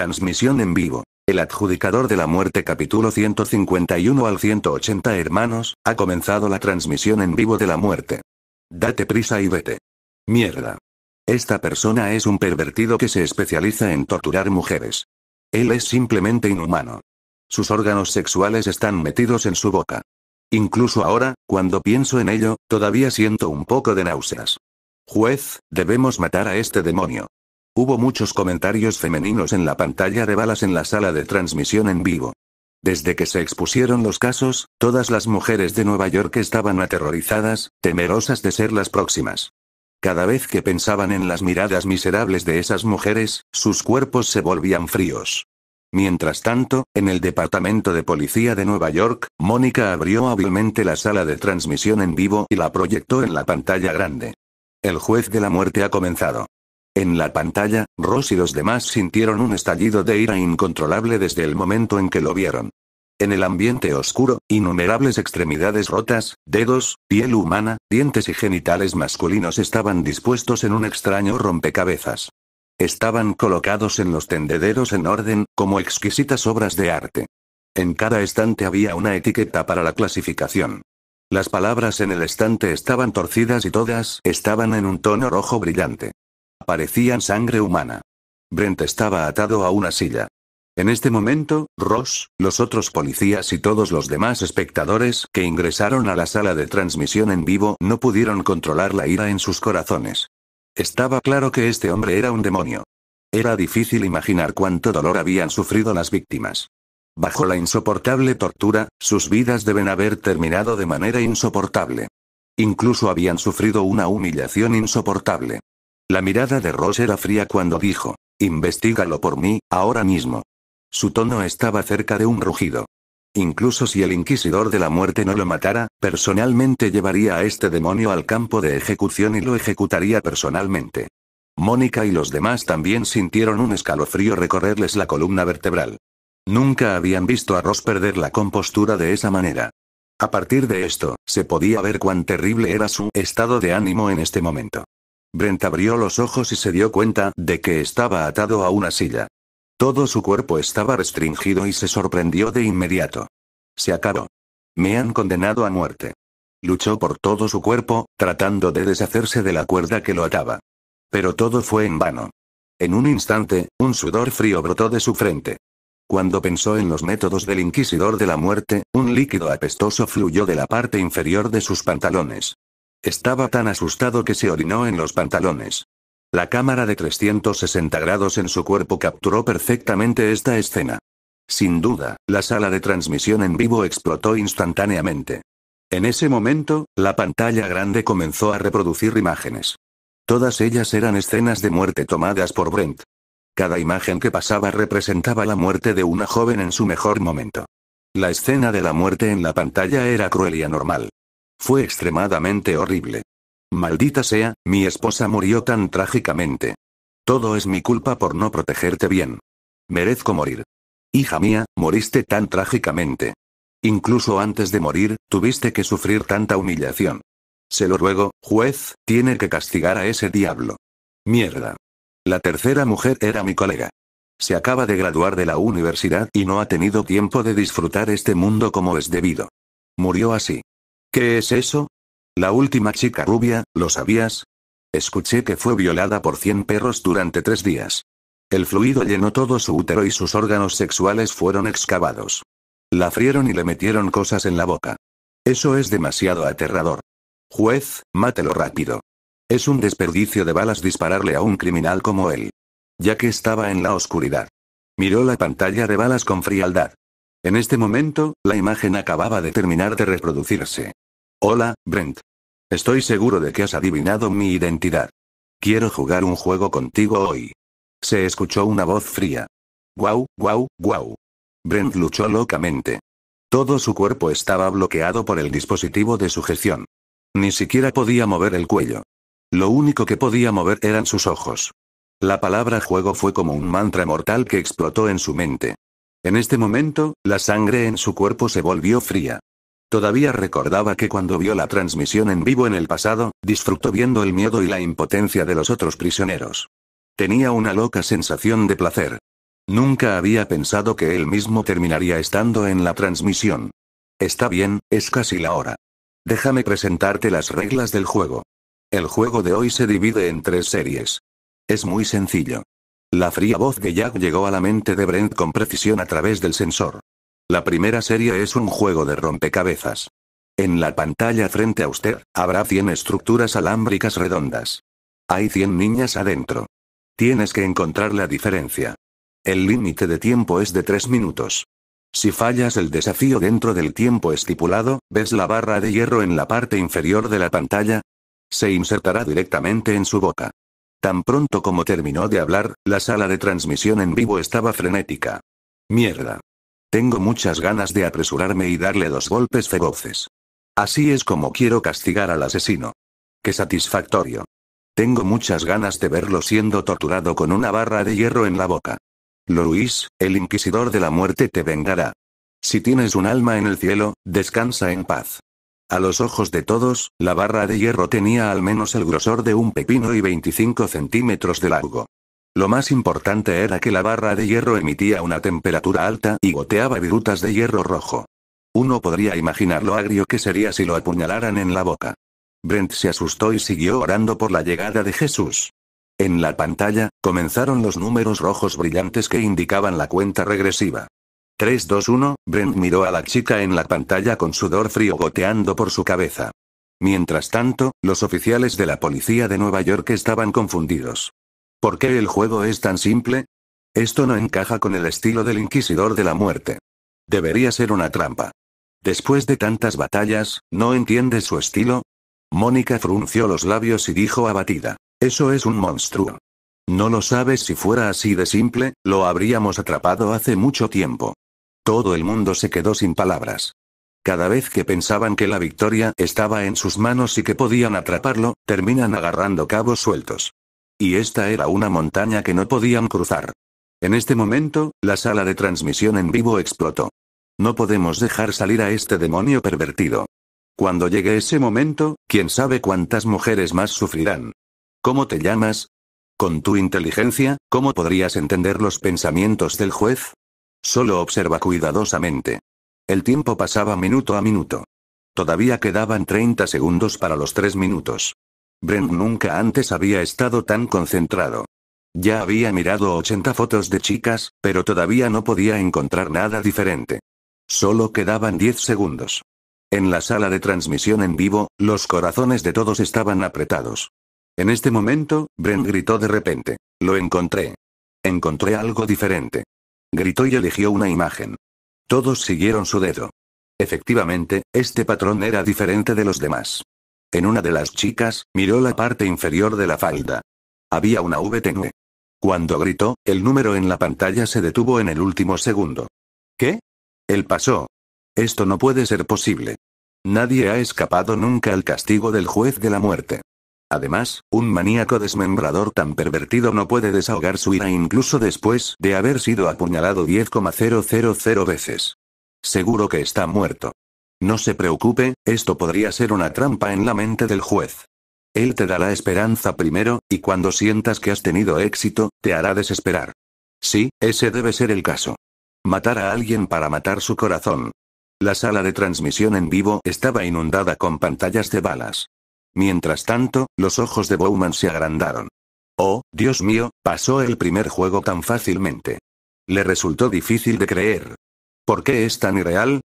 Transmisión en vivo. El adjudicador de la muerte capítulo 151 al 180 hermanos, ha comenzado la transmisión en vivo de la muerte. Date prisa y vete. Mierda. Esta persona es un pervertido que se especializa en torturar mujeres. Él es simplemente inhumano. Sus órganos sexuales están metidos en su boca. Incluso ahora, cuando pienso en ello, todavía siento un poco de náuseas. Juez, debemos matar a este demonio. Hubo muchos comentarios femeninos en la pantalla de balas en la sala de transmisión en vivo. Desde que se expusieron los casos, todas las mujeres de Nueva York estaban aterrorizadas, temerosas de ser las próximas. Cada vez que pensaban en las miradas miserables de esas mujeres, sus cuerpos se volvían fríos. Mientras tanto, en el Departamento de Policía de Nueva York, Mónica abrió hábilmente la sala de transmisión en vivo y la proyectó en la pantalla grande. El juez de la muerte ha comenzado. En la pantalla, Ross y los demás sintieron un estallido de ira incontrolable desde el momento en que lo vieron. En el ambiente oscuro, innumerables extremidades rotas, dedos, piel humana, dientes y genitales masculinos estaban dispuestos en un extraño rompecabezas. Estaban colocados en los tendederos en orden, como exquisitas obras de arte. En cada estante había una etiqueta para la clasificación. Las palabras en el estante estaban torcidas y todas estaban en un tono rojo brillante. Parecían sangre humana. Brent estaba atado a una silla. En este momento, Ross, los otros policías y todos los demás espectadores que ingresaron a la sala de transmisión en vivo no pudieron controlar la ira en sus corazones. Estaba claro que este hombre era un demonio. Era difícil imaginar cuánto dolor habían sufrido las víctimas. Bajo la insoportable tortura, sus vidas deben haber terminado de manera insoportable. Incluso habían sufrido una humillación insoportable. La mirada de Ross era fría cuando dijo, Investígalo por mí, ahora mismo. Su tono estaba cerca de un rugido. Incluso si el Inquisidor de la Muerte no lo matara, personalmente llevaría a este demonio al campo de ejecución y lo ejecutaría personalmente. Mónica y los demás también sintieron un escalofrío recorrerles la columna vertebral. Nunca habían visto a Ross perder la compostura de esa manera. A partir de esto, se podía ver cuán terrible era su estado de ánimo en este momento. Brent abrió los ojos y se dio cuenta de que estaba atado a una silla. Todo su cuerpo estaba restringido y se sorprendió de inmediato. Se acabó. Me han condenado a muerte. Luchó por todo su cuerpo, tratando de deshacerse de la cuerda que lo ataba. Pero todo fue en vano. En un instante, un sudor frío brotó de su frente. Cuando pensó en los métodos del inquisidor de la muerte, un líquido apestoso fluyó de la parte inferior de sus pantalones. Estaba tan asustado que se orinó en los pantalones. La cámara de 360 grados en su cuerpo capturó perfectamente esta escena. Sin duda, la sala de transmisión en vivo explotó instantáneamente. En ese momento, la pantalla grande comenzó a reproducir imágenes. Todas ellas eran escenas de muerte tomadas por Brent. Cada imagen que pasaba representaba la muerte de una joven en su mejor momento. La escena de la muerte en la pantalla era cruel y anormal. Fue extremadamente horrible. Maldita sea, mi esposa murió tan trágicamente. Todo es mi culpa por no protegerte bien. Merezco morir. Hija mía, moriste tan trágicamente. Incluso antes de morir, tuviste que sufrir tanta humillación. Se lo ruego, juez, tiene que castigar a ese diablo. Mierda. La tercera mujer era mi colega. Se acaba de graduar de la universidad y no ha tenido tiempo de disfrutar este mundo como es debido. Murió así. ¿Qué es eso? La última chica rubia, ¿lo sabías? Escuché que fue violada por 100 perros durante tres días. El fluido llenó todo su útero y sus órganos sexuales fueron excavados. La frieron y le metieron cosas en la boca. Eso es demasiado aterrador. Juez, mátelo rápido. Es un desperdicio de balas dispararle a un criminal como él. Ya que estaba en la oscuridad. Miró la pantalla de balas con frialdad. En este momento, la imagen acababa de terminar de reproducirse. Hola, Brent. Estoy seguro de que has adivinado mi identidad. Quiero jugar un juego contigo hoy. Se escuchó una voz fría. Guau, guau, guau. Brent luchó locamente. Todo su cuerpo estaba bloqueado por el dispositivo de sujeción. Ni siquiera podía mover el cuello. Lo único que podía mover eran sus ojos. La palabra juego fue como un mantra mortal que explotó en su mente. En este momento, la sangre en su cuerpo se volvió fría. Todavía recordaba que cuando vio la transmisión en vivo en el pasado, disfrutó viendo el miedo y la impotencia de los otros prisioneros. Tenía una loca sensación de placer. Nunca había pensado que él mismo terminaría estando en la transmisión. Está bien, es casi la hora. Déjame presentarte las reglas del juego. El juego de hoy se divide en tres series. Es muy sencillo. La fría voz de Jack llegó a la mente de Brent con precisión a través del sensor. La primera serie es un juego de rompecabezas. En la pantalla frente a usted, habrá 100 estructuras alámbricas redondas. Hay 100 niñas adentro. Tienes que encontrar la diferencia. El límite de tiempo es de 3 minutos. Si fallas el desafío dentro del tiempo estipulado, ¿ves la barra de hierro en la parte inferior de la pantalla? Se insertará directamente en su boca. Tan pronto como terminó de hablar, la sala de transmisión en vivo estaba frenética. Mierda. Tengo muchas ganas de apresurarme y darle dos golpes feroces. Así es como quiero castigar al asesino. Qué satisfactorio. Tengo muchas ganas de verlo siendo torturado con una barra de hierro en la boca. Luis, el inquisidor de la muerte te vengará. Si tienes un alma en el cielo, descansa en paz. A los ojos de todos, la barra de hierro tenía al menos el grosor de un pepino y 25 centímetros de largo. Lo más importante era que la barra de hierro emitía una temperatura alta y goteaba virutas de hierro rojo. Uno podría imaginar lo agrio que sería si lo apuñalaran en la boca. Brent se asustó y siguió orando por la llegada de Jesús. En la pantalla, comenzaron los números rojos brillantes que indicaban la cuenta regresiva. 3-2-1, Brent miró a la chica en la pantalla con sudor frío goteando por su cabeza. Mientras tanto, los oficiales de la policía de Nueva York estaban confundidos. ¿Por qué el juego es tan simple? Esto no encaja con el estilo del Inquisidor de la Muerte. Debería ser una trampa. Después de tantas batallas, ¿no entiendes su estilo? Mónica frunció los labios y dijo abatida. Eso es un monstruo. No lo sabes si fuera así de simple, lo habríamos atrapado hace mucho tiempo. Todo el mundo se quedó sin palabras. Cada vez que pensaban que la victoria estaba en sus manos y que podían atraparlo, terminan agarrando cabos sueltos. Y esta era una montaña que no podían cruzar. En este momento, la sala de transmisión en vivo explotó. No podemos dejar salir a este demonio pervertido. Cuando llegue ese momento, quién sabe cuántas mujeres más sufrirán. ¿Cómo te llamas? Con tu inteligencia, ¿cómo podrías entender los pensamientos del juez? Solo observa cuidadosamente. El tiempo pasaba minuto a minuto. Todavía quedaban 30 segundos para los 3 minutos. Brent nunca antes había estado tan concentrado. Ya había mirado 80 fotos de chicas, pero todavía no podía encontrar nada diferente. Solo quedaban 10 segundos. En la sala de transmisión en vivo, los corazones de todos estaban apretados. En este momento, Brent gritó de repente. Lo encontré. Encontré algo diferente. Gritó y eligió una imagen. Todos siguieron su dedo. Efectivamente, este patrón era diferente de los demás. En una de las chicas, miró la parte inferior de la falda. Había una V tenue. Cuando gritó, el número en la pantalla se detuvo en el último segundo. ¿Qué? Él pasó. Esto no puede ser posible. Nadie ha escapado nunca al castigo del juez de la muerte. Además, un maníaco desmembrador tan pervertido no puede desahogar su ira incluso después de haber sido apuñalado 10,000 veces. Seguro que está muerto. No se preocupe, esto podría ser una trampa en la mente del juez. Él te da la esperanza primero, y cuando sientas que has tenido éxito, te hará desesperar. Sí, ese debe ser el caso. Matar a alguien para matar su corazón. La sala de transmisión en vivo estaba inundada con pantallas de balas. Mientras tanto, los ojos de Bowman se agrandaron. Oh, Dios mío, pasó el primer juego tan fácilmente. Le resultó difícil de creer. ¿Por qué es tan irreal?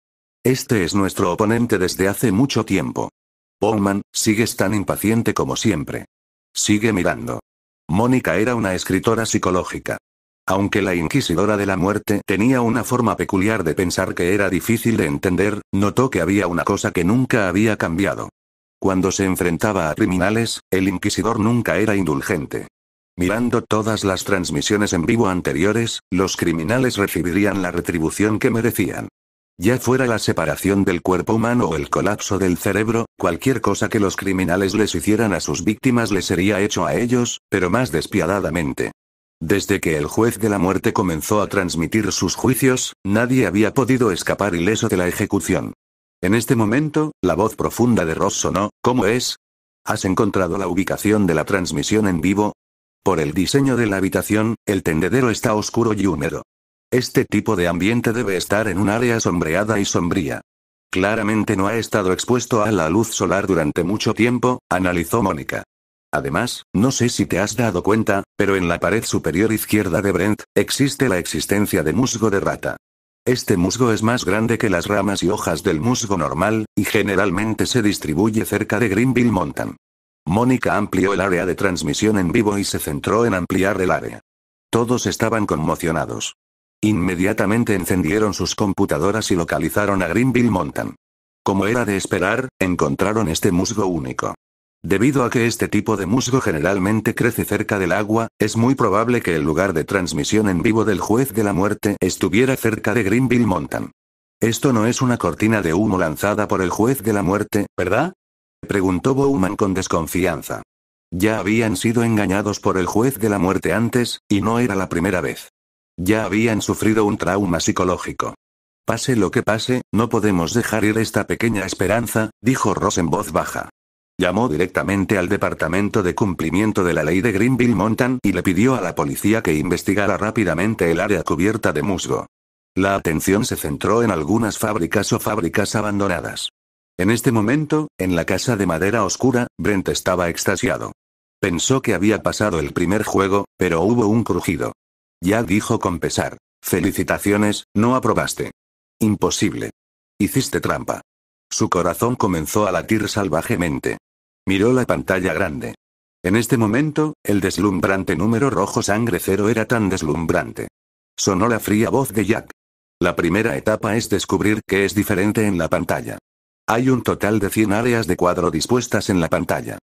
Este es nuestro oponente desde hace mucho tiempo. Bowman, sigues tan impaciente como siempre. Sigue mirando. Mónica era una escritora psicológica. Aunque la Inquisidora de la Muerte tenía una forma peculiar de pensar que era difícil de entender, notó que había una cosa que nunca había cambiado. Cuando se enfrentaba a criminales, el Inquisidor nunca era indulgente. Mirando todas las transmisiones en vivo anteriores, los criminales recibirían la retribución que merecían. Ya fuera la separación del cuerpo humano o el colapso del cerebro, cualquier cosa que los criminales les hicieran a sus víctimas les sería hecho a ellos, pero más despiadadamente. Desde que el juez de la muerte comenzó a transmitir sus juicios, nadie había podido escapar ileso de la ejecución. En este momento, la voz profunda de Ross sonó, ¿cómo es? ¿Has encontrado la ubicación de la transmisión en vivo? Por el diseño de la habitación, el tendedero está oscuro y húmedo. Este tipo de ambiente debe estar en un área sombreada y sombría. Claramente no ha estado expuesto a la luz solar durante mucho tiempo, analizó Mónica. Además, no sé si te has dado cuenta, pero en la pared superior izquierda de Brent, existe la existencia de musgo de rata. Este musgo es más grande que las ramas y hojas del musgo normal, y generalmente se distribuye cerca de Greenville Mountain. Mónica amplió el área de transmisión en vivo y se centró en ampliar el área. Todos estaban conmocionados. Inmediatamente encendieron sus computadoras y localizaron a Greenville Mountain. Como era de esperar, encontraron este musgo único. Debido a que este tipo de musgo generalmente crece cerca del agua, es muy probable que el lugar de transmisión en vivo del juez de la muerte estuviera cerca de Greenville Mountain. Esto no es una cortina de humo lanzada por el juez de la muerte, ¿verdad? preguntó Bowman con desconfianza. Ya habían sido engañados por el juez de la muerte antes, y no era la primera vez. Ya habían sufrido un trauma psicológico. Pase lo que pase, no podemos dejar ir esta pequeña esperanza, dijo Ross en voz baja. Llamó directamente al Departamento de Cumplimiento de la Ley de Greenville Mountain y le pidió a la policía que investigara rápidamente el área cubierta de musgo. La atención se centró en algunas fábricas o fábricas abandonadas. En este momento, en la casa de madera oscura, Brent estaba extasiado. Pensó que había pasado el primer juego, pero hubo un crujido. Ya dijo con pesar. Felicitaciones, no aprobaste. Imposible. Hiciste trampa. Su corazón comenzó a latir salvajemente. Miró la pantalla grande. En este momento, el deslumbrante número rojo sangre cero era tan deslumbrante. Sonó la fría voz de Jack. La primera etapa es descubrir qué es diferente en la pantalla. Hay un total de 100 áreas de cuadro dispuestas en la pantalla.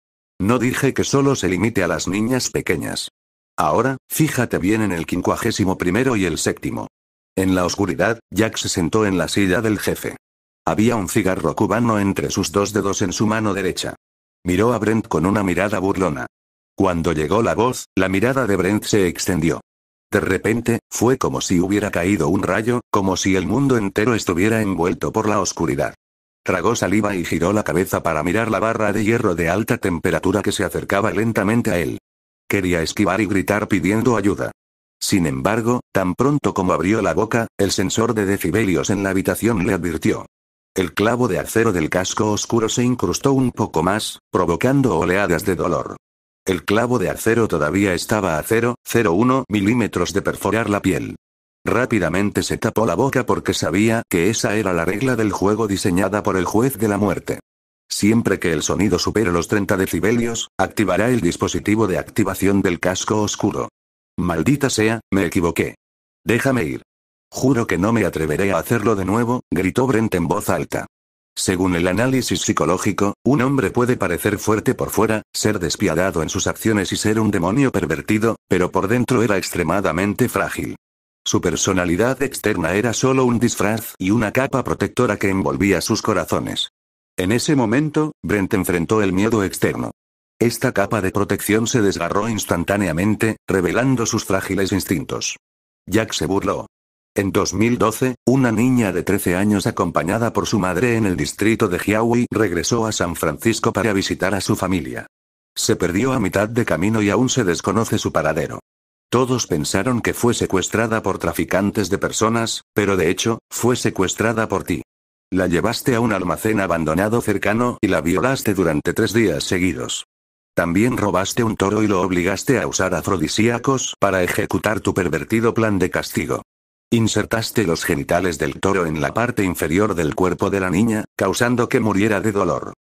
No dije que solo se limite a las niñas pequeñas. Ahora, fíjate bien en el quincuagésimo primero y el séptimo. En la oscuridad, Jack se sentó en la silla del jefe. Había un cigarro cubano entre sus dos dedos en su mano derecha. Miró a Brent con una mirada burlona. Cuando llegó la voz, la mirada de Brent se extendió. De repente, fue como si hubiera caído un rayo, como si el mundo entero estuviera envuelto por la oscuridad. Tragó saliva y giró la cabeza para mirar la barra de hierro de alta temperatura que se acercaba lentamente a él. Quería esquivar y gritar pidiendo ayuda. Sin embargo, tan pronto como abrió la boca, el sensor de decibelios en la habitación le advirtió. El clavo de acero del casco oscuro se incrustó un poco más, provocando oleadas de dolor. El clavo de acero todavía estaba a 0,01 milímetros de perforar la piel. Rápidamente se tapó la boca porque sabía que esa era la regla del juego diseñada por el juez de la muerte. Siempre que el sonido supere los 30 decibelios, activará el dispositivo de activación del casco oscuro. Maldita sea, me equivoqué. Déjame ir. Juro que no me atreveré a hacerlo de nuevo, gritó Brent en voz alta. Según el análisis psicológico, un hombre puede parecer fuerte por fuera, ser despiadado en sus acciones y ser un demonio pervertido, pero por dentro era extremadamente frágil. Su personalidad externa era solo un disfraz y una capa protectora que envolvía sus corazones. En ese momento, Brent enfrentó el miedo externo. Esta capa de protección se desgarró instantáneamente, revelando sus frágiles instintos. Jack se burló. En 2012, una niña de 13 años acompañada por su madre en el distrito de Hiawei regresó a San Francisco para visitar a su familia. Se perdió a mitad de camino y aún se desconoce su paradero. Todos pensaron que fue secuestrada por traficantes de personas, pero de hecho, fue secuestrada por ti. La llevaste a un almacén abandonado cercano y la violaste durante tres días seguidos. También robaste un toro y lo obligaste a usar afrodisíacos para ejecutar tu pervertido plan de castigo. Insertaste los genitales del toro en la parte inferior del cuerpo de la niña, causando que muriera de dolor.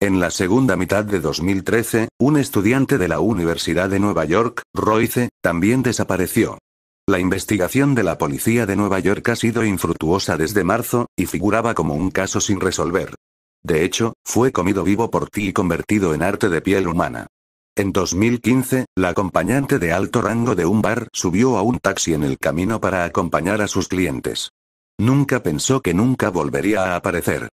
En la segunda mitad de 2013, un estudiante de la Universidad de Nueva York, Royce, también desapareció. La investigación de la policía de Nueva York ha sido infructuosa desde marzo, y figuraba como un caso sin resolver. De hecho, fue comido vivo por ti y convertido en arte de piel humana. En 2015, la acompañante de alto rango de un bar subió a un taxi en el camino para acompañar a sus clientes. Nunca pensó que nunca volvería a aparecer.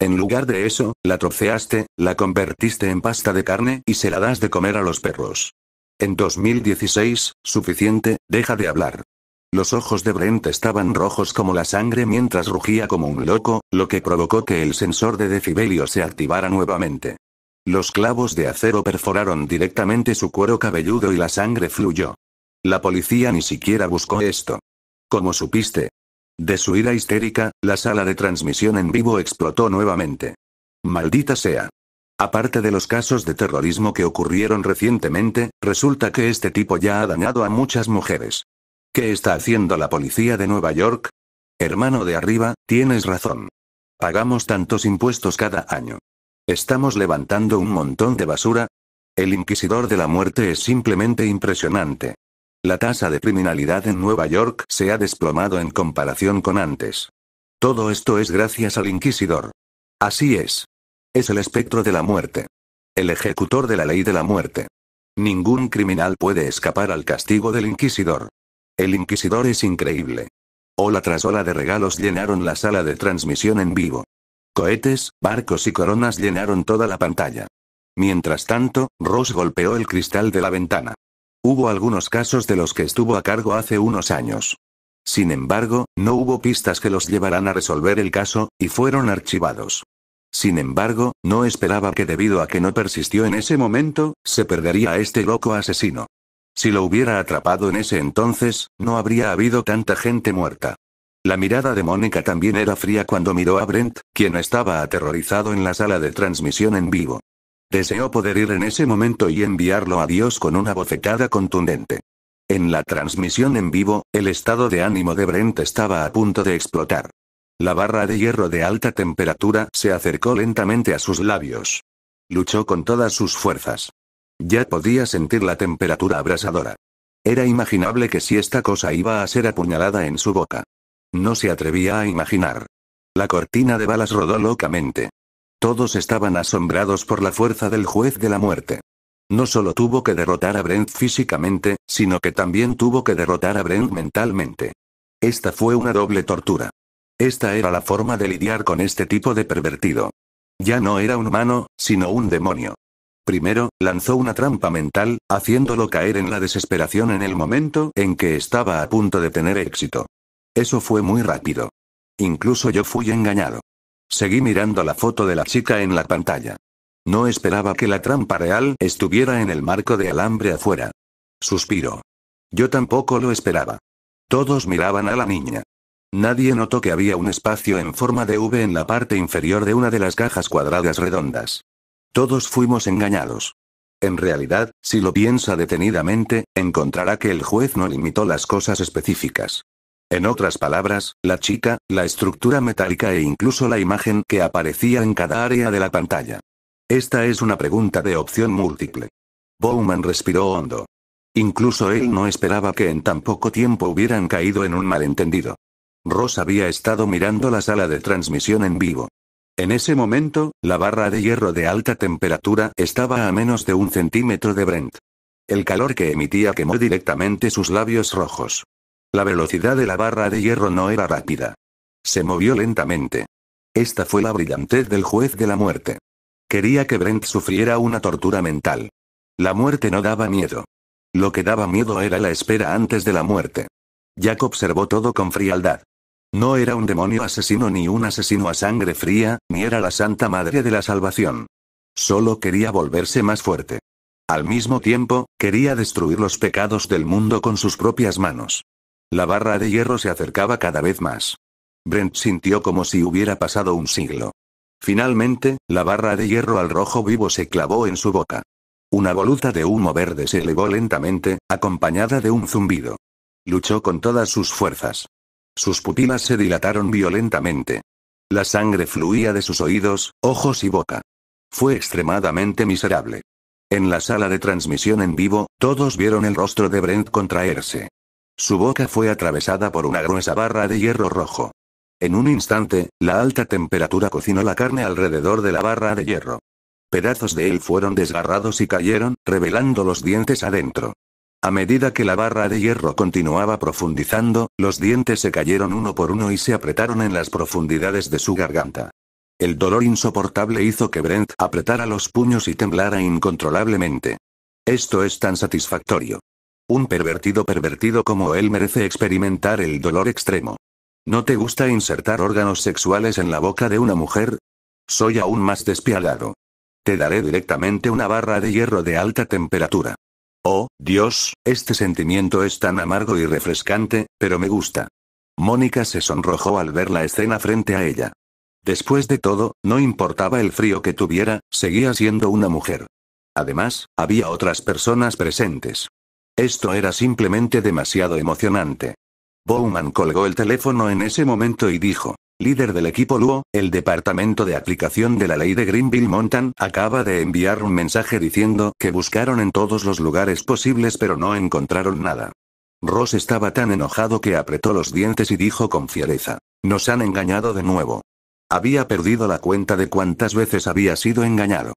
En lugar de eso, la troceaste, la convertiste en pasta de carne y se la das de comer a los perros. En 2016, suficiente, deja de hablar. Los ojos de Brent estaban rojos como la sangre mientras rugía como un loco, lo que provocó que el sensor de decibelio se activara nuevamente. Los clavos de acero perforaron directamente su cuero cabelludo y la sangre fluyó. La policía ni siquiera buscó esto. Como supiste? De su ira histérica, la sala de transmisión en vivo explotó nuevamente. Maldita sea. Aparte de los casos de terrorismo que ocurrieron recientemente, resulta que este tipo ya ha dañado a muchas mujeres. ¿Qué está haciendo la policía de Nueva York? Hermano de arriba, tienes razón. Pagamos tantos impuestos cada año. Estamos levantando un montón de basura. El inquisidor de la muerte es simplemente impresionante. La tasa de criminalidad en Nueva York se ha desplomado en comparación con antes. Todo esto es gracias al inquisidor. Así es. Es el espectro de la muerte. El ejecutor de la ley de la muerte. Ningún criminal puede escapar al castigo del inquisidor. El inquisidor es increíble. Ola tras ola de regalos llenaron la sala de transmisión en vivo. Cohetes, barcos y coronas llenaron toda la pantalla. Mientras tanto, Ross golpeó el cristal de la ventana. Hubo algunos casos de los que estuvo a cargo hace unos años. Sin embargo, no hubo pistas que los llevaran a resolver el caso, y fueron archivados. Sin embargo, no esperaba que debido a que no persistió en ese momento, se perdería a este loco asesino. Si lo hubiera atrapado en ese entonces, no habría habido tanta gente muerta. La mirada de Mónica también era fría cuando miró a Brent, quien estaba aterrorizado en la sala de transmisión en vivo. Deseó poder ir en ese momento y enviarlo a Dios con una bofetada contundente. En la transmisión en vivo, el estado de ánimo de Brent estaba a punto de explotar. La barra de hierro de alta temperatura se acercó lentamente a sus labios. Luchó con todas sus fuerzas. Ya podía sentir la temperatura abrasadora. Era imaginable que si esta cosa iba a ser apuñalada en su boca. No se atrevía a imaginar. La cortina de balas rodó locamente. Todos estaban asombrados por la fuerza del juez de la muerte. No solo tuvo que derrotar a Brent físicamente, sino que también tuvo que derrotar a Brent mentalmente. Esta fue una doble tortura. Esta era la forma de lidiar con este tipo de pervertido. Ya no era un humano, sino un demonio. Primero, lanzó una trampa mental, haciéndolo caer en la desesperación en el momento en que estaba a punto de tener éxito. Eso fue muy rápido. Incluso yo fui engañado. Seguí mirando la foto de la chica en la pantalla. No esperaba que la trampa real estuviera en el marco de alambre afuera. Suspiro. Yo tampoco lo esperaba. Todos miraban a la niña. Nadie notó que había un espacio en forma de V en la parte inferior de una de las cajas cuadradas redondas. Todos fuimos engañados. En realidad, si lo piensa detenidamente, encontrará que el juez no limitó las cosas específicas. En otras palabras, la chica, la estructura metálica e incluso la imagen que aparecía en cada área de la pantalla. Esta es una pregunta de opción múltiple. Bowman respiró hondo. Incluso él no esperaba que en tan poco tiempo hubieran caído en un malentendido. Ross había estado mirando la sala de transmisión en vivo. En ese momento, la barra de hierro de alta temperatura estaba a menos de un centímetro de Brent. El calor que emitía quemó directamente sus labios rojos. La velocidad de la barra de hierro no era rápida. Se movió lentamente. Esta fue la brillantez del juez de la muerte. Quería que Brent sufriera una tortura mental. La muerte no daba miedo. Lo que daba miedo era la espera antes de la muerte. Jack observó todo con frialdad. No era un demonio asesino ni un asesino a sangre fría, ni era la Santa Madre de la Salvación. Solo quería volverse más fuerte. Al mismo tiempo, quería destruir los pecados del mundo con sus propias manos. La barra de hierro se acercaba cada vez más. Brent sintió como si hubiera pasado un siglo. Finalmente, la barra de hierro al rojo vivo se clavó en su boca. Una voluta de humo verde se elevó lentamente, acompañada de un zumbido. Luchó con todas sus fuerzas. Sus pupilas se dilataron violentamente. La sangre fluía de sus oídos, ojos y boca. Fue extremadamente miserable. En la sala de transmisión en vivo, todos vieron el rostro de Brent contraerse. Su boca fue atravesada por una gruesa barra de hierro rojo. En un instante, la alta temperatura cocinó la carne alrededor de la barra de hierro. Pedazos de él fueron desgarrados y cayeron, revelando los dientes adentro. A medida que la barra de hierro continuaba profundizando, los dientes se cayeron uno por uno y se apretaron en las profundidades de su garganta. El dolor insoportable hizo que Brent apretara los puños y temblara incontrolablemente. Esto es tan satisfactorio. Un pervertido pervertido como él merece experimentar el dolor extremo. ¿No te gusta insertar órganos sexuales en la boca de una mujer? Soy aún más despiadado. Te daré directamente una barra de hierro de alta temperatura. Oh, Dios, este sentimiento es tan amargo y refrescante, pero me gusta. Mónica se sonrojó al ver la escena frente a ella. Después de todo, no importaba el frío que tuviera, seguía siendo una mujer. Además, había otras personas presentes. Esto era simplemente demasiado emocionante. Bowman colgó el teléfono en ese momento y dijo, líder del equipo Luo, el Departamento de Aplicación de la Ley de Greenville Mountain, acaba de enviar un mensaje diciendo que buscaron en todos los lugares posibles pero no encontraron nada. Ross estaba tan enojado que apretó los dientes y dijo con fiereza, nos han engañado de nuevo. Había perdido la cuenta de cuántas veces había sido engañado.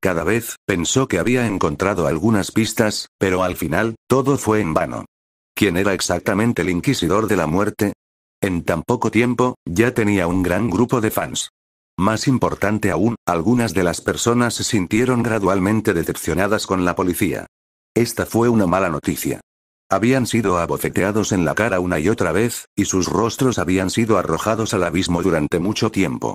Cada vez, pensó que había encontrado algunas pistas, pero al final, todo fue en vano. ¿Quién era exactamente el inquisidor de la muerte? En tan poco tiempo, ya tenía un gran grupo de fans. Más importante aún, algunas de las personas se sintieron gradualmente decepcionadas con la policía. Esta fue una mala noticia. Habían sido abofeteados en la cara una y otra vez, y sus rostros habían sido arrojados al abismo durante mucho tiempo.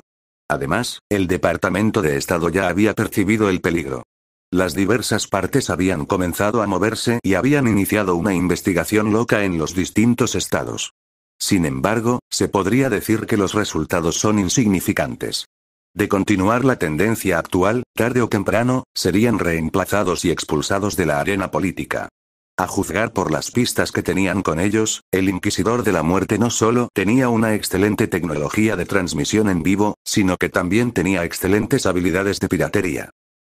Además, el Departamento de Estado ya había percibido el peligro. Las diversas partes habían comenzado a moverse y habían iniciado una investigación loca en los distintos estados. Sin embargo, se podría decir que los resultados son insignificantes. De continuar la tendencia actual, tarde o temprano, serían reemplazados y expulsados de la arena política. A juzgar por las pistas que tenían con ellos, el Inquisidor de la Muerte no solo tenía una excelente tecnología de transmisión en vivo, sino que también tenía excelentes habilidades de piratería.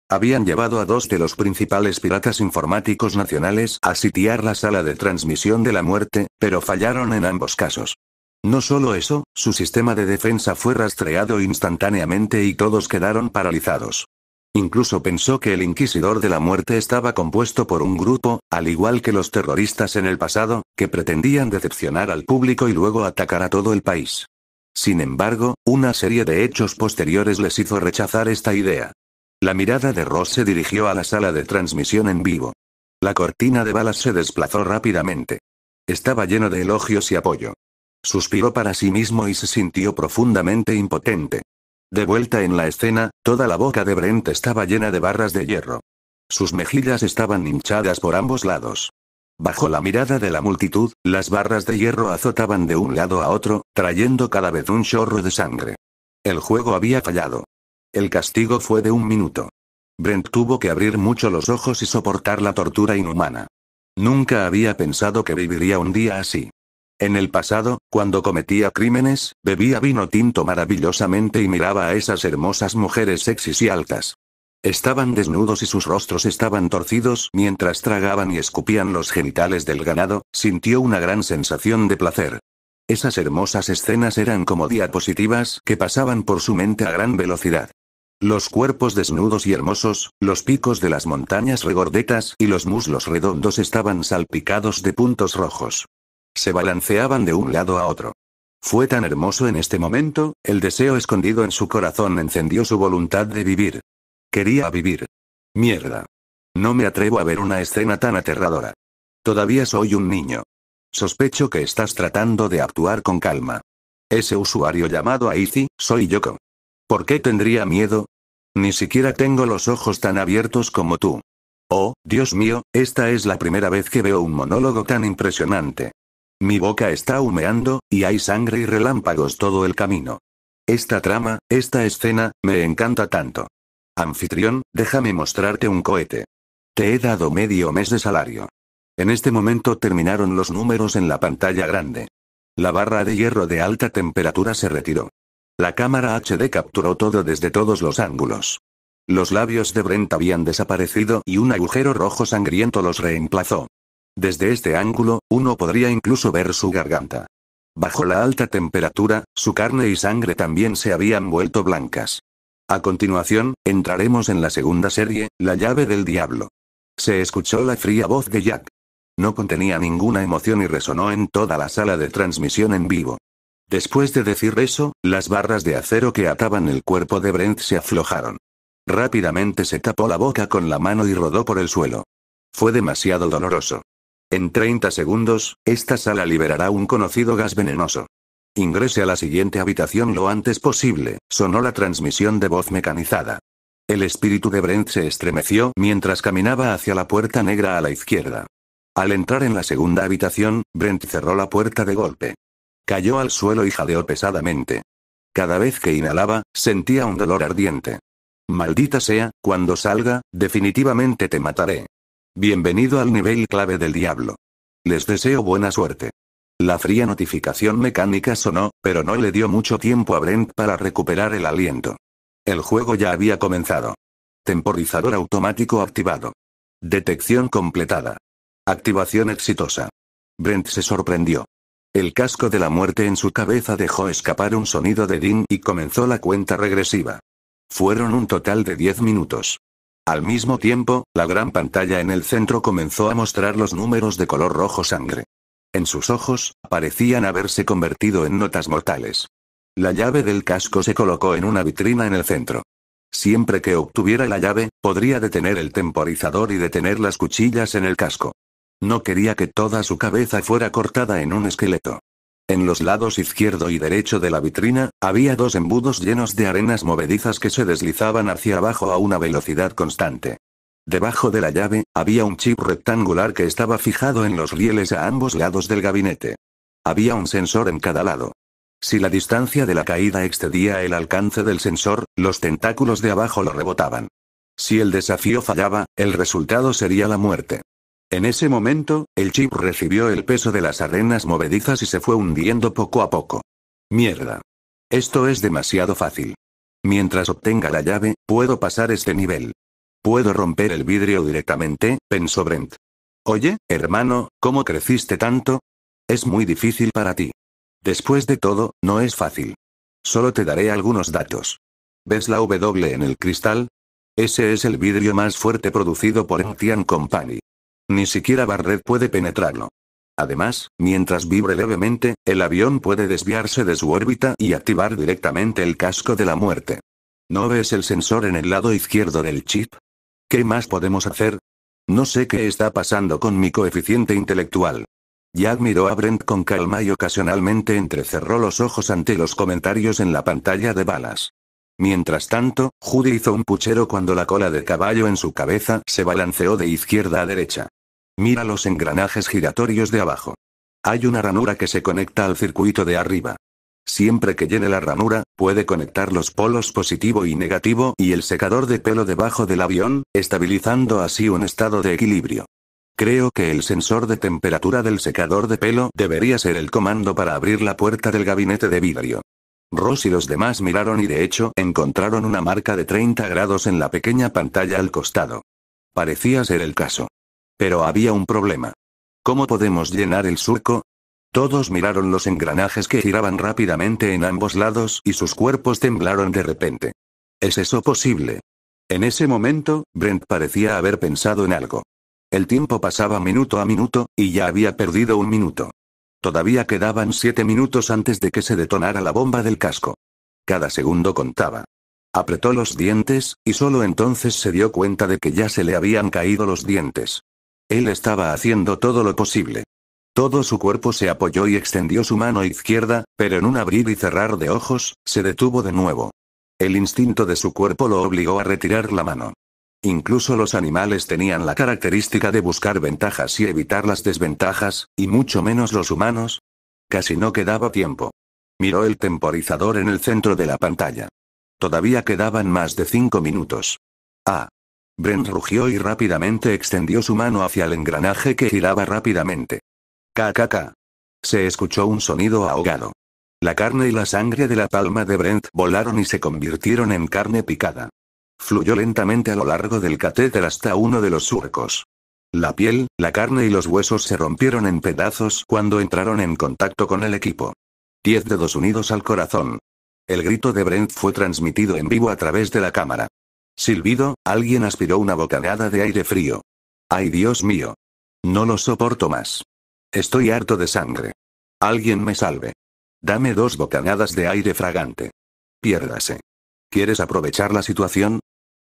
Habían llevado a dos de los principales piratas informáticos nacionales a sitiar la sala de transmisión de la muerte, pero fallaron en ambos casos. No solo eso, su sistema de defensa fue rastreado instantáneamente y todos quedaron paralizados. Incluso pensó que el Inquisidor de la Muerte estaba compuesto por un grupo, al igual que los terroristas en el pasado, que pretendían decepcionar al público y luego atacar a todo el país. Sin embargo, una serie de hechos posteriores les hizo rechazar esta idea. La mirada de Ross se dirigió a la sala de transmisión en vivo. La cortina de balas se desplazó rápidamente. Estaba lleno de elogios y apoyo. Suspiró para sí mismo y se sintió profundamente impotente. De vuelta en la escena, toda la boca de Brent estaba llena de barras de hierro. Sus mejillas estaban hinchadas por ambos lados. Bajo la mirada de la multitud, las barras de hierro azotaban de un lado a otro, trayendo cada vez un chorro de sangre. El juego había fallado. El castigo fue de un minuto. Brent tuvo que abrir mucho los ojos y soportar la tortura inhumana. Nunca había pensado que viviría un día así. En el pasado, cuando cometía crímenes, bebía vino tinto maravillosamente y miraba a esas hermosas mujeres sexys y altas. Estaban desnudos y sus rostros estaban torcidos mientras tragaban y escupían los genitales del ganado, sintió una gran sensación de placer. Esas hermosas escenas eran como diapositivas que pasaban por su mente a gran velocidad. Los cuerpos desnudos y hermosos, los picos de las montañas regordetas y los muslos redondos estaban salpicados de puntos rojos. Se balanceaban de un lado a otro. Fue tan hermoso en este momento, el deseo escondido en su corazón encendió su voluntad de vivir. Quería vivir. Mierda. No me atrevo a ver una escena tan aterradora. Todavía soy un niño. Sospecho que estás tratando de actuar con calma. Ese usuario llamado Aizi, soy Yoko. ¿Por qué tendría miedo? Ni siquiera tengo los ojos tan abiertos como tú. Oh, Dios mío, esta es la primera vez que veo un monólogo tan impresionante. Mi boca está humeando, y hay sangre y relámpagos todo el camino. Esta trama, esta escena, me encanta tanto. Anfitrión, déjame mostrarte un cohete. Te he dado medio mes de salario. En este momento terminaron los números en la pantalla grande. La barra de hierro de alta temperatura se retiró. La cámara HD capturó todo desde todos los ángulos. Los labios de Brent habían desaparecido y un agujero rojo sangriento los reemplazó. Desde este ángulo, uno podría incluso ver su garganta. Bajo la alta temperatura, su carne y sangre también se habían vuelto blancas. A continuación, entraremos en la segunda serie, La llave del diablo. Se escuchó la fría voz de Jack. No contenía ninguna emoción y resonó en toda la sala de transmisión en vivo. Después de decir eso, las barras de acero que ataban el cuerpo de Brent se aflojaron. Rápidamente se tapó la boca con la mano y rodó por el suelo. Fue demasiado doloroso. En 30 segundos, esta sala liberará un conocido gas venenoso. Ingrese a la siguiente habitación lo antes posible, sonó la transmisión de voz mecanizada. El espíritu de Brent se estremeció mientras caminaba hacia la puerta negra a la izquierda. Al entrar en la segunda habitación, Brent cerró la puerta de golpe. Cayó al suelo y jadeó pesadamente. Cada vez que inhalaba, sentía un dolor ardiente. Maldita sea, cuando salga, definitivamente te mataré. Bienvenido al nivel clave del diablo. Les deseo buena suerte. La fría notificación mecánica sonó, pero no le dio mucho tiempo a Brent para recuperar el aliento. El juego ya había comenzado. Temporizador automático activado. Detección completada. Activación exitosa. Brent se sorprendió. El casco de la muerte en su cabeza dejó escapar un sonido de din y comenzó la cuenta regresiva. Fueron un total de 10 minutos. Al mismo tiempo, la gran pantalla en el centro comenzó a mostrar los números de color rojo sangre. En sus ojos, parecían haberse convertido en notas mortales. La llave del casco se colocó en una vitrina en el centro. Siempre que obtuviera la llave, podría detener el temporizador y detener las cuchillas en el casco. No quería que toda su cabeza fuera cortada en un esqueleto. En los lados izquierdo y derecho de la vitrina, había dos embudos llenos de arenas movedizas que se deslizaban hacia abajo a una velocidad constante. Debajo de la llave, había un chip rectangular que estaba fijado en los rieles a ambos lados del gabinete. Había un sensor en cada lado. Si la distancia de la caída excedía el alcance del sensor, los tentáculos de abajo lo rebotaban. Si el desafío fallaba, el resultado sería la muerte. En ese momento, el chip recibió el peso de las arenas movedizas y se fue hundiendo poco a poco. Mierda. Esto es demasiado fácil. Mientras obtenga la llave, puedo pasar este nivel. Puedo romper el vidrio directamente, pensó Brent. Oye, hermano, ¿cómo creciste tanto? Es muy difícil para ti. Después de todo, no es fácil. Solo te daré algunos datos. ¿Ves la W en el cristal? Ese es el vidrio más fuerte producido por Entian Company. Ni siquiera Barret puede penetrarlo. Además, mientras vibre levemente, el avión puede desviarse de su órbita y activar directamente el casco de la muerte. ¿No ves el sensor en el lado izquierdo del chip? ¿Qué más podemos hacer? No sé qué está pasando con mi coeficiente intelectual. Jack miró a Brent con calma y ocasionalmente entrecerró los ojos ante los comentarios en la pantalla de balas. Mientras tanto, Judy hizo un puchero cuando la cola de caballo en su cabeza se balanceó de izquierda a derecha. Mira los engranajes giratorios de abajo. Hay una ranura que se conecta al circuito de arriba. Siempre que llene la ranura, puede conectar los polos positivo y negativo y el secador de pelo debajo del avión, estabilizando así un estado de equilibrio. Creo que el sensor de temperatura del secador de pelo debería ser el comando para abrir la puerta del gabinete de vidrio. Ross y los demás miraron y de hecho encontraron una marca de 30 grados en la pequeña pantalla al costado. Parecía ser el caso. Pero había un problema. ¿Cómo podemos llenar el surco? Todos miraron los engranajes que giraban rápidamente en ambos lados y sus cuerpos temblaron de repente. ¿Es eso posible? En ese momento, Brent parecía haber pensado en algo. El tiempo pasaba minuto a minuto, y ya había perdido un minuto. Todavía quedaban siete minutos antes de que se detonara la bomba del casco. Cada segundo contaba. Apretó los dientes, y solo entonces se dio cuenta de que ya se le habían caído los dientes. Él estaba haciendo todo lo posible. Todo su cuerpo se apoyó y extendió su mano izquierda, pero en un abrir y cerrar de ojos, se detuvo de nuevo. El instinto de su cuerpo lo obligó a retirar la mano. Incluso los animales tenían la característica de buscar ventajas y evitar las desventajas, y mucho menos los humanos. Casi no quedaba tiempo. Miró el temporizador en el centro de la pantalla. Todavía quedaban más de cinco minutos. Ah, Brent mm. rugió y rápidamente extendió su mano hacia el engranaje que giraba rápidamente. KKK. Se escuchó un sonido ahogado. La carne y la sangre de la palma de Brent volaron y se convirtieron en carne picada. Fluyó lentamente a lo largo del catéter hasta uno de los surcos. La piel, la carne y los huesos se rompieron en pedazos cuando entraron en contacto con el equipo. Diez dedos unidos al corazón. El grito de Brent fue transmitido en vivo a través de la cámara. Silbido, alguien aspiró una bocanada de aire frío. ¡Ay Dios mío! No lo soporto más. Estoy harto de sangre. Alguien me salve. Dame dos bocanadas de aire fragante. Piérdase. ¿Quieres aprovechar la situación?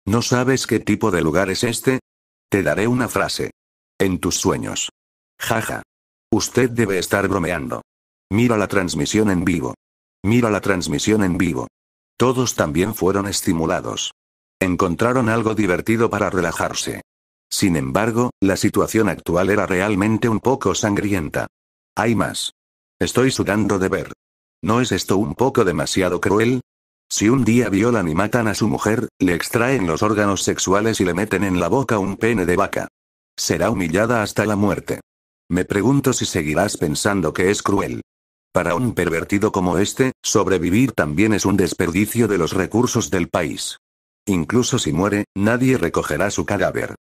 ¿No sabes qué tipo de lugar es este? Te daré una frase. En tus sueños. Jaja. Usted debe estar bromeando. Mira la transmisión en vivo. Mira la transmisión en vivo. Todos también fueron estimulados encontraron algo divertido para relajarse. Sin embargo, la situación actual era realmente un poco sangrienta. Hay más. Estoy sudando de ver. ¿No es esto un poco demasiado cruel? Si un día violan y matan a su mujer, le extraen los órganos sexuales y le meten en la boca un pene de vaca. Será humillada hasta la muerte. Me pregunto si seguirás pensando que es cruel. Para un pervertido como este, sobrevivir también es un desperdicio de los recursos del país. Incluso si muere, nadie recogerá su cadáver.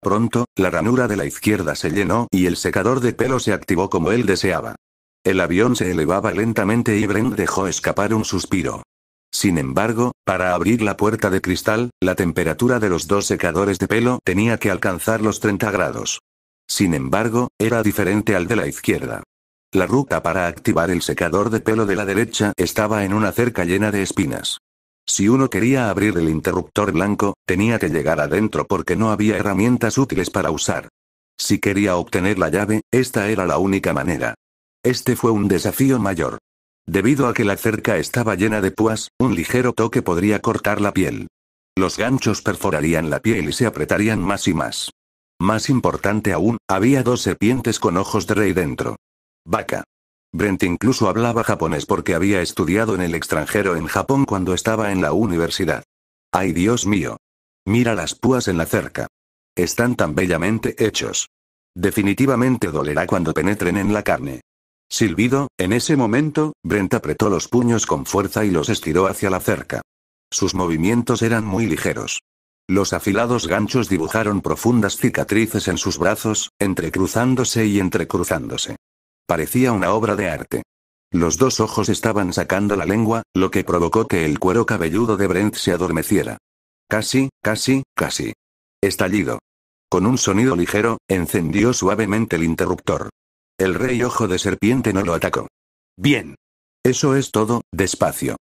Pronto, la ranura de la izquierda se llenó y el secador de pelo se activó como él deseaba. El avión se elevaba lentamente y Brent dejó escapar un suspiro. Sin embargo, para abrir la puerta de cristal, la temperatura de los dos secadores de pelo tenía que alcanzar los 30 grados. Sin embargo, era diferente al de la izquierda. La ruta para activar el secador de pelo de la derecha estaba en una cerca llena de espinas. Si uno quería abrir el interruptor blanco, tenía que llegar adentro porque no había herramientas útiles para usar. Si quería obtener la llave, esta era la única manera. Este fue un desafío mayor. Debido a que la cerca estaba llena de púas, un ligero toque podría cortar la piel. Los ganchos perforarían la piel y se apretarían más y más. Más importante aún, había dos serpientes con ojos de rey dentro. Vaca. Brent incluso hablaba japonés porque había estudiado en el extranjero en Japón cuando estaba en la universidad. ¡Ay Dios mío! Mira las púas en la cerca. Están tan bellamente hechos. Definitivamente dolerá cuando penetren en la carne. Silbido, en ese momento, Brent apretó los puños con fuerza y los estiró hacia la cerca. Sus movimientos eran muy ligeros. Los afilados ganchos dibujaron profundas cicatrices en sus brazos, entrecruzándose y entrecruzándose. Parecía una obra de arte. Los dos ojos estaban sacando la lengua, lo que provocó que el cuero cabelludo de Brent se adormeciera. Casi, casi, casi. Estallido. Con un sonido ligero, encendió suavemente el interruptor. El rey ojo de serpiente no lo atacó. Bien. Eso es todo, despacio.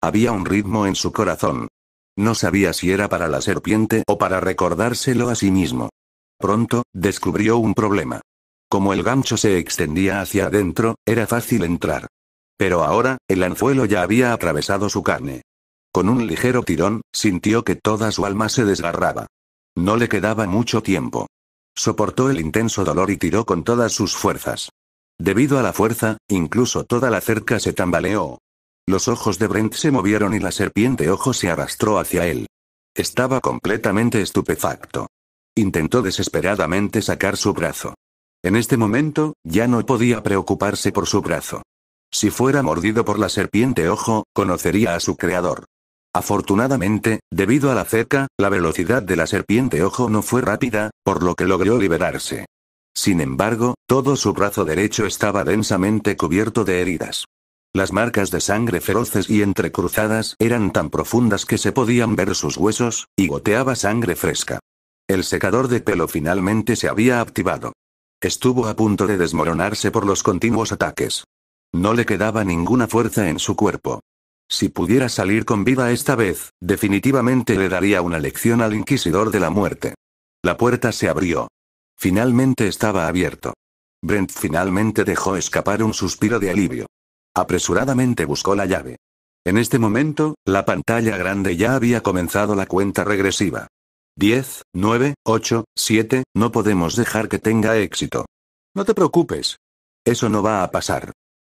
Había un ritmo en su corazón. No sabía si era para la serpiente o para recordárselo a sí mismo. Pronto, descubrió un problema. Como el gancho se extendía hacia adentro, era fácil entrar. Pero ahora, el anzuelo ya había atravesado su carne. Con un ligero tirón, sintió que toda su alma se desgarraba. No le quedaba mucho tiempo. Soportó el intenso dolor y tiró con todas sus fuerzas. Debido a la fuerza, incluso toda la cerca se tambaleó. Los ojos de Brent se movieron y la serpiente ojo se arrastró hacia él. Estaba completamente estupefacto. Intentó desesperadamente sacar su brazo. En este momento, ya no podía preocuparse por su brazo. Si fuera mordido por la serpiente ojo, conocería a su creador. Afortunadamente, debido a la cerca, la velocidad de la serpiente ojo no fue rápida, por lo que logró liberarse. Sin embargo, todo su brazo derecho estaba densamente cubierto de heridas. Las marcas de sangre feroces y entrecruzadas eran tan profundas que se podían ver sus huesos, y goteaba sangre fresca. El secador de pelo finalmente se había activado. Estuvo a punto de desmoronarse por los continuos ataques. No le quedaba ninguna fuerza en su cuerpo. Si pudiera salir con vida esta vez, definitivamente le daría una lección al Inquisidor de la Muerte. La puerta se abrió. Finalmente estaba abierto. Brent finalmente dejó escapar un suspiro de alivio. Apresuradamente buscó la llave. En este momento, la pantalla grande ya había comenzado la cuenta regresiva. 10, 9, 8, 7, no podemos dejar que tenga éxito. No te preocupes. Eso no va a pasar.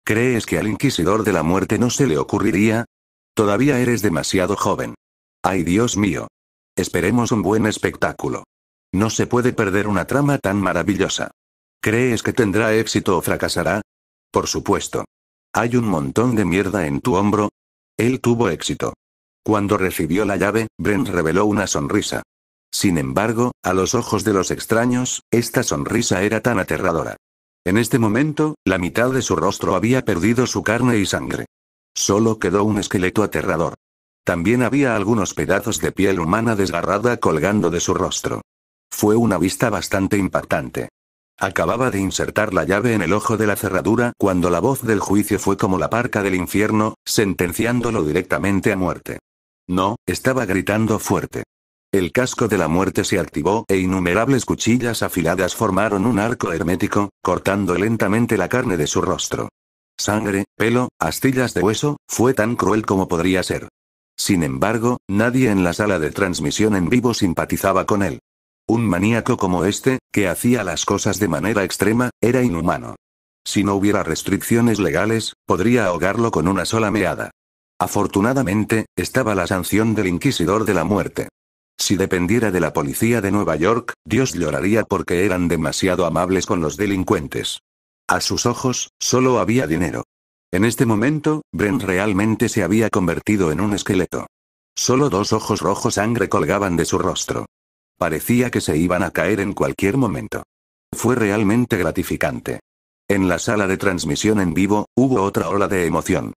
¿Crees que al Inquisidor de la Muerte no se le ocurriría? Todavía eres demasiado joven. Ay Dios mío. Esperemos un buen espectáculo. No se puede perder una trama tan maravillosa. ¿Crees que tendrá éxito o fracasará? Por supuesto. Hay un montón de mierda en tu hombro. Él tuvo éxito. Cuando recibió la llave, Brent reveló una sonrisa. Sin embargo, a los ojos de los extraños, esta sonrisa era tan aterradora. En este momento, la mitad de su rostro había perdido su carne y sangre. Solo quedó un esqueleto aterrador. También había algunos pedazos de piel humana desgarrada colgando de su rostro. Fue una vista bastante impactante. Acababa de insertar la llave en el ojo de la cerradura cuando la voz del juicio fue como la parca del infierno, sentenciándolo directamente a muerte. No, estaba gritando fuerte. El casco de la muerte se activó e innumerables cuchillas afiladas formaron un arco hermético, cortando lentamente la carne de su rostro. Sangre, pelo, astillas de hueso, fue tan cruel como podría ser. Sin embargo, nadie en la sala de transmisión en vivo simpatizaba con él. Un maníaco como este, que hacía las cosas de manera extrema, era inhumano. Si no hubiera restricciones legales, podría ahogarlo con una sola meada. Afortunadamente, estaba la sanción del Inquisidor de la Muerte. Si dependiera de la policía de Nueva York, Dios lloraría porque eran demasiado amables con los delincuentes. A sus ojos, solo había dinero. En este momento, Brent realmente se había convertido en un esqueleto. Solo dos ojos rojos sangre colgaban de su rostro. Parecía que se iban a caer en cualquier momento. Fue realmente gratificante. En la sala de transmisión en vivo, hubo otra ola de emoción.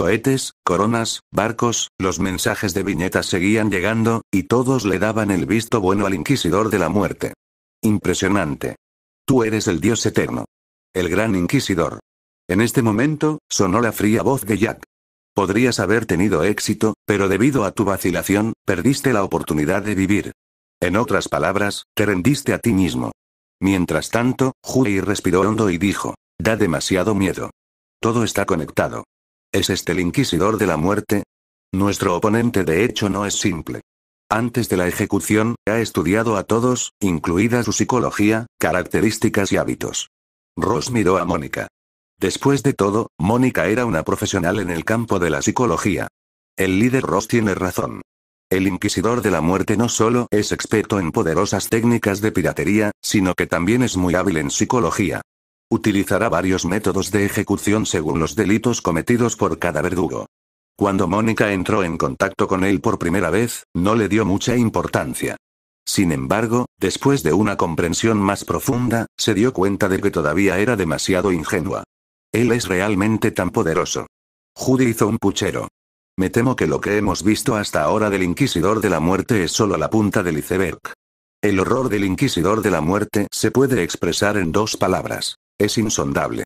Cohetes, coronas, barcos, los mensajes de viñetas seguían llegando, y todos le daban el visto bueno al Inquisidor de la Muerte. Impresionante. Tú eres el Dios eterno. El gran Inquisidor. En este momento, sonó la fría voz de Jack. Podrías haber tenido éxito, pero debido a tu vacilación, perdiste la oportunidad de vivir. En otras palabras, te rendiste a ti mismo. Mientras tanto, Juli respiró hondo y dijo, da demasiado miedo. Todo está conectado. ¿Es este el inquisidor de la muerte? Nuestro oponente de hecho no es simple. Antes de la ejecución, ha estudiado a todos, incluida su psicología, características y hábitos. Ross miró a Mónica. Después de todo, Mónica era una profesional en el campo de la psicología. El líder Ross tiene razón. El Inquisidor de la Muerte no solo es experto en poderosas técnicas de piratería, sino que también es muy hábil en psicología. Utilizará varios métodos de ejecución según los delitos cometidos por cada verdugo. Cuando Mónica entró en contacto con él por primera vez, no le dio mucha importancia. Sin embargo, después de una comprensión más profunda, se dio cuenta de que todavía era demasiado ingenua. Él es realmente tan poderoso. Judy hizo un puchero. Me temo que lo que hemos visto hasta ahora del Inquisidor de la Muerte es solo la punta del iceberg. El horror del Inquisidor de la Muerte se puede expresar en dos palabras. Es insondable.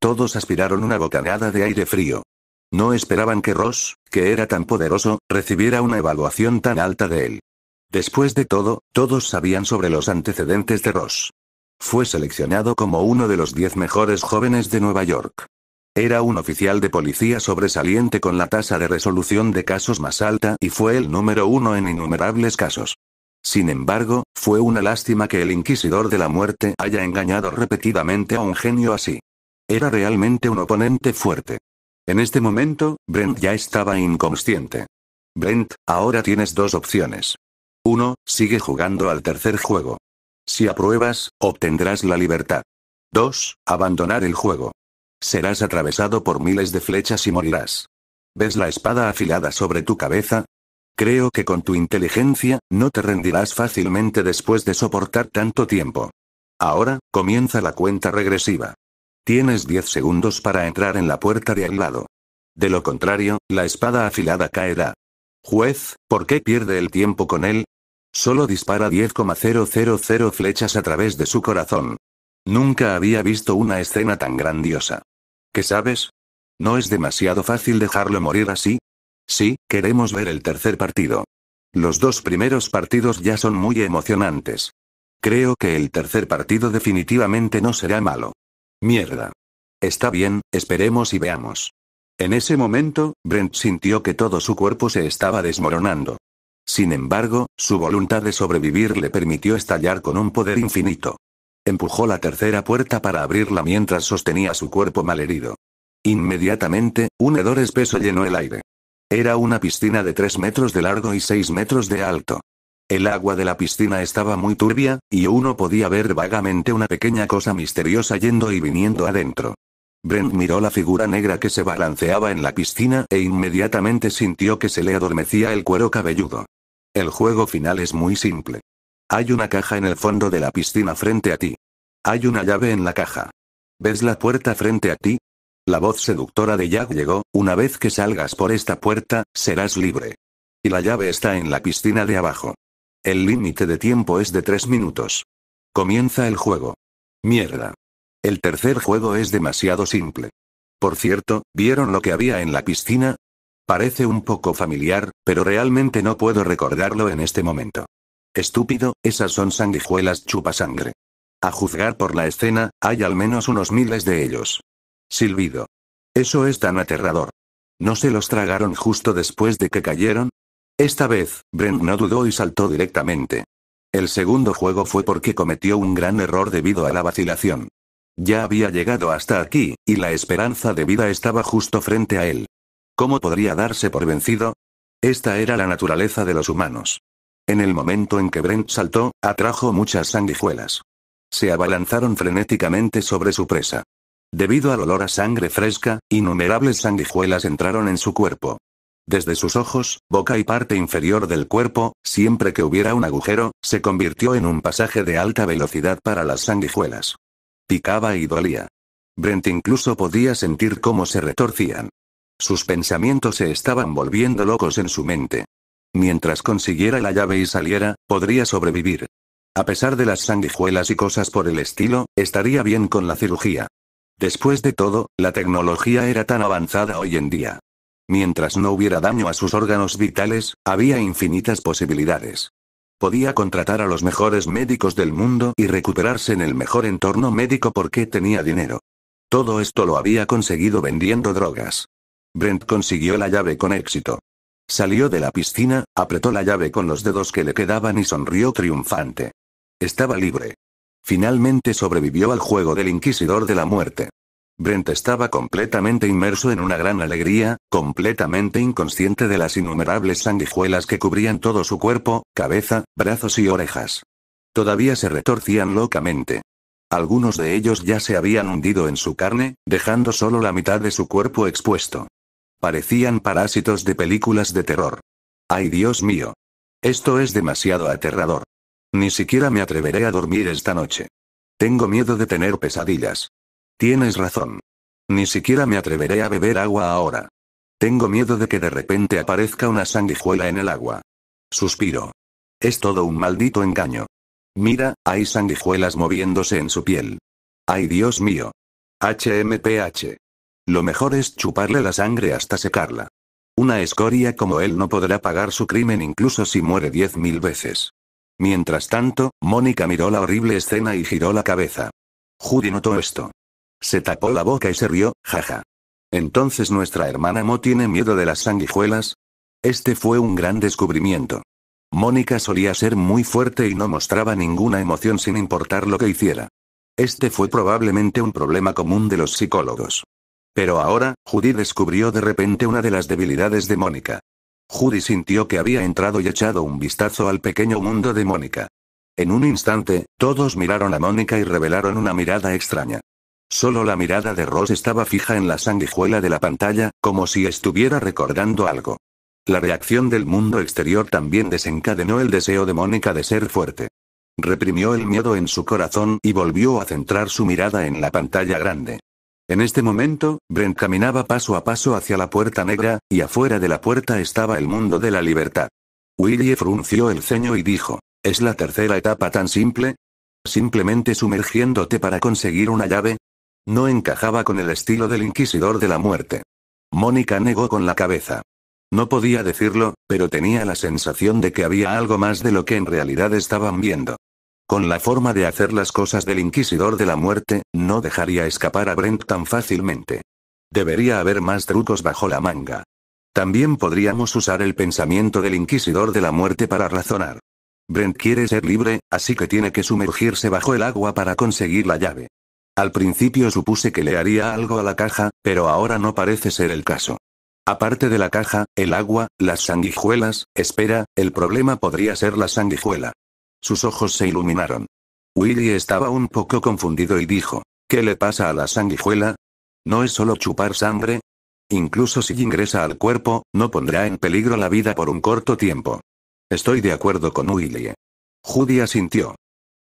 Todos aspiraron una bocanada de aire frío. No esperaban que Ross, que era tan poderoso, recibiera una evaluación tan alta de él. Después de todo, todos sabían sobre los antecedentes de Ross. Fue seleccionado como uno de los diez mejores jóvenes de Nueva York. Era un oficial de policía sobresaliente con la tasa de resolución de casos más alta y fue el número uno en innumerables casos. Sin embargo, fue una lástima que el Inquisidor de la Muerte haya engañado repetidamente a un genio así. Era realmente un oponente fuerte. En este momento, Brent ya estaba inconsciente. Brent, ahora tienes dos opciones. 1. Sigue jugando al tercer juego. Si apruebas, obtendrás la libertad. 2. Abandonar el juego. Serás atravesado por miles de flechas y morirás. ¿Ves la espada afilada sobre tu cabeza? Creo que con tu inteligencia, no te rendirás fácilmente después de soportar tanto tiempo. Ahora, comienza la cuenta regresiva. Tienes 10 segundos para entrar en la puerta de al lado. De lo contrario, la espada afilada caerá. Juez, ¿por qué pierde el tiempo con él? Solo dispara 10,000 flechas a través de su corazón. Nunca había visto una escena tan grandiosa. ¿Qué sabes? No es demasiado fácil dejarlo morir así, Sí, queremos ver el tercer partido. Los dos primeros partidos ya son muy emocionantes. Creo que el tercer partido definitivamente no será malo. Mierda. Está bien, esperemos y veamos. En ese momento, Brent sintió que todo su cuerpo se estaba desmoronando. Sin embargo, su voluntad de sobrevivir le permitió estallar con un poder infinito. Empujó la tercera puerta para abrirla mientras sostenía su cuerpo malherido. Inmediatamente, un hedor espeso llenó el aire. Era una piscina de 3 metros de largo y 6 metros de alto. El agua de la piscina estaba muy turbia, y uno podía ver vagamente una pequeña cosa misteriosa yendo y viniendo adentro. Brent miró la figura negra que se balanceaba en la piscina e inmediatamente sintió que se le adormecía el cuero cabelludo. El juego final es muy simple. Hay una caja en el fondo de la piscina frente a ti. Hay una llave en la caja. ¿Ves la puerta frente a ti? La voz seductora de Jack llegó, una vez que salgas por esta puerta, serás libre. Y la llave está en la piscina de abajo. El límite de tiempo es de tres minutos. Comienza el juego. Mierda. El tercer juego es demasiado simple. Por cierto, ¿vieron lo que había en la piscina? Parece un poco familiar, pero realmente no puedo recordarlo en este momento. Estúpido, esas son sanguijuelas chupasangre. A juzgar por la escena, hay al menos unos miles de ellos. Silbido. Eso es tan aterrador. ¿No se los tragaron justo después de que cayeron? Esta vez, Brent no dudó y saltó directamente. El segundo juego fue porque cometió un gran error debido a la vacilación. Ya había llegado hasta aquí, y la esperanza de vida estaba justo frente a él. ¿Cómo podría darse por vencido? Esta era la naturaleza de los humanos. En el momento en que Brent saltó, atrajo muchas sanguijuelas. Se abalanzaron frenéticamente sobre su presa. Debido al olor a sangre fresca, innumerables sanguijuelas entraron en su cuerpo. Desde sus ojos, boca y parte inferior del cuerpo, siempre que hubiera un agujero, se convirtió en un pasaje de alta velocidad para las sanguijuelas. Picaba y dolía. Brent incluso podía sentir cómo se retorcían. Sus pensamientos se estaban volviendo locos en su mente. Mientras consiguiera la llave y saliera, podría sobrevivir. A pesar de las sanguijuelas y cosas por el estilo, estaría bien con la cirugía. Después de todo, la tecnología era tan avanzada hoy en día. Mientras no hubiera daño a sus órganos vitales, había infinitas posibilidades. Podía contratar a los mejores médicos del mundo y recuperarse en el mejor entorno médico porque tenía dinero. Todo esto lo había conseguido vendiendo drogas. Brent consiguió la llave con éxito. Salió de la piscina, apretó la llave con los dedos que le quedaban y sonrió triunfante. Estaba libre. Finalmente sobrevivió al juego del Inquisidor de la Muerte. Brent estaba completamente inmerso en una gran alegría, completamente inconsciente de las innumerables sanguijuelas que cubrían todo su cuerpo, cabeza, brazos y orejas. Todavía se retorcían locamente. Algunos de ellos ya se habían hundido en su carne, dejando solo la mitad de su cuerpo expuesto. Parecían parásitos de películas de terror. ¡Ay Dios mío! Esto es demasiado aterrador. Ni siquiera me atreveré a dormir esta noche. Tengo miedo de tener pesadillas. Tienes razón. Ni siquiera me atreveré a beber agua ahora. Tengo miedo de que de repente aparezca una sanguijuela en el agua. Suspiro. Es todo un maldito engaño. Mira, hay sanguijuelas moviéndose en su piel. ¡Ay Dios mío! HMPH. Lo mejor es chuparle la sangre hasta secarla. Una escoria como él no podrá pagar su crimen incluso si muere diez mil veces. Mientras tanto, Mónica miró la horrible escena y giró la cabeza. Judy notó esto. Se tapó la boca y se rió, jaja. Entonces nuestra hermana Mo tiene miedo de las sanguijuelas. Este fue un gran descubrimiento. Mónica solía ser muy fuerte y no mostraba ninguna emoción sin importar lo que hiciera. Este fue probablemente un problema común de los psicólogos. Pero ahora, Judy descubrió de repente una de las debilidades de Mónica. Judy sintió que había entrado y echado un vistazo al pequeño mundo de Mónica. En un instante, todos miraron a Mónica y revelaron una mirada extraña. Solo la mirada de Ross estaba fija en la sanguijuela de la pantalla, como si estuviera recordando algo. La reacción del mundo exterior también desencadenó el deseo de Mónica de ser fuerte. Reprimió el miedo en su corazón y volvió a centrar su mirada en la pantalla grande. En este momento, Brent caminaba paso a paso hacia la puerta negra, y afuera de la puerta estaba el mundo de la libertad. Willie frunció el ceño y dijo, ¿es la tercera etapa tan simple? ¿Simplemente sumergiéndote para conseguir una llave? No encajaba con el estilo del Inquisidor de la Muerte. Mónica negó con la cabeza. No podía decirlo, pero tenía la sensación de que había algo más de lo que en realidad estaban viendo. Con la forma de hacer las cosas del Inquisidor de la Muerte, no dejaría escapar a Brent tan fácilmente. Debería haber más trucos bajo la manga. También podríamos usar el pensamiento del Inquisidor de la Muerte para razonar. Brent quiere ser libre, así que tiene que sumergirse bajo el agua para conseguir la llave. Al principio supuse que le haría algo a la caja, pero ahora no parece ser el caso. Aparte de la caja, el agua, las sanguijuelas, espera, el problema podría ser la sanguijuela. Sus ojos se iluminaron. Willie estaba un poco confundido y dijo, ¿qué le pasa a la sanguijuela? ¿No es solo chupar sangre? Incluso si ingresa al cuerpo, no pondrá en peligro la vida por un corto tiempo. Estoy de acuerdo con Willie. Judy asintió.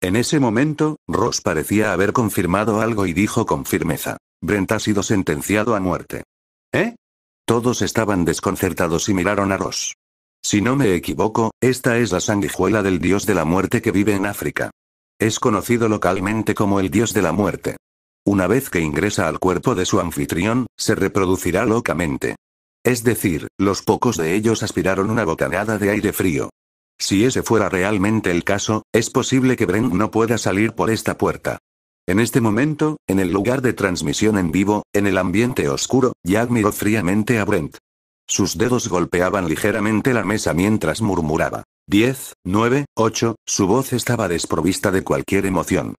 En ese momento, Ross parecía haber confirmado algo y dijo con firmeza. Brent ha sido sentenciado a muerte. ¿Eh? Todos estaban desconcertados y miraron a Ross. Si no me equivoco, esta es la sanguijuela del dios de la muerte que vive en África. Es conocido localmente como el dios de la muerte. Una vez que ingresa al cuerpo de su anfitrión, se reproducirá locamente. Es decir, los pocos de ellos aspiraron una bocanada de aire frío. Si ese fuera realmente el caso, es posible que Brent no pueda salir por esta puerta. En este momento, en el lugar de transmisión en vivo, en el ambiente oscuro, Jack miró fríamente a Brent. Sus dedos golpeaban ligeramente la mesa mientras murmuraba. Diez, nueve, ocho, su voz estaba desprovista de cualquier emoción.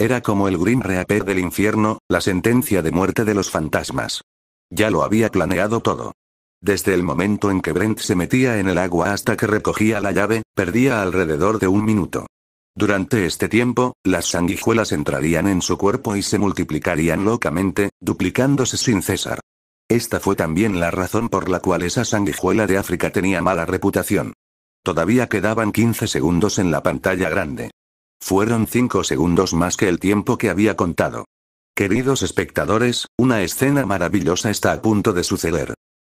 Era como el Grim Reaper del infierno, la sentencia de muerte de los fantasmas. Ya lo había planeado todo. Desde el momento en que Brent se metía en el agua hasta que recogía la llave, perdía alrededor de un minuto. Durante este tiempo, las sanguijuelas entrarían en su cuerpo y se multiplicarían locamente, duplicándose sin cesar. Esta fue también la razón por la cual esa sanguijuela de África tenía mala reputación. Todavía quedaban 15 segundos en la pantalla grande. Fueron 5 segundos más que el tiempo que había contado. Queridos espectadores, una escena maravillosa está a punto de suceder.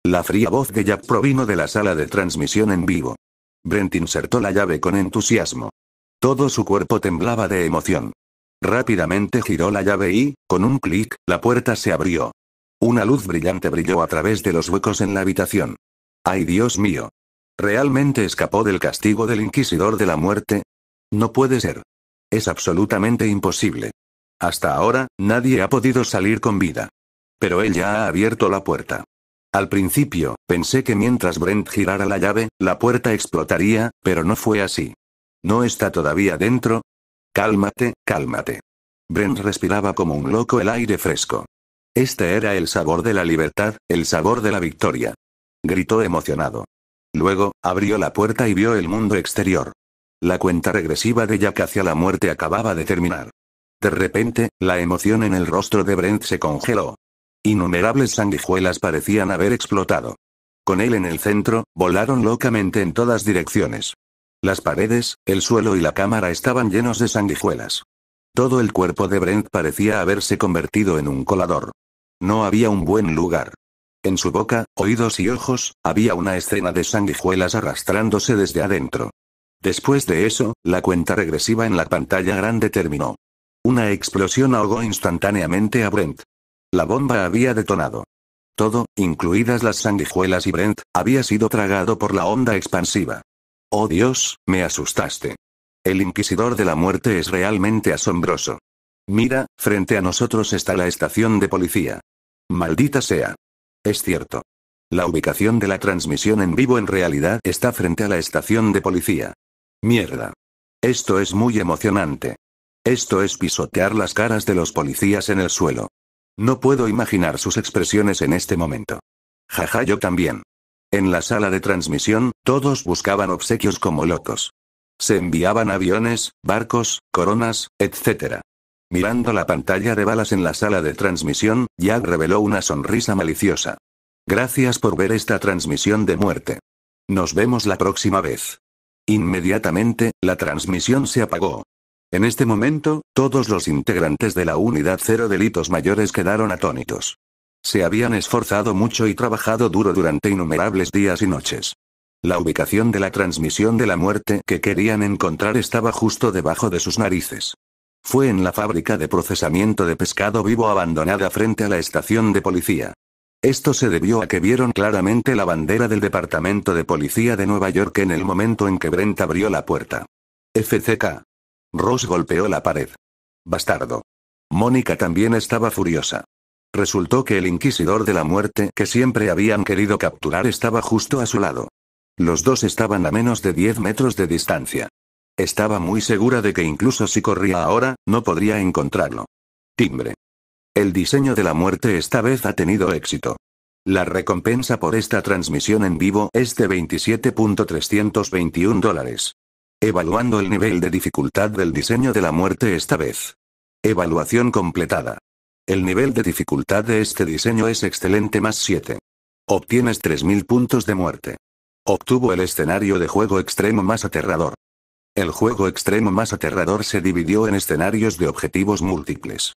La fría voz de Jack provino de la sala de transmisión en vivo. Brent insertó la llave con entusiasmo. Todo su cuerpo temblaba de emoción. Rápidamente giró la llave y, con un clic, la puerta se abrió. Una luz brillante brilló a través de los huecos en la habitación. ¡Ay Dios mío! ¿Realmente escapó del castigo del Inquisidor de la Muerte? No puede ser. Es absolutamente imposible. Hasta ahora, nadie ha podido salir con vida. Pero él ya ha abierto la puerta. Al principio, pensé que mientras Brent girara la llave, la puerta explotaría, pero no fue así. ¿No está todavía dentro? Cálmate, cálmate. Brent respiraba como un loco el aire fresco. Este era el sabor de la libertad, el sabor de la victoria. Gritó emocionado. Luego, abrió la puerta y vio el mundo exterior. La cuenta regresiva de Jack hacia la muerte acababa de terminar. De repente, la emoción en el rostro de Brent se congeló. Innumerables sanguijuelas parecían haber explotado. Con él en el centro, volaron locamente en todas direcciones. Las paredes, el suelo y la cámara estaban llenos de sanguijuelas. Todo el cuerpo de Brent parecía haberse convertido en un colador. No había un buen lugar. En su boca, oídos y ojos, había una escena de sanguijuelas arrastrándose desde adentro. Después de eso, la cuenta regresiva en la pantalla grande terminó. Una explosión ahogó instantáneamente a Brent. La bomba había detonado. Todo, incluidas las sanguijuelas y Brent, había sido tragado por la onda expansiva. Oh Dios, me asustaste. El Inquisidor de la Muerte es realmente asombroso. Mira, frente a nosotros está la estación de policía. Maldita sea. Es cierto. La ubicación de la transmisión en vivo en realidad está frente a la estación de policía. Mierda. Esto es muy emocionante. Esto es pisotear las caras de los policías en el suelo. No puedo imaginar sus expresiones en este momento. Jaja, yo también. En la sala de transmisión, todos buscaban obsequios como locos. Se enviaban aviones, barcos, coronas, etc. Mirando la pantalla de balas en la sala de transmisión, Jack reveló una sonrisa maliciosa. Gracias por ver esta transmisión de muerte. Nos vemos la próxima vez. Inmediatamente, la transmisión se apagó. En este momento, todos los integrantes de la unidad cero delitos mayores quedaron atónitos. Se habían esforzado mucho y trabajado duro durante innumerables días y noches. La ubicación de la transmisión de la muerte que querían encontrar estaba justo debajo de sus narices. Fue en la fábrica de procesamiento de pescado vivo abandonada frente a la estación de policía. Esto se debió a que vieron claramente la bandera del Departamento de Policía de Nueva York en el momento en que Brent abrió la puerta. FCK. Ross golpeó la pared. Bastardo. Mónica también estaba furiosa. Resultó que el inquisidor de la muerte que siempre habían querido capturar estaba justo a su lado. Los dos estaban a menos de 10 metros de distancia. Estaba muy segura de que incluso si corría ahora, no podría encontrarlo. Timbre. El diseño de la muerte esta vez ha tenido éxito. La recompensa por esta transmisión en vivo es de 27.321 dólares. Evaluando el nivel de dificultad del diseño de la muerte esta vez. Evaluación completada. El nivel de dificultad de este diseño es excelente más 7. Obtienes 3.000 puntos de muerte obtuvo el escenario de juego extremo más aterrador. El juego extremo más aterrador se dividió en escenarios de objetivos múltiples.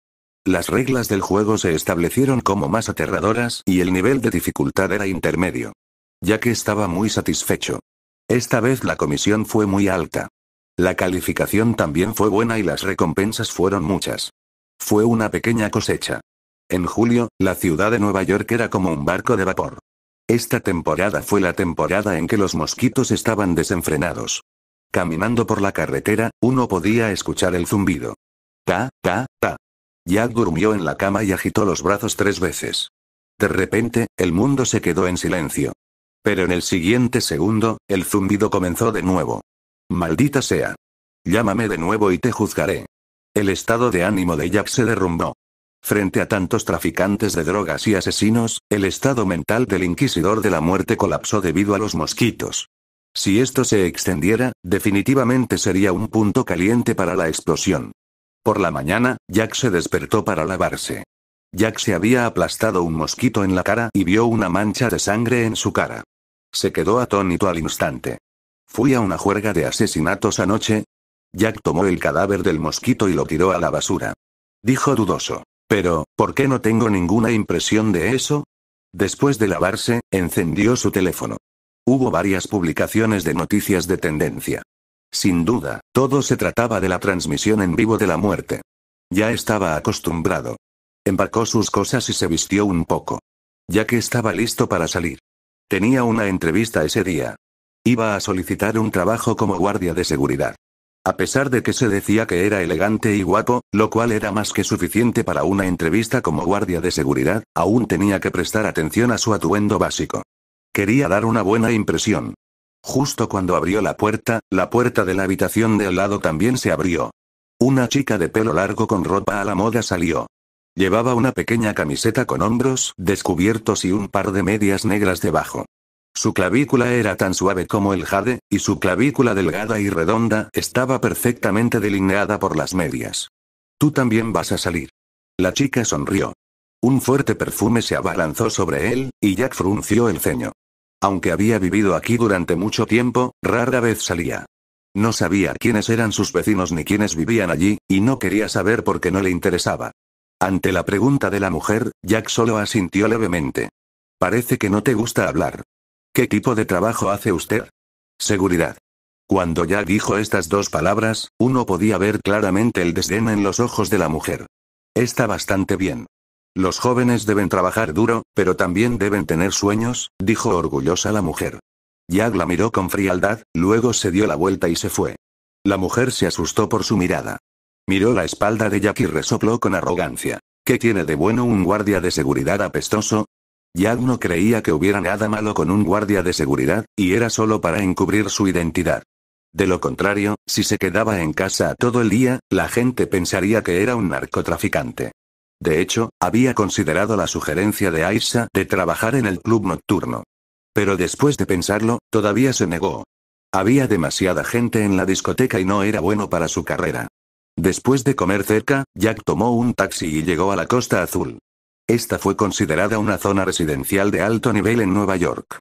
Las reglas del juego se establecieron como más aterradoras y el nivel de dificultad era intermedio. Ya que estaba muy satisfecho. Esta vez la comisión fue muy alta. La calificación también fue buena y las recompensas fueron muchas. Fue una pequeña cosecha. En julio, la ciudad de Nueva York era como un barco de vapor. Esta temporada fue la temporada en que los mosquitos estaban desenfrenados. Caminando por la carretera, uno podía escuchar el zumbido. Ta, ta, ta. Jack durmió en la cama y agitó los brazos tres veces. De repente, el mundo se quedó en silencio. Pero en el siguiente segundo, el zumbido comenzó de nuevo. Maldita sea. Llámame de nuevo y te juzgaré. El estado de ánimo de Jack se derrumbó. Frente a tantos traficantes de drogas y asesinos, el estado mental del inquisidor de la muerte colapsó debido a los mosquitos. Si esto se extendiera, definitivamente sería un punto caliente para la explosión. Por la mañana, Jack se despertó para lavarse. Jack se había aplastado un mosquito en la cara y vio una mancha de sangre en su cara. Se quedó atónito al instante. Fui a una juerga de asesinatos anoche. Jack tomó el cadáver del mosquito y lo tiró a la basura. Dijo dudoso. Pero, ¿por qué no tengo ninguna impresión de eso? Después de lavarse, encendió su teléfono. Hubo varias publicaciones de noticias de tendencia. Sin duda, todo se trataba de la transmisión en vivo de la muerte. Ya estaba acostumbrado. Embarcó sus cosas y se vistió un poco. Ya que estaba listo para salir. Tenía una entrevista ese día. Iba a solicitar un trabajo como guardia de seguridad. A pesar de que se decía que era elegante y guapo, lo cual era más que suficiente para una entrevista como guardia de seguridad, aún tenía que prestar atención a su atuendo básico. Quería dar una buena impresión. Justo cuando abrió la puerta, la puerta de la habitación del lado también se abrió. Una chica de pelo largo con ropa a la moda salió. Llevaba una pequeña camiseta con hombros descubiertos y un par de medias negras debajo. Su clavícula era tan suave como el jade, y su clavícula delgada y redonda estaba perfectamente delineada por las medias. Tú también vas a salir. La chica sonrió. Un fuerte perfume se abalanzó sobre él, y Jack frunció el ceño. Aunque había vivido aquí durante mucho tiempo, rara vez salía. No sabía quiénes eran sus vecinos ni quiénes vivían allí, y no quería saber por qué no le interesaba. Ante la pregunta de la mujer, Jack solo asintió levemente. Parece que no te gusta hablar. ¿Qué tipo de trabajo hace usted? Seguridad. Cuando Jack dijo estas dos palabras, uno podía ver claramente el desdén en los ojos de la mujer. Está bastante bien. Los jóvenes deben trabajar duro, pero también deben tener sueños, dijo orgullosa la mujer. Jack la miró con frialdad, luego se dio la vuelta y se fue. La mujer se asustó por su mirada. Miró la espalda de Jack y resopló con arrogancia. ¿Qué tiene de bueno un guardia de seguridad apestoso? Jack no creía que hubiera nada malo con un guardia de seguridad, y era solo para encubrir su identidad. De lo contrario, si se quedaba en casa todo el día, la gente pensaría que era un narcotraficante. De hecho, había considerado la sugerencia de Aisha de trabajar en el club nocturno. Pero después de pensarlo, todavía se negó. Había demasiada gente en la discoteca y no era bueno para su carrera. Después de comer cerca, Jack tomó un taxi y llegó a la Costa Azul. Esta fue considerada una zona residencial de alto nivel en Nueva York.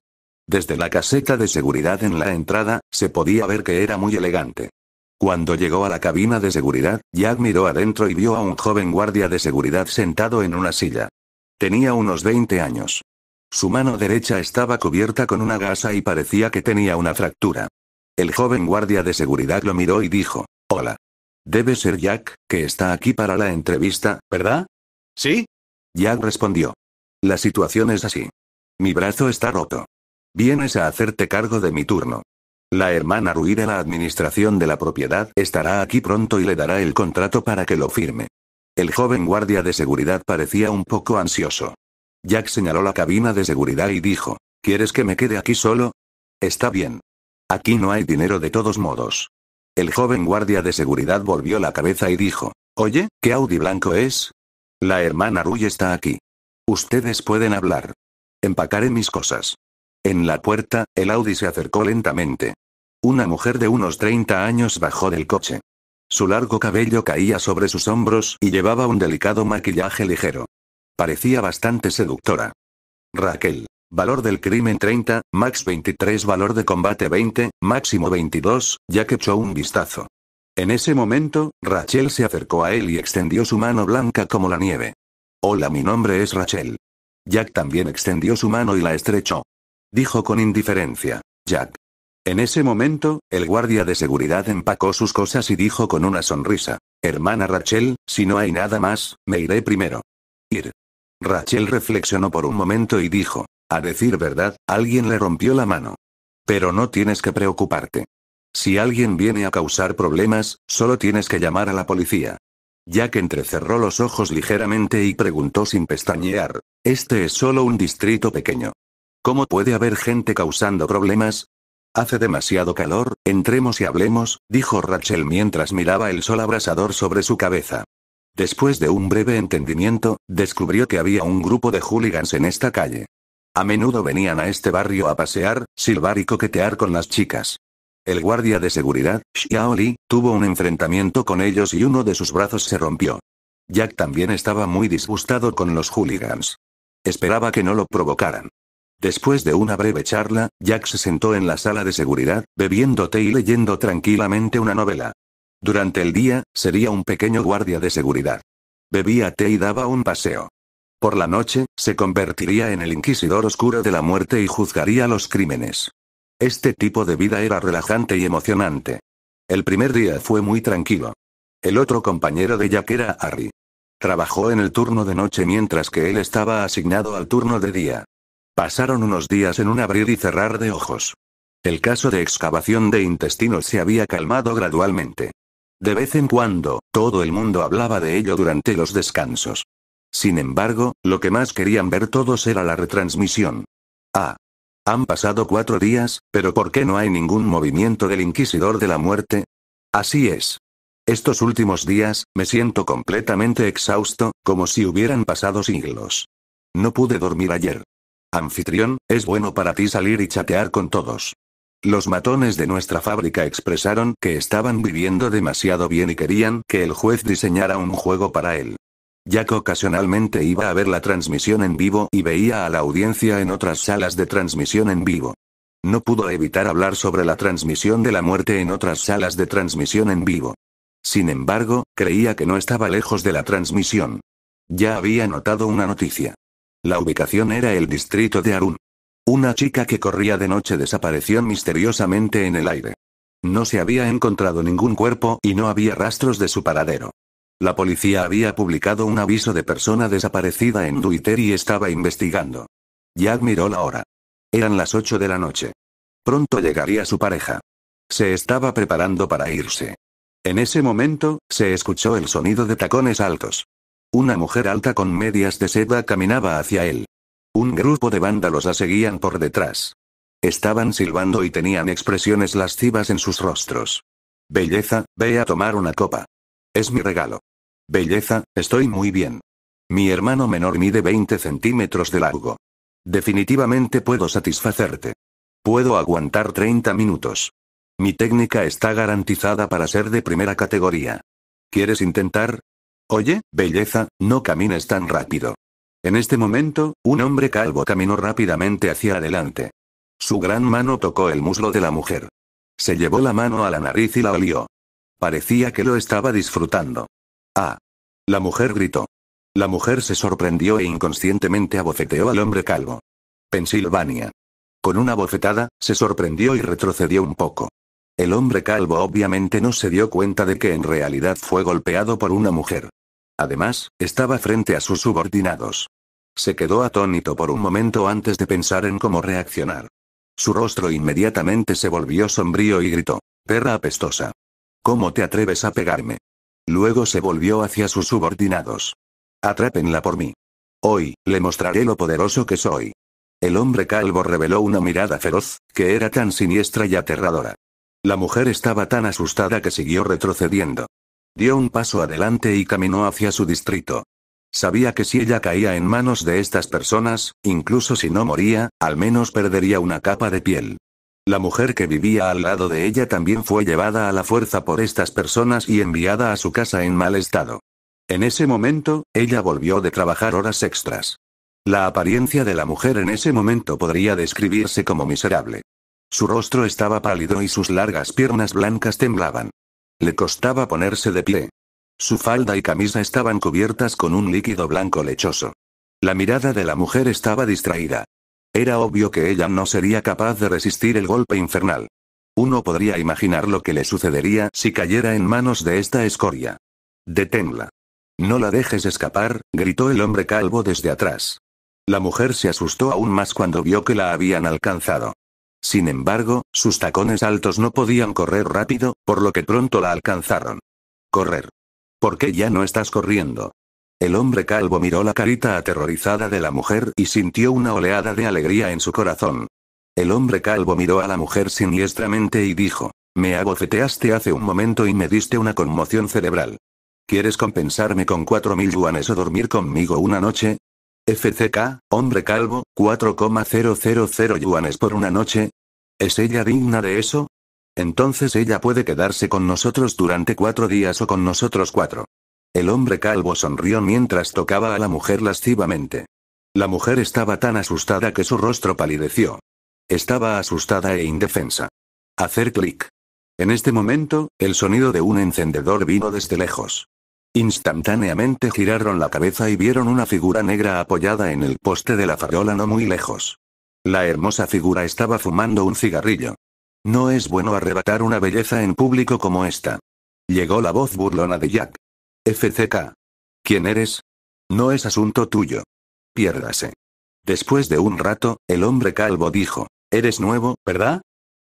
Desde la caseta de seguridad en la entrada, se podía ver que era muy elegante. Cuando llegó a la cabina de seguridad, Jack miró adentro y vio a un joven guardia de seguridad sentado en una silla. Tenía unos 20 años. Su mano derecha estaba cubierta con una gasa y parecía que tenía una fractura. El joven guardia de seguridad lo miró y dijo, Hola. Debe ser Jack, que está aquí para la entrevista, ¿verdad? Sí, Jack respondió. La situación es así. Mi brazo está roto. Vienes a hacerte cargo de mi turno. La hermana Ruida la administración de la propiedad estará aquí pronto y le dará el contrato para que lo firme. El joven guardia de seguridad parecía un poco ansioso. Jack señaló la cabina de seguridad y dijo, ¿Quieres que me quede aquí solo? Está bien. Aquí no hay dinero de todos modos. El joven guardia de seguridad volvió la cabeza y dijo, Oye, ¿qué Audi blanco es? La hermana Ruy está aquí. Ustedes pueden hablar. Empacaré mis cosas. En la puerta, el Audi se acercó lentamente. Una mujer de unos 30 años bajó del coche. Su largo cabello caía sobre sus hombros y llevaba un delicado maquillaje ligero. Parecía bastante seductora. Raquel. Valor del crimen 30, max 23, valor de combate 20, máximo 22, ya que echó un vistazo. En ese momento, Rachel se acercó a él y extendió su mano blanca como la nieve. Hola, mi nombre es Rachel. Jack también extendió su mano y la estrechó. Dijo con indiferencia, Jack. En ese momento, el guardia de seguridad empacó sus cosas y dijo con una sonrisa, Hermana Rachel, si no hay nada más, me iré primero. Ir. Rachel reflexionó por un momento y dijo, a decir verdad, alguien le rompió la mano. Pero no tienes que preocuparte. Si alguien viene a causar problemas, solo tienes que llamar a la policía. Jack entrecerró los ojos ligeramente y preguntó sin pestañear. Este es solo un distrito pequeño. ¿Cómo puede haber gente causando problemas? Hace demasiado calor, entremos y hablemos, dijo Rachel mientras miraba el sol abrasador sobre su cabeza. Después de un breve entendimiento, descubrió que había un grupo de hooligans en esta calle. A menudo venían a este barrio a pasear, silbar y coquetear con las chicas. El guardia de seguridad, Xiao tuvo un enfrentamiento con ellos y uno de sus brazos se rompió. Jack también estaba muy disgustado con los hooligans. Esperaba que no lo provocaran. Después de una breve charla, Jack se sentó en la sala de seguridad, bebiendo té y leyendo tranquilamente una novela. Durante el día, sería un pequeño guardia de seguridad. Bebía té y daba un paseo. Por la noche, se convertiría en el inquisidor oscuro de la muerte y juzgaría los crímenes. Este tipo de vida era relajante y emocionante. El primer día fue muy tranquilo. El otro compañero de Jack era Harry. Trabajó en el turno de noche mientras que él estaba asignado al turno de día. Pasaron unos días en un abrir y cerrar de ojos. El caso de excavación de intestinos se había calmado gradualmente. De vez en cuando, todo el mundo hablaba de ello durante los descansos. Sin embargo, lo que más querían ver todos era la retransmisión. Ah, han pasado cuatro días, pero ¿por qué no hay ningún movimiento del Inquisidor de la Muerte? Así es. Estos últimos días, me siento completamente exhausto, como si hubieran pasado siglos. No pude dormir ayer. Anfitrión, es bueno para ti salir y chatear con todos. Los matones de nuestra fábrica expresaron que estaban viviendo demasiado bien y querían que el juez diseñara un juego para él. Jack ocasionalmente iba a ver la transmisión en vivo y veía a la audiencia en otras salas de transmisión en vivo. No pudo evitar hablar sobre la transmisión de la muerte en otras salas de transmisión en vivo. Sin embargo, creía que no estaba lejos de la transmisión. Ya había notado una noticia. La ubicación era el distrito de Arun. Una chica que corría de noche desapareció misteriosamente en el aire. No se había encontrado ningún cuerpo y no había rastros de su paradero. La policía había publicado un aviso de persona desaparecida en Twitter y estaba investigando. Jack miró la hora. Eran las 8 de la noche. Pronto llegaría su pareja. Se estaba preparando para irse. En ese momento, se escuchó el sonido de tacones altos. Una mujer alta con medias de seda caminaba hacia él. Un grupo de vándalos la seguían por detrás. Estaban silbando y tenían expresiones lascivas en sus rostros. Belleza, ve a tomar una copa. Es mi regalo. Belleza, estoy muy bien. Mi hermano menor mide 20 centímetros de largo. Definitivamente puedo satisfacerte. Puedo aguantar 30 minutos. Mi técnica está garantizada para ser de primera categoría. ¿Quieres intentar? Oye, belleza, no camines tan rápido. En este momento, un hombre calvo caminó rápidamente hacia adelante. Su gran mano tocó el muslo de la mujer. Se llevó la mano a la nariz y la olió. Parecía que lo estaba disfrutando. ¡Ah! La mujer gritó. La mujer se sorprendió e inconscientemente abofeteó al hombre calvo. Pensilvania. Con una bofetada, se sorprendió y retrocedió un poco. El hombre calvo obviamente no se dio cuenta de que en realidad fue golpeado por una mujer. Además, estaba frente a sus subordinados. Se quedó atónito por un momento antes de pensar en cómo reaccionar. Su rostro inmediatamente se volvió sombrío y gritó, perra apestosa. ¿Cómo te atreves a pegarme? Luego se volvió hacia sus subordinados. Atrápenla por mí. Hoy, le mostraré lo poderoso que soy. El hombre calvo reveló una mirada feroz, que era tan siniestra y aterradora. La mujer estaba tan asustada que siguió retrocediendo. Dio un paso adelante y caminó hacia su distrito. Sabía que si ella caía en manos de estas personas, incluso si no moría, al menos perdería una capa de piel. La mujer que vivía al lado de ella también fue llevada a la fuerza por estas personas y enviada a su casa en mal estado. En ese momento, ella volvió de trabajar horas extras. La apariencia de la mujer en ese momento podría describirse como miserable. Su rostro estaba pálido y sus largas piernas blancas temblaban. Le costaba ponerse de pie. Su falda y camisa estaban cubiertas con un líquido blanco lechoso. La mirada de la mujer estaba distraída. Era obvio que ella no sería capaz de resistir el golpe infernal. Uno podría imaginar lo que le sucedería si cayera en manos de esta escoria. Deténla. No la dejes escapar, gritó el hombre calvo desde atrás. La mujer se asustó aún más cuando vio que la habían alcanzado. Sin embargo, sus tacones altos no podían correr rápido, por lo que pronto la alcanzaron. Correr. ¿Por qué ya no estás corriendo? El hombre calvo miró la carita aterrorizada de la mujer y sintió una oleada de alegría en su corazón. El hombre calvo miró a la mujer siniestramente y dijo, me abofeteaste hace un momento y me diste una conmoción cerebral. ¿Quieres compensarme con cuatro mil yuanes o dormir conmigo una noche? FCK, hombre calvo, 4,000 yuanes por una noche. ¿Es ella digna de eso? Entonces ella puede quedarse con nosotros durante cuatro días o con nosotros cuatro. El hombre calvo sonrió mientras tocaba a la mujer lascivamente. La mujer estaba tan asustada que su rostro palideció. Estaba asustada e indefensa. Hacer clic. En este momento, el sonido de un encendedor vino desde lejos. Instantáneamente giraron la cabeza y vieron una figura negra apoyada en el poste de la farola no muy lejos. La hermosa figura estaba fumando un cigarrillo. No es bueno arrebatar una belleza en público como esta. Llegó la voz burlona de Jack. FCK. ¿Quién eres? No es asunto tuyo. Piérdase. Después de un rato, el hombre calvo dijo, Eres nuevo, ¿verdad?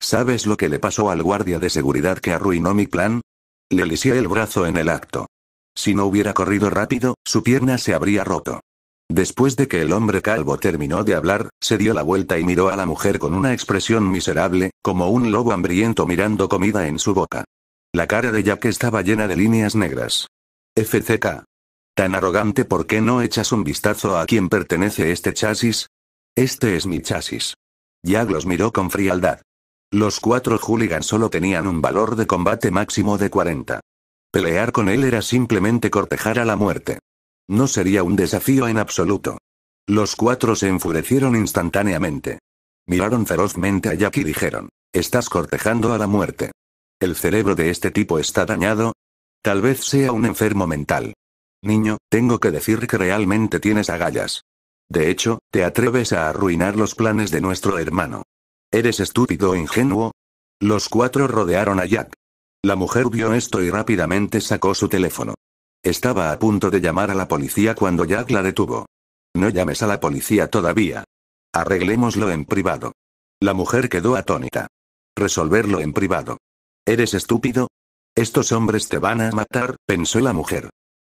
¿Sabes lo que le pasó al guardia de seguridad que arruinó mi plan? Le lisié el brazo en el acto. Si no hubiera corrido rápido, su pierna se habría roto. Después de que el hombre calvo terminó de hablar, se dio la vuelta y miró a la mujer con una expresión miserable, como un lobo hambriento mirando comida en su boca. La cara de Jack estaba llena de líneas negras. FCK. Tan arrogante, ¿por qué no echas un vistazo a quién pertenece este chasis? Este es mi chasis. Jack los miró con frialdad. Los cuatro hooligans solo tenían un valor de combate máximo de 40. Pelear con él era simplemente cortejar a la muerte. No sería un desafío en absoluto. Los cuatro se enfurecieron instantáneamente. Miraron ferozmente a Jack y dijeron, estás cortejando a la muerte. El cerebro de este tipo está dañado, Tal vez sea un enfermo mental. Niño, tengo que decir que realmente tienes agallas. De hecho, te atreves a arruinar los planes de nuestro hermano. ¿Eres estúpido o e ingenuo? Los cuatro rodearon a Jack. La mujer vio esto y rápidamente sacó su teléfono. Estaba a punto de llamar a la policía cuando Jack la detuvo. No llames a la policía todavía. Arreglémoslo en privado. La mujer quedó atónita. Resolverlo en privado. ¿Eres estúpido? Estos hombres te van a matar, pensó la mujer.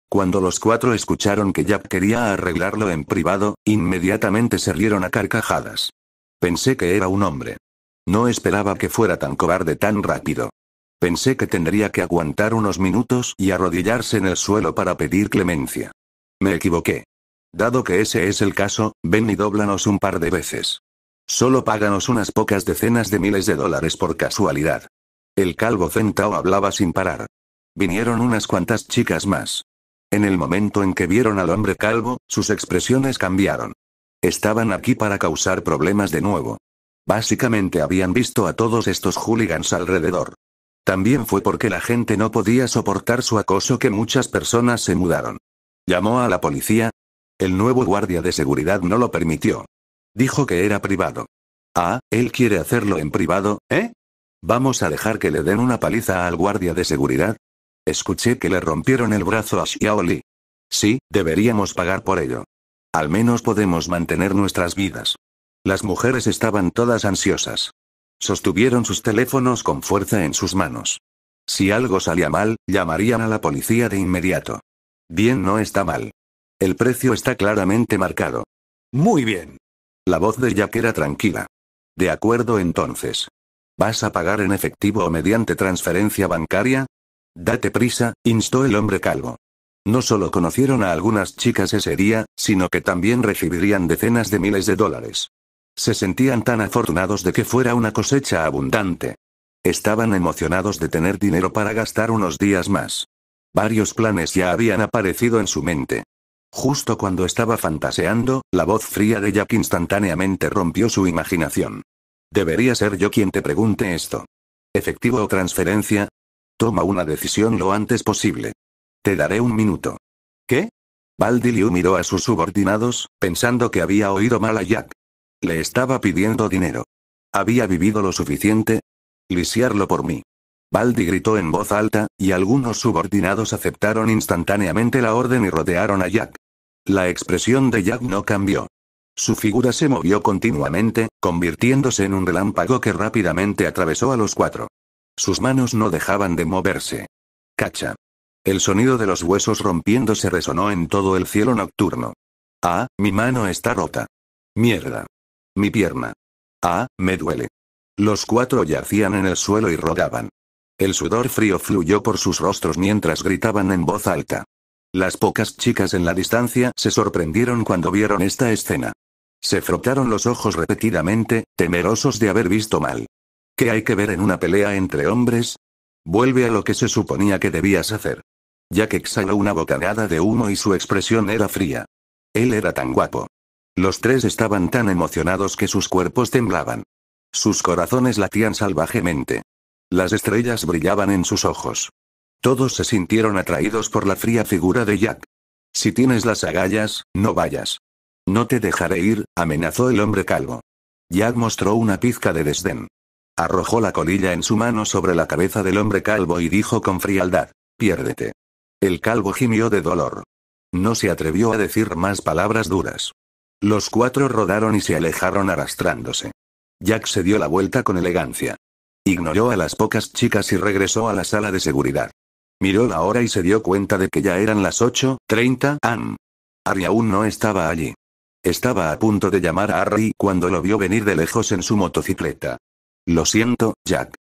Cuando los cuatro escucharon que Jack quería arreglarlo en privado, inmediatamente se rieron a carcajadas. Pensé que era un hombre. No esperaba que fuera tan cobarde tan rápido. Pensé que tendría que aguantar unos minutos y arrodillarse en el suelo para pedir clemencia. Me equivoqué. Dado que ese es el caso, ven y dóblanos un par de veces. Solo páganos unas pocas decenas de miles de dólares por casualidad. El calvo Centao hablaba sin parar. Vinieron unas cuantas chicas más. En el momento en que vieron al hombre calvo, sus expresiones cambiaron. Estaban aquí para causar problemas de nuevo. Básicamente habían visto a todos estos hooligans alrededor. También fue porque la gente no podía soportar su acoso que muchas personas se mudaron. Llamó a la policía. El nuevo guardia de seguridad no lo permitió. Dijo que era privado. Ah, él quiere hacerlo en privado, ¿eh? ¿Vamos a dejar que le den una paliza al guardia de seguridad? Escuché que le rompieron el brazo a Xiaoli. Sí, deberíamos pagar por ello. Al menos podemos mantener nuestras vidas. Las mujeres estaban todas ansiosas. Sostuvieron sus teléfonos con fuerza en sus manos. Si algo salía mal, llamarían a la policía de inmediato. Bien no está mal. El precio está claramente marcado. Muy bien. La voz de Jack era tranquila. De acuerdo entonces. ¿Vas a pagar en efectivo o mediante transferencia bancaria? Date prisa, instó el hombre calvo. No solo conocieron a algunas chicas ese día, sino que también recibirían decenas de miles de dólares. Se sentían tan afortunados de que fuera una cosecha abundante. Estaban emocionados de tener dinero para gastar unos días más. Varios planes ya habían aparecido en su mente. Justo cuando estaba fantaseando, la voz fría de Jack instantáneamente rompió su imaginación. Debería ser yo quien te pregunte esto. ¿Efectivo o transferencia? Toma una decisión lo antes posible. Te daré un minuto. ¿Qué? Liu miró a sus subordinados, pensando que había oído mal a Jack. Le estaba pidiendo dinero. Había vivido lo suficiente. Lisiarlo por mí. Baldi gritó en voz alta, y algunos subordinados aceptaron instantáneamente la orden y rodearon a Jack. La expresión de Jack no cambió. Su figura se movió continuamente, convirtiéndose en un relámpago que rápidamente atravesó a los cuatro. Sus manos no dejaban de moverse. Cacha. El sonido de los huesos rompiéndose resonó en todo el cielo nocturno. Ah, mi mano está rota. Mierda. Mi pierna. Ah, me duele. Los cuatro yacían en el suelo y rodaban. El sudor frío fluyó por sus rostros mientras gritaban en voz alta. Las pocas chicas en la distancia se sorprendieron cuando vieron esta escena. Se frotaron los ojos repetidamente, temerosos de haber visto mal. ¿Qué hay que ver en una pelea entre hombres? Vuelve a lo que se suponía que debías hacer. Jack exhaló una bocanada de humo y su expresión era fría. Él era tan guapo. Los tres estaban tan emocionados que sus cuerpos temblaban. Sus corazones latían salvajemente. Las estrellas brillaban en sus ojos. Todos se sintieron atraídos por la fría figura de Jack. Si tienes las agallas, no vayas. No te dejaré ir, amenazó el hombre calvo. Jack mostró una pizca de desdén. Arrojó la colilla en su mano sobre la cabeza del hombre calvo y dijo con frialdad, piérdete. El calvo gimió de dolor. No se atrevió a decir más palabras duras. Los cuatro rodaron y se alejaron arrastrándose. Jack se dio la vuelta con elegancia. Ignoró a las pocas chicas y regresó a la sala de seguridad. Miró la hora y se dio cuenta de que ya eran las 8.30 am. Ari aún no estaba allí. Estaba a punto de llamar a Harry cuando lo vio venir de lejos en su motocicleta. Lo siento, Jack.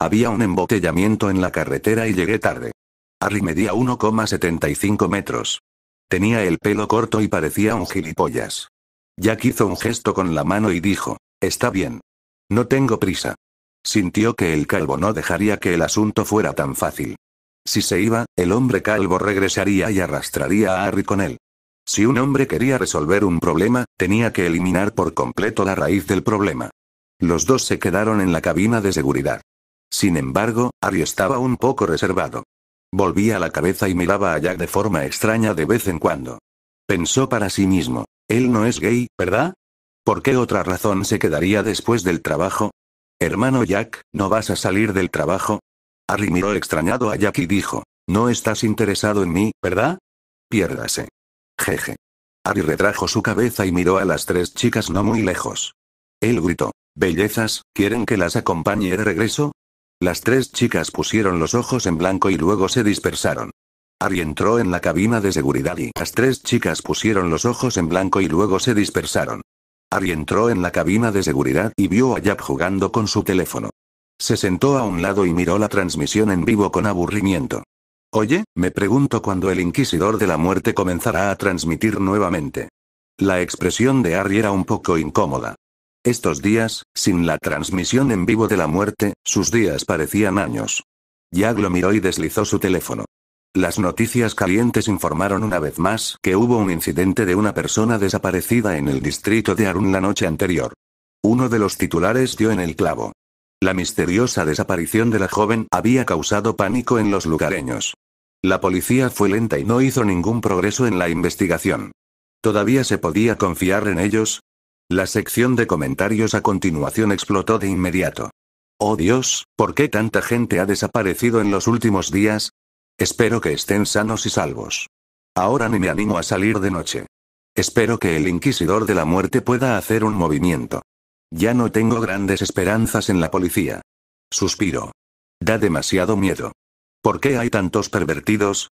Había un embotellamiento en la carretera y llegué tarde. Harry medía 1,75 metros. Tenía el pelo corto y parecía un gilipollas. Jack hizo un gesto con la mano y dijo, Está bien. No tengo prisa. Sintió que el calvo no dejaría que el asunto fuera tan fácil. Si se iba, el hombre calvo regresaría y arrastraría a Harry con él. Si un hombre quería resolver un problema, tenía que eliminar por completo la raíz del problema. Los dos se quedaron en la cabina de seguridad. Sin embargo, Ari estaba un poco reservado. Volvía la cabeza y miraba a Jack de forma extraña de vez en cuando. Pensó para sí mismo. Él no es gay, ¿verdad? ¿Por qué otra razón se quedaría después del trabajo? Hermano Jack, ¿no vas a salir del trabajo? Harry miró extrañado a Jack y dijo, No estás interesado en mí, ¿verdad? Piérdase. Jeje. Ari retrajo su cabeza y miró a las tres chicas no muy lejos. Él gritó. Bellezas, ¿quieren que las acompañe de regreso? Las tres chicas pusieron los ojos en blanco y luego se dispersaron. Ari entró en la cabina de seguridad y las tres chicas pusieron los ojos en blanco y luego se dispersaron. Ari entró en la cabina de seguridad y vio a Yap jugando con su teléfono. Se sentó a un lado y miró la transmisión en vivo con aburrimiento. Oye, me pregunto cuándo el Inquisidor de la Muerte comenzará a transmitir nuevamente. La expresión de Harry era un poco incómoda. Estos días, sin la transmisión en vivo de la muerte, sus días parecían años. Ya lo miró y deslizó su teléfono. Las noticias calientes informaron una vez más que hubo un incidente de una persona desaparecida en el distrito de Arun la noche anterior. Uno de los titulares dio en el clavo. La misteriosa desaparición de la joven había causado pánico en los lugareños. La policía fue lenta y no hizo ningún progreso en la investigación. ¿Todavía se podía confiar en ellos? La sección de comentarios a continuación explotó de inmediato. Oh Dios, ¿por qué tanta gente ha desaparecido en los últimos días? Espero que estén sanos y salvos. Ahora ni me animo a salir de noche. Espero que el Inquisidor de la Muerte pueda hacer un movimiento. Ya no tengo grandes esperanzas en la policía. Suspiro. Da demasiado miedo. ¿Por qué hay tantos pervertidos?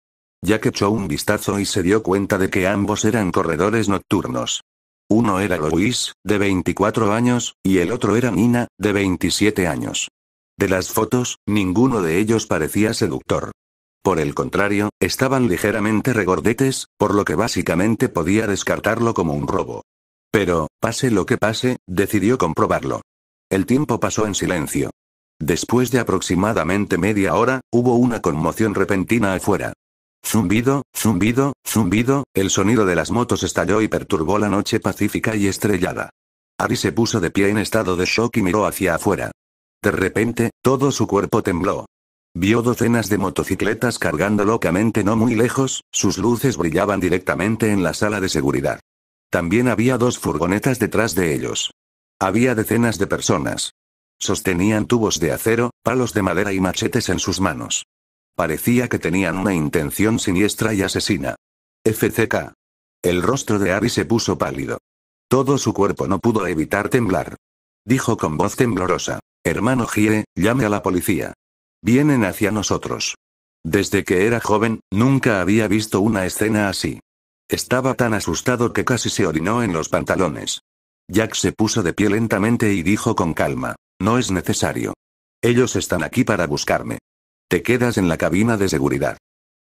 Jack echó un vistazo y se dio cuenta de que ambos eran corredores nocturnos. Uno era Louis, de 24 años, y el otro era Nina, de 27 años. De las fotos, ninguno de ellos parecía seductor. Por el contrario, estaban ligeramente regordetes, por lo que básicamente podía descartarlo como un robo. Pero, pase lo que pase, decidió comprobarlo. El tiempo pasó en silencio. Después de aproximadamente media hora, hubo una conmoción repentina afuera. Zumbido, zumbido, zumbido, el sonido de las motos estalló y perturbó la noche pacífica y estrellada. Ari se puso de pie en estado de shock y miró hacia afuera. De repente, todo su cuerpo tembló. Vio docenas de motocicletas cargando locamente no muy lejos, sus luces brillaban directamente en la sala de seguridad. También había dos furgonetas detrás de ellos. Había decenas de personas, Sostenían tubos de acero, palos de madera y machetes en sus manos. Parecía que tenían una intención siniestra y asesina. FCK. El rostro de Ari se puso pálido. Todo su cuerpo no pudo evitar temblar. Dijo con voz temblorosa. Hermano Gie, llame a la policía. Vienen hacia nosotros. Desde que era joven, nunca había visto una escena así. Estaba tan asustado que casi se orinó en los pantalones. Jack se puso de pie lentamente y dijo con calma, no es necesario. Ellos están aquí para buscarme. Te quedas en la cabina de seguridad.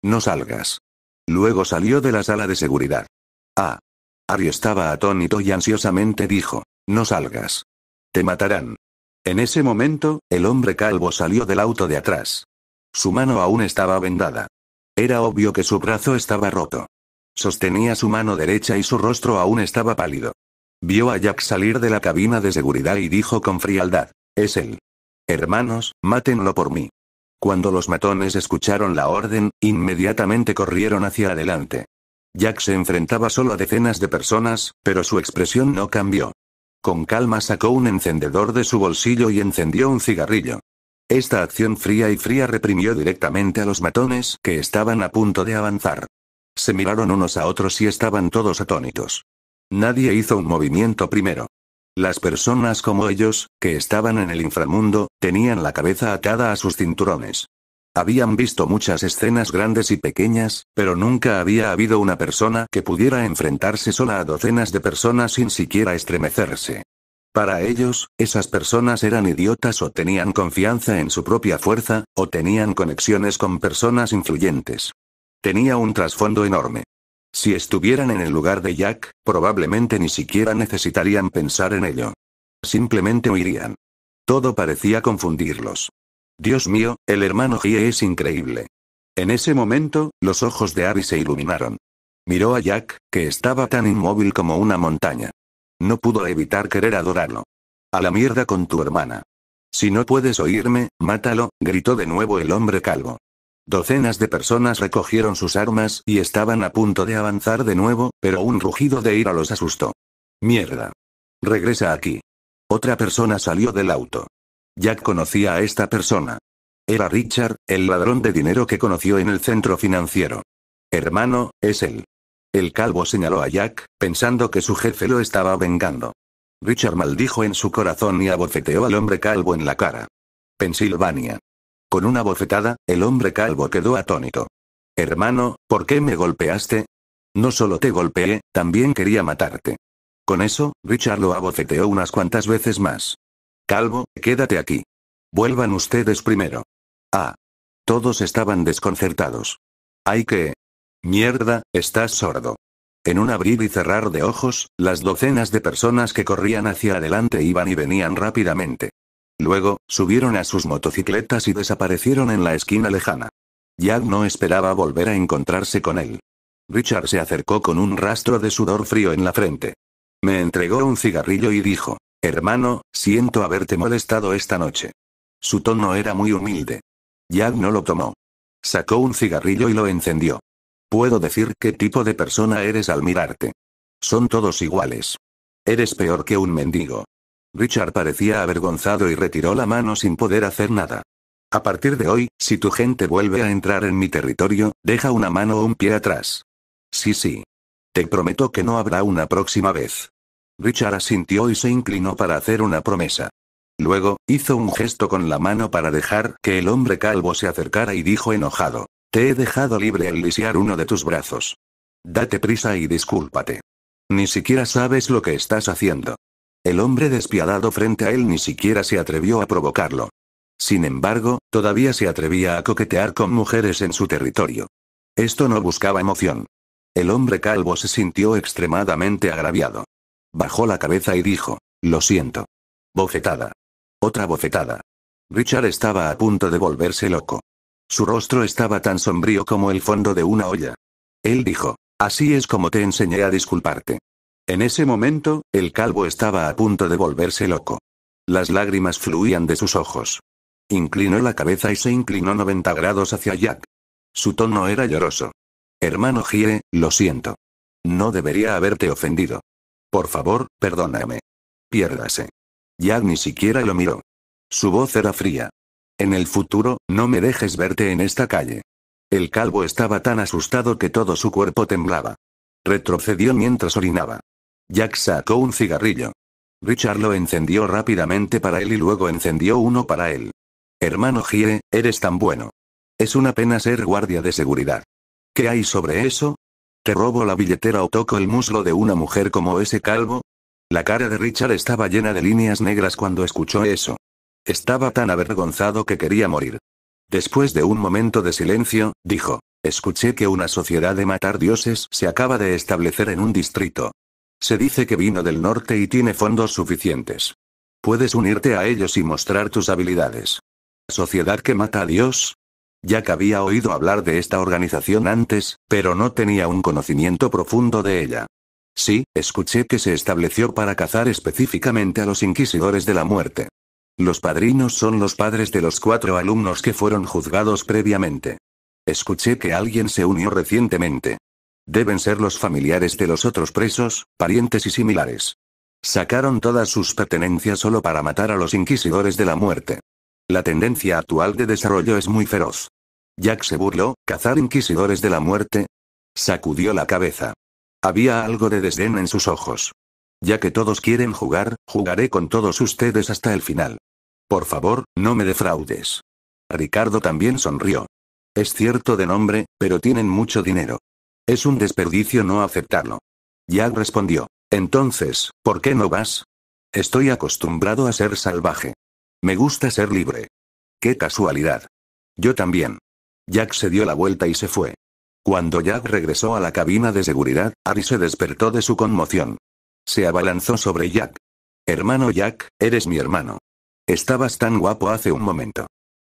No salgas. Luego salió de la sala de seguridad. Ah. Ari estaba atónito y ansiosamente dijo, no salgas. Te matarán. En ese momento, el hombre calvo salió del auto de atrás. Su mano aún estaba vendada. Era obvio que su brazo estaba roto. Sostenía su mano derecha y su rostro aún estaba pálido. Vio a Jack salir de la cabina de seguridad y dijo con frialdad, es él. Hermanos, mátenlo por mí. Cuando los matones escucharon la orden, inmediatamente corrieron hacia adelante. Jack se enfrentaba solo a decenas de personas, pero su expresión no cambió. Con calma sacó un encendedor de su bolsillo y encendió un cigarrillo. Esta acción fría y fría reprimió directamente a los matones que estaban a punto de avanzar. Se miraron unos a otros y estaban todos atónitos. Nadie hizo un movimiento primero. Las personas como ellos, que estaban en el inframundo, tenían la cabeza atada a sus cinturones. Habían visto muchas escenas grandes y pequeñas, pero nunca había habido una persona que pudiera enfrentarse sola a docenas de personas sin siquiera estremecerse. Para ellos, esas personas eran idiotas o tenían confianza en su propia fuerza, o tenían conexiones con personas influyentes. Tenía un trasfondo enorme. Si estuvieran en el lugar de Jack, probablemente ni siquiera necesitarían pensar en ello. Simplemente huirían. Todo parecía confundirlos. Dios mío, el hermano Gie es increíble. En ese momento, los ojos de Abby se iluminaron. Miró a Jack, que estaba tan inmóvil como una montaña. No pudo evitar querer adorarlo. A la mierda con tu hermana. Si no puedes oírme, mátalo, gritó de nuevo el hombre calvo. Docenas de personas recogieron sus armas y estaban a punto de avanzar de nuevo, pero un rugido de ira los asustó. Mierda. Regresa aquí. Otra persona salió del auto. Jack conocía a esta persona. Era Richard, el ladrón de dinero que conoció en el centro financiero. Hermano, es él. El calvo señaló a Jack, pensando que su jefe lo estaba vengando. Richard maldijo en su corazón y abofeteó al hombre calvo en la cara. Pensilvania con una bofetada, el hombre calvo quedó atónito. Hermano, ¿por qué me golpeaste? No solo te golpeé, también quería matarte. Con eso, Richard lo abofeteó unas cuantas veces más. Calvo, quédate aquí. Vuelvan ustedes primero. Ah. Todos estaban desconcertados. Ay que... Mierda, estás sordo. En un abrir y cerrar de ojos, las docenas de personas que corrían hacia adelante iban y venían rápidamente. Luego, subieron a sus motocicletas y desaparecieron en la esquina lejana. Jack no esperaba volver a encontrarse con él. Richard se acercó con un rastro de sudor frío en la frente. Me entregó un cigarrillo y dijo, Hermano, siento haberte molestado esta noche. Su tono era muy humilde. Jack no lo tomó. Sacó un cigarrillo y lo encendió. Puedo decir qué tipo de persona eres al mirarte. Son todos iguales. Eres peor que un mendigo. Richard parecía avergonzado y retiró la mano sin poder hacer nada. A partir de hoy, si tu gente vuelve a entrar en mi territorio, deja una mano o un pie atrás. Sí, sí. Te prometo que no habrá una próxima vez. Richard asintió y se inclinó para hacer una promesa. Luego, hizo un gesto con la mano para dejar que el hombre calvo se acercara y dijo enojado. Te he dejado libre el lisiar uno de tus brazos. Date prisa y discúlpate. Ni siquiera sabes lo que estás haciendo. El hombre despiadado frente a él ni siquiera se atrevió a provocarlo. Sin embargo, todavía se atrevía a coquetear con mujeres en su territorio. Esto no buscaba emoción. El hombre calvo se sintió extremadamente agraviado. Bajó la cabeza y dijo, lo siento. Bofetada. Otra bofetada. Richard estaba a punto de volverse loco. Su rostro estaba tan sombrío como el fondo de una olla. Él dijo, así es como te enseñé a disculparte. En ese momento, el calvo estaba a punto de volverse loco. Las lágrimas fluían de sus ojos. Inclinó la cabeza y se inclinó 90 grados hacia Jack. Su tono era lloroso. Hermano Gire, lo siento. No debería haberte ofendido. Por favor, perdóname. Piérdase. Jack ni siquiera lo miró. Su voz era fría. En el futuro, no me dejes verte en esta calle. El calvo estaba tan asustado que todo su cuerpo temblaba. Retrocedió mientras orinaba. Jack sacó un cigarrillo. Richard lo encendió rápidamente para él y luego encendió uno para él. Hermano Gire, eres tan bueno. Es una pena ser guardia de seguridad. ¿Qué hay sobre eso? ¿Te robo la billetera o toco el muslo de una mujer como ese calvo? La cara de Richard estaba llena de líneas negras cuando escuchó eso. Estaba tan avergonzado que quería morir. Después de un momento de silencio, dijo, escuché que una sociedad de matar dioses se acaba de establecer en un distrito. Se dice que vino del norte y tiene fondos suficientes. Puedes unirte a ellos y mostrar tus habilidades. Sociedad que mata a Dios. que había oído hablar de esta organización antes, pero no tenía un conocimiento profundo de ella. Sí, escuché que se estableció para cazar específicamente a los inquisidores de la muerte. Los padrinos son los padres de los cuatro alumnos que fueron juzgados previamente. Escuché que alguien se unió recientemente. Deben ser los familiares de los otros presos, parientes y similares. Sacaron todas sus pertenencias solo para matar a los inquisidores de la muerte. La tendencia actual de desarrollo es muy feroz. Jack se burló, cazar inquisidores de la muerte. Sacudió la cabeza. Había algo de desdén en sus ojos. Ya que todos quieren jugar, jugaré con todos ustedes hasta el final. Por favor, no me defraudes. Ricardo también sonrió. Es cierto de nombre, pero tienen mucho dinero. Es un desperdicio no aceptarlo. Jack respondió. Entonces, ¿por qué no vas? Estoy acostumbrado a ser salvaje. Me gusta ser libre. Qué casualidad. Yo también. Jack se dio la vuelta y se fue. Cuando Jack regresó a la cabina de seguridad, Ari se despertó de su conmoción. Se abalanzó sobre Jack. Hermano Jack, eres mi hermano. Estabas tan guapo hace un momento.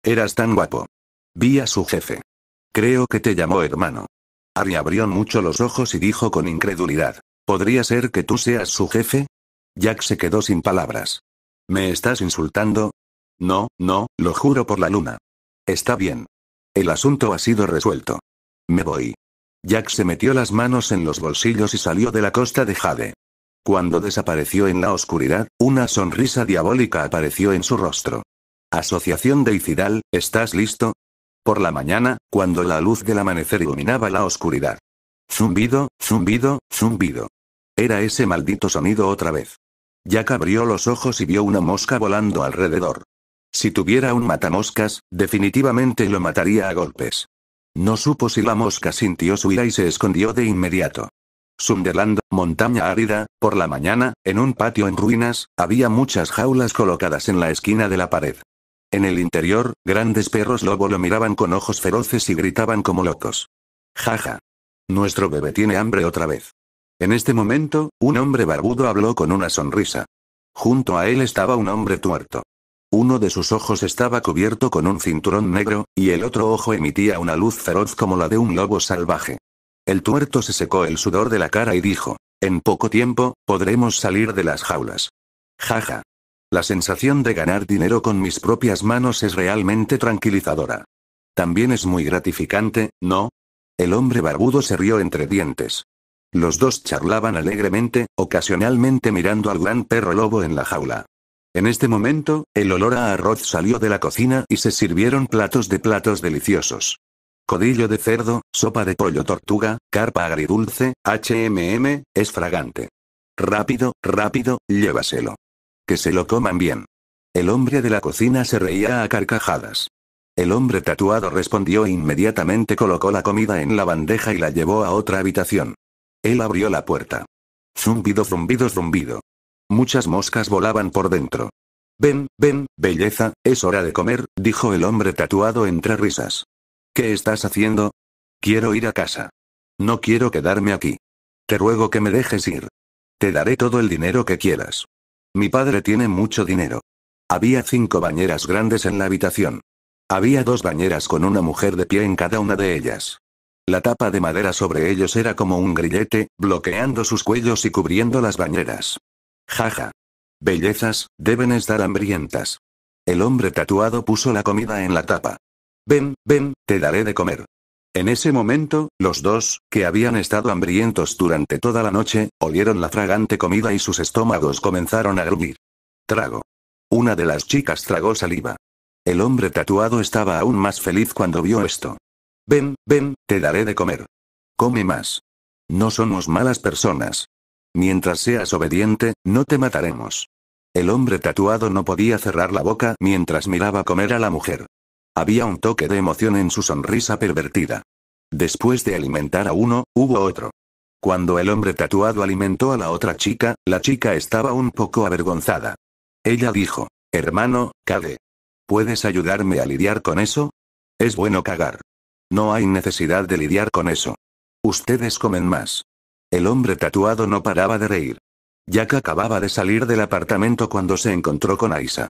Eras tan guapo. Vi a su jefe. Creo que te llamó hermano. Ari abrió mucho los ojos y dijo con incredulidad. ¿Podría ser que tú seas su jefe? Jack se quedó sin palabras. ¿Me estás insultando? No, no, lo juro por la luna. Está bien. El asunto ha sido resuelto. Me voy. Jack se metió las manos en los bolsillos y salió de la costa de Jade. Cuando desapareció en la oscuridad, una sonrisa diabólica apareció en su rostro. Asociación de Icidal, ¿estás listo? Por la mañana, cuando la luz del amanecer iluminaba la oscuridad. Zumbido, zumbido, zumbido. Era ese maldito sonido otra vez. Jack abrió los ojos y vio una mosca volando alrededor. Si tuviera un matamoscas, definitivamente lo mataría a golpes. No supo si la mosca sintió su ira y se escondió de inmediato. Sunderland, montaña árida, por la mañana, en un patio en ruinas, había muchas jaulas colocadas en la esquina de la pared. En el interior, grandes perros lobo lo miraban con ojos feroces y gritaban como locos. Jaja. Nuestro bebé tiene hambre otra vez. En este momento, un hombre barbudo habló con una sonrisa. Junto a él estaba un hombre tuerto. Uno de sus ojos estaba cubierto con un cinturón negro, y el otro ojo emitía una luz feroz como la de un lobo salvaje. El tuerto se secó el sudor de la cara y dijo, En poco tiempo, podremos salir de las jaulas. Jaja. La sensación de ganar dinero con mis propias manos es realmente tranquilizadora. También es muy gratificante, ¿no? El hombre barbudo se rió entre dientes. Los dos charlaban alegremente, ocasionalmente mirando al gran perro lobo en la jaula. En este momento, el olor a arroz salió de la cocina y se sirvieron platos de platos deliciosos. Codillo de cerdo, sopa de pollo tortuga, carpa agridulce, HMM, es fragante. Rápido, rápido, llévaselo. Que se lo coman bien. El hombre de la cocina se reía a carcajadas. El hombre tatuado respondió e inmediatamente colocó la comida en la bandeja y la llevó a otra habitación. Él abrió la puerta. Zumbido, zumbido, zumbido. Muchas moscas volaban por dentro. Ven, ven, belleza, es hora de comer, dijo el hombre tatuado entre risas. ¿Qué estás haciendo? Quiero ir a casa. No quiero quedarme aquí. Te ruego que me dejes ir. Te daré todo el dinero que quieras. Mi padre tiene mucho dinero. Había cinco bañeras grandes en la habitación. Había dos bañeras con una mujer de pie en cada una de ellas. La tapa de madera sobre ellos era como un grillete, bloqueando sus cuellos y cubriendo las bañeras. Jaja. Bellezas, deben estar hambrientas. El hombre tatuado puso la comida en la tapa. Ven, ven, te daré de comer. En ese momento, los dos, que habían estado hambrientos durante toda la noche, olieron la fragante comida y sus estómagos comenzaron a gruñir. Trago. Una de las chicas tragó saliva. El hombre tatuado estaba aún más feliz cuando vio esto. Ven, ven, te daré de comer. Come más. No somos malas personas. Mientras seas obediente, no te mataremos. El hombre tatuado no podía cerrar la boca mientras miraba comer a la mujer. Había un toque de emoción en su sonrisa pervertida. Después de alimentar a uno, hubo otro. Cuando el hombre tatuado alimentó a la otra chica, la chica estaba un poco avergonzada. Ella dijo, Hermano, cague. ¿Puedes ayudarme a lidiar con eso? Es bueno cagar. No hay necesidad de lidiar con eso. Ustedes comen más. El hombre tatuado no paraba de reír. Jack acababa de salir del apartamento cuando se encontró con Aisa.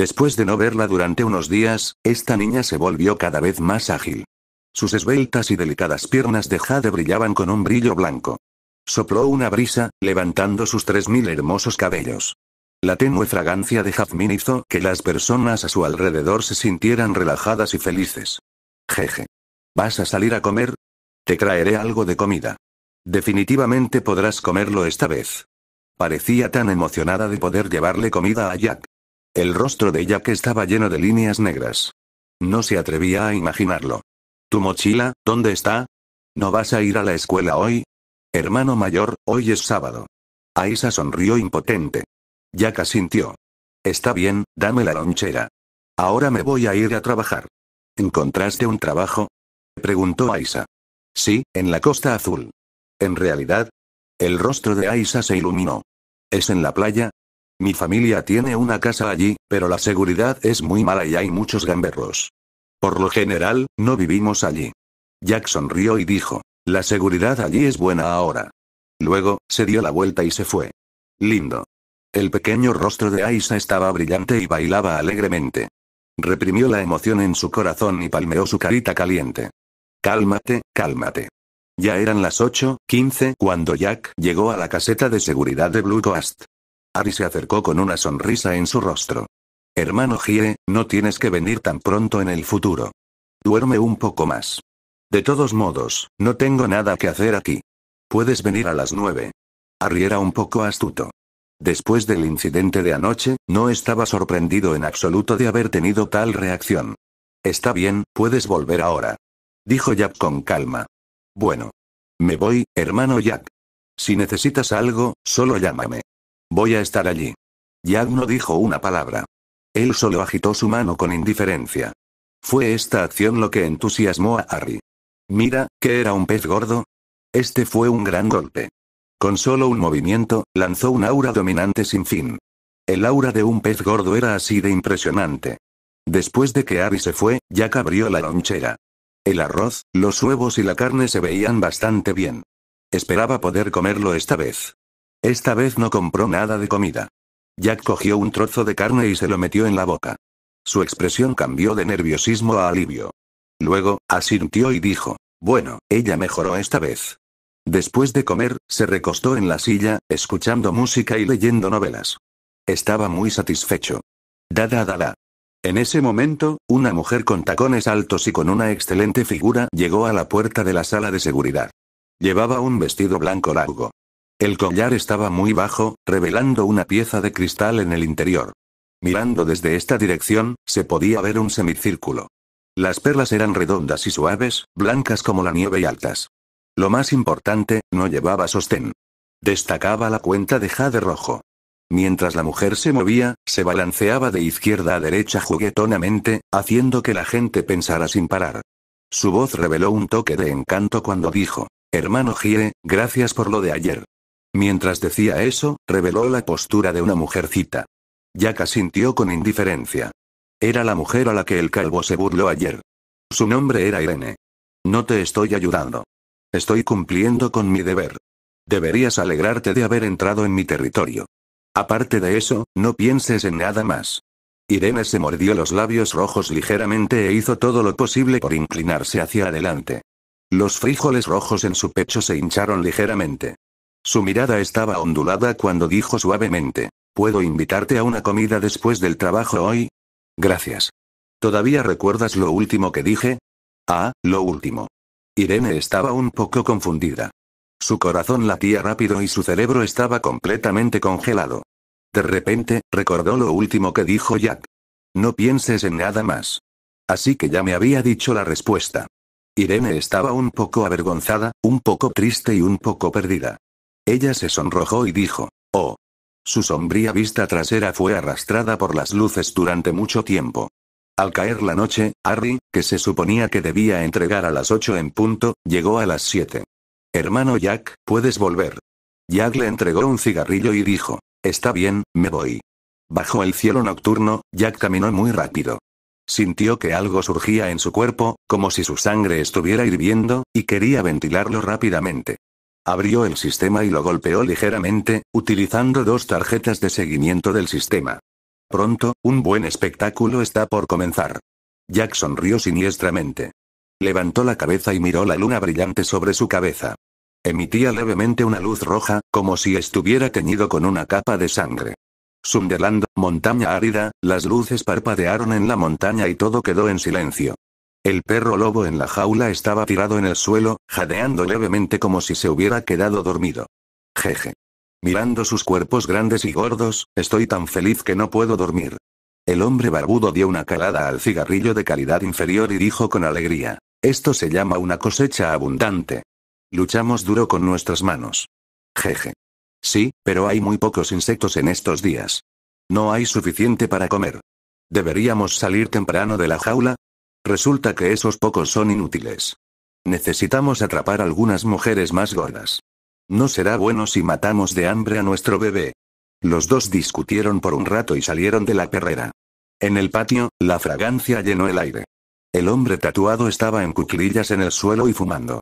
Después de no verla durante unos días, esta niña se volvió cada vez más ágil. Sus esbeltas y delicadas piernas de jade brillaban con un brillo blanco. Sopló una brisa, levantando sus tres mil hermosos cabellos. La tenue fragancia de jazmín hizo que las personas a su alrededor se sintieran relajadas y felices. Jeje. ¿Vas a salir a comer? Te traeré algo de comida. Definitivamente podrás comerlo esta vez. Parecía tan emocionada de poder llevarle comida a Jack. El rostro de Jack estaba lleno de líneas negras. No se atrevía a imaginarlo. ¿Tu mochila, dónde está? ¿No vas a ir a la escuela hoy? Hermano mayor, hoy es sábado. Aisa sonrió impotente. Jack asintió. Está bien, dame la lonchera. Ahora me voy a ir a trabajar. ¿Encontraste un trabajo? Preguntó Aisa. Sí, en la Costa Azul. En realidad, el rostro de Aisa se iluminó. ¿Es en la playa? Mi familia tiene una casa allí, pero la seguridad es muy mala y hay muchos gamberros. Por lo general, no vivimos allí. Jack sonrió y dijo, la seguridad allí es buena ahora. Luego, se dio la vuelta y se fue. Lindo. El pequeño rostro de Aisa estaba brillante y bailaba alegremente. Reprimió la emoción en su corazón y palmeó su carita caliente. Cálmate, cálmate. Ya eran las 8.15 cuando Jack llegó a la caseta de seguridad de Blue Coast. Ari se acercó con una sonrisa en su rostro. Hermano Gie, no tienes que venir tan pronto en el futuro. Duerme un poco más. De todos modos, no tengo nada que hacer aquí. Puedes venir a las nueve. Ari era un poco astuto. Después del incidente de anoche, no estaba sorprendido en absoluto de haber tenido tal reacción. Está bien, puedes volver ahora. Dijo Jack con calma. Bueno. Me voy, hermano Jack. Si necesitas algo, solo llámame. Voy a estar allí. Yag no dijo una palabra. Él solo agitó su mano con indiferencia. Fue esta acción lo que entusiasmó a Harry. Mira, que era un pez gordo. Este fue un gran golpe. Con solo un movimiento, lanzó un aura dominante sin fin. El aura de un pez gordo era así de impresionante. Después de que Harry se fue, Jack abrió la lonchera. El arroz, los huevos y la carne se veían bastante bien. Esperaba poder comerlo esta vez. Esta vez no compró nada de comida. Jack cogió un trozo de carne y se lo metió en la boca. Su expresión cambió de nerviosismo a alivio. Luego, asintió y dijo, bueno, ella mejoró esta vez. Después de comer, se recostó en la silla, escuchando música y leyendo novelas. Estaba muy satisfecho. Dada dada. En ese momento, una mujer con tacones altos y con una excelente figura llegó a la puerta de la sala de seguridad. Llevaba un vestido blanco largo. El collar estaba muy bajo, revelando una pieza de cristal en el interior. Mirando desde esta dirección, se podía ver un semicírculo. Las perlas eran redondas y suaves, blancas como la nieve y altas. Lo más importante, no llevaba sostén. Destacaba la cuenta de jade rojo. Mientras la mujer se movía, se balanceaba de izquierda a derecha juguetonamente, haciendo que la gente pensara sin parar. Su voz reveló un toque de encanto cuando dijo, Hermano Gie, gracias por lo de ayer. Mientras decía eso, reveló la postura de una mujercita. Yaka sintió con indiferencia. Era la mujer a la que el calvo se burló ayer. Su nombre era Irene. No te estoy ayudando. Estoy cumpliendo con mi deber. Deberías alegrarte de haber entrado en mi territorio. Aparte de eso, no pienses en nada más. Irene se mordió los labios rojos ligeramente e hizo todo lo posible por inclinarse hacia adelante. Los frijoles rojos en su pecho se hincharon ligeramente. Su mirada estaba ondulada cuando dijo suavemente, ¿puedo invitarte a una comida después del trabajo hoy? Gracias. ¿Todavía recuerdas lo último que dije? Ah, lo último. Irene estaba un poco confundida. Su corazón latía rápido y su cerebro estaba completamente congelado. De repente, recordó lo último que dijo Jack. No pienses en nada más. Así que ya me había dicho la respuesta. Irene estaba un poco avergonzada, un poco triste y un poco perdida. Ella se sonrojó y dijo, Oh. Su sombría vista trasera fue arrastrada por las luces durante mucho tiempo. Al caer la noche, Harry, que se suponía que debía entregar a las ocho en punto, llegó a las siete. Hermano Jack, puedes volver. Jack le entregó un cigarrillo y dijo, Está bien, me voy. Bajo el cielo nocturno, Jack caminó muy rápido. Sintió que algo surgía en su cuerpo, como si su sangre estuviera hirviendo, y quería ventilarlo rápidamente abrió el sistema y lo golpeó ligeramente, utilizando dos tarjetas de seguimiento del sistema. Pronto, un buen espectáculo está por comenzar. Jack sonrió siniestramente. Levantó la cabeza y miró la luna brillante sobre su cabeza. Emitía levemente una luz roja, como si estuviera teñido con una capa de sangre. Sunderland, montaña árida, las luces parpadearon en la montaña y todo quedó en silencio. El perro lobo en la jaula estaba tirado en el suelo, jadeando levemente como si se hubiera quedado dormido. Jeje. Mirando sus cuerpos grandes y gordos, estoy tan feliz que no puedo dormir. El hombre barbudo dio una calada al cigarrillo de calidad inferior y dijo con alegría. Esto se llama una cosecha abundante. Luchamos duro con nuestras manos. Jeje. Sí, pero hay muy pocos insectos en estos días. No hay suficiente para comer. Deberíamos salir temprano de la jaula, Resulta que esos pocos son inútiles. Necesitamos atrapar algunas mujeres más gordas. No será bueno si matamos de hambre a nuestro bebé. Los dos discutieron por un rato y salieron de la perrera. En el patio, la fragancia llenó el aire. El hombre tatuado estaba en cuclillas en el suelo y fumando.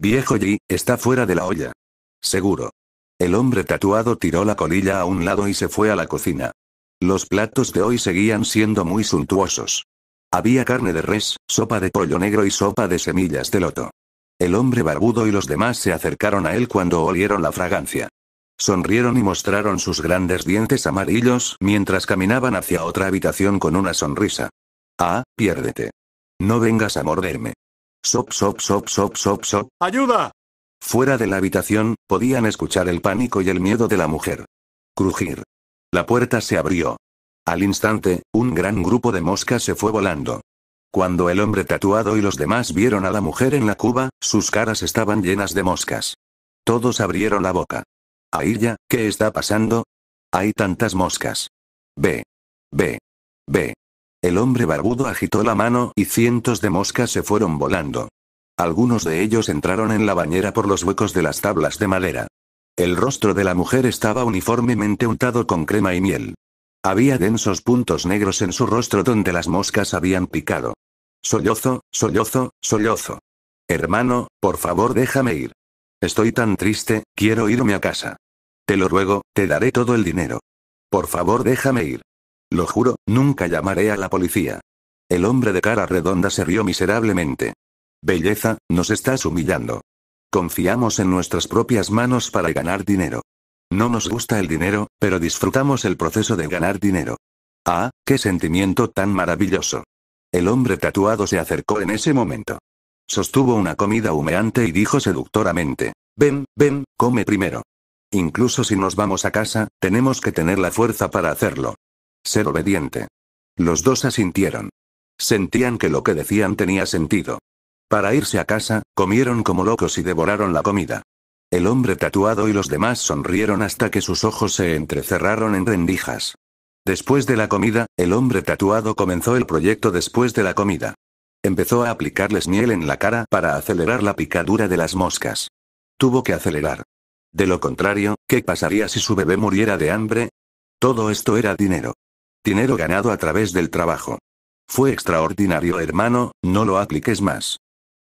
Viejo G, está fuera de la olla. Seguro. El hombre tatuado tiró la colilla a un lado y se fue a la cocina. Los platos de hoy seguían siendo muy suntuosos. Había carne de res, sopa de pollo negro y sopa de semillas de loto. El hombre barbudo y los demás se acercaron a él cuando olieron la fragancia. Sonrieron y mostraron sus grandes dientes amarillos mientras caminaban hacia otra habitación con una sonrisa. Ah, piérdete. No vengas a morderme. Sop, sop, sop, sop, sop, sop. ¡Ayuda! Fuera de la habitación, podían escuchar el pánico y el miedo de la mujer. Crujir. La puerta se abrió. Al instante, un gran grupo de moscas se fue volando. Cuando el hombre tatuado y los demás vieron a la mujer en la cuba, sus caras estaban llenas de moscas. Todos abrieron la boca. ya, ¿qué está pasando? Hay tantas moscas. Ve. Ve. Ve. El hombre barbudo agitó la mano y cientos de moscas se fueron volando. Algunos de ellos entraron en la bañera por los huecos de las tablas de madera. El rostro de la mujer estaba uniformemente untado con crema y miel. Había densos puntos negros en su rostro donde las moscas habían picado. Sollozo, sollozo, sollozo. Hermano, por favor déjame ir. Estoy tan triste, quiero irme a casa. Te lo ruego, te daré todo el dinero. Por favor déjame ir. Lo juro, nunca llamaré a la policía. El hombre de cara redonda se rió miserablemente. Belleza, nos estás humillando. Confiamos en nuestras propias manos para ganar dinero. No nos gusta el dinero, pero disfrutamos el proceso de ganar dinero. Ah, qué sentimiento tan maravilloso. El hombre tatuado se acercó en ese momento. Sostuvo una comida humeante y dijo seductoramente, ven, ven, come primero. Incluso si nos vamos a casa, tenemos que tener la fuerza para hacerlo. Ser obediente. Los dos asintieron. Sentían que lo que decían tenía sentido. Para irse a casa, comieron como locos y devoraron la comida. El hombre tatuado y los demás sonrieron hasta que sus ojos se entrecerraron en rendijas. Después de la comida, el hombre tatuado comenzó el proyecto después de la comida. Empezó a aplicarles miel en la cara para acelerar la picadura de las moscas. Tuvo que acelerar. De lo contrario, ¿qué pasaría si su bebé muriera de hambre? Todo esto era dinero. Dinero ganado a través del trabajo. Fue extraordinario, hermano, no lo apliques más.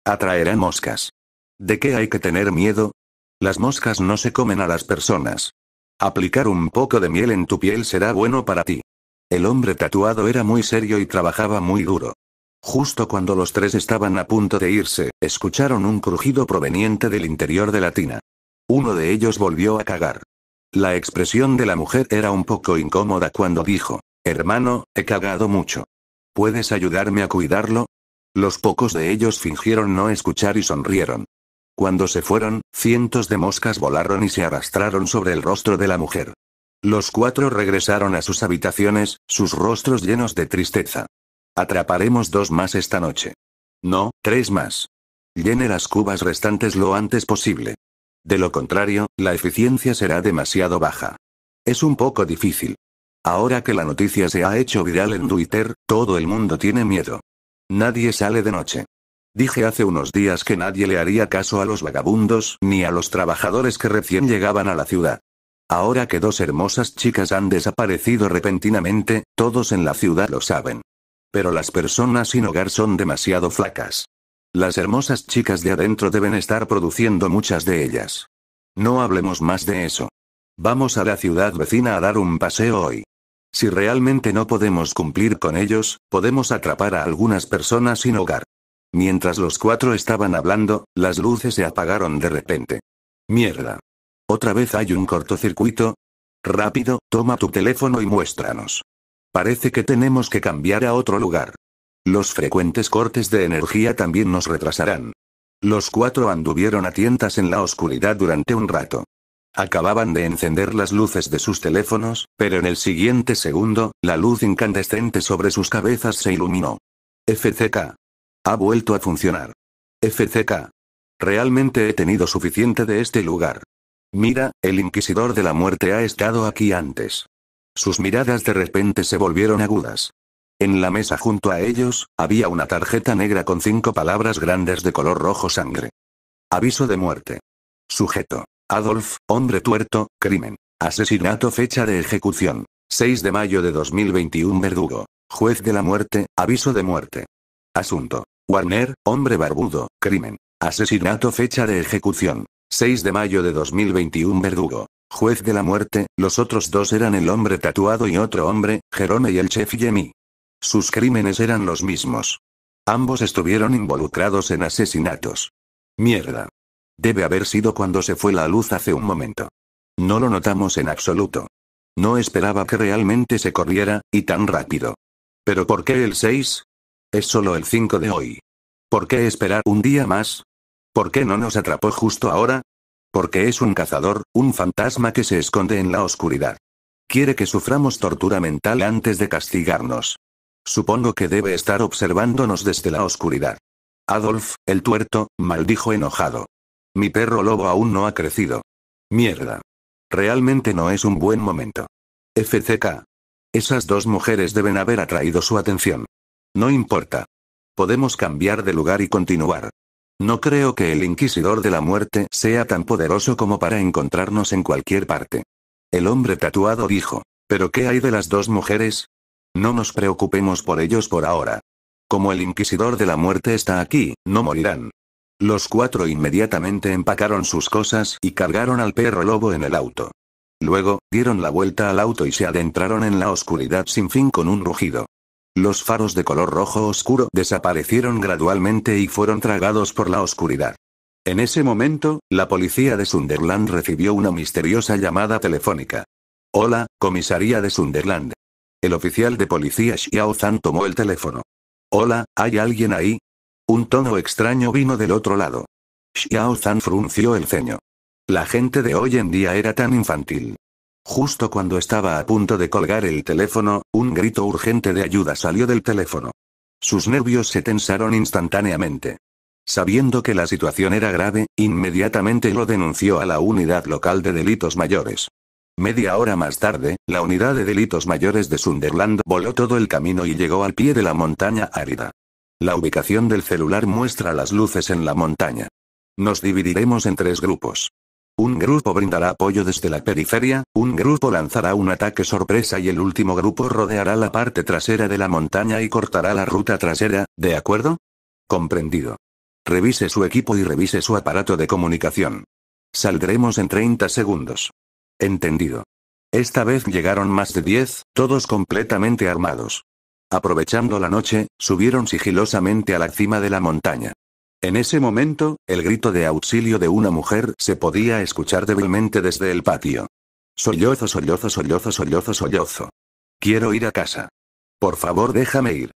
Atraerá moscas. ¿De qué hay que tener miedo? Las moscas no se comen a las personas. Aplicar un poco de miel en tu piel será bueno para ti. El hombre tatuado era muy serio y trabajaba muy duro. Justo cuando los tres estaban a punto de irse, escucharon un crujido proveniente del interior de la tina. Uno de ellos volvió a cagar. La expresión de la mujer era un poco incómoda cuando dijo, Hermano, he cagado mucho. ¿Puedes ayudarme a cuidarlo? Los pocos de ellos fingieron no escuchar y sonrieron. Cuando se fueron, cientos de moscas volaron y se arrastraron sobre el rostro de la mujer. Los cuatro regresaron a sus habitaciones, sus rostros llenos de tristeza. Atraparemos dos más esta noche. No, tres más. Llene las cubas restantes lo antes posible. De lo contrario, la eficiencia será demasiado baja. Es un poco difícil. Ahora que la noticia se ha hecho viral en Twitter, todo el mundo tiene miedo. Nadie sale de noche. Dije hace unos días que nadie le haría caso a los vagabundos ni a los trabajadores que recién llegaban a la ciudad. Ahora que dos hermosas chicas han desaparecido repentinamente, todos en la ciudad lo saben. Pero las personas sin hogar son demasiado flacas. Las hermosas chicas de adentro deben estar produciendo muchas de ellas. No hablemos más de eso. Vamos a la ciudad vecina a dar un paseo hoy. Si realmente no podemos cumplir con ellos, podemos atrapar a algunas personas sin hogar. Mientras los cuatro estaban hablando, las luces se apagaron de repente. Mierda. Otra vez hay un cortocircuito. Rápido, toma tu teléfono y muéstranos. Parece que tenemos que cambiar a otro lugar. Los frecuentes cortes de energía también nos retrasarán. Los cuatro anduvieron a tientas en la oscuridad durante un rato. Acababan de encender las luces de sus teléfonos, pero en el siguiente segundo, la luz incandescente sobre sus cabezas se iluminó. FCK. Ha vuelto a funcionar. FCK. Realmente he tenido suficiente de este lugar. Mira, el Inquisidor de la Muerte ha estado aquí antes. Sus miradas de repente se volvieron agudas. En la mesa junto a ellos, había una tarjeta negra con cinco palabras grandes de color rojo sangre. Aviso de muerte. Sujeto. Adolf, hombre tuerto, crimen. Asesinato fecha de ejecución. 6 de mayo de 2021 Verdugo. Juez de la muerte, aviso de muerte. Asunto. Warner, hombre barbudo, crimen. Asesinato fecha de ejecución. 6 de mayo de 2021 Verdugo. Juez de la muerte, los otros dos eran el hombre tatuado y otro hombre, Jerome y el chef Yemi. Sus crímenes eran los mismos. Ambos estuvieron involucrados en asesinatos. Mierda. Debe haber sido cuando se fue la luz hace un momento. No lo notamos en absoluto. No esperaba que realmente se corriera, y tan rápido. ¿Pero por qué el 6? Es solo el 5 de hoy. ¿Por qué esperar un día más? ¿Por qué no nos atrapó justo ahora? Porque es un cazador, un fantasma que se esconde en la oscuridad. Quiere que suframos tortura mental antes de castigarnos. Supongo que debe estar observándonos desde la oscuridad. Adolf, el tuerto, maldijo enojado. Mi perro lobo aún no ha crecido. Mierda. Realmente no es un buen momento. FCK. Esas dos mujeres deben haber atraído su atención. No importa. Podemos cambiar de lugar y continuar. No creo que el Inquisidor de la Muerte sea tan poderoso como para encontrarnos en cualquier parte. El hombre tatuado dijo, ¿pero qué hay de las dos mujeres? No nos preocupemos por ellos por ahora. Como el Inquisidor de la Muerte está aquí, no morirán. Los cuatro inmediatamente empacaron sus cosas y cargaron al perro lobo en el auto. Luego, dieron la vuelta al auto y se adentraron en la oscuridad sin fin con un rugido. Los faros de color rojo oscuro desaparecieron gradualmente y fueron tragados por la oscuridad. En ese momento, la policía de Sunderland recibió una misteriosa llamada telefónica. Hola, comisaría de Sunderland. El oficial de policía Xiao Zhan tomó el teléfono. Hola, ¿hay alguien ahí? Un tono extraño vino del otro lado. Xiao Zhan frunció el ceño. La gente de hoy en día era tan infantil. Justo cuando estaba a punto de colgar el teléfono, un grito urgente de ayuda salió del teléfono. Sus nervios se tensaron instantáneamente. Sabiendo que la situación era grave, inmediatamente lo denunció a la unidad local de delitos mayores. Media hora más tarde, la unidad de delitos mayores de Sunderland voló todo el camino y llegó al pie de la montaña árida. La ubicación del celular muestra las luces en la montaña. Nos dividiremos en tres grupos. Un grupo brindará apoyo desde la periferia, un grupo lanzará un ataque sorpresa y el último grupo rodeará la parte trasera de la montaña y cortará la ruta trasera, ¿de acuerdo? Comprendido. Revise su equipo y revise su aparato de comunicación. Saldremos en 30 segundos. Entendido. Esta vez llegaron más de 10, todos completamente armados. Aprovechando la noche, subieron sigilosamente a la cima de la montaña. En ese momento, el grito de auxilio de una mujer se podía escuchar débilmente desde el patio. Sollozo, sollozo, sollozo, sollozo, sollozo. Quiero ir a casa. Por favor, déjame ir.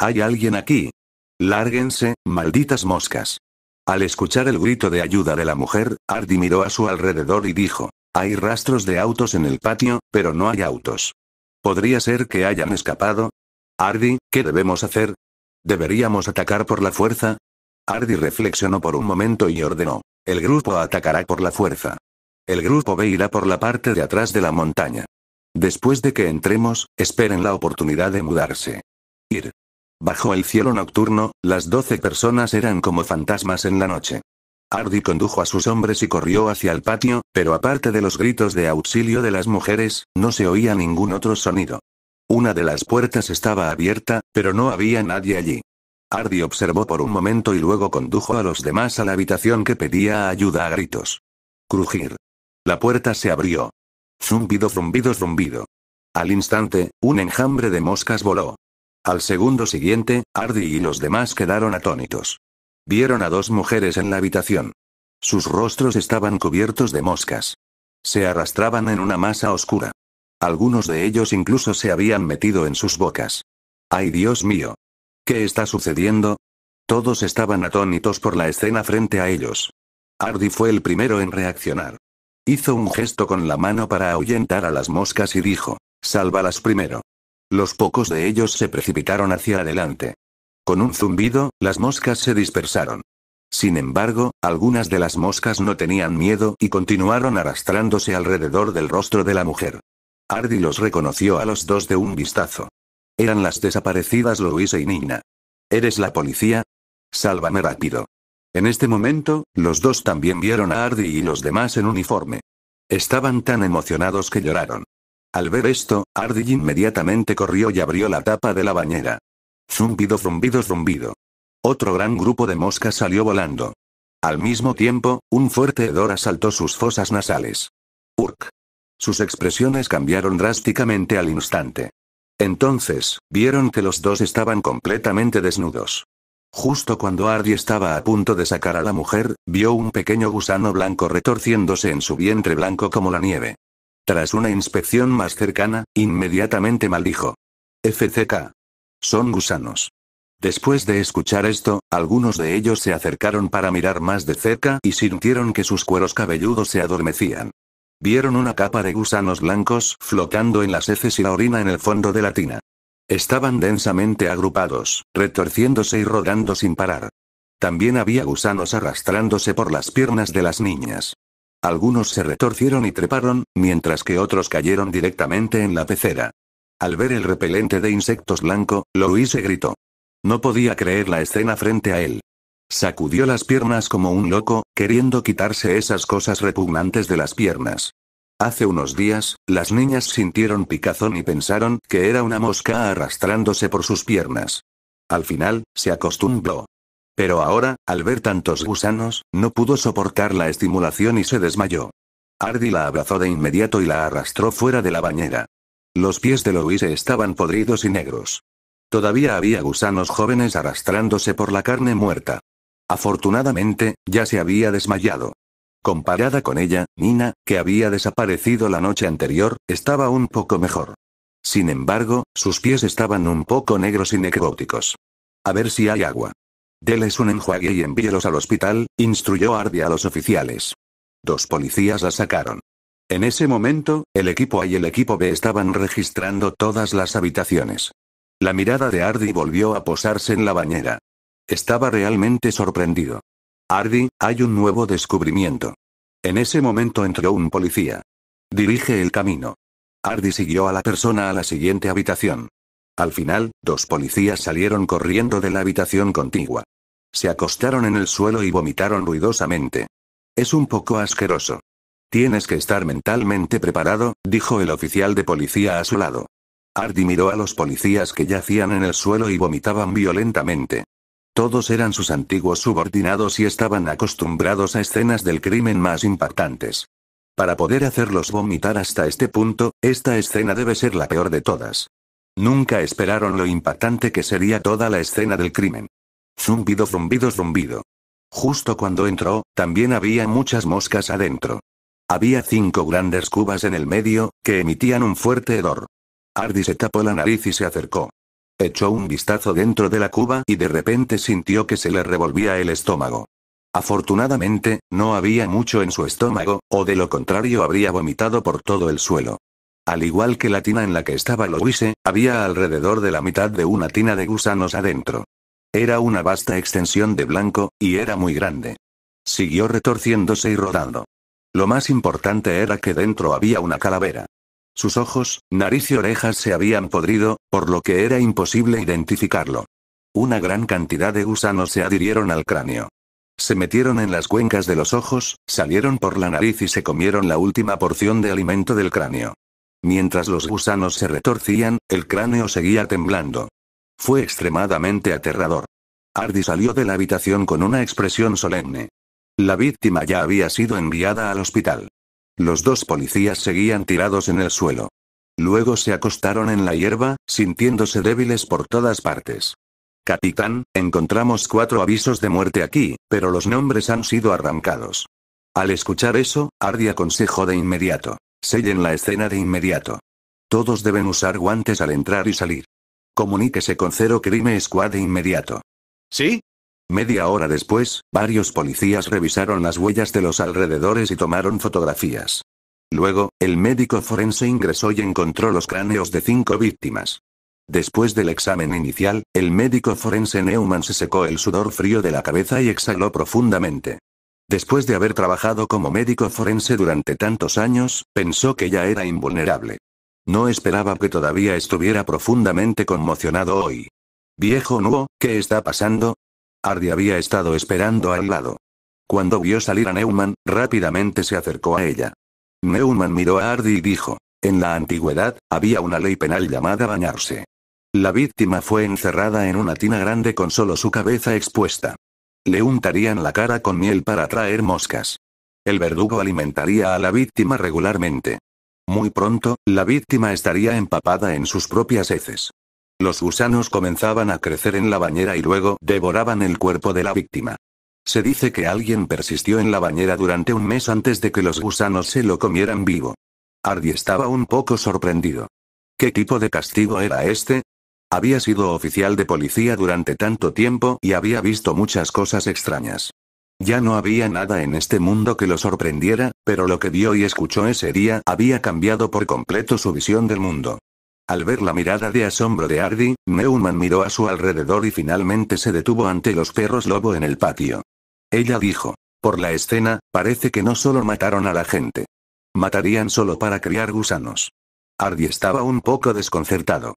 Hay alguien aquí. Lárguense, malditas moscas. Al escuchar el grito de ayuda de la mujer, Ardi miró a su alrededor y dijo, hay rastros de autos en el patio, pero no hay autos. ¿Podría ser que hayan escapado? Ardi, ¿qué debemos hacer? ¿Deberíamos atacar por la fuerza? Hardy reflexionó por un momento y ordenó. El grupo atacará por la fuerza. El grupo B irá por la parte de atrás de la montaña. Después de que entremos, esperen la oportunidad de mudarse. Ir. Bajo el cielo nocturno, las doce personas eran como fantasmas en la noche. Hardy condujo a sus hombres y corrió hacia el patio, pero aparte de los gritos de auxilio de las mujeres, no se oía ningún otro sonido. Una de las puertas estaba abierta, pero no había nadie allí. Hardy observó por un momento y luego condujo a los demás a la habitación que pedía ayuda a gritos. Crujir. La puerta se abrió. Zumbido, zumbido, zumbido. Al instante, un enjambre de moscas voló. Al segundo siguiente, Hardy y los demás quedaron atónitos. Vieron a dos mujeres en la habitación. Sus rostros estaban cubiertos de moscas. Se arrastraban en una masa oscura. Algunos de ellos incluso se habían metido en sus bocas. ¡Ay Dios mío! ¿Qué está sucediendo? Todos estaban atónitos por la escena frente a ellos. Hardy fue el primero en reaccionar. Hizo un gesto con la mano para ahuyentar a las moscas y dijo, sálvalas primero. Los pocos de ellos se precipitaron hacia adelante. Con un zumbido, las moscas se dispersaron. Sin embargo, algunas de las moscas no tenían miedo y continuaron arrastrándose alrededor del rostro de la mujer. Hardy los reconoció a los dos de un vistazo. Eran las desaparecidas Louise y e Nina. ¿Eres la policía? Sálvame rápido. En este momento, los dos también vieron a Hardy y los demás en uniforme. Estaban tan emocionados que lloraron. Al ver esto, Hardy inmediatamente corrió y abrió la tapa de la bañera. Zumbido, zumbido, zumbido. Otro gran grupo de moscas salió volando. Al mismo tiempo, un fuerte hedor asaltó sus fosas nasales. Urk. Sus expresiones cambiaron drásticamente al instante. Entonces, vieron que los dos estaban completamente desnudos. Justo cuando Ardy estaba a punto de sacar a la mujer, vio un pequeño gusano blanco retorciéndose en su vientre blanco como la nieve. Tras una inspección más cercana, inmediatamente maldijo. FCK. Son gusanos. Después de escuchar esto, algunos de ellos se acercaron para mirar más de cerca y sintieron que sus cueros cabelludos se adormecían. Vieron una capa de gusanos blancos flotando en las heces y la orina en el fondo de la tina. Estaban densamente agrupados, retorciéndose y rodando sin parar. También había gusanos arrastrándose por las piernas de las niñas. Algunos se retorcieron y treparon, mientras que otros cayeron directamente en la pecera. Al ver el repelente de insectos blanco, se gritó. No podía creer la escena frente a él. Sacudió las piernas como un loco, queriendo quitarse esas cosas repugnantes de las piernas. Hace unos días, las niñas sintieron picazón y pensaron que era una mosca arrastrándose por sus piernas. Al final, se acostumbró. Pero ahora, al ver tantos gusanos, no pudo soportar la estimulación y se desmayó. Ardi la abrazó de inmediato y la arrastró fuera de la bañera. Los pies de Louise estaban podridos y negros. Todavía había gusanos jóvenes arrastrándose por la carne muerta. Afortunadamente, ya se había desmayado. Comparada con ella, Nina, que había desaparecido la noche anterior, estaba un poco mejor. Sin embargo, sus pies estaban un poco negros y necróticos. A ver si hay agua. Deles un enjuague y envíelos al hospital, instruyó Ardy a los oficiales. Dos policías la sacaron. En ese momento, el equipo A y el equipo B estaban registrando todas las habitaciones. La mirada de Ardi volvió a posarse en la bañera. Estaba realmente sorprendido. Hardy, hay un nuevo descubrimiento. En ese momento entró un policía. Dirige el camino. Hardy siguió a la persona a la siguiente habitación. Al final, dos policías salieron corriendo de la habitación contigua. Se acostaron en el suelo y vomitaron ruidosamente. Es un poco asqueroso. Tienes que estar mentalmente preparado, dijo el oficial de policía a su lado. Hardy miró a los policías que yacían en el suelo y vomitaban violentamente. Todos eran sus antiguos subordinados y estaban acostumbrados a escenas del crimen más impactantes. Para poder hacerlos vomitar hasta este punto, esta escena debe ser la peor de todas. Nunca esperaron lo impactante que sería toda la escena del crimen. Zumbido, zumbido, zumbido. Justo cuando entró, también había muchas moscas adentro. Había cinco grandes cubas en el medio, que emitían un fuerte hedor. Ardi se tapó la nariz y se acercó. Echó un vistazo dentro de la cuba y de repente sintió que se le revolvía el estómago. Afortunadamente, no había mucho en su estómago, o de lo contrario habría vomitado por todo el suelo. Al igual que la tina en la que estaba Louise, había alrededor de la mitad de una tina de gusanos adentro. Era una vasta extensión de blanco, y era muy grande. Siguió retorciéndose y rodando. Lo más importante era que dentro había una calavera. Sus ojos, nariz y orejas se habían podrido, por lo que era imposible identificarlo. Una gran cantidad de gusanos se adhirieron al cráneo. Se metieron en las cuencas de los ojos, salieron por la nariz y se comieron la última porción de alimento del cráneo. Mientras los gusanos se retorcían, el cráneo seguía temblando. Fue extremadamente aterrador. Hardy salió de la habitación con una expresión solemne. La víctima ya había sido enviada al hospital. Los dos policías seguían tirados en el suelo. Luego se acostaron en la hierba, sintiéndose débiles por todas partes. Capitán, encontramos cuatro avisos de muerte aquí, pero los nombres han sido arrancados. Al escuchar eso, Ardi aconsejó de inmediato. Sellen la escena de inmediato. Todos deben usar guantes al entrar y salir. Comuníquese con Cero Crime Squad de inmediato. ¿Sí? Media hora después, varios policías revisaron las huellas de los alrededores y tomaron fotografías. Luego, el médico forense ingresó y encontró los cráneos de cinco víctimas. Después del examen inicial, el médico forense Neumann se secó el sudor frío de la cabeza y exhaló profundamente. Después de haber trabajado como médico forense durante tantos años, pensó que ya era invulnerable. No esperaba que todavía estuviera profundamente conmocionado hoy. Viejo Nuo, ¿qué está pasando? Hardy había estado esperando al lado. Cuando vio salir a Neumann, rápidamente se acercó a ella. Neumann miró a Hardy y dijo, en la antigüedad, había una ley penal llamada bañarse. La víctima fue encerrada en una tina grande con solo su cabeza expuesta. Le untarían la cara con miel para atraer moscas. El verdugo alimentaría a la víctima regularmente. Muy pronto, la víctima estaría empapada en sus propias heces. Los gusanos comenzaban a crecer en la bañera y luego devoraban el cuerpo de la víctima. Se dice que alguien persistió en la bañera durante un mes antes de que los gusanos se lo comieran vivo. Hardy estaba un poco sorprendido. ¿Qué tipo de castigo era este? Había sido oficial de policía durante tanto tiempo y había visto muchas cosas extrañas. Ya no había nada en este mundo que lo sorprendiera, pero lo que vio y escuchó ese día había cambiado por completo su visión del mundo. Al ver la mirada de asombro de Hardy, Neumann miró a su alrededor y finalmente se detuvo ante los perros lobo en el patio. Ella dijo. Por la escena, parece que no solo mataron a la gente. Matarían solo para criar gusanos. Ardy estaba un poco desconcertado.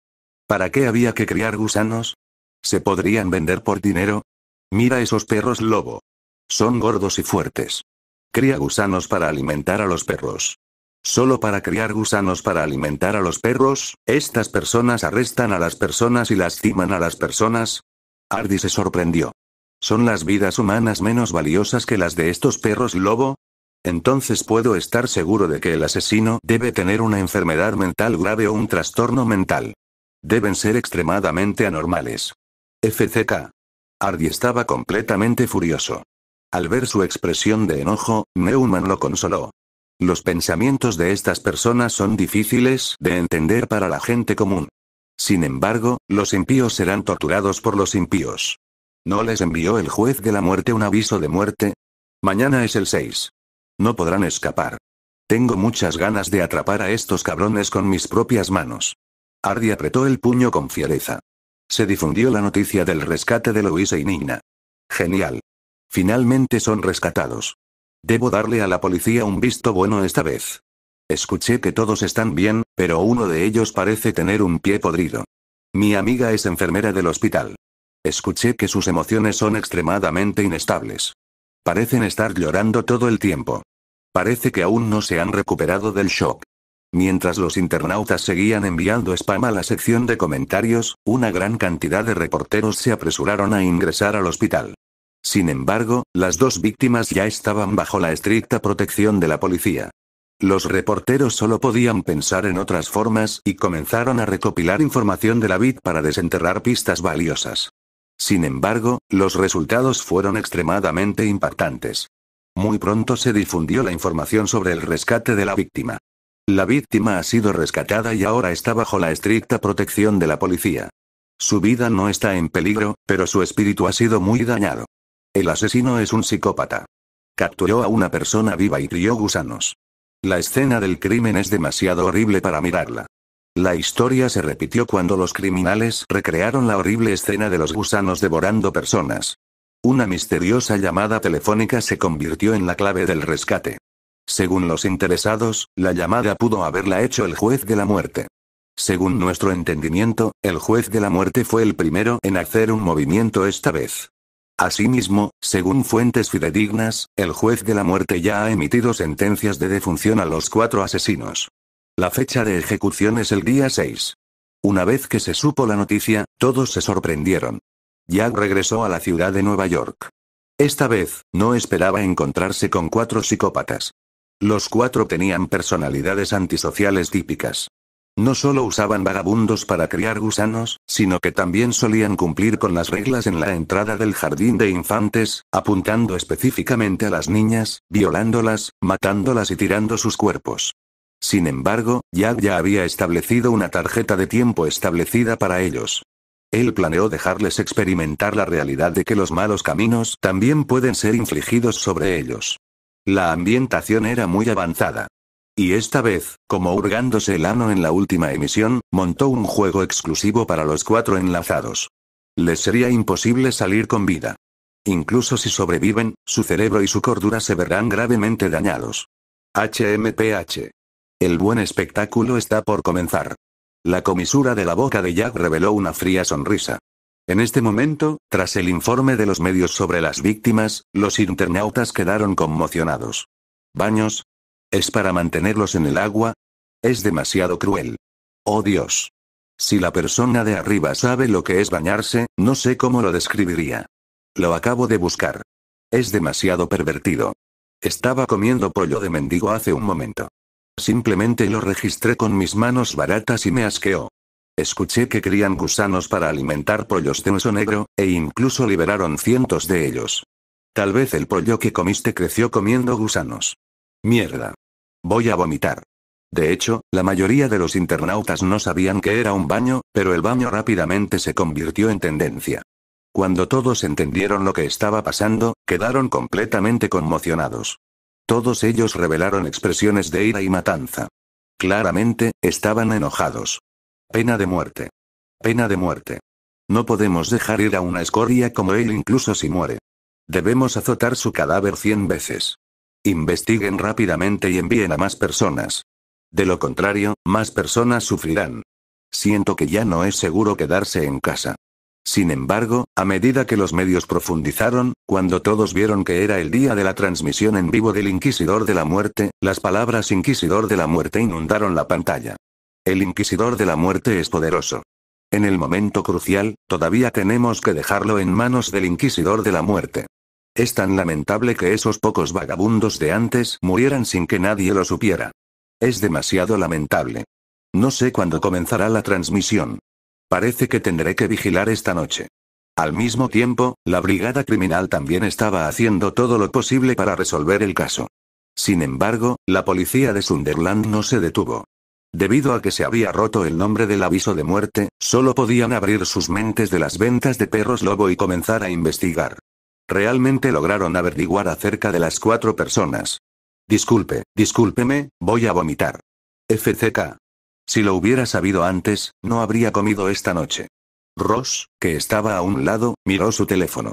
¿Para qué había que criar gusanos? ¿Se podrían vender por dinero? Mira esos perros lobo. Son gordos y fuertes. Cría gusanos para alimentar a los perros. Solo para criar gusanos para alimentar a los perros, estas personas arrestan a las personas y lastiman a las personas. Ardi se sorprendió. ¿Son las vidas humanas menos valiosas que las de estos perros lobo? Entonces puedo estar seguro de que el asesino debe tener una enfermedad mental grave o un trastorno mental. Deben ser extremadamente anormales. FCK. Ardi estaba completamente furioso. Al ver su expresión de enojo, Neumann lo consoló. Los pensamientos de estas personas son difíciles de entender para la gente común. Sin embargo, los impíos serán torturados por los impíos. ¿No les envió el juez de la muerte un aviso de muerte? Mañana es el 6. No podrán escapar. Tengo muchas ganas de atrapar a estos cabrones con mis propias manos. Ardi apretó el puño con fiereza. Se difundió la noticia del rescate de Luisa y Nina. Genial. Finalmente son rescatados. Debo darle a la policía un visto bueno esta vez. Escuché que todos están bien, pero uno de ellos parece tener un pie podrido. Mi amiga es enfermera del hospital. Escuché que sus emociones son extremadamente inestables. Parecen estar llorando todo el tiempo. Parece que aún no se han recuperado del shock. Mientras los internautas seguían enviando spam a la sección de comentarios, una gran cantidad de reporteros se apresuraron a ingresar al hospital. Sin embargo, las dos víctimas ya estaban bajo la estricta protección de la policía. Los reporteros solo podían pensar en otras formas y comenzaron a recopilar información de la vid para desenterrar pistas valiosas. Sin embargo, los resultados fueron extremadamente impactantes. Muy pronto se difundió la información sobre el rescate de la víctima. La víctima ha sido rescatada y ahora está bajo la estricta protección de la policía. Su vida no está en peligro, pero su espíritu ha sido muy dañado. El asesino es un psicópata. Capturó a una persona viva y crió gusanos. La escena del crimen es demasiado horrible para mirarla. La historia se repitió cuando los criminales recrearon la horrible escena de los gusanos devorando personas. Una misteriosa llamada telefónica se convirtió en la clave del rescate. Según los interesados, la llamada pudo haberla hecho el juez de la muerte. Según nuestro entendimiento, el juez de la muerte fue el primero en hacer un movimiento esta vez. Asimismo, según fuentes fidedignas, el juez de la muerte ya ha emitido sentencias de defunción a los cuatro asesinos. La fecha de ejecución es el día 6. Una vez que se supo la noticia, todos se sorprendieron. Jack regresó a la ciudad de Nueva York. Esta vez, no esperaba encontrarse con cuatro psicópatas. Los cuatro tenían personalidades antisociales típicas. No solo usaban vagabundos para criar gusanos, sino que también solían cumplir con las reglas en la entrada del jardín de infantes, apuntando específicamente a las niñas, violándolas, matándolas y tirando sus cuerpos. Sin embargo, Jack ya había establecido una tarjeta de tiempo establecida para ellos. Él planeó dejarles experimentar la realidad de que los malos caminos también pueden ser infligidos sobre ellos. La ambientación era muy avanzada. Y esta vez, como hurgándose el ano en la última emisión, montó un juego exclusivo para los cuatro enlazados. Les sería imposible salir con vida. Incluso si sobreviven, su cerebro y su cordura se verán gravemente dañados. HMPH. El buen espectáculo está por comenzar. La comisura de la boca de Jack reveló una fría sonrisa. En este momento, tras el informe de los medios sobre las víctimas, los internautas quedaron conmocionados. Baños, ¿Es para mantenerlos en el agua? Es demasiado cruel. Oh Dios. Si la persona de arriba sabe lo que es bañarse, no sé cómo lo describiría. Lo acabo de buscar. Es demasiado pervertido. Estaba comiendo pollo de mendigo hace un momento. Simplemente lo registré con mis manos baratas y me asqueó. Escuché que crían gusanos para alimentar pollos de hueso negro, e incluso liberaron cientos de ellos. Tal vez el pollo que comiste creció comiendo gusanos. Mierda. Voy a vomitar. De hecho, la mayoría de los internautas no sabían que era un baño, pero el baño rápidamente se convirtió en tendencia. Cuando todos entendieron lo que estaba pasando, quedaron completamente conmocionados. Todos ellos revelaron expresiones de ira y matanza. Claramente, estaban enojados. Pena de muerte. Pena de muerte. No podemos dejar ir a una escoria como él incluso si muere. Debemos azotar su cadáver cien veces. Investiguen rápidamente y envíen a más personas. De lo contrario, más personas sufrirán. Siento que ya no es seguro quedarse en casa. Sin embargo, a medida que los medios profundizaron, cuando todos vieron que era el día de la transmisión en vivo del Inquisidor de la Muerte, las palabras Inquisidor de la Muerte inundaron la pantalla. El Inquisidor de la Muerte es poderoso. En el momento crucial, todavía tenemos que dejarlo en manos del Inquisidor de la Muerte. Es tan lamentable que esos pocos vagabundos de antes murieran sin que nadie lo supiera. Es demasiado lamentable. No sé cuándo comenzará la transmisión. Parece que tendré que vigilar esta noche. Al mismo tiempo, la brigada criminal también estaba haciendo todo lo posible para resolver el caso. Sin embargo, la policía de Sunderland no se detuvo. Debido a que se había roto el nombre del aviso de muerte, solo podían abrir sus mentes de las ventas de perros lobo y comenzar a investigar. Realmente lograron averiguar acerca de las cuatro personas. Disculpe, discúlpeme, voy a vomitar. FCK. Si lo hubiera sabido antes, no habría comido esta noche. Ross, que estaba a un lado, miró su teléfono.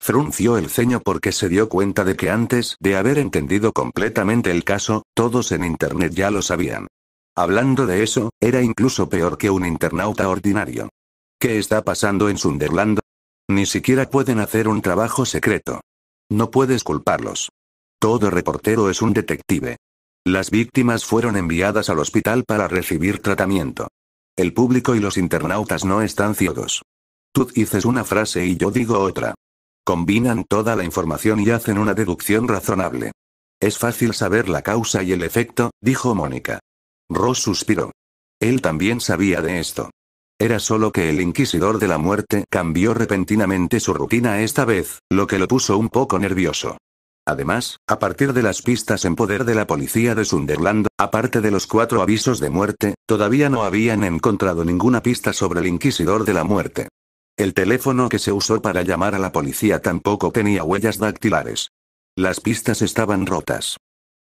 Frunció el ceño porque se dio cuenta de que antes de haber entendido completamente el caso, todos en Internet ya lo sabían. Hablando de eso, era incluso peor que un internauta ordinario. ¿Qué está pasando en Sunderland? Ni siquiera pueden hacer un trabajo secreto. No puedes culparlos. Todo reportero es un detective. Las víctimas fueron enviadas al hospital para recibir tratamiento. El público y los internautas no están ciegos. Tú dices una frase y yo digo otra. Combinan toda la información y hacen una deducción razonable. Es fácil saber la causa y el efecto, dijo Mónica. Ross suspiró. Él también sabía de esto. Era solo que el Inquisidor de la Muerte cambió repentinamente su rutina esta vez, lo que lo puso un poco nervioso. Además, a partir de las pistas en poder de la policía de Sunderland, aparte de los cuatro avisos de muerte, todavía no habían encontrado ninguna pista sobre el Inquisidor de la Muerte. El teléfono que se usó para llamar a la policía tampoco tenía huellas dactilares. Las pistas estaban rotas.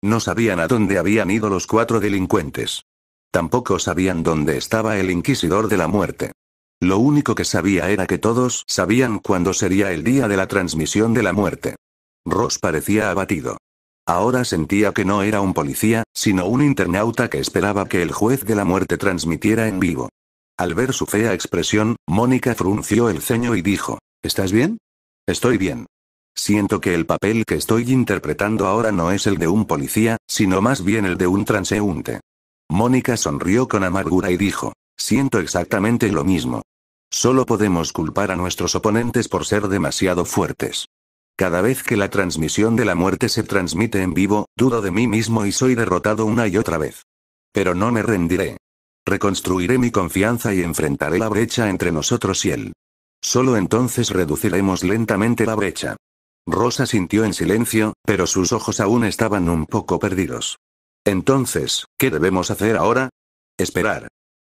No sabían a dónde habían ido los cuatro delincuentes. Tampoco sabían dónde estaba el Inquisidor de la Muerte. Lo único que sabía era que todos sabían cuándo sería el día de la transmisión de la muerte. Ross parecía abatido. Ahora sentía que no era un policía, sino un internauta que esperaba que el juez de la muerte transmitiera en vivo. Al ver su fea expresión, Mónica frunció el ceño y dijo, ¿Estás bien? Estoy bien. Siento que el papel que estoy interpretando ahora no es el de un policía, sino más bien el de un transeúnte. Mónica sonrió con amargura y dijo, siento exactamente lo mismo. Solo podemos culpar a nuestros oponentes por ser demasiado fuertes. Cada vez que la transmisión de la muerte se transmite en vivo, dudo de mí mismo y soy derrotado una y otra vez. Pero no me rendiré. Reconstruiré mi confianza y enfrentaré la brecha entre nosotros y él. Solo entonces reduciremos lentamente la brecha. Rosa sintió en silencio, pero sus ojos aún estaban un poco perdidos. Entonces, ¿qué debemos hacer ahora? Esperar.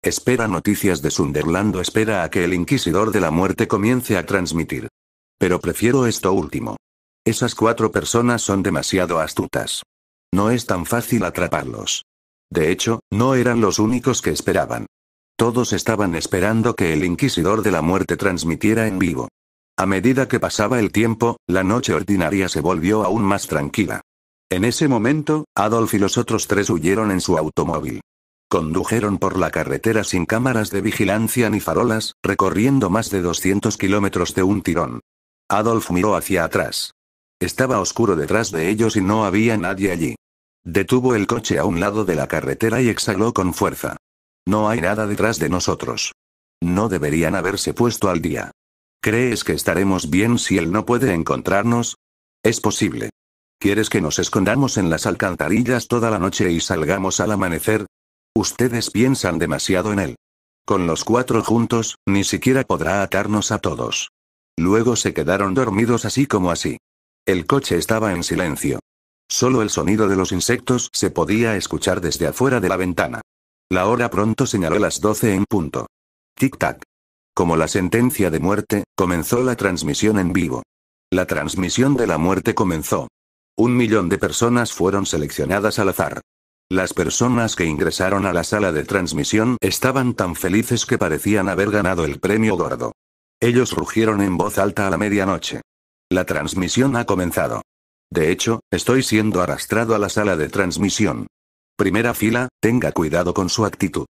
Espera noticias de Sunderland o espera a que el Inquisidor de la Muerte comience a transmitir. Pero prefiero esto último. Esas cuatro personas son demasiado astutas. No es tan fácil atraparlos. De hecho, no eran los únicos que esperaban. Todos estaban esperando que el Inquisidor de la Muerte transmitiera en vivo. A medida que pasaba el tiempo, la noche ordinaria se volvió aún más tranquila. En ese momento, Adolf y los otros tres huyeron en su automóvil. Condujeron por la carretera sin cámaras de vigilancia ni farolas, recorriendo más de 200 kilómetros de un tirón. Adolf miró hacia atrás. Estaba oscuro detrás de ellos y no había nadie allí. Detuvo el coche a un lado de la carretera y exhaló con fuerza. No hay nada detrás de nosotros. No deberían haberse puesto al día. ¿Crees que estaremos bien si él no puede encontrarnos? Es posible. ¿Quieres que nos escondamos en las alcantarillas toda la noche y salgamos al amanecer? Ustedes piensan demasiado en él. Con los cuatro juntos, ni siquiera podrá atarnos a todos. Luego se quedaron dormidos así como así. El coche estaba en silencio. Solo el sonido de los insectos se podía escuchar desde afuera de la ventana. La hora pronto señaló las doce en punto. Tic-tac. Como la sentencia de muerte, comenzó la transmisión en vivo. La transmisión de la muerte comenzó. Un millón de personas fueron seleccionadas al azar. Las personas que ingresaron a la sala de transmisión estaban tan felices que parecían haber ganado el premio gordo. Ellos rugieron en voz alta a la medianoche. La transmisión ha comenzado. De hecho, estoy siendo arrastrado a la sala de transmisión. Primera fila, tenga cuidado con su actitud.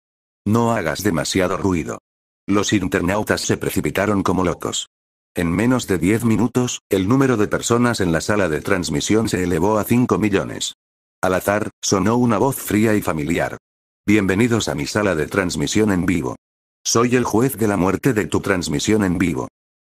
No hagas demasiado ruido. Los internautas se precipitaron como locos. En menos de 10 minutos, el número de personas en la sala de transmisión se elevó a 5 millones. Al azar, sonó una voz fría y familiar. Bienvenidos a mi sala de transmisión en vivo. Soy el juez de la muerte de tu transmisión en vivo.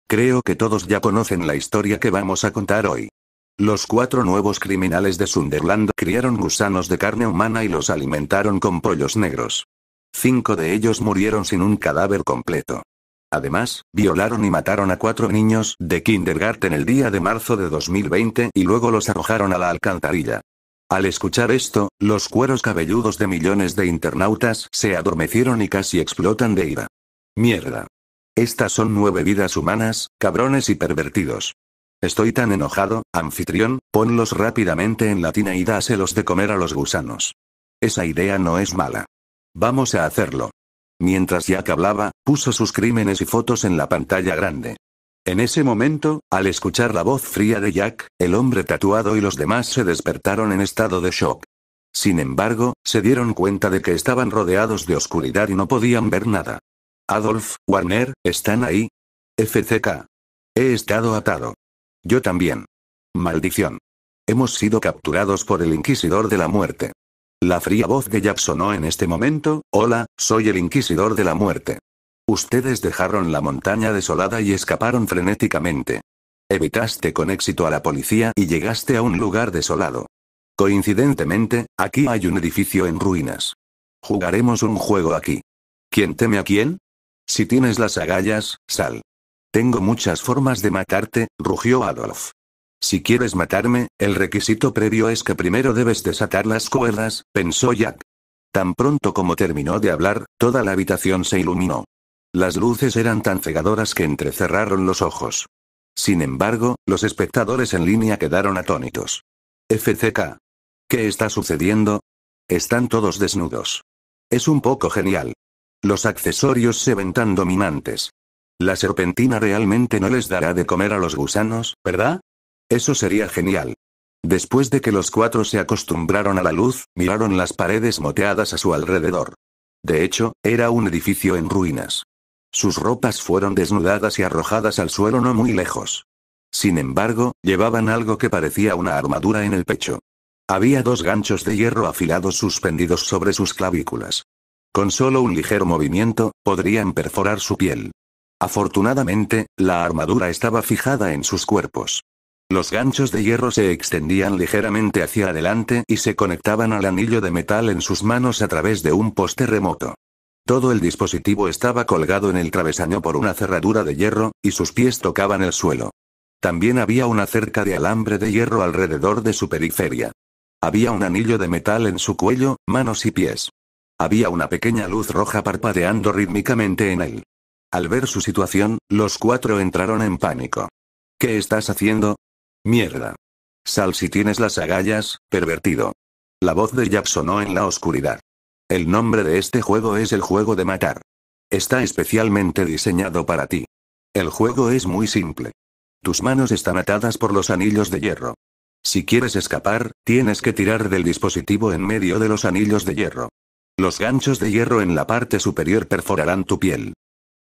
Creo que todos ya conocen la historia que vamos a contar hoy. Los cuatro nuevos criminales de Sunderland criaron gusanos de carne humana y los alimentaron con pollos negros. Cinco de ellos murieron sin un cadáver completo. Además, violaron y mataron a cuatro niños de kindergarten el día de marzo de 2020 y luego los arrojaron a la alcantarilla. Al escuchar esto, los cueros cabelludos de millones de internautas se adormecieron y casi explotan de ira. Mierda. Estas son nueve vidas humanas, cabrones y pervertidos. Estoy tan enojado, anfitrión, ponlos rápidamente en la tina y dáselos de comer a los gusanos. Esa idea no es mala. Vamos a hacerlo. Mientras Jack hablaba, puso sus crímenes y fotos en la pantalla grande. En ese momento, al escuchar la voz fría de Jack, el hombre tatuado y los demás se despertaron en estado de shock. Sin embargo, se dieron cuenta de que estaban rodeados de oscuridad y no podían ver nada. Adolf, Warner, ¿están ahí? FCK. He estado atado. Yo también. Maldición. Hemos sido capturados por el Inquisidor de la Muerte. La fría voz de Jack sonó en este momento, Hola, soy el Inquisidor de la Muerte. Ustedes dejaron la montaña desolada y escaparon frenéticamente. Evitaste con éxito a la policía y llegaste a un lugar desolado. Coincidentemente, aquí hay un edificio en ruinas. Jugaremos un juego aquí. ¿Quién teme a quién? Si tienes las agallas, sal. Tengo muchas formas de matarte, rugió Adolf. Si quieres matarme, el requisito previo es que primero debes desatar las cuerdas, pensó Jack. Tan pronto como terminó de hablar, toda la habitación se iluminó. Las luces eran tan cegadoras que entrecerraron los ojos. Sin embargo, los espectadores en línea quedaron atónitos. FCK. ¿Qué está sucediendo? Están todos desnudos. Es un poco genial. Los accesorios se ven tan dominantes. La serpentina realmente no les dará de comer a los gusanos, ¿verdad? Eso sería genial. Después de que los cuatro se acostumbraron a la luz, miraron las paredes moteadas a su alrededor. De hecho, era un edificio en ruinas. Sus ropas fueron desnudadas y arrojadas al suelo no muy lejos. Sin embargo, llevaban algo que parecía una armadura en el pecho. Había dos ganchos de hierro afilados suspendidos sobre sus clavículas. Con solo un ligero movimiento, podrían perforar su piel. Afortunadamente, la armadura estaba fijada en sus cuerpos. Los ganchos de hierro se extendían ligeramente hacia adelante y se conectaban al anillo de metal en sus manos a través de un poste remoto. Todo el dispositivo estaba colgado en el travesaño por una cerradura de hierro, y sus pies tocaban el suelo. También había una cerca de alambre de hierro alrededor de su periferia. Había un anillo de metal en su cuello, manos y pies. Había una pequeña luz roja parpadeando rítmicamente en él. Al ver su situación, los cuatro entraron en pánico. ¿Qué estás haciendo? Mierda. Sal si tienes las agallas, pervertido. La voz de Jack sonó en la oscuridad. El nombre de este juego es el juego de matar. Está especialmente diseñado para ti. El juego es muy simple. Tus manos están atadas por los anillos de hierro. Si quieres escapar, tienes que tirar del dispositivo en medio de los anillos de hierro. Los ganchos de hierro en la parte superior perforarán tu piel.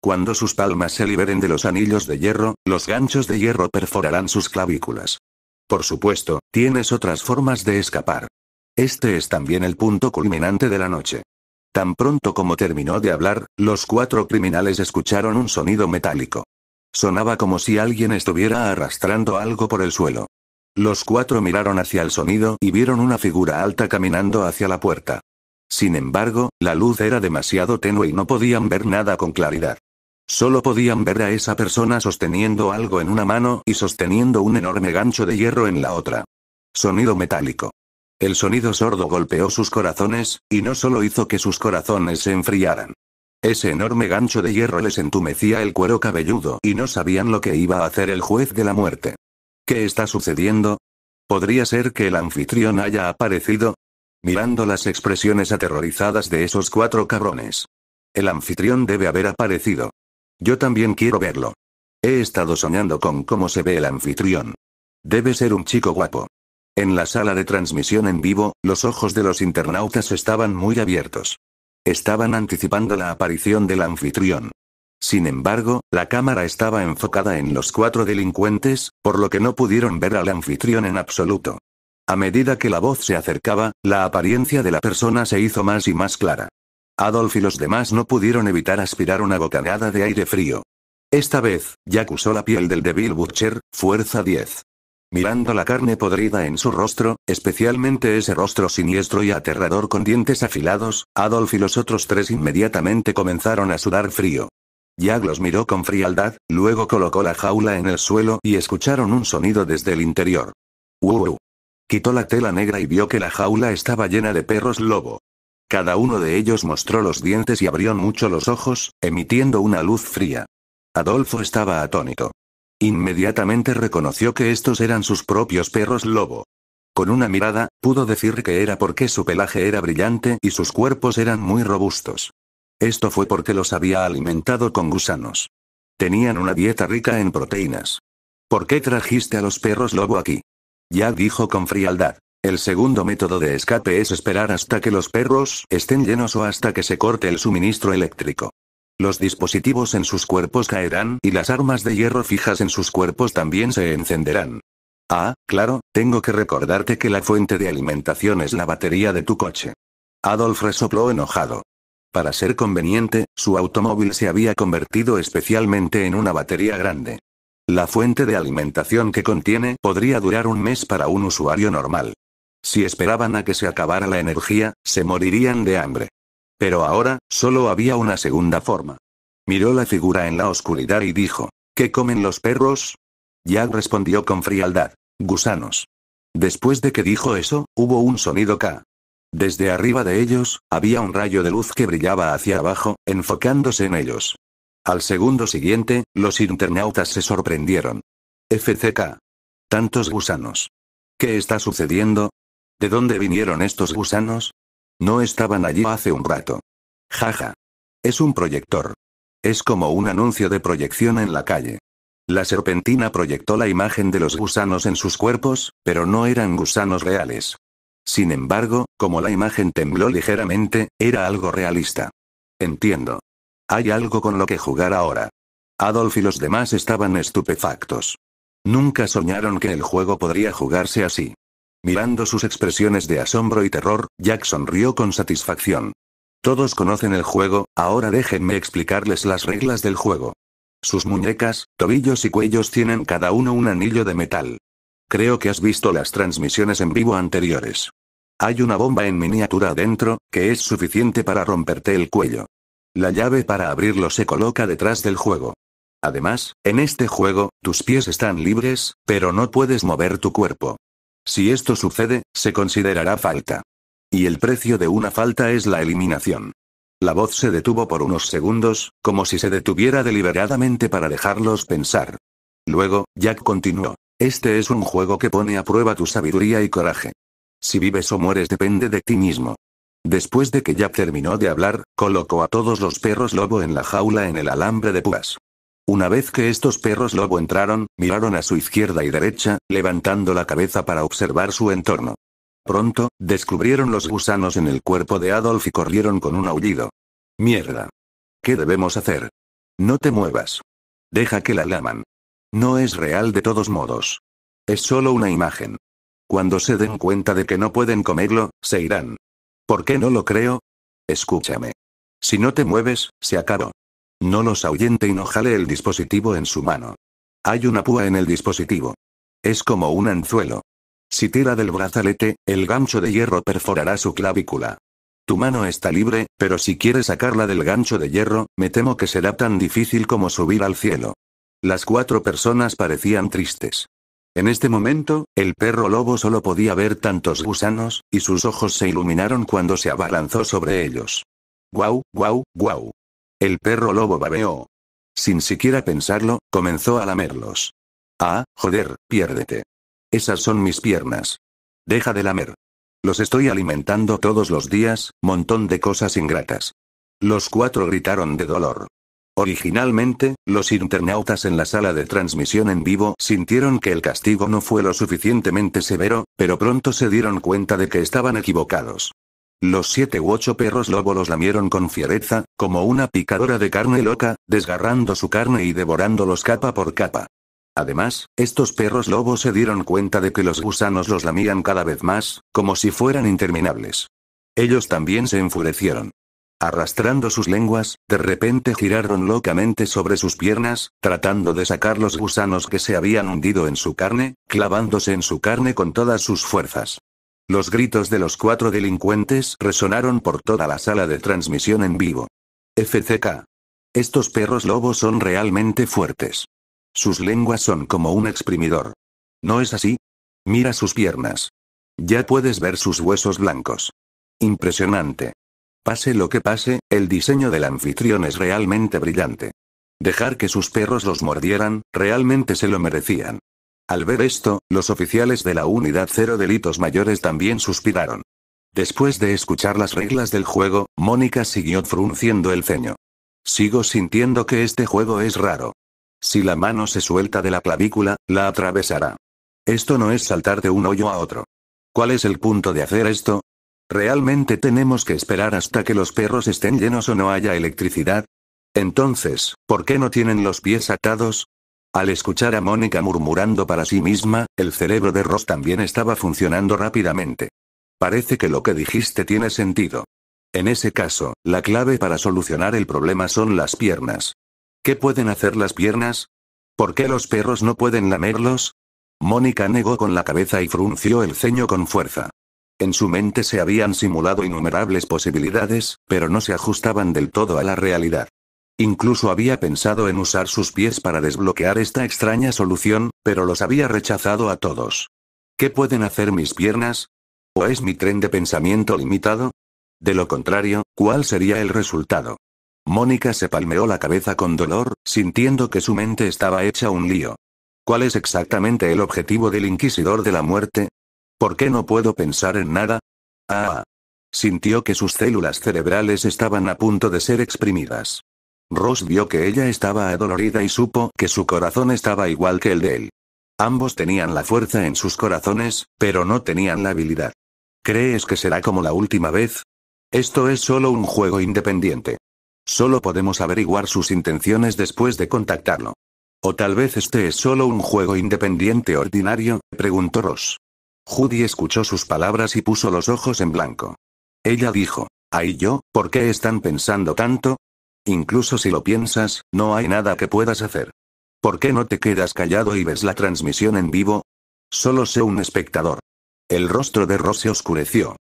Cuando sus palmas se liberen de los anillos de hierro, los ganchos de hierro perforarán sus clavículas. Por supuesto, tienes otras formas de escapar. Este es también el punto culminante de la noche. Tan pronto como terminó de hablar, los cuatro criminales escucharon un sonido metálico. Sonaba como si alguien estuviera arrastrando algo por el suelo. Los cuatro miraron hacia el sonido y vieron una figura alta caminando hacia la puerta. Sin embargo, la luz era demasiado tenue y no podían ver nada con claridad. Solo podían ver a esa persona sosteniendo algo en una mano y sosteniendo un enorme gancho de hierro en la otra. Sonido metálico. El sonido sordo golpeó sus corazones, y no solo hizo que sus corazones se enfriaran. Ese enorme gancho de hierro les entumecía el cuero cabelludo y no sabían lo que iba a hacer el juez de la muerte. ¿Qué está sucediendo? ¿Podría ser que el anfitrión haya aparecido? Mirando las expresiones aterrorizadas de esos cuatro cabrones. El anfitrión debe haber aparecido. Yo también quiero verlo. He estado soñando con cómo se ve el anfitrión. Debe ser un chico guapo. En la sala de transmisión en vivo, los ojos de los internautas estaban muy abiertos. Estaban anticipando la aparición del anfitrión. Sin embargo, la cámara estaba enfocada en los cuatro delincuentes, por lo que no pudieron ver al anfitrión en absoluto. A medida que la voz se acercaba, la apariencia de la persona se hizo más y más clara. Adolf y los demás no pudieron evitar aspirar una bocanada de aire frío. Esta vez, Jack usó la piel del débil Butcher, fuerza 10. Mirando la carne podrida en su rostro, especialmente ese rostro siniestro y aterrador con dientes afilados, Adolf y los otros tres inmediatamente comenzaron a sudar frío. Jack los miró con frialdad, luego colocó la jaula en el suelo y escucharon un sonido desde el interior. Quitó la tela negra y vio que la jaula estaba llena de perros lobo. Cada uno de ellos mostró los dientes y abrió mucho los ojos, emitiendo una luz fría. Adolfo estaba atónito. Inmediatamente reconoció que estos eran sus propios perros lobo. Con una mirada, pudo decir que era porque su pelaje era brillante y sus cuerpos eran muy robustos. Esto fue porque los había alimentado con gusanos. Tenían una dieta rica en proteínas. ¿Por qué trajiste a los perros lobo aquí? Ya dijo con frialdad. El segundo método de escape es esperar hasta que los perros estén llenos o hasta que se corte el suministro eléctrico. Los dispositivos en sus cuerpos caerán y las armas de hierro fijas en sus cuerpos también se encenderán. Ah, claro, tengo que recordarte que la fuente de alimentación es la batería de tu coche. Adolf resopló enojado. Para ser conveniente, su automóvil se había convertido especialmente en una batería grande. La fuente de alimentación que contiene podría durar un mes para un usuario normal. Si esperaban a que se acabara la energía, se morirían de hambre. Pero ahora, solo había una segunda forma. Miró la figura en la oscuridad y dijo, ¿qué comen los perros? Jack respondió con frialdad, gusanos. Después de que dijo eso, hubo un sonido K. Desde arriba de ellos, había un rayo de luz que brillaba hacia abajo, enfocándose en ellos. Al segundo siguiente, los internautas se sorprendieron. FCK. Tantos gusanos. ¿Qué está sucediendo? ¿De dónde vinieron estos gusanos? No estaban allí hace un rato. Jaja. Es un proyector. Es como un anuncio de proyección en la calle. La serpentina proyectó la imagen de los gusanos en sus cuerpos, pero no eran gusanos reales. Sin embargo, como la imagen tembló ligeramente, era algo realista. Entiendo. Hay algo con lo que jugar ahora. Adolf y los demás estaban estupefactos. Nunca soñaron que el juego podría jugarse así. Mirando sus expresiones de asombro y terror, Jack sonrió con satisfacción. Todos conocen el juego, ahora déjenme explicarles las reglas del juego. Sus muñecas, tobillos y cuellos tienen cada uno un anillo de metal. Creo que has visto las transmisiones en vivo anteriores. Hay una bomba en miniatura adentro, que es suficiente para romperte el cuello. La llave para abrirlo se coloca detrás del juego. Además, en este juego, tus pies están libres, pero no puedes mover tu cuerpo. Si esto sucede, se considerará falta. Y el precio de una falta es la eliminación. La voz se detuvo por unos segundos, como si se detuviera deliberadamente para dejarlos pensar. Luego, Jack continuó. Este es un juego que pone a prueba tu sabiduría y coraje. Si vives o mueres depende de ti mismo. Después de que Jack terminó de hablar, colocó a todos los perros lobo en la jaula en el alambre de púas. Una vez que estos perros lobo entraron, miraron a su izquierda y derecha, levantando la cabeza para observar su entorno. Pronto, descubrieron los gusanos en el cuerpo de Adolf y corrieron con un aullido. Mierda. ¿Qué debemos hacer? No te muevas. Deja que la laman. No es real de todos modos. Es solo una imagen. Cuando se den cuenta de que no pueden comerlo, se irán. ¿Por qué no lo creo? Escúchame. Si no te mueves, se acabó. No los ahuyente y no jale el dispositivo en su mano. Hay una púa en el dispositivo. Es como un anzuelo. Si tira del brazalete, el gancho de hierro perforará su clavícula. Tu mano está libre, pero si quieres sacarla del gancho de hierro, me temo que será tan difícil como subir al cielo. Las cuatro personas parecían tristes. En este momento, el perro lobo solo podía ver tantos gusanos, y sus ojos se iluminaron cuando se abalanzó sobre ellos. ¡Guau, guau, guau! El perro lobo babeó. Sin siquiera pensarlo, comenzó a lamerlos. Ah, joder, piérdete. Esas son mis piernas. Deja de lamer. Los estoy alimentando todos los días, montón de cosas ingratas. Los cuatro gritaron de dolor. Originalmente, los internautas en la sala de transmisión en vivo sintieron que el castigo no fue lo suficientemente severo, pero pronto se dieron cuenta de que estaban equivocados. Los siete u ocho perros lobo los lamieron con fiereza, como una picadora de carne loca, desgarrando su carne y devorándolos capa por capa. Además, estos perros lobo se dieron cuenta de que los gusanos los lamían cada vez más, como si fueran interminables. Ellos también se enfurecieron. Arrastrando sus lenguas, de repente giraron locamente sobre sus piernas, tratando de sacar los gusanos que se habían hundido en su carne, clavándose en su carne con todas sus fuerzas. Los gritos de los cuatro delincuentes resonaron por toda la sala de transmisión en vivo. FCK. Estos perros lobos son realmente fuertes. Sus lenguas son como un exprimidor. ¿No es así? Mira sus piernas. Ya puedes ver sus huesos blancos. Impresionante. Pase lo que pase, el diseño del anfitrión es realmente brillante. Dejar que sus perros los mordieran, realmente se lo merecían. Al ver esto, los oficiales de la Unidad Cero Delitos Mayores también suspiraron. Después de escuchar las reglas del juego, Mónica siguió frunciendo el ceño. Sigo sintiendo que este juego es raro. Si la mano se suelta de la clavícula, la atravesará. Esto no es saltar de un hoyo a otro. ¿Cuál es el punto de hacer esto? ¿Realmente tenemos que esperar hasta que los perros estén llenos o no haya electricidad? Entonces, ¿por qué no tienen los pies atados? Al escuchar a Mónica murmurando para sí misma, el cerebro de Ross también estaba funcionando rápidamente. Parece que lo que dijiste tiene sentido. En ese caso, la clave para solucionar el problema son las piernas. ¿Qué pueden hacer las piernas? ¿Por qué los perros no pueden lamerlos? Mónica negó con la cabeza y frunció el ceño con fuerza. En su mente se habían simulado innumerables posibilidades, pero no se ajustaban del todo a la realidad. Incluso había pensado en usar sus pies para desbloquear esta extraña solución, pero los había rechazado a todos. ¿Qué pueden hacer mis piernas? ¿O es mi tren de pensamiento limitado? De lo contrario, ¿cuál sería el resultado? Mónica se palmeó la cabeza con dolor, sintiendo que su mente estaba hecha un lío. ¿Cuál es exactamente el objetivo del Inquisidor de la Muerte? ¿Por qué no puedo pensar en nada? Ah. ah. Sintió que sus células cerebrales estaban a punto de ser exprimidas. Ross vio que ella estaba adolorida y supo que su corazón estaba igual que el de él. Ambos tenían la fuerza en sus corazones, pero no tenían la habilidad. ¿Crees que será como la última vez? Esto es solo un juego independiente. Solo podemos averiguar sus intenciones después de contactarlo. ¿O tal vez este es solo un juego independiente ordinario? preguntó Ross. Judy escuchó sus palabras y puso los ojos en blanco. Ella dijo, ¿Ay yo? ¿Por qué están pensando tanto? Incluso si lo piensas, no hay nada que puedas hacer. ¿Por qué no te quedas callado y ves la transmisión en vivo? Solo sé un espectador. El rostro de Ross se oscureció.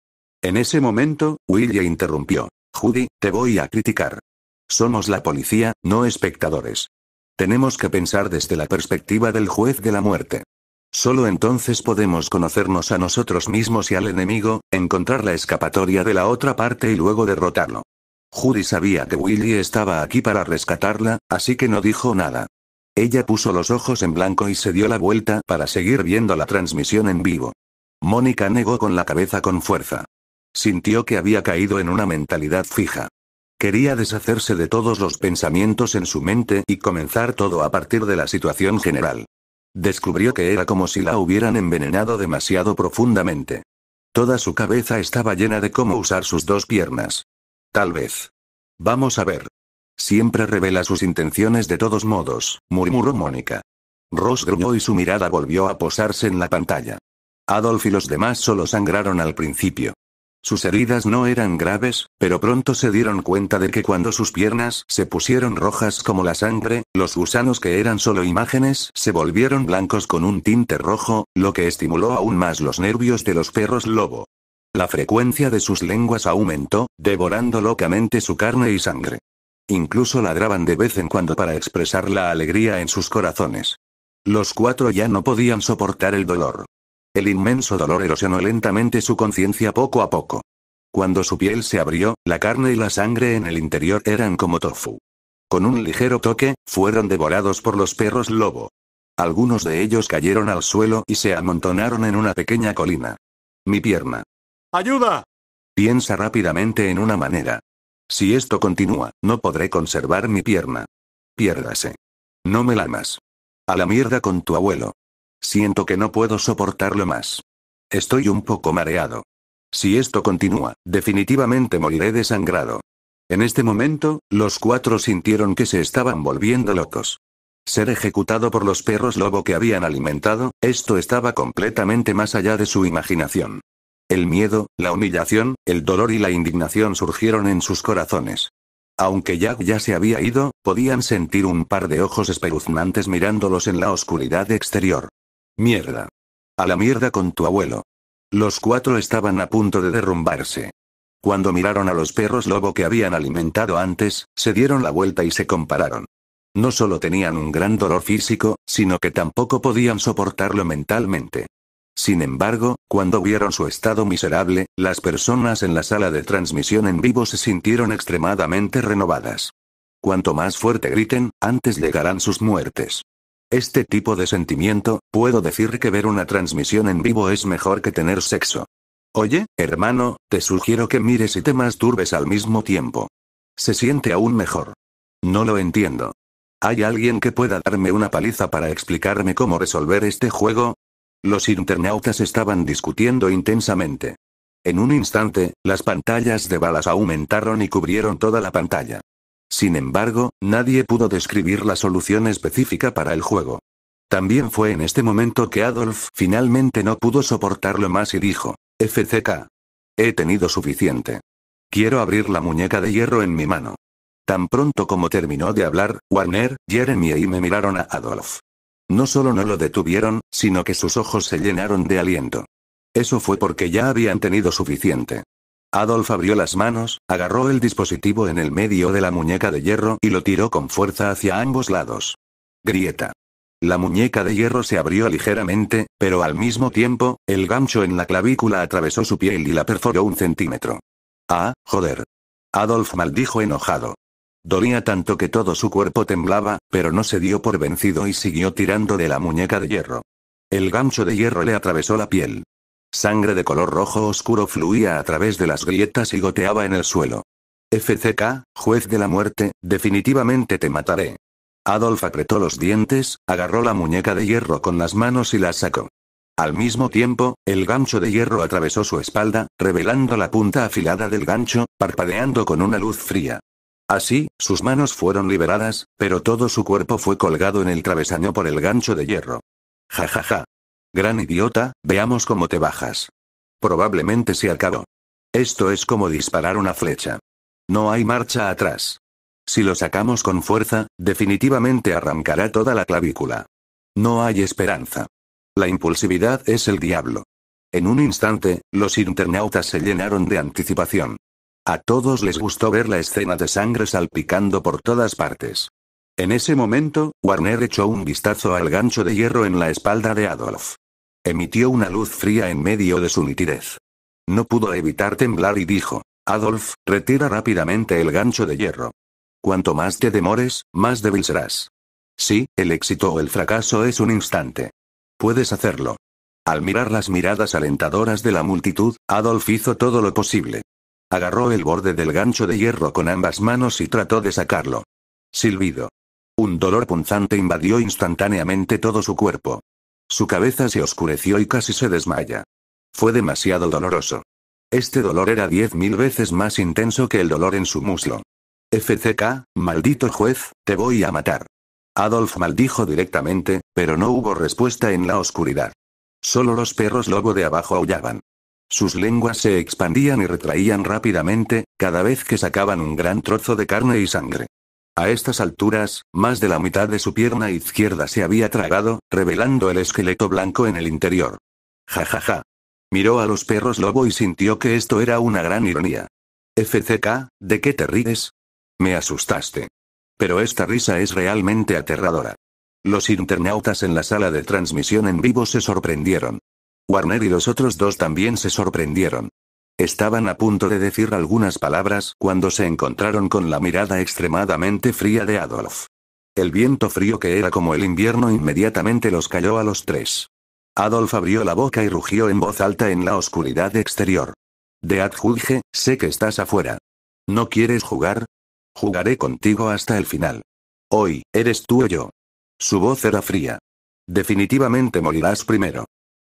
En ese momento, Willie interrumpió. Judy, te voy a criticar. Somos la policía, no espectadores. Tenemos que pensar desde la perspectiva del juez de la muerte. Solo entonces podemos conocernos a nosotros mismos y al enemigo, encontrar la escapatoria de la otra parte y luego derrotarlo. Judy sabía que Willy estaba aquí para rescatarla, así que no dijo nada. Ella puso los ojos en blanco y se dio la vuelta para seguir viendo la transmisión en vivo. Mónica negó con la cabeza con fuerza. Sintió que había caído en una mentalidad fija. Quería deshacerse de todos los pensamientos en su mente y comenzar todo a partir de la situación general. Descubrió que era como si la hubieran envenenado demasiado profundamente. Toda su cabeza estaba llena de cómo usar sus dos piernas. Tal vez. Vamos a ver. Siempre revela sus intenciones de todos modos, murmuró Mónica. Ross gruñó y su mirada volvió a posarse en la pantalla. Adolf y los demás solo sangraron al principio. Sus heridas no eran graves, pero pronto se dieron cuenta de que cuando sus piernas se pusieron rojas como la sangre, los gusanos que eran solo imágenes se volvieron blancos con un tinte rojo, lo que estimuló aún más los nervios de los perros lobo. La frecuencia de sus lenguas aumentó, devorando locamente su carne y sangre. Incluso ladraban de vez en cuando para expresar la alegría en sus corazones. Los cuatro ya no podían soportar el dolor. El inmenso dolor erosionó lentamente su conciencia poco a poco. Cuando su piel se abrió, la carne y la sangre en el interior eran como tofu. Con un ligero toque, fueron devorados por los perros lobo. Algunos de ellos cayeron al suelo y se amontonaron en una pequeña colina. Mi pierna. ¡Ayuda! Piensa rápidamente en una manera. Si esto continúa, no podré conservar mi pierna. Piérdase. No me lamas. A la mierda con tu abuelo. Siento que no puedo soportarlo más. Estoy un poco mareado. Si esto continúa, definitivamente moriré desangrado. En este momento, los cuatro sintieron que se estaban volviendo locos. Ser ejecutado por los perros lobo que habían alimentado, esto estaba completamente más allá de su imaginación. El miedo, la humillación, el dolor y la indignación surgieron en sus corazones. Aunque Jack ya se había ido, podían sentir un par de ojos espeluznantes mirándolos en la oscuridad exterior. Mierda. A la mierda con tu abuelo. Los cuatro estaban a punto de derrumbarse. Cuando miraron a los perros lobo que habían alimentado antes, se dieron la vuelta y se compararon. No solo tenían un gran dolor físico, sino que tampoco podían soportarlo mentalmente. Sin embargo, cuando vieron su estado miserable, las personas en la sala de transmisión en vivo se sintieron extremadamente renovadas. Cuanto más fuerte griten, antes llegarán sus muertes. Este tipo de sentimiento, puedo decir que ver una transmisión en vivo es mejor que tener sexo. Oye, hermano, te sugiero que mires y te masturbes al mismo tiempo. Se siente aún mejor. No lo entiendo. ¿Hay alguien que pueda darme una paliza para explicarme cómo resolver este juego? Los internautas estaban discutiendo intensamente. En un instante, las pantallas de balas aumentaron y cubrieron toda la pantalla. Sin embargo, nadie pudo describir la solución específica para el juego. También fue en este momento que Adolf finalmente no pudo soportarlo más y dijo, FCK. He tenido suficiente. Quiero abrir la muñeca de hierro en mi mano. Tan pronto como terminó de hablar, Warner, Jeremy y me miraron a Adolf. No solo no lo detuvieron, sino que sus ojos se llenaron de aliento. Eso fue porque ya habían tenido suficiente. Adolf abrió las manos, agarró el dispositivo en el medio de la muñeca de hierro y lo tiró con fuerza hacia ambos lados. Grieta. La muñeca de hierro se abrió ligeramente, pero al mismo tiempo, el gancho en la clavícula atravesó su piel y la perforó un centímetro. Ah, joder. Adolf maldijo enojado. Dolía tanto que todo su cuerpo temblaba, pero no se dio por vencido y siguió tirando de la muñeca de hierro. El gancho de hierro le atravesó la piel. Sangre de color rojo oscuro fluía a través de las grietas y goteaba en el suelo. FCK, juez de la muerte, definitivamente te mataré. Adolf apretó los dientes, agarró la muñeca de hierro con las manos y la sacó. Al mismo tiempo, el gancho de hierro atravesó su espalda, revelando la punta afilada del gancho, parpadeando con una luz fría. Así, sus manos fueron liberadas, pero todo su cuerpo fue colgado en el travesaño por el gancho de hierro. Ja ja ja. Gran idiota, veamos cómo te bajas. Probablemente se acabó. Esto es como disparar una flecha. No hay marcha atrás. Si lo sacamos con fuerza, definitivamente arrancará toda la clavícula. No hay esperanza. La impulsividad es el diablo. En un instante, los internautas se llenaron de anticipación. A todos les gustó ver la escena de sangre salpicando por todas partes. En ese momento, Warner echó un vistazo al gancho de hierro en la espalda de Adolf. Emitió una luz fría en medio de su nitidez. No pudo evitar temblar y dijo, Adolf, retira rápidamente el gancho de hierro. Cuanto más te demores, más débil serás. Sí, el éxito o el fracaso es un instante. Puedes hacerlo. Al mirar las miradas alentadoras de la multitud, Adolf hizo todo lo posible. Agarró el borde del gancho de hierro con ambas manos y trató de sacarlo. Silbido. Un dolor punzante invadió instantáneamente todo su cuerpo. Su cabeza se oscureció y casi se desmaya. Fue demasiado doloroso. Este dolor era diez mil veces más intenso que el dolor en su muslo. FCK, maldito juez, te voy a matar. Adolf maldijo directamente, pero no hubo respuesta en la oscuridad. Solo los perros lobo de abajo aullaban. Sus lenguas se expandían y retraían rápidamente, cada vez que sacaban un gran trozo de carne y sangre. A estas alturas, más de la mitad de su pierna izquierda se había tragado, revelando el esqueleto blanco en el interior. Jajaja. Miró a los perros lobo y sintió que esto era una gran ironía. FCK, ¿de qué te ríes? Me asustaste. Pero esta risa es realmente aterradora. Los internautas en la sala de transmisión en vivo se sorprendieron. Warner y los otros dos también se sorprendieron. Estaban a punto de decir algunas palabras cuando se encontraron con la mirada extremadamente fría de Adolf. El viento frío que era como el invierno inmediatamente los cayó a los tres. Adolf abrió la boca y rugió en voz alta en la oscuridad exterior. De adjudge, sé que estás afuera. ¿No quieres jugar? Jugaré contigo hasta el final. Hoy, eres tú o yo. Su voz era fría. Definitivamente morirás primero.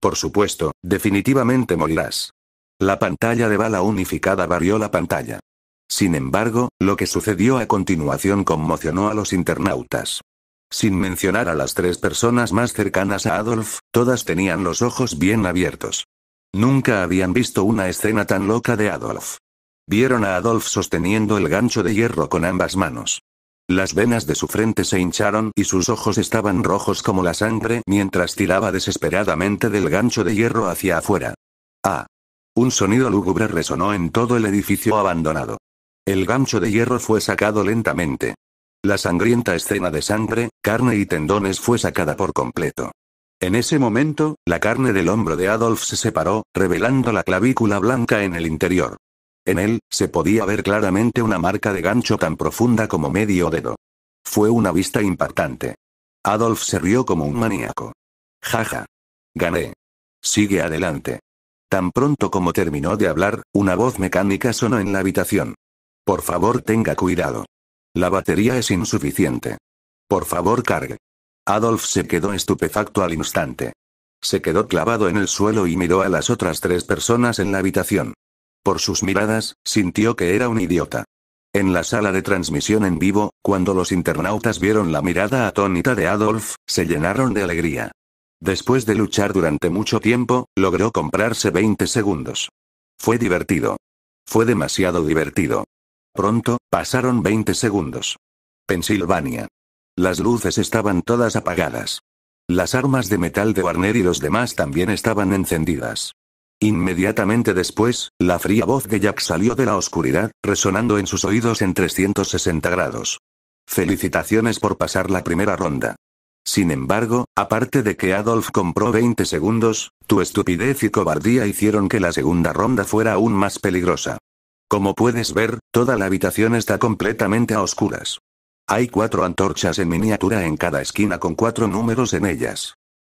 Por supuesto, definitivamente morirás. La pantalla de bala unificada varió la pantalla. Sin embargo, lo que sucedió a continuación conmocionó a los internautas. Sin mencionar a las tres personas más cercanas a Adolf, todas tenían los ojos bien abiertos. Nunca habían visto una escena tan loca de Adolf. Vieron a Adolf sosteniendo el gancho de hierro con ambas manos. Las venas de su frente se hincharon y sus ojos estaban rojos como la sangre mientras tiraba desesperadamente del gancho de hierro hacia afuera. ¡Ah! Un sonido lúgubre resonó en todo el edificio abandonado. El gancho de hierro fue sacado lentamente. La sangrienta escena de sangre, carne y tendones fue sacada por completo. En ese momento, la carne del hombro de Adolf se separó, revelando la clavícula blanca en el interior. En él, se podía ver claramente una marca de gancho tan profunda como medio dedo. Fue una vista impactante. Adolf se rió como un maníaco. Jaja. Gané. Sigue adelante. Tan pronto como terminó de hablar, una voz mecánica sonó en la habitación. Por favor tenga cuidado. La batería es insuficiente. Por favor cargue. Adolf se quedó estupefacto al instante. Se quedó clavado en el suelo y miró a las otras tres personas en la habitación. Por sus miradas, sintió que era un idiota. En la sala de transmisión en vivo, cuando los internautas vieron la mirada atónita de Adolf, se llenaron de alegría. Después de luchar durante mucho tiempo, logró comprarse 20 segundos. Fue divertido. Fue demasiado divertido. Pronto, pasaron 20 segundos. Pensilvania. Las luces estaban todas apagadas. Las armas de metal de Warner y los demás también estaban encendidas. Inmediatamente después, la fría voz de Jack salió de la oscuridad, resonando en sus oídos en 360 grados. Felicitaciones por pasar la primera ronda. Sin embargo, aparte de que Adolf compró 20 segundos, tu estupidez y cobardía hicieron que la segunda ronda fuera aún más peligrosa. Como puedes ver, toda la habitación está completamente a oscuras. Hay cuatro antorchas en miniatura en cada esquina con cuatro números en ellas.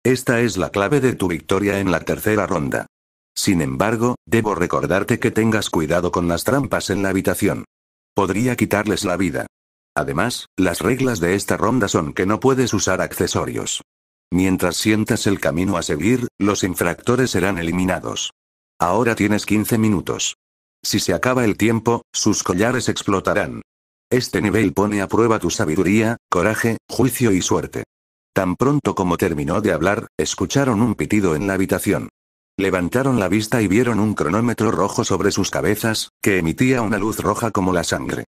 Esta es la clave de tu victoria en la tercera ronda. Sin embargo, debo recordarte que tengas cuidado con las trampas en la habitación. Podría quitarles la vida. Además, las reglas de esta ronda son que no puedes usar accesorios. Mientras sientas el camino a seguir, los infractores serán eliminados. Ahora tienes 15 minutos. Si se acaba el tiempo, sus collares explotarán. Este nivel pone a prueba tu sabiduría, coraje, juicio y suerte. Tan pronto como terminó de hablar, escucharon un pitido en la habitación. Levantaron la vista y vieron un cronómetro rojo sobre sus cabezas, que emitía una luz roja como la sangre.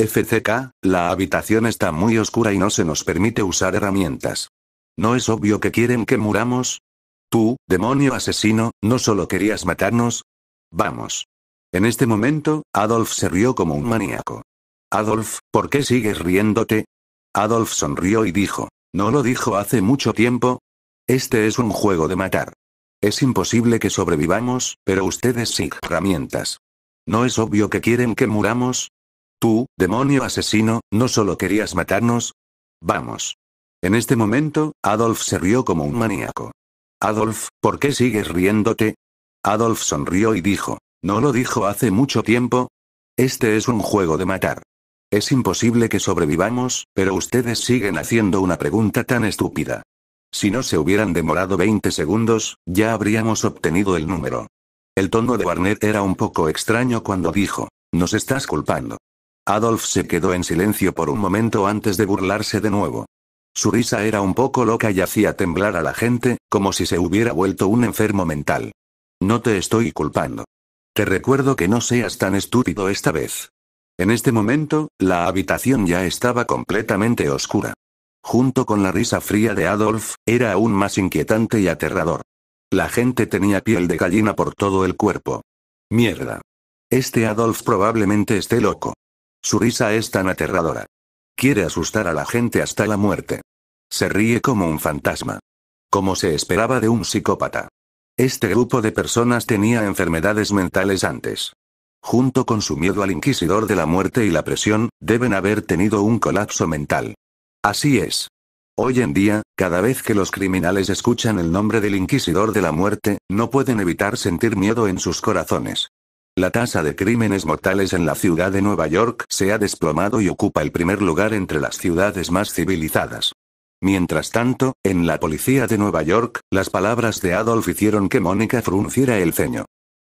FCK, la habitación está muy oscura y no se nos permite usar herramientas. ¿No es obvio que quieren que muramos? Tú, demonio asesino, no solo querías matarnos. Vamos. En este momento, Adolf se rió como un maníaco. Adolf, ¿por qué sigues riéndote? Adolf sonrió y dijo, ¿no lo dijo hace mucho tiempo? Este es un juego de matar. Es imposible que sobrevivamos, pero ustedes sí herramientas. ¿No es obvio que quieren que muramos? Tú, demonio asesino, no solo querías matarnos. Vamos. En este momento, Adolf se rió como un maníaco. Adolf, ¿por qué sigues riéndote? Adolf sonrió y dijo, ¿no lo dijo hace mucho tiempo? Este es un juego de matar. Es imposible que sobrevivamos, pero ustedes siguen haciendo una pregunta tan estúpida. Si no se hubieran demorado 20 segundos, ya habríamos obtenido el número. El tono de Barnett era un poco extraño cuando dijo, nos estás culpando. Adolf se quedó en silencio por un momento antes de burlarse de nuevo. Su risa era un poco loca y hacía temblar a la gente, como si se hubiera vuelto un enfermo mental. No te estoy culpando. Te recuerdo que no seas tan estúpido esta vez. En este momento, la habitación ya estaba completamente oscura junto con la risa fría de Adolf, era aún más inquietante y aterrador. La gente tenía piel de gallina por todo el cuerpo. Mierda. Este Adolf probablemente esté loco. Su risa es tan aterradora. Quiere asustar a la gente hasta la muerte. Se ríe como un fantasma. Como se esperaba de un psicópata. Este grupo de personas tenía enfermedades mentales antes. Junto con su miedo al inquisidor de la muerte y la presión, deben haber tenido un colapso mental. Así es. Hoy en día, cada vez que los criminales escuchan el nombre del Inquisidor de la Muerte, no pueden evitar sentir miedo en sus corazones. La tasa de crímenes mortales en la ciudad de Nueva York se ha desplomado y ocupa el primer lugar entre las ciudades más civilizadas. Mientras tanto, en la policía de Nueva York, las palabras de Adolf hicieron que Mónica frunciera el ceño.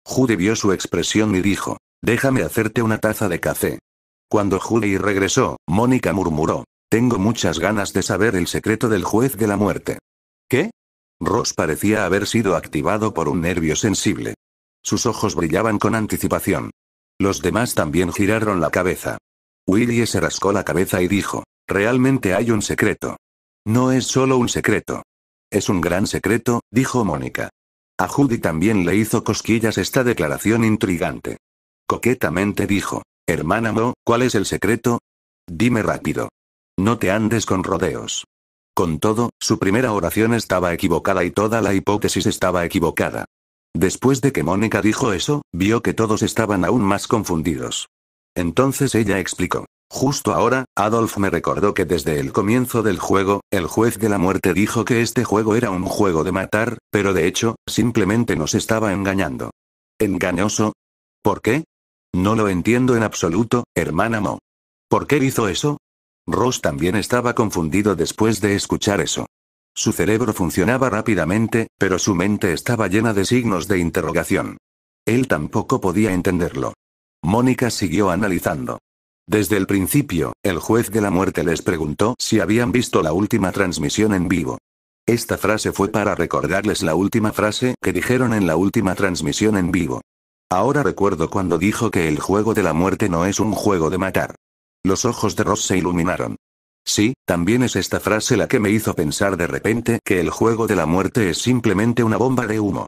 Judy vio su expresión y dijo, déjame hacerte una taza de café. Cuando Judy regresó, Mónica murmuró, tengo muchas ganas de saber el secreto del juez de la muerte. ¿Qué? Ross parecía haber sido activado por un nervio sensible. Sus ojos brillaban con anticipación. Los demás también giraron la cabeza. Willie se rascó la cabeza y dijo, realmente hay un secreto. No es solo un secreto. Es un gran secreto, dijo Mónica. A Judy también le hizo cosquillas esta declaración intrigante. Coquetamente dijo, hermana Mo, ¿cuál es el secreto? Dime rápido. No te andes con rodeos. Con todo, su primera oración estaba equivocada y toda la hipótesis estaba equivocada. Después de que Mónica dijo eso, vio que todos estaban aún más confundidos. Entonces ella explicó. Justo ahora, Adolf me recordó que desde el comienzo del juego, el juez de la muerte dijo que este juego era un juego de matar, pero de hecho, simplemente nos estaba engañando. ¿Engañoso? ¿Por qué? No lo entiendo en absoluto, hermana Mo. ¿Por qué hizo eso? Ross también estaba confundido después de escuchar eso. Su cerebro funcionaba rápidamente, pero su mente estaba llena de signos de interrogación. Él tampoco podía entenderlo. Mónica siguió analizando. Desde el principio, el juez de la muerte les preguntó si habían visto la última transmisión en vivo. Esta frase fue para recordarles la última frase que dijeron en la última transmisión en vivo. Ahora recuerdo cuando dijo que el juego de la muerte no es un juego de matar. Los ojos de Ross se iluminaron. Sí, también es esta frase la que me hizo pensar de repente que el juego de la muerte es simplemente una bomba de humo.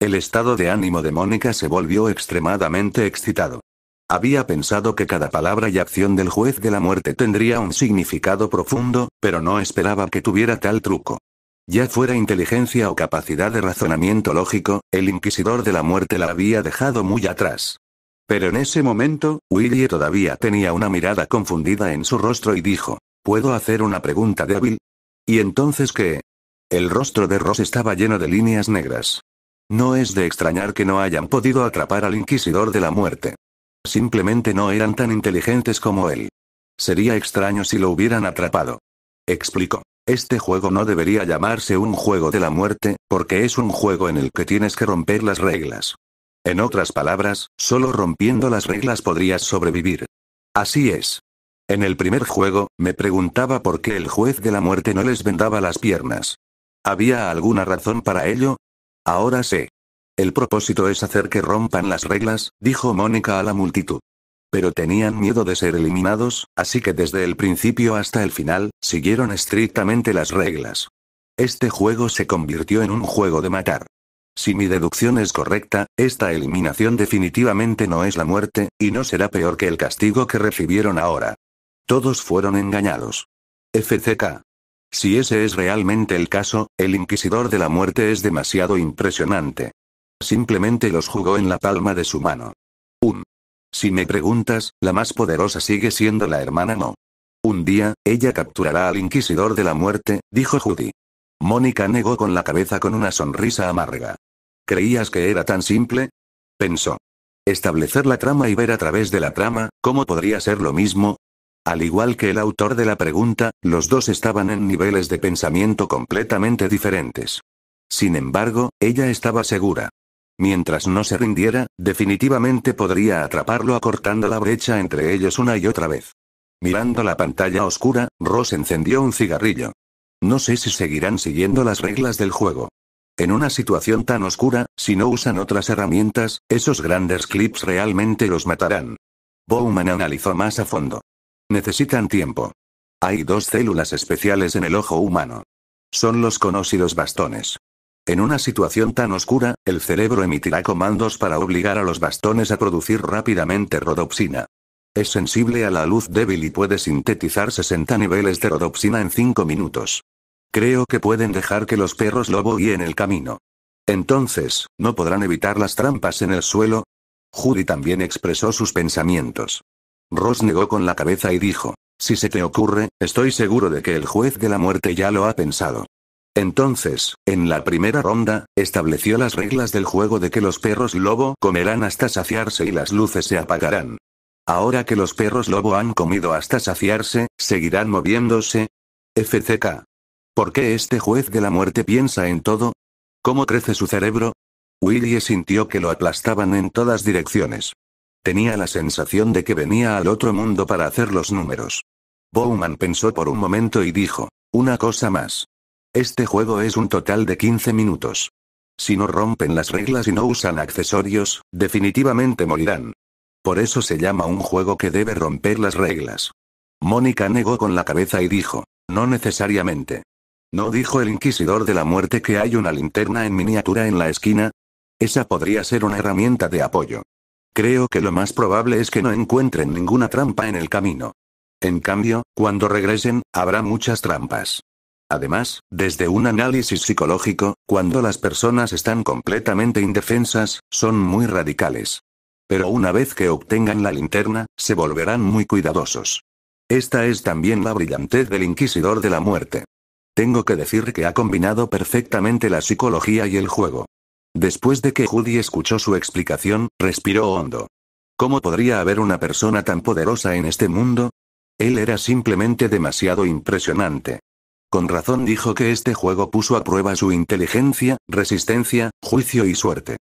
El estado de ánimo de Mónica se volvió extremadamente excitado. Había pensado que cada palabra y acción del juez de la muerte tendría un significado profundo, pero no esperaba que tuviera tal truco. Ya fuera inteligencia o capacidad de razonamiento lógico, el inquisidor de la muerte la había dejado muy atrás. Pero en ese momento, Willie todavía tenía una mirada confundida en su rostro y dijo, ¿puedo hacer una pregunta débil? ¿Y entonces qué? El rostro de Ross estaba lleno de líneas negras. No es de extrañar que no hayan podido atrapar al Inquisidor de la Muerte. Simplemente no eran tan inteligentes como él. Sería extraño si lo hubieran atrapado. Explicó. Este juego no debería llamarse un juego de la muerte, porque es un juego en el que tienes que romper las reglas. En otras palabras, solo rompiendo las reglas podrías sobrevivir. Así es. En el primer juego, me preguntaba por qué el juez de la muerte no les vendaba las piernas. ¿Había alguna razón para ello? Ahora sé. El propósito es hacer que rompan las reglas, dijo Mónica a la multitud. Pero tenían miedo de ser eliminados, así que desde el principio hasta el final, siguieron estrictamente las reglas. Este juego se convirtió en un juego de matar. Si mi deducción es correcta, esta eliminación definitivamente no es la muerte, y no será peor que el castigo que recibieron ahora. Todos fueron engañados. FCK. Si ese es realmente el caso, el Inquisidor de la Muerte es demasiado impresionante. Simplemente los jugó en la palma de su mano. Un. Si me preguntas, la más poderosa sigue siendo la hermana no. Un día, ella capturará al Inquisidor de la Muerte, dijo Judy. Mónica negó con la cabeza con una sonrisa amarga. ¿Creías que era tan simple? Pensó. Establecer la trama y ver a través de la trama, ¿cómo podría ser lo mismo? Al igual que el autor de la pregunta, los dos estaban en niveles de pensamiento completamente diferentes. Sin embargo, ella estaba segura. Mientras no se rindiera, definitivamente podría atraparlo acortando la brecha entre ellos una y otra vez. Mirando la pantalla oscura, Ross encendió un cigarrillo. No sé si seguirán siguiendo las reglas del juego. En una situación tan oscura, si no usan otras herramientas, esos grandes clips realmente los matarán. Bowman analizó más a fondo. Necesitan tiempo. Hay dos células especiales en el ojo humano. Son los conos y los bastones. En una situación tan oscura, el cerebro emitirá comandos para obligar a los bastones a producir rápidamente rodopsina. Es sensible a la luz débil y puede sintetizar 60 niveles de rodopsina en 5 minutos. Creo que pueden dejar que los perros lobo guíen el camino. Entonces, ¿no podrán evitar las trampas en el suelo? Judy también expresó sus pensamientos. Ross negó con la cabeza y dijo, si se te ocurre, estoy seguro de que el juez de la muerte ya lo ha pensado. Entonces, en la primera ronda, estableció las reglas del juego de que los perros lobo comerán hasta saciarse y las luces se apagarán. Ahora que los perros lobo han comido hasta saciarse, ¿seguirán moviéndose? FCK. ¿Por qué este juez de la muerte piensa en todo? ¿Cómo crece su cerebro? Willie sintió que lo aplastaban en todas direcciones. Tenía la sensación de que venía al otro mundo para hacer los números. Bowman pensó por un momento y dijo, una cosa más. Este juego es un total de 15 minutos. Si no rompen las reglas y no usan accesorios, definitivamente morirán. Por eso se llama un juego que debe romper las reglas. Mónica negó con la cabeza y dijo, no necesariamente. ¿No dijo el inquisidor de la muerte que hay una linterna en miniatura en la esquina? Esa podría ser una herramienta de apoyo. Creo que lo más probable es que no encuentren ninguna trampa en el camino. En cambio, cuando regresen, habrá muchas trampas. Además, desde un análisis psicológico, cuando las personas están completamente indefensas, son muy radicales. Pero una vez que obtengan la linterna, se volverán muy cuidadosos. Esta es también la brillantez del Inquisidor de la Muerte. Tengo que decir que ha combinado perfectamente la psicología y el juego. Después de que Judy escuchó su explicación, respiró hondo. ¿Cómo podría haber una persona tan poderosa en este mundo? Él era simplemente demasiado impresionante. Con razón dijo que este juego puso a prueba su inteligencia, resistencia, juicio y suerte.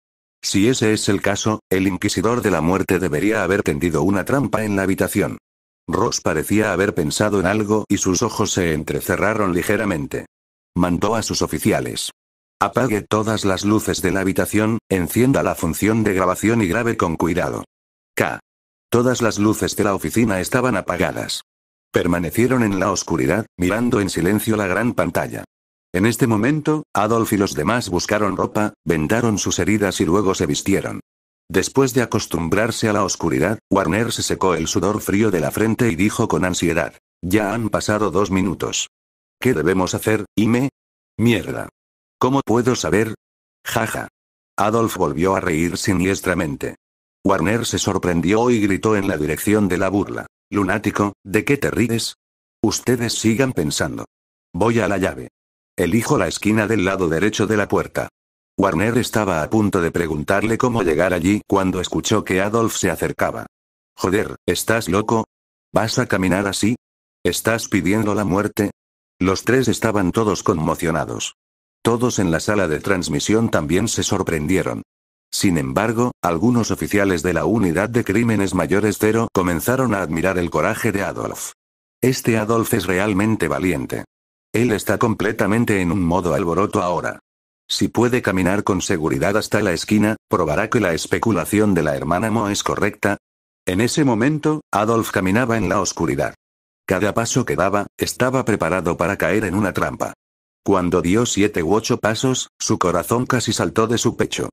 Si ese es el caso, el Inquisidor de la Muerte debería haber tendido una trampa en la habitación. Ross parecía haber pensado en algo y sus ojos se entrecerraron ligeramente. Mandó a sus oficiales. Apague todas las luces de la habitación, encienda la función de grabación y grabe con cuidado. K. Todas las luces de la oficina estaban apagadas. Permanecieron en la oscuridad, mirando en silencio la gran pantalla. En este momento, Adolf y los demás buscaron ropa, vendaron sus heridas y luego se vistieron. Después de acostumbrarse a la oscuridad, Warner se secó el sudor frío de la frente y dijo con ansiedad. Ya han pasado dos minutos. ¿Qué debemos hacer, Ime? Mierda. ¿Cómo puedo saber? Jaja. Adolf volvió a reír siniestramente. Warner se sorprendió y gritó en la dirección de la burla. Lunático, ¿de qué te ríes? Ustedes sigan pensando. Voy a la llave. Elijo la esquina del lado derecho de la puerta. Warner estaba a punto de preguntarle cómo llegar allí cuando escuchó que Adolf se acercaba. Joder, ¿estás loco? ¿Vas a caminar así? ¿Estás pidiendo la muerte? Los tres estaban todos conmocionados. Todos en la sala de transmisión también se sorprendieron. Sin embargo, algunos oficiales de la Unidad de Crímenes Mayores Cero comenzaron a admirar el coraje de Adolf. Este Adolf es realmente valiente. Él está completamente en un modo alboroto ahora. Si puede caminar con seguridad hasta la esquina, probará que la especulación de la hermana Mo es correcta. En ese momento, Adolf caminaba en la oscuridad. Cada paso que daba, estaba preparado para caer en una trampa. Cuando dio siete u ocho pasos, su corazón casi saltó de su pecho.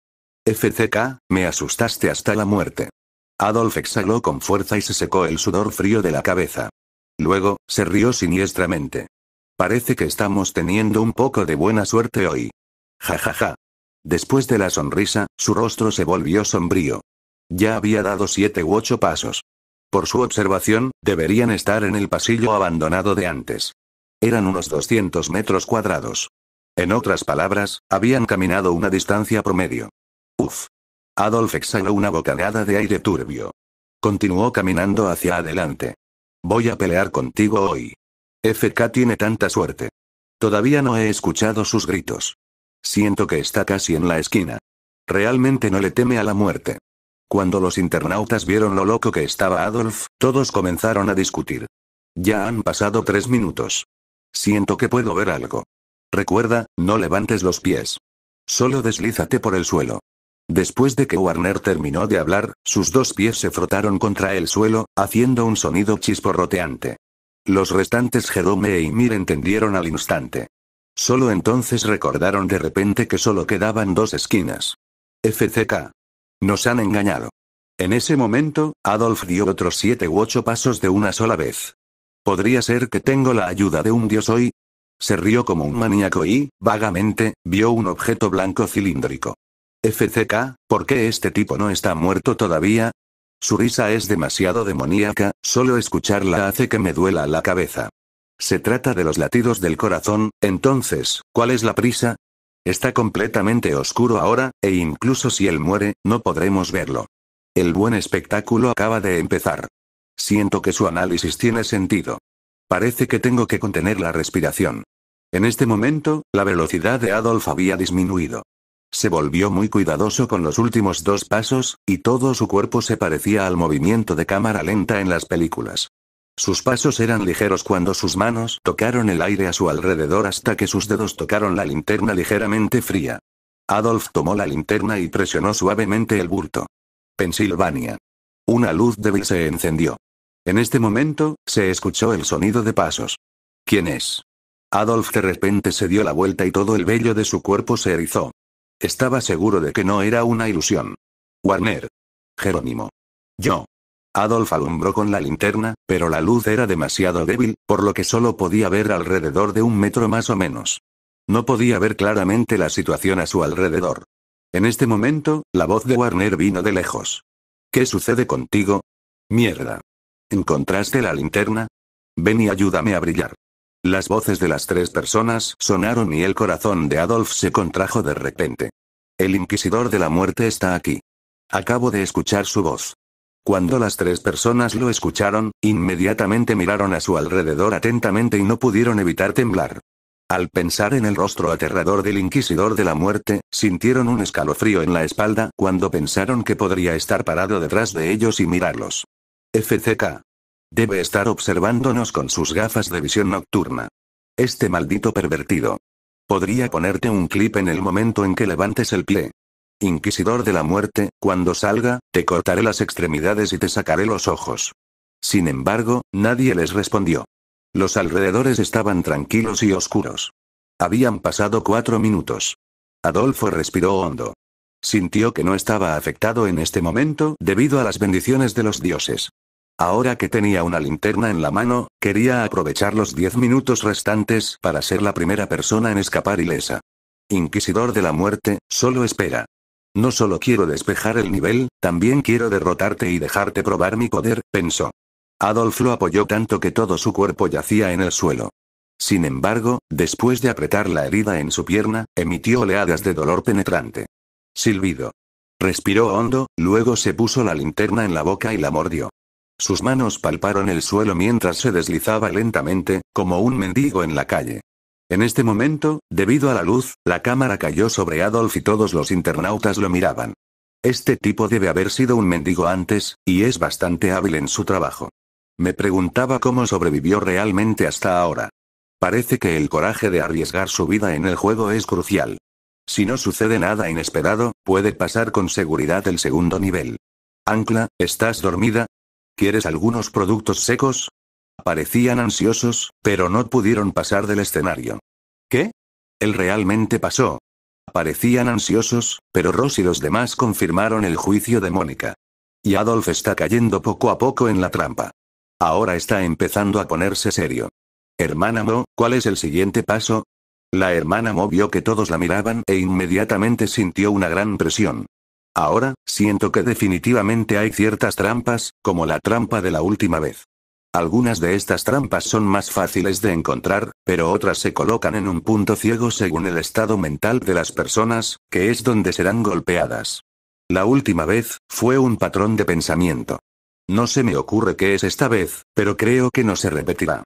FCK, me asustaste hasta la muerte. Adolf exhaló con fuerza y se secó el sudor frío de la cabeza. Luego, se rió siniestramente. Parece que estamos teniendo un poco de buena suerte hoy. Jajaja. Después de la sonrisa, su rostro se volvió sombrío. Ya había dado siete u ocho pasos. Por su observación, deberían estar en el pasillo abandonado de antes. Eran unos 200 metros cuadrados. En otras palabras, habían caminado una distancia promedio. Uf. Adolf exhaló una bocanada de aire turbio. Continuó caminando hacia adelante. Voy a pelear contigo hoy. FK tiene tanta suerte. Todavía no he escuchado sus gritos. Siento que está casi en la esquina. Realmente no le teme a la muerte. Cuando los internautas vieron lo loco que estaba Adolf, todos comenzaron a discutir. Ya han pasado tres minutos. Siento que puedo ver algo. Recuerda, no levantes los pies. Solo deslízate por el suelo. Después de que Warner terminó de hablar, sus dos pies se frotaron contra el suelo, haciendo un sonido chisporroteante. Los restantes Jerome e Ymir entendieron al instante. Solo entonces recordaron de repente que solo quedaban dos esquinas. FCK. Nos han engañado. En ese momento, Adolf dio otros siete u ocho pasos de una sola vez. ¿Podría ser que tengo la ayuda de un dios hoy? Se rió como un maníaco y, vagamente, vio un objeto blanco cilíndrico. FCK, ¿por qué este tipo no está muerto todavía? Su risa es demasiado demoníaca, solo escucharla hace que me duela la cabeza. Se trata de los latidos del corazón, entonces, ¿cuál es la prisa? Está completamente oscuro ahora, e incluso si él muere, no podremos verlo. El buen espectáculo acaba de empezar. Siento que su análisis tiene sentido. Parece que tengo que contener la respiración. En este momento, la velocidad de Adolf había disminuido. Se volvió muy cuidadoso con los últimos dos pasos, y todo su cuerpo se parecía al movimiento de cámara lenta en las películas. Sus pasos eran ligeros cuando sus manos tocaron el aire a su alrededor hasta que sus dedos tocaron la linterna ligeramente fría. Adolf tomó la linterna y presionó suavemente el bulto. Pensilvania. Una luz débil se encendió. En este momento, se escuchó el sonido de pasos. ¿Quién es? Adolf de repente se dio la vuelta y todo el vello de su cuerpo se erizó. Estaba seguro de que no era una ilusión. Warner. Jerónimo. Yo. Adolf alumbró con la linterna, pero la luz era demasiado débil, por lo que solo podía ver alrededor de un metro más o menos. No podía ver claramente la situación a su alrededor. En este momento, la voz de Warner vino de lejos. ¿Qué sucede contigo? Mierda. ¿Encontraste la linterna? Ven y ayúdame a brillar. Las voces de las tres personas sonaron y el corazón de Adolf se contrajo de repente. El inquisidor de la muerte está aquí. Acabo de escuchar su voz. Cuando las tres personas lo escucharon, inmediatamente miraron a su alrededor atentamente y no pudieron evitar temblar. Al pensar en el rostro aterrador del inquisidor de la muerte, sintieron un escalofrío en la espalda cuando pensaron que podría estar parado detrás de ellos y mirarlos. FCK. Debe estar observándonos con sus gafas de visión nocturna. Este maldito pervertido. Podría ponerte un clip en el momento en que levantes el pie. Inquisidor de la muerte, cuando salga, te cortaré las extremidades y te sacaré los ojos. Sin embargo, nadie les respondió. Los alrededores estaban tranquilos y oscuros. Habían pasado cuatro minutos. Adolfo respiró hondo. Sintió que no estaba afectado en este momento debido a las bendiciones de los dioses. Ahora que tenía una linterna en la mano, quería aprovechar los diez minutos restantes para ser la primera persona en escapar ilesa. Inquisidor de la muerte, solo espera. No solo quiero despejar el nivel, también quiero derrotarte y dejarte probar mi poder, pensó. Adolf lo apoyó tanto que todo su cuerpo yacía en el suelo. Sin embargo, después de apretar la herida en su pierna, emitió oleadas de dolor penetrante. Silbido. Respiró hondo, luego se puso la linterna en la boca y la mordió. Sus manos palparon el suelo mientras se deslizaba lentamente, como un mendigo en la calle. En este momento, debido a la luz, la cámara cayó sobre Adolf y todos los internautas lo miraban. Este tipo debe haber sido un mendigo antes, y es bastante hábil en su trabajo. Me preguntaba cómo sobrevivió realmente hasta ahora. Parece que el coraje de arriesgar su vida en el juego es crucial. Si no sucede nada inesperado, puede pasar con seguridad el segundo nivel. Ancla, ¿estás dormida? ¿Quieres algunos productos secos? Parecían ansiosos, pero no pudieron pasar del escenario. ¿Qué? Él realmente pasó. Parecían ansiosos, pero Ross y los demás confirmaron el juicio de Mónica. Y Adolf está cayendo poco a poco en la trampa. Ahora está empezando a ponerse serio. Hermana Mo, ¿cuál es el siguiente paso? La hermana Mo vio que todos la miraban e inmediatamente sintió una gran presión. Ahora, siento que definitivamente hay ciertas trampas, como la trampa de la última vez. Algunas de estas trampas son más fáciles de encontrar, pero otras se colocan en un punto ciego según el estado mental de las personas, que es donde serán golpeadas. La última vez, fue un patrón de pensamiento. No se me ocurre qué es esta vez, pero creo que no se repetirá.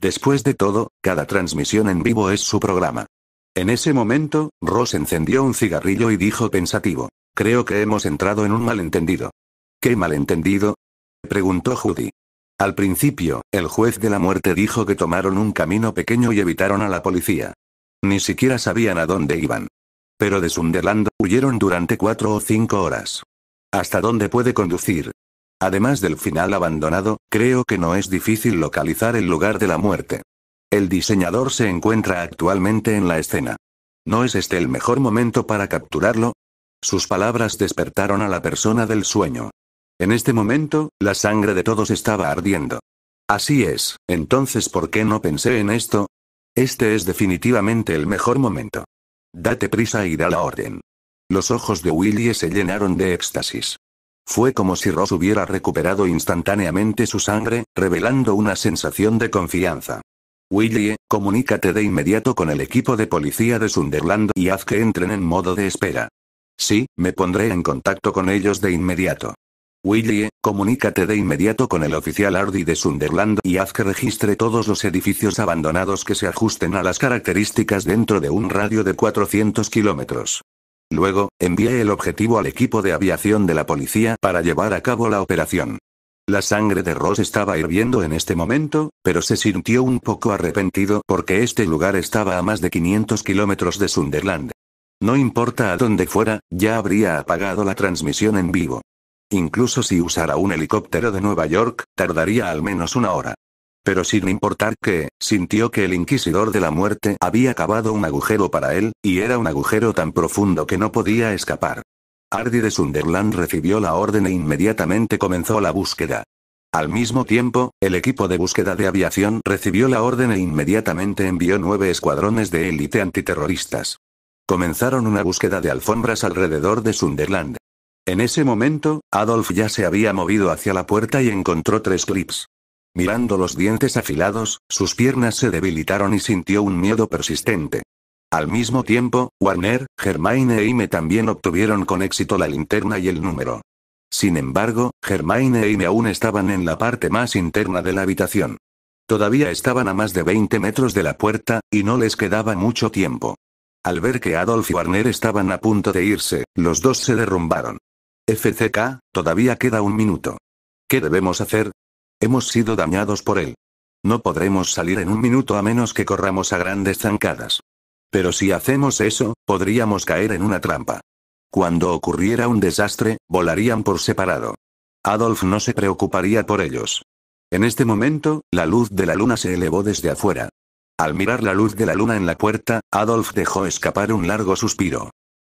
Después de todo, cada transmisión en vivo es su programa. En ese momento, Ross encendió un cigarrillo y dijo pensativo. Creo que hemos entrado en un malentendido. ¿Qué malentendido? preguntó Judy. Al principio, el juez de la muerte dijo que tomaron un camino pequeño y evitaron a la policía. Ni siquiera sabían a dónde iban. Pero de Sunderland huyeron durante cuatro o cinco horas. ¿Hasta dónde puede conducir? Además del final abandonado, creo que no es difícil localizar el lugar de la muerte. El diseñador se encuentra actualmente en la escena. ¿No es este el mejor momento para capturarlo? Sus palabras despertaron a la persona del sueño. En este momento, la sangre de todos estaba ardiendo. Así es, entonces ¿por qué no pensé en esto? Este es definitivamente el mejor momento. Date prisa y da la orden. Los ojos de Willie se llenaron de éxtasis. Fue como si Ross hubiera recuperado instantáneamente su sangre, revelando una sensación de confianza. Willie, comunícate de inmediato con el equipo de policía de Sunderland y haz que entren en modo de espera. Sí, me pondré en contacto con ellos de inmediato. Willie, comunícate de inmediato con el oficial Hardy de Sunderland y haz que registre todos los edificios abandonados que se ajusten a las características dentro de un radio de 400 kilómetros. Luego, envíe el objetivo al equipo de aviación de la policía para llevar a cabo la operación. La sangre de Ross estaba hirviendo en este momento, pero se sintió un poco arrepentido porque este lugar estaba a más de 500 kilómetros de Sunderland. No importa a dónde fuera, ya habría apagado la transmisión en vivo. Incluso si usara un helicóptero de Nueva York, tardaría al menos una hora. Pero sin importar qué, sintió que el Inquisidor de la Muerte había cavado un agujero para él, y era un agujero tan profundo que no podía escapar. Hardy de Sunderland recibió la orden e inmediatamente comenzó la búsqueda. Al mismo tiempo, el equipo de búsqueda de aviación recibió la orden e inmediatamente envió nueve escuadrones de élite antiterroristas. Comenzaron una búsqueda de alfombras alrededor de Sunderland. En ese momento, Adolf ya se había movido hacia la puerta y encontró tres clips. Mirando los dientes afilados, sus piernas se debilitaron y sintió un miedo persistente. Al mismo tiempo, Warner, Germaine e Ime también obtuvieron con éxito la linterna y el número. Sin embargo, Germaine e Ime aún estaban en la parte más interna de la habitación. Todavía estaban a más de 20 metros de la puerta, y no les quedaba mucho tiempo. Al ver que Adolf y Warner estaban a punto de irse, los dos se derrumbaron. FCK, todavía queda un minuto. ¿Qué debemos hacer? Hemos sido dañados por él. No podremos salir en un minuto a menos que corramos a grandes zancadas. Pero si hacemos eso, podríamos caer en una trampa. Cuando ocurriera un desastre, volarían por separado. Adolf no se preocuparía por ellos. En este momento, la luz de la luna se elevó desde afuera. Al mirar la luz de la luna en la puerta, Adolf dejó escapar un largo suspiro.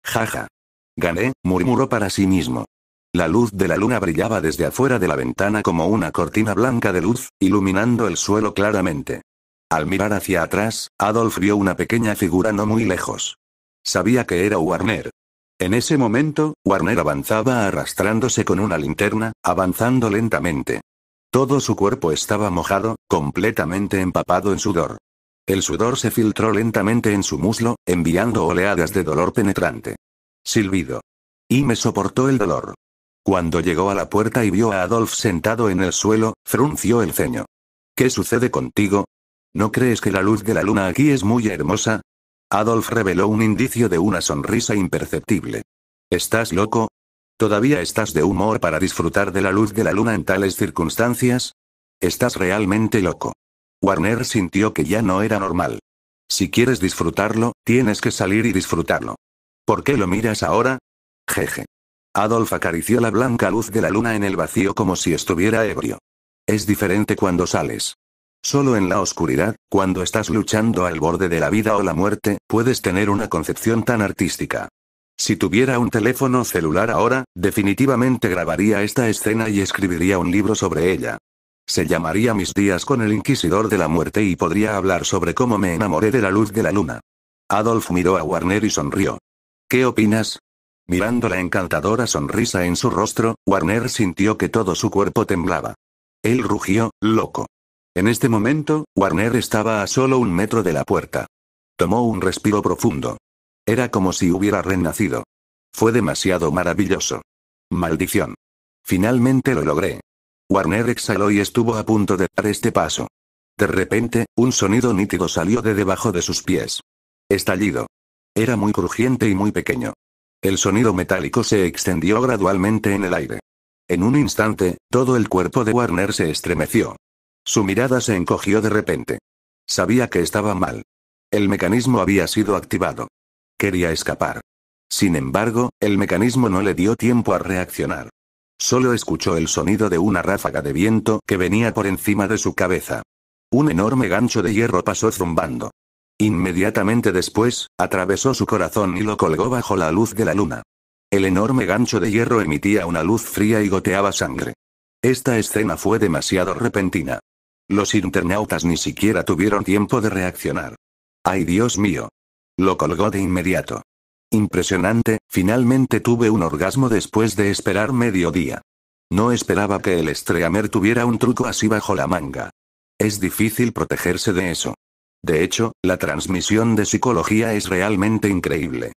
Jaja. Gané, murmuró para sí mismo. La luz de la luna brillaba desde afuera de la ventana como una cortina blanca de luz, iluminando el suelo claramente. Al mirar hacia atrás, Adolf vio una pequeña figura no muy lejos. Sabía que era Warner. En ese momento, Warner avanzaba arrastrándose con una linterna, avanzando lentamente. Todo su cuerpo estaba mojado, completamente empapado en sudor. El sudor se filtró lentamente en su muslo, enviando oleadas de dolor penetrante silbido. Y me soportó el dolor. Cuando llegó a la puerta y vio a Adolf sentado en el suelo, frunció el ceño. ¿Qué sucede contigo? ¿No crees que la luz de la luna aquí es muy hermosa? Adolf reveló un indicio de una sonrisa imperceptible. ¿Estás loco? ¿Todavía estás de humor para disfrutar de la luz de la luna en tales circunstancias? Estás realmente loco. Warner sintió que ya no era normal. Si quieres disfrutarlo, tienes que salir y disfrutarlo. ¿Por qué lo miras ahora? Jeje. Adolf acarició la blanca luz de la luna en el vacío como si estuviera ebrio. Es diferente cuando sales. Solo en la oscuridad, cuando estás luchando al borde de la vida o la muerte, puedes tener una concepción tan artística. Si tuviera un teléfono celular ahora, definitivamente grabaría esta escena y escribiría un libro sobre ella. Se llamaría Mis días con el Inquisidor de la Muerte y podría hablar sobre cómo me enamoré de la luz de la luna. Adolf miró a Warner y sonrió. ¿Qué opinas? Mirando la encantadora sonrisa en su rostro, Warner sintió que todo su cuerpo temblaba. Él rugió, loco. En este momento, Warner estaba a solo un metro de la puerta. Tomó un respiro profundo. Era como si hubiera renacido. Fue demasiado maravilloso. Maldición. Finalmente lo logré. Warner exhaló y estuvo a punto de dar este paso. De repente, un sonido nítido salió de debajo de sus pies. Estallido. Era muy crujiente y muy pequeño. El sonido metálico se extendió gradualmente en el aire. En un instante, todo el cuerpo de Warner se estremeció. Su mirada se encogió de repente. Sabía que estaba mal. El mecanismo había sido activado. Quería escapar. Sin embargo, el mecanismo no le dio tiempo a reaccionar. Solo escuchó el sonido de una ráfaga de viento que venía por encima de su cabeza. Un enorme gancho de hierro pasó zumbando. Inmediatamente después, atravesó su corazón y lo colgó bajo la luz de la luna. El enorme gancho de hierro emitía una luz fría y goteaba sangre. Esta escena fue demasiado repentina. Los internautas ni siquiera tuvieron tiempo de reaccionar. ¡Ay Dios mío! Lo colgó de inmediato. Impresionante, finalmente tuve un orgasmo después de esperar medio día. No esperaba que el estreamer tuviera un truco así bajo la manga. Es difícil protegerse de eso. De hecho, la transmisión de psicología es realmente increíble.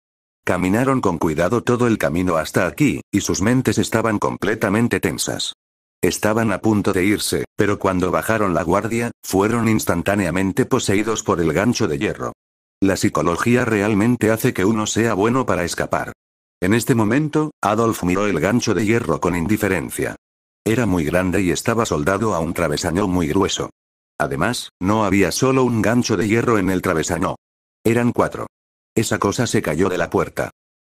Caminaron con cuidado todo el camino hasta aquí, y sus mentes estaban completamente tensas. Estaban a punto de irse, pero cuando bajaron la guardia, fueron instantáneamente poseídos por el gancho de hierro. La psicología realmente hace que uno sea bueno para escapar. En este momento, Adolf miró el gancho de hierro con indiferencia. Era muy grande y estaba soldado a un travesaño muy grueso. Además, no había solo un gancho de hierro en el travesaño. Eran cuatro. Esa cosa se cayó de la puerta.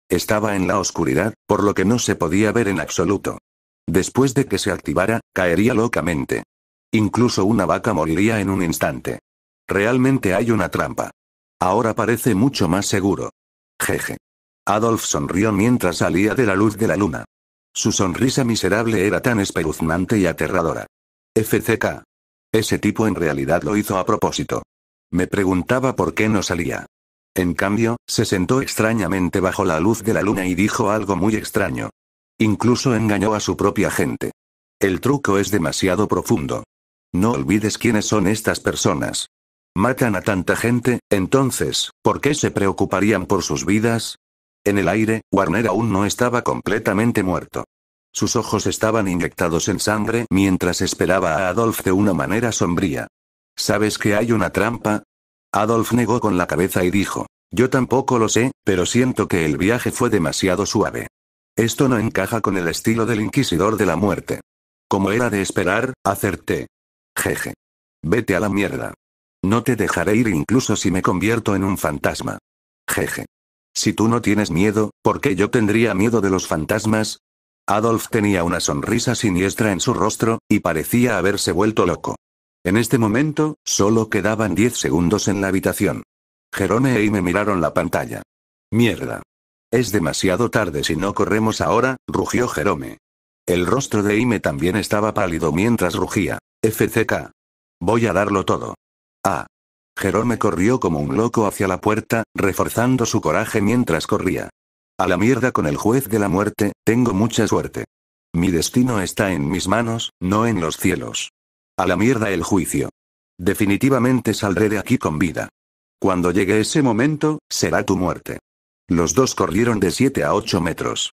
Estaba en la oscuridad, por lo que no se podía ver en absoluto. Después de que se activara, caería locamente. Incluso una vaca moriría en un instante. Realmente hay una trampa. Ahora parece mucho más seguro. Jeje. Adolf sonrió mientras salía de la luz de la luna. Su sonrisa miserable era tan espeluznante y aterradora. FCK. Ese tipo en realidad lo hizo a propósito. Me preguntaba por qué no salía. En cambio, se sentó extrañamente bajo la luz de la luna y dijo algo muy extraño. Incluso engañó a su propia gente. El truco es demasiado profundo. No olvides quiénes son estas personas. Matan a tanta gente, entonces, ¿por qué se preocuparían por sus vidas? En el aire, Warner aún no estaba completamente muerto. Sus ojos estaban inyectados en sangre mientras esperaba a Adolf de una manera sombría. ¿Sabes que hay una trampa? Adolf negó con la cabeza y dijo, yo tampoco lo sé, pero siento que el viaje fue demasiado suave. Esto no encaja con el estilo del Inquisidor de la Muerte. Como era de esperar, acerté. Jeje. Vete a la mierda. No te dejaré ir incluso si me convierto en un fantasma. Jeje. Si tú no tienes miedo, ¿por qué yo tendría miedo de los fantasmas? Adolf tenía una sonrisa siniestra en su rostro, y parecía haberse vuelto loco. En este momento, solo quedaban 10 segundos en la habitación. Jerome e me miraron la pantalla. Mierda. Es demasiado tarde si no corremos ahora, rugió Jerome. El rostro de Ime también estaba pálido mientras rugía. FCK. Voy a darlo todo. Ah. Jerome corrió como un loco hacia la puerta, reforzando su coraje mientras corría. A la mierda con el juez de la muerte, tengo mucha suerte. Mi destino está en mis manos, no en los cielos. A la mierda el juicio. Definitivamente saldré de aquí con vida. Cuando llegue ese momento, será tu muerte. Los dos corrieron de 7 a 8 metros.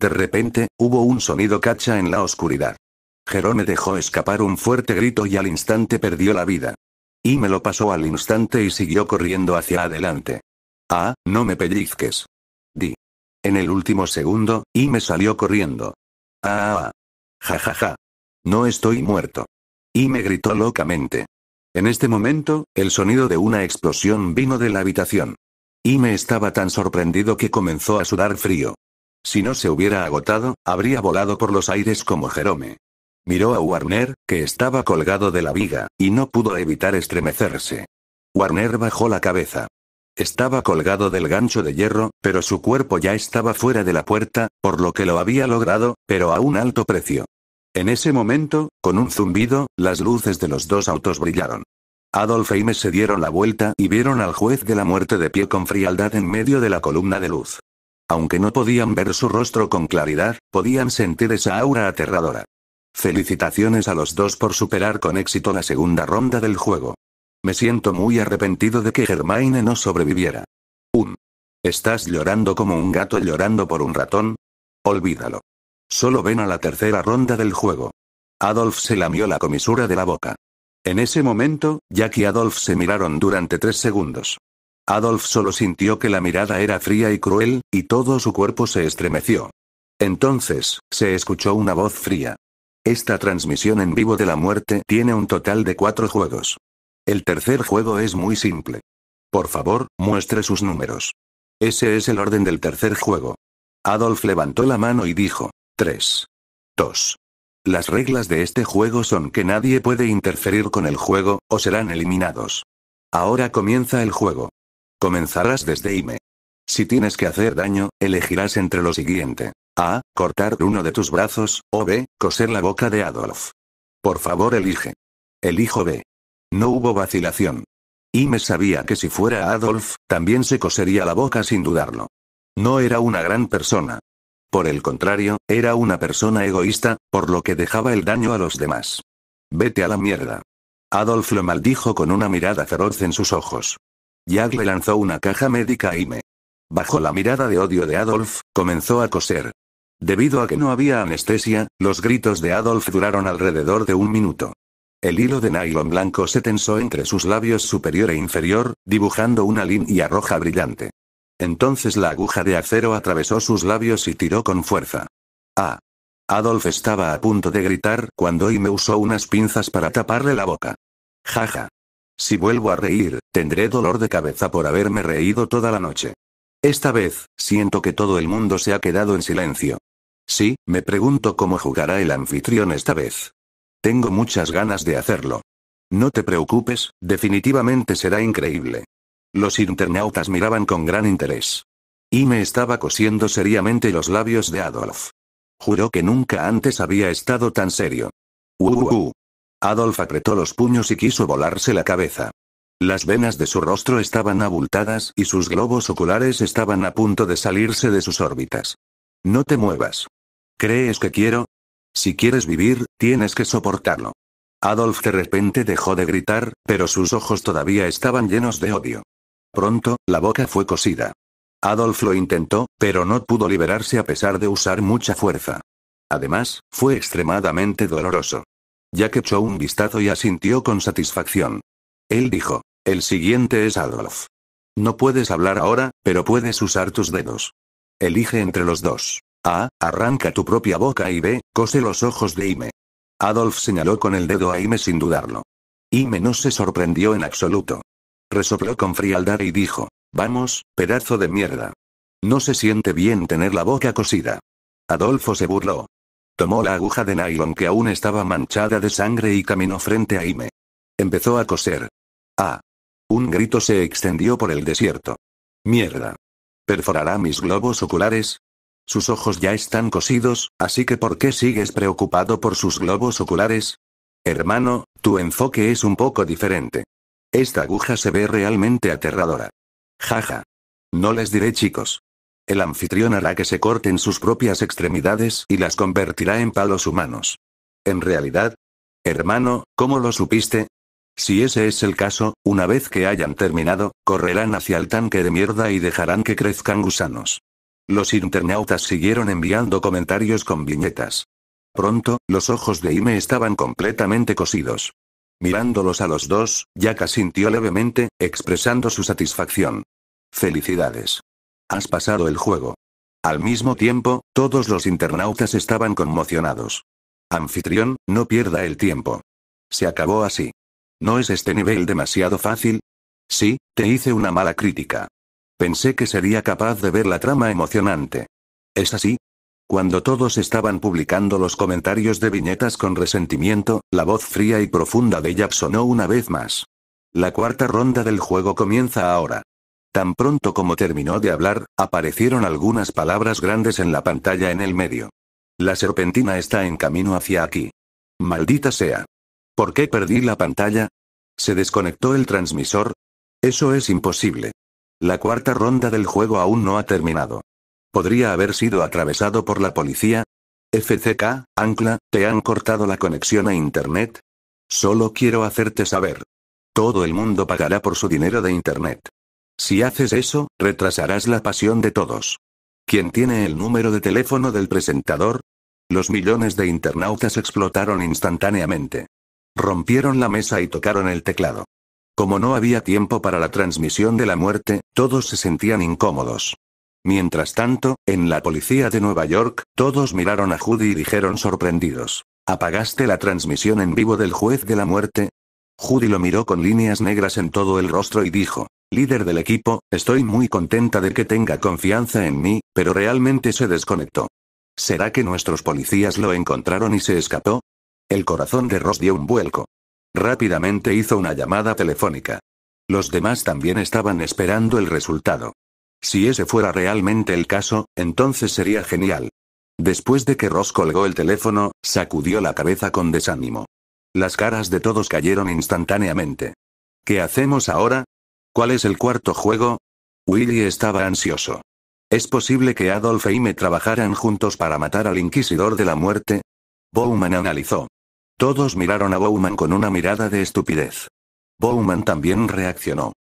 De repente, hubo un sonido cacha en la oscuridad. Jerome dejó escapar un fuerte grito y al instante perdió la vida. Y me lo pasó al instante y siguió corriendo hacia adelante. Ah, no me pellizques. Di. En el último segundo, y me salió corriendo. Ah, Ja ja ja. No estoy muerto. Y me gritó locamente. En este momento, el sonido de una explosión vino de la habitación. Y me estaba tan sorprendido que comenzó a sudar frío. Si no se hubiera agotado, habría volado por los aires como Jerome. Miró a Warner, que estaba colgado de la viga, y no pudo evitar estremecerse. Warner bajó la cabeza. Estaba colgado del gancho de hierro, pero su cuerpo ya estaba fuera de la puerta, por lo que lo había logrado, pero a un alto precio. En ese momento, con un zumbido, las luces de los dos autos brillaron. Adolf e se dieron la vuelta y vieron al juez de la muerte de pie con frialdad en medio de la columna de luz. Aunque no podían ver su rostro con claridad, podían sentir esa aura aterradora. Felicitaciones a los dos por superar con éxito la segunda ronda del juego. Me siento muy arrepentido de que Germaine no sobreviviera. Un. ¿Estás llorando como un gato llorando por un ratón? Olvídalo. Solo ven a la tercera ronda del juego. Adolf se lamió la comisura de la boca. En ese momento, Jack y Adolf se miraron durante tres segundos. Adolf solo sintió que la mirada era fría y cruel, y todo su cuerpo se estremeció. Entonces, se escuchó una voz fría. Esta transmisión en vivo de la muerte tiene un total de cuatro juegos. El tercer juego es muy simple. Por favor, muestre sus números. Ese es el orden del tercer juego. Adolf levantó la mano y dijo, 3. 2. Las reglas de este juego son que nadie puede interferir con el juego, o serán eliminados. Ahora comienza el juego. Comenzarás desde IME. Si tienes que hacer daño, elegirás entre lo siguiente. A. Cortar uno de tus brazos, o B. Coser la boca de Adolf. Por favor elige. Elijo B. No hubo vacilación. me sabía que si fuera Adolf, también se cosería la boca sin dudarlo. No era una gran persona. Por el contrario, era una persona egoísta, por lo que dejaba el daño a los demás. Vete a la mierda. Adolf lo maldijo con una mirada feroz en sus ojos. Jack le lanzó una caja médica a Ime. Bajo la mirada de odio de Adolf, comenzó a coser. Debido a que no había anestesia, los gritos de Adolf duraron alrededor de un minuto. El hilo de nylon blanco se tensó entre sus labios superior e inferior, dibujando una línea roja brillante. Entonces la aguja de acero atravesó sus labios y tiró con fuerza. Ah. Adolf estaba a punto de gritar cuando me usó unas pinzas para taparle la boca. Jaja. Si vuelvo a reír, tendré dolor de cabeza por haberme reído toda la noche. Esta vez, siento que todo el mundo se ha quedado en silencio. Sí, me pregunto cómo jugará el anfitrión esta vez. Tengo muchas ganas de hacerlo. No te preocupes, definitivamente será increíble. Los internautas miraban con gran interés. Y me estaba cosiendo seriamente los labios de Adolf. Juró que nunca antes había estado tan serio. Uh, uh, uh. Adolf apretó los puños y quiso volarse la cabeza. Las venas de su rostro estaban abultadas y sus globos oculares estaban a punto de salirse de sus órbitas. No te muevas. ¿Crees que quiero? Si quieres vivir, tienes que soportarlo. Adolf de repente dejó de gritar, pero sus ojos todavía estaban llenos de odio. Pronto, la boca fue cosida. Adolf lo intentó, pero no pudo liberarse a pesar de usar mucha fuerza. Además, fue extremadamente doloroso. Ya que echó un vistazo y asintió con satisfacción. Él dijo, el siguiente es Adolf. No puedes hablar ahora, pero puedes usar tus dedos. Elige entre los dos. A. Arranca tu propia boca y ve, Cose los ojos de Ime. Adolf señaló con el dedo a Ime sin dudarlo. Ime no se sorprendió en absoluto. Resopló con frialdad y dijo, Vamos, pedazo de mierda. No se siente bien tener la boca cosida. Adolfo se burló. Tomó la aguja de nylon que aún estaba manchada de sangre y caminó frente a Ime. Empezó a coser. Ah. Un grito se extendió por el desierto. Mierda. Perforará mis globos oculares, sus ojos ya están cosidos, así que ¿por qué sigues preocupado por sus globos oculares? Hermano, tu enfoque es un poco diferente. Esta aguja se ve realmente aterradora. Jaja. No les diré chicos. El anfitrión hará que se corten sus propias extremidades y las convertirá en palos humanos. En realidad, hermano, ¿cómo lo supiste? Si ese es el caso, una vez que hayan terminado, correrán hacia el tanque de mierda y dejarán que crezcan gusanos. Los internautas siguieron enviando comentarios con viñetas. Pronto, los ojos de Ime estaban completamente cosidos. Mirándolos a los dos, Yaka sintió levemente, expresando su satisfacción. Felicidades. Has pasado el juego. Al mismo tiempo, todos los internautas estaban conmocionados. Anfitrión, no pierda el tiempo. Se acabó así. ¿No es este nivel demasiado fácil? Sí, te hice una mala crítica. Pensé que sería capaz de ver la trama emocionante. ¿Es así? Cuando todos estaban publicando los comentarios de viñetas con resentimiento, la voz fría y profunda de Jack sonó una vez más. La cuarta ronda del juego comienza ahora. Tan pronto como terminó de hablar, aparecieron algunas palabras grandes en la pantalla en el medio. La serpentina está en camino hacia aquí. Maldita sea. ¿Por qué perdí la pantalla? ¿Se desconectó el transmisor? Eso es imposible. La cuarta ronda del juego aún no ha terminado. Podría haber sido atravesado por la policía. FCK, Ancla, ¿te han cortado la conexión a Internet? Solo quiero hacerte saber. Todo el mundo pagará por su dinero de Internet. Si haces eso, retrasarás la pasión de todos. ¿Quién tiene el número de teléfono del presentador? Los millones de internautas explotaron instantáneamente. Rompieron la mesa y tocaron el teclado. Como no había tiempo para la transmisión de la muerte, todos se sentían incómodos. Mientras tanto, en la policía de Nueva York, todos miraron a Judy y dijeron sorprendidos. ¿Apagaste la transmisión en vivo del juez de la muerte? Judy lo miró con líneas negras en todo el rostro y dijo, líder del equipo, estoy muy contenta de que tenga confianza en mí, pero realmente se desconectó. ¿Será que nuestros policías lo encontraron y se escapó? El corazón de Ross dio un vuelco. Rápidamente hizo una llamada telefónica. Los demás también estaban esperando el resultado. Si ese fuera realmente el caso, entonces sería genial. Después de que Ross colgó el teléfono, sacudió la cabeza con desánimo. Las caras de todos cayeron instantáneamente. ¿Qué hacemos ahora? ¿Cuál es el cuarto juego? Willy estaba ansioso. ¿Es posible que Adolf y me trabajaran juntos para matar al Inquisidor de la Muerte? Bowman analizó. Todos miraron a Bowman con una mirada de estupidez. Bowman también reaccionó.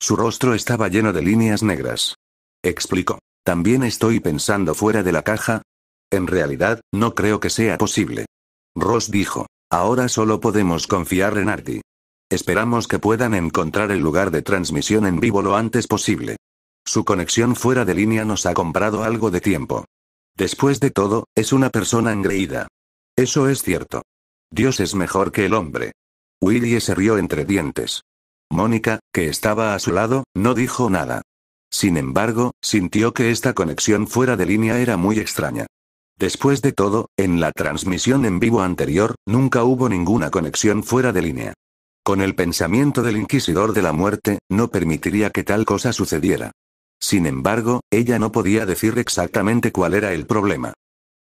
Su rostro estaba lleno de líneas negras. Explicó. También estoy pensando fuera de la caja. En realidad, no creo que sea posible. Ross dijo. Ahora solo podemos confiar en Artie. Esperamos que puedan encontrar el lugar de transmisión en vivo lo antes posible. Su conexión fuera de línea nos ha comprado algo de tiempo. Después de todo, es una persona engreída. Eso es cierto. Dios es mejor que el hombre. Willie se rió entre dientes. Mónica, que estaba a su lado, no dijo nada. Sin embargo, sintió que esta conexión fuera de línea era muy extraña. Después de todo, en la transmisión en vivo anterior, nunca hubo ninguna conexión fuera de línea. Con el pensamiento del inquisidor de la muerte, no permitiría que tal cosa sucediera. Sin embargo, ella no podía decir exactamente cuál era el problema.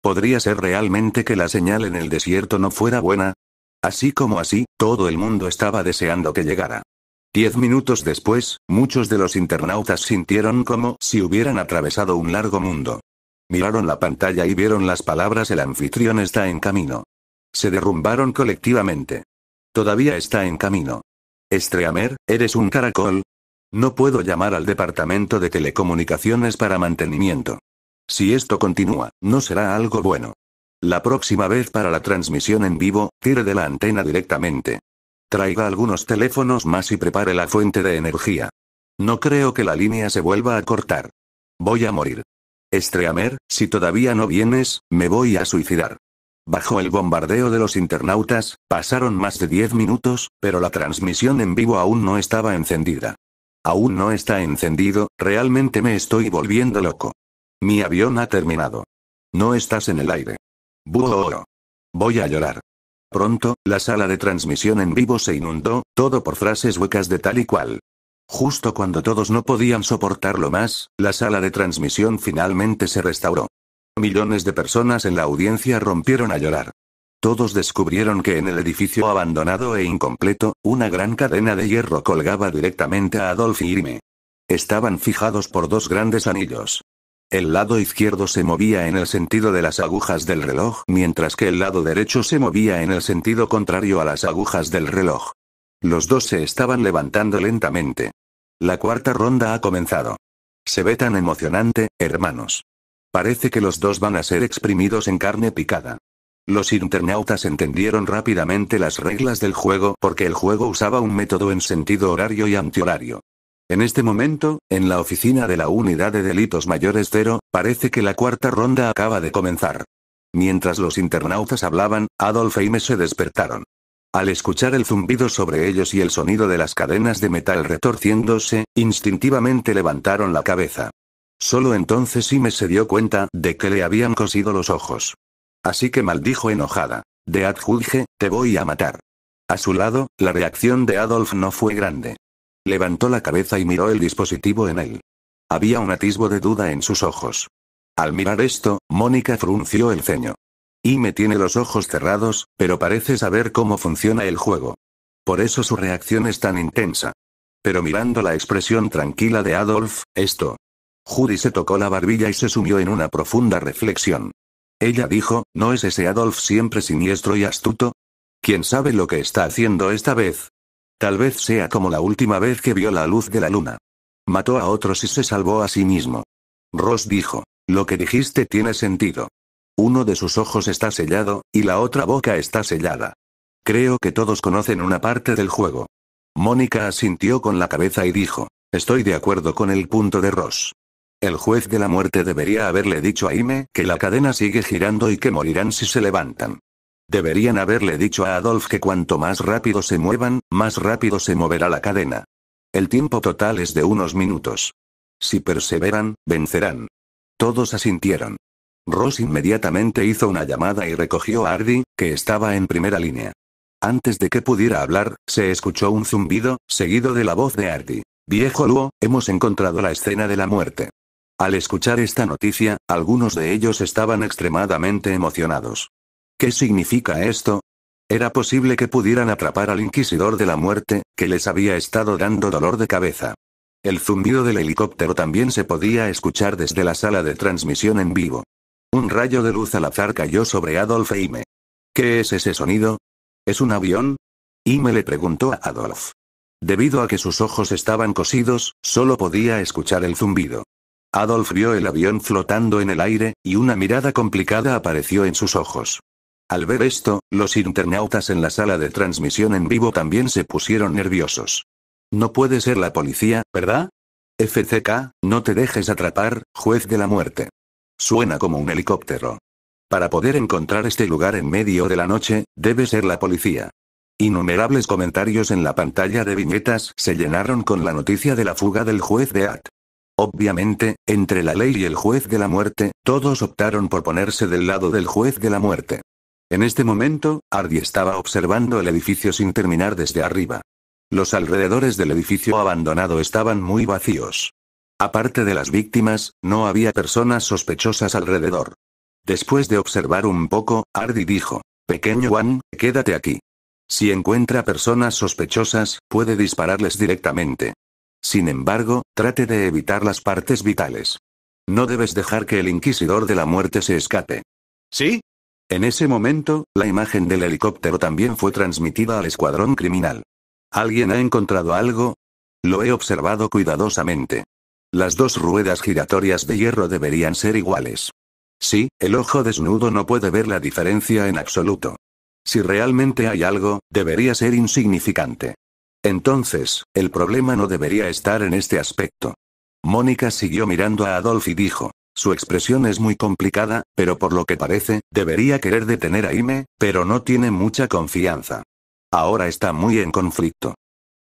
¿Podría ser realmente que la señal en el desierto no fuera buena? Así como así, todo el mundo estaba deseando que llegara. Diez minutos después, muchos de los internautas sintieron como si hubieran atravesado un largo mundo. Miraron la pantalla y vieron las palabras el anfitrión está en camino. Se derrumbaron colectivamente. Todavía está en camino. Estreamer, eres un caracol. No puedo llamar al departamento de telecomunicaciones para mantenimiento. Si esto continúa, no será algo bueno. La próxima vez para la transmisión en vivo, tire de la antena directamente. Traiga algunos teléfonos más y prepare la fuente de energía. No creo que la línea se vuelva a cortar. Voy a morir. Estreamer, si todavía no vienes, me voy a suicidar. Bajo el bombardeo de los internautas, pasaron más de 10 minutos, pero la transmisión en vivo aún no estaba encendida. Aún no está encendido, realmente me estoy volviendo loco. Mi avión ha terminado. No estás en el aire. Buo. Voy a llorar. Pronto, la sala de transmisión en vivo se inundó, todo por frases huecas de tal y cual. Justo cuando todos no podían soportarlo más, la sala de transmisión finalmente se restauró. Millones de personas en la audiencia rompieron a llorar. Todos descubrieron que en el edificio abandonado e incompleto, una gran cadena de hierro colgaba directamente a Adolf y Irme. Estaban fijados por dos grandes anillos. El lado izquierdo se movía en el sentido de las agujas del reloj, mientras que el lado derecho se movía en el sentido contrario a las agujas del reloj. Los dos se estaban levantando lentamente. La cuarta ronda ha comenzado. Se ve tan emocionante, hermanos. Parece que los dos van a ser exprimidos en carne picada. Los internautas entendieron rápidamente las reglas del juego porque el juego usaba un método en sentido horario y antihorario. En este momento, en la oficina de la Unidad de Delitos Mayores Cero, parece que la cuarta ronda acaba de comenzar. Mientras los internautas hablaban, Adolf e Ime se despertaron. Al escuchar el zumbido sobre ellos y el sonido de las cadenas de metal retorciéndose, instintivamente levantaron la cabeza. Solo entonces Ime se dio cuenta de que le habían cosido los ojos. Así que maldijo enojada. De adjudge, te voy a matar. A su lado, la reacción de Adolf no fue grande. Levantó la cabeza y miró el dispositivo en él. Había un atisbo de duda en sus ojos. Al mirar esto, Mónica frunció el ceño. Y me tiene los ojos cerrados, pero parece saber cómo funciona el juego. Por eso su reacción es tan intensa. Pero mirando la expresión tranquila de Adolf, esto. Judy se tocó la barbilla y se sumió en una profunda reflexión. Ella dijo, ¿no es ese Adolf siempre siniestro y astuto? ¿Quién sabe lo que está haciendo esta vez? Tal vez sea como la última vez que vio la luz de la luna. Mató a otros y se salvó a sí mismo. Ross dijo, lo que dijiste tiene sentido. Uno de sus ojos está sellado, y la otra boca está sellada. Creo que todos conocen una parte del juego. Mónica asintió con la cabeza y dijo, estoy de acuerdo con el punto de Ross. El juez de la muerte debería haberle dicho a Ime que la cadena sigue girando y que morirán si se levantan. Deberían haberle dicho a Adolf que cuanto más rápido se muevan, más rápido se moverá la cadena. El tiempo total es de unos minutos. Si perseveran, vencerán. Todos asintieron. Ross inmediatamente hizo una llamada y recogió a Hardy, que estaba en primera línea. Antes de que pudiera hablar, se escuchó un zumbido, seguido de la voz de Hardy: Viejo Luo, hemos encontrado la escena de la muerte. Al escuchar esta noticia, algunos de ellos estaban extremadamente emocionados. ¿Qué significa esto? Era posible que pudieran atrapar al Inquisidor de la Muerte, que les había estado dando dolor de cabeza. El zumbido del helicóptero también se podía escuchar desde la sala de transmisión en vivo. Un rayo de luz al azar cayó sobre Adolf Eime. ¿Qué es ese sonido? ¿Es un avión? Ime le preguntó a Adolf. Debido a que sus ojos estaban cosidos, solo podía escuchar el zumbido. Adolf vio el avión flotando en el aire, y una mirada complicada apareció en sus ojos. Al ver esto, los internautas en la sala de transmisión en vivo también se pusieron nerviosos. No puede ser la policía, ¿verdad? FCK, no te dejes atrapar, juez de la muerte. Suena como un helicóptero. Para poder encontrar este lugar en medio de la noche, debe ser la policía. Innumerables comentarios en la pantalla de viñetas se llenaron con la noticia de la fuga del juez de AT. Obviamente, entre la ley y el juez de la muerte, todos optaron por ponerse del lado del juez de la muerte. En este momento, Ardi estaba observando el edificio sin terminar desde arriba. Los alrededores del edificio abandonado estaban muy vacíos. Aparte de las víctimas, no había personas sospechosas alrededor. Después de observar un poco, Ardi dijo, Pequeño Juan, quédate aquí. Si encuentra personas sospechosas, puede dispararles directamente. Sin embargo, trate de evitar las partes vitales. No debes dejar que el Inquisidor de la Muerte se escape. ¿Sí? En ese momento, la imagen del helicóptero también fue transmitida al escuadrón criminal. ¿Alguien ha encontrado algo? Lo he observado cuidadosamente. Las dos ruedas giratorias de hierro deberían ser iguales. Sí, el ojo desnudo no puede ver la diferencia en absoluto. Si realmente hay algo, debería ser insignificante. Entonces, el problema no debería estar en este aspecto. Mónica siguió mirando a Adolf y dijo, su expresión es muy complicada, pero por lo que parece, debería querer detener a Ime, pero no tiene mucha confianza. Ahora está muy en conflicto.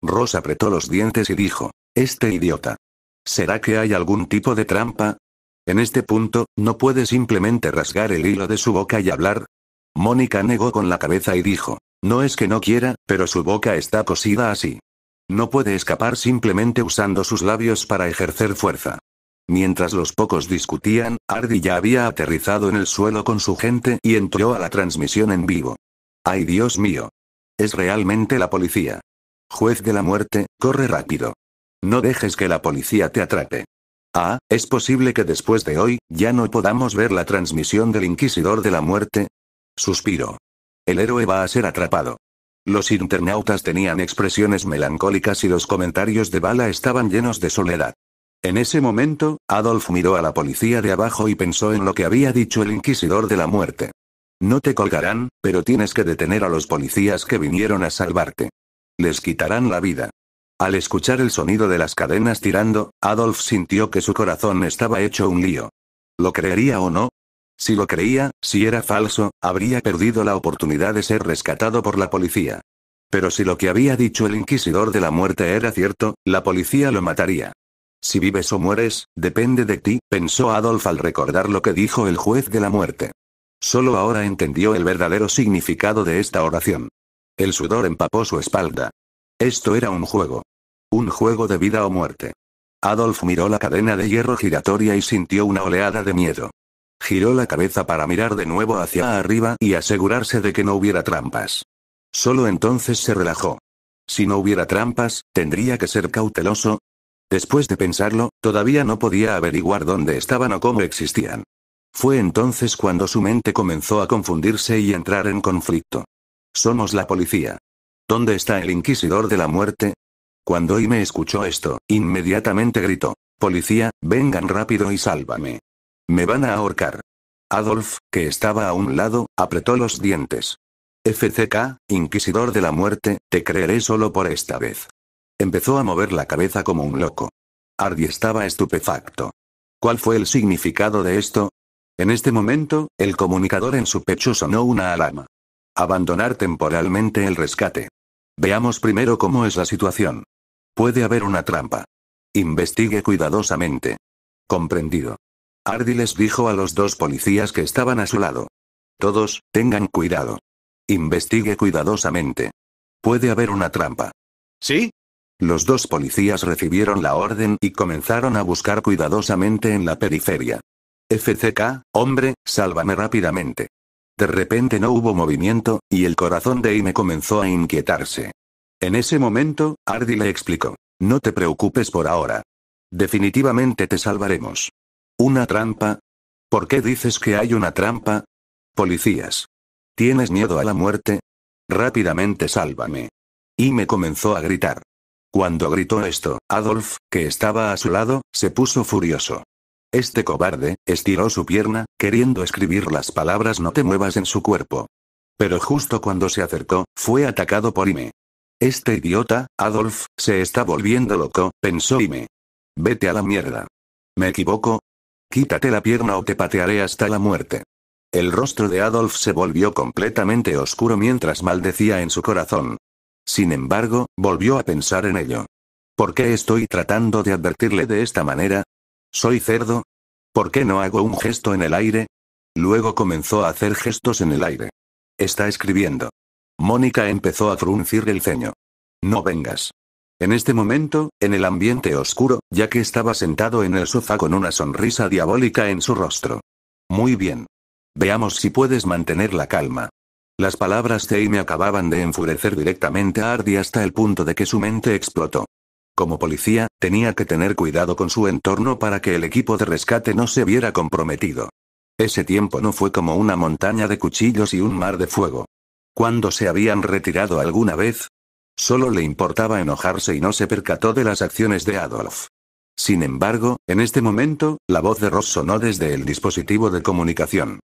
Rosa apretó los dientes y dijo, Este idiota. ¿Será que hay algún tipo de trampa? En este punto, ¿no puede simplemente rasgar el hilo de su boca y hablar? Mónica negó con la cabeza y dijo, No es que no quiera, pero su boca está cosida así. No puede escapar simplemente usando sus labios para ejercer fuerza. Mientras los pocos discutían, Hardy ya había aterrizado en el suelo con su gente y entró a la transmisión en vivo. ¡Ay Dios mío! Es realmente la policía. Juez de la muerte, corre rápido. No dejes que la policía te atrape. Ah, es posible que después de hoy, ya no podamos ver la transmisión del Inquisidor de la Muerte. Suspiro. El héroe va a ser atrapado. Los internautas tenían expresiones melancólicas y los comentarios de Bala estaban llenos de soledad. En ese momento, Adolf miró a la policía de abajo y pensó en lo que había dicho el inquisidor de la muerte. No te colgarán, pero tienes que detener a los policías que vinieron a salvarte. Les quitarán la vida. Al escuchar el sonido de las cadenas tirando, Adolf sintió que su corazón estaba hecho un lío. ¿Lo creería o no? Si lo creía, si era falso, habría perdido la oportunidad de ser rescatado por la policía. Pero si lo que había dicho el inquisidor de la muerte era cierto, la policía lo mataría. Si vives o mueres, depende de ti, pensó Adolf al recordar lo que dijo el juez de la muerte. Solo ahora entendió el verdadero significado de esta oración. El sudor empapó su espalda. Esto era un juego. Un juego de vida o muerte. Adolf miró la cadena de hierro giratoria y sintió una oleada de miedo. Giró la cabeza para mirar de nuevo hacia arriba y asegurarse de que no hubiera trampas. Solo entonces se relajó. Si no hubiera trampas, tendría que ser cauteloso, Después de pensarlo, todavía no podía averiguar dónde estaban o cómo existían. Fue entonces cuando su mente comenzó a confundirse y entrar en conflicto. Somos la policía. ¿Dónde está el inquisidor de la muerte? Cuando Ime escuchó esto, inmediatamente gritó. Policía, vengan rápido y sálvame. Me van a ahorcar. Adolf, que estaba a un lado, apretó los dientes. FCK, Inquisidor de la Muerte, te creeré solo por esta vez. Empezó a mover la cabeza como un loco. Ardi estaba estupefacto. ¿Cuál fue el significado de esto? En este momento, el comunicador en su pecho sonó una alarma. Abandonar temporalmente el rescate. Veamos primero cómo es la situación. Puede haber una trampa. Investigue cuidadosamente. Comprendido. Ardi les dijo a los dos policías que estaban a su lado. Todos, tengan cuidado. Investigue cuidadosamente. Puede haber una trampa. ¿Sí? Los dos policías recibieron la orden y comenzaron a buscar cuidadosamente en la periferia. FCK, hombre, sálvame rápidamente. De repente no hubo movimiento, y el corazón de Ime comenzó a inquietarse. En ese momento, Ardi le explicó. No te preocupes por ahora. Definitivamente te salvaremos. ¿Una trampa? ¿Por qué dices que hay una trampa? Policías. ¿Tienes miedo a la muerte? Rápidamente sálvame. me comenzó a gritar. Cuando gritó esto, Adolf, que estaba a su lado, se puso furioso. Este cobarde, estiró su pierna, queriendo escribir las palabras no te muevas en su cuerpo. Pero justo cuando se acercó, fue atacado por Ime. Este idiota, Adolf, se está volviendo loco, pensó Ime. Vete a la mierda. ¿Me equivoco? Quítate la pierna o te patearé hasta la muerte. El rostro de Adolf se volvió completamente oscuro mientras maldecía en su corazón. Sin embargo, volvió a pensar en ello. ¿Por qué estoy tratando de advertirle de esta manera? ¿Soy cerdo? ¿Por qué no hago un gesto en el aire? Luego comenzó a hacer gestos en el aire. Está escribiendo. Mónica empezó a fruncir el ceño. No vengas. En este momento, en el ambiente oscuro, ya que estaba sentado en el sofá con una sonrisa diabólica en su rostro. Muy bien. Veamos si puedes mantener la calma. Las palabras de me acababan de enfurecer directamente a Ardi hasta el punto de que su mente explotó. Como policía, tenía que tener cuidado con su entorno para que el equipo de rescate no se viera comprometido. Ese tiempo no fue como una montaña de cuchillos y un mar de fuego. ¿Cuándo se habían retirado alguna vez? Solo le importaba enojarse y no se percató de las acciones de Adolf. Sin embargo, en este momento, la voz de Ross sonó desde el dispositivo de comunicación.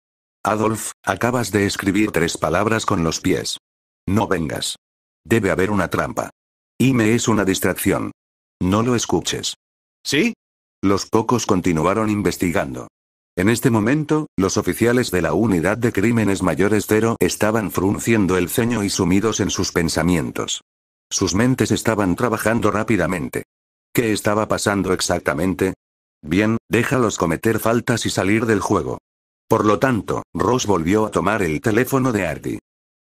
Adolf, acabas de escribir tres palabras con los pies. No vengas. Debe haber una trampa. Y me es una distracción. No lo escuches. ¿Sí? Los pocos continuaron investigando. En este momento, los oficiales de la Unidad de Crímenes Mayores Cero estaban frunciendo el ceño y sumidos en sus pensamientos. Sus mentes estaban trabajando rápidamente. ¿Qué estaba pasando exactamente? Bien, déjalos cometer faltas y salir del juego. Por lo tanto, Ross volvió a tomar el teléfono de Ardy.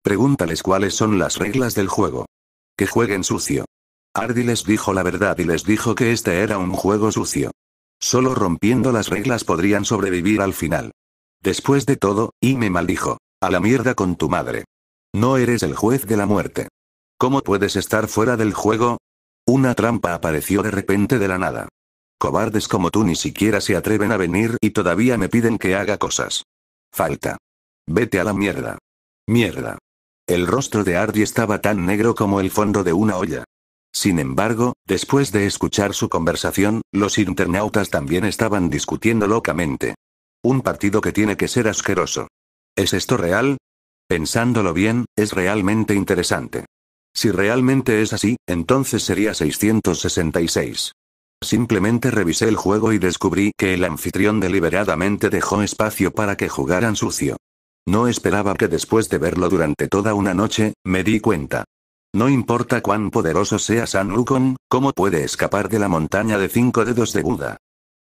Pregúntales cuáles son las reglas del juego. Que jueguen sucio. Ardy les dijo la verdad y les dijo que este era un juego sucio. Solo rompiendo las reglas podrían sobrevivir al final. Después de todo, y me maldijo. A la mierda con tu madre. No eres el juez de la muerte. ¿Cómo puedes estar fuera del juego? Una trampa apareció de repente de la nada. Cobardes como tú ni siquiera se atreven a venir y todavía me piden que haga cosas. Falta. Vete a la mierda. Mierda. El rostro de Ardy estaba tan negro como el fondo de una olla. Sin embargo, después de escuchar su conversación, los internautas también estaban discutiendo locamente. Un partido que tiene que ser asqueroso. ¿Es esto real? Pensándolo bien, es realmente interesante. Si realmente es así, entonces sería 666. Simplemente revisé el juego y descubrí que el anfitrión deliberadamente dejó espacio para que jugaran sucio. No esperaba que después de verlo durante toda una noche, me di cuenta. No importa cuán poderoso sea San Wukong, ¿cómo puede escapar de la montaña de cinco dedos de Buda?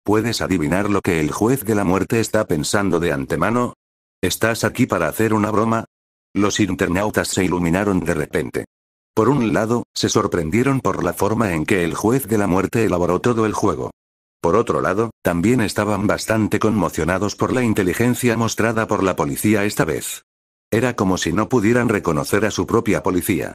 ¿Puedes adivinar lo que el juez de la muerte está pensando de antemano? ¿Estás aquí para hacer una broma? Los internautas se iluminaron de repente. Por un lado, se sorprendieron por la forma en que el juez de la muerte elaboró todo el juego. Por otro lado, también estaban bastante conmocionados por la inteligencia mostrada por la policía esta vez. Era como si no pudieran reconocer a su propia policía.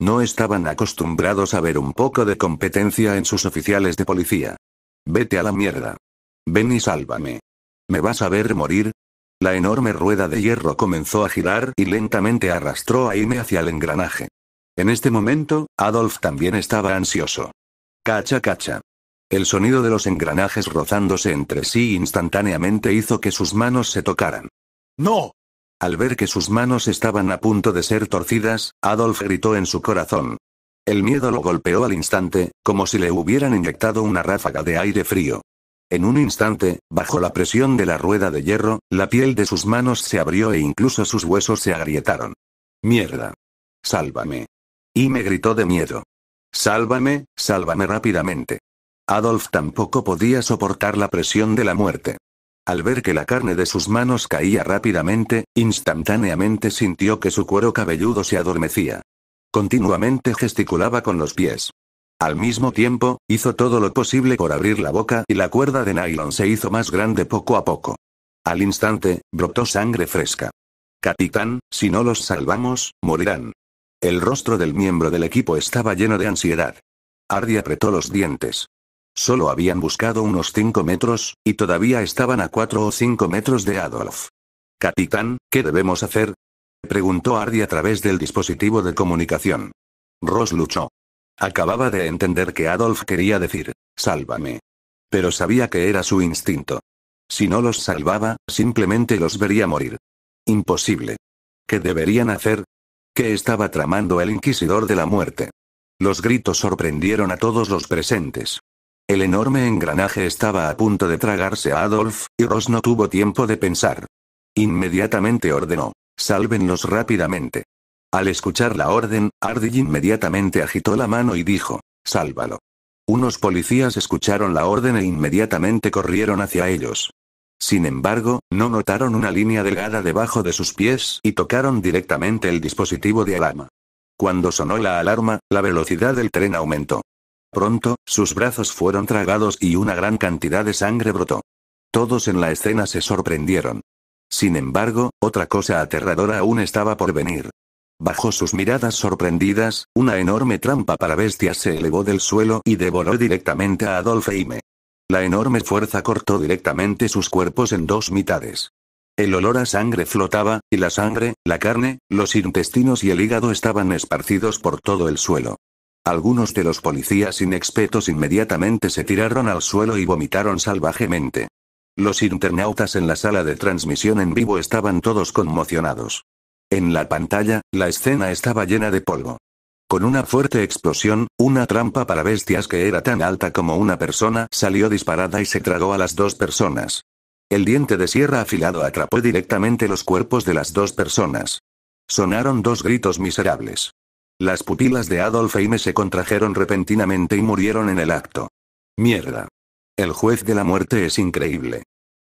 No estaban acostumbrados a ver un poco de competencia en sus oficiales de policía. Vete a la mierda. Ven y sálvame. ¿Me vas a ver morir? La enorme rueda de hierro comenzó a girar y lentamente arrastró a Ime hacia el engranaje. En este momento, Adolf también estaba ansioso. Cacha cacha. El sonido de los engranajes rozándose entre sí instantáneamente hizo que sus manos se tocaran. ¡No! Al ver que sus manos estaban a punto de ser torcidas, Adolf gritó en su corazón. El miedo lo golpeó al instante, como si le hubieran inyectado una ráfaga de aire frío. En un instante, bajo la presión de la rueda de hierro, la piel de sus manos se abrió e incluso sus huesos se agrietaron. Mierda. Sálvame. Y me gritó de miedo. Sálvame, sálvame rápidamente. Adolf tampoco podía soportar la presión de la muerte. Al ver que la carne de sus manos caía rápidamente, instantáneamente sintió que su cuero cabelludo se adormecía. Continuamente gesticulaba con los pies. Al mismo tiempo, hizo todo lo posible por abrir la boca y la cuerda de nylon se hizo más grande poco a poco. Al instante, brotó sangre fresca. Capitán, si no los salvamos, morirán. El rostro del miembro del equipo estaba lleno de ansiedad. Hardy apretó los dientes. Solo habían buscado unos 5 metros, y todavía estaban a 4 o 5 metros de Adolf. Capitán, ¿qué debemos hacer? preguntó Hardy a través del dispositivo de comunicación. Ross luchó. Acababa de entender que Adolf quería decir, sálvame. Pero sabía que era su instinto. Si no los salvaba, simplemente los vería morir. Imposible. ¿Qué deberían hacer? que estaba tramando el Inquisidor de la Muerte. Los gritos sorprendieron a todos los presentes. El enorme engranaje estaba a punto de tragarse a Adolf, y Ross no tuvo tiempo de pensar. Inmediatamente ordenó, sálvenlos rápidamente. Al escuchar la orden, Ardill inmediatamente agitó la mano y dijo, sálvalo. Unos policías escucharon la orden e inmediatamente corrieron hacia ellos. Sin embargo, no notaron una línea delgada debajo de sus pies y tocaron directamente el dispositivo de alarma. Cuando sonó la alarma, la velocidad del tren aumentó. Pronto, sus brazos fueron tragados y una gran cantidad de sangre brotó. Todos en la escena se sorprendieron. Sin embargo, otra cosa aterradora aún estaba por venir. Bajo sus miradas sorprendidas, una enorme trampa para bestias se elevó del suelo y devoró directamente a y Eime. La enorme fuerza cortó directamente sus cuerpos en dos mitades. El olor a sangre flotaba, y la sangre, la carne, los intestinos y el hígado estaban esparcidos por todo el suelo. Algunos de los policías inexpertos inmediatamente se tiraron al suelo y vomitaron salvajemente. Los internautas en la sala de transmisión en vivo estaban todos conmocionados. En la pantalla, la escena estaba llena de polvo. Con una fuerte explosión, una trampa para bestias que era tan alta como una persona salió disparada y se tragó a las dos personas. El diente de sierra afilado atrapó directamente los cuerpos de las dos personas. Sonaron dos gritos miserables. Las pupilas de Adolf Eime se contrajeron repentinamente y murieron en el acto. Mierda. El juez de la muerte es increíble.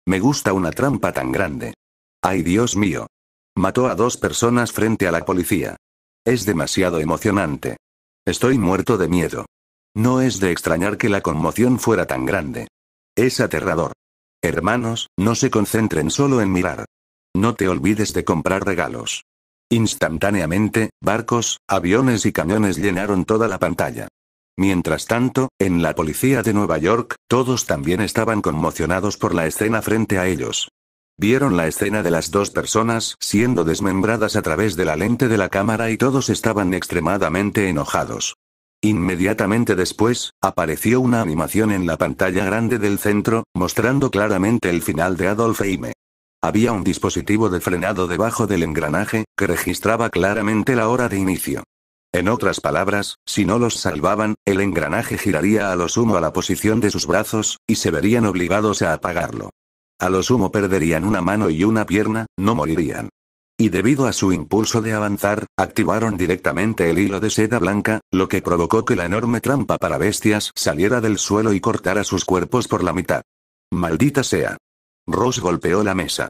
Me gusta una trampa tan grande. Ay Dios mío. Mató a dos personas frente a la policía. Es demasiado emocionante. Estoy muerto de miedo. No es de extrañar que la conmoción fuera tan grande. Es aterrador. Hermanos, no se concentren solo en mirar. No te olvides de comprar regalos. Instantáneamente, barcos, aviones y camiones llenaron toda la pantalla. Mientras tanto, en la policía de Nueva York, todos también estaban conmocionados por la escena frente a ellos. Vieron la escena de las dos personas siendo desmembradas a través de la lente de la cámara y todos estaban extremadamente enojados. Inmediatamente después, apareció una animación en la pantalla grande del centro, mostrando claramente el final de Adolf Eime. Había un dispositivo de frenado debajo del engranaje, que registraba claramente la hora de inicio. En otras palabras, si no los salvaban, el engranaje giraría a lo sumo a la posición de sus brazos, y se verían obligados a apagarlo. A lo sumo perderían una mano y una pierna, no morirían. Y debido a su impulso de avanzar, activaron directamente el hilo de seda blanca, lo que provocó que la enorme trampa para bestias saliera del suelo y cortara sus cuerpos por la mitad. Maldita sea. Ross golpeó la mesa.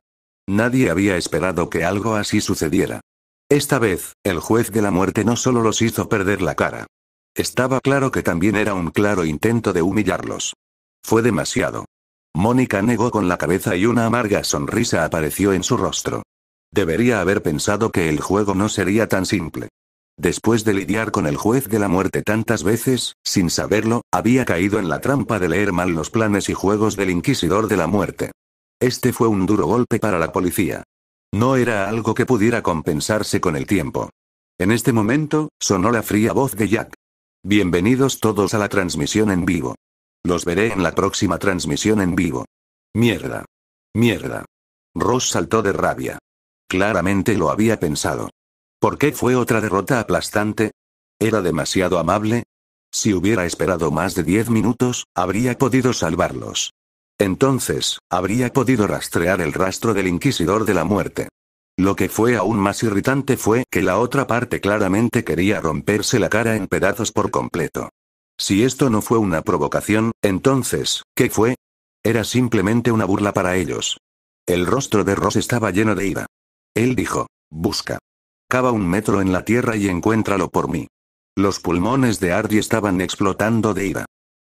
Nadie había esperado que algo así sucediera. Esta vez, el juez de la muerte no solo los hizo perder la cara. Estaba claro que también era un claro intento de humillarlos. Fue demasiado. Mónica negó con la cabeza y una amarga sonrisa apareció en su rostro. Debería haber pensado que el juego no sería tan simple. Después de lidiar con el juez de la muerte tantas veces, sin saberlo, había caído en la trampa de leer mal los planes y juegos del inquisidor de la muerte. Este fue un duro golpe para la policía. No era algo que pudiera compensarse con el tiempo. En este momento, sonó la fría voz de Jack. Bienvenidos todos a la transmisión en vivo. Los veré en la próxima transmisión en vivo. Mierda. Mierda. Ross saltó de rabia. Claramente lo había pensado. ¿Por qué fue otra derrota aplastante? ¿Era demasiado amable? Si hubiera esperado más de diez minutos, habría podido salvarlos. Entonces, habría podido rastrear el rastro del Inquisidor de la Muerte. Lo que fue aún más irritante fue que la otra parte claramente quería romperse la cara en pedazos por completo. Si esto no fue una provocación, entonces, ¿qué fue? Era simplemente una burla para ellos. El rostro de Ross estaba lleno de ira. Él dijo, busca. Cava un metro en la tierra y encuéntralo por mí. Los pulmones de Ardy estaban explotando de ira.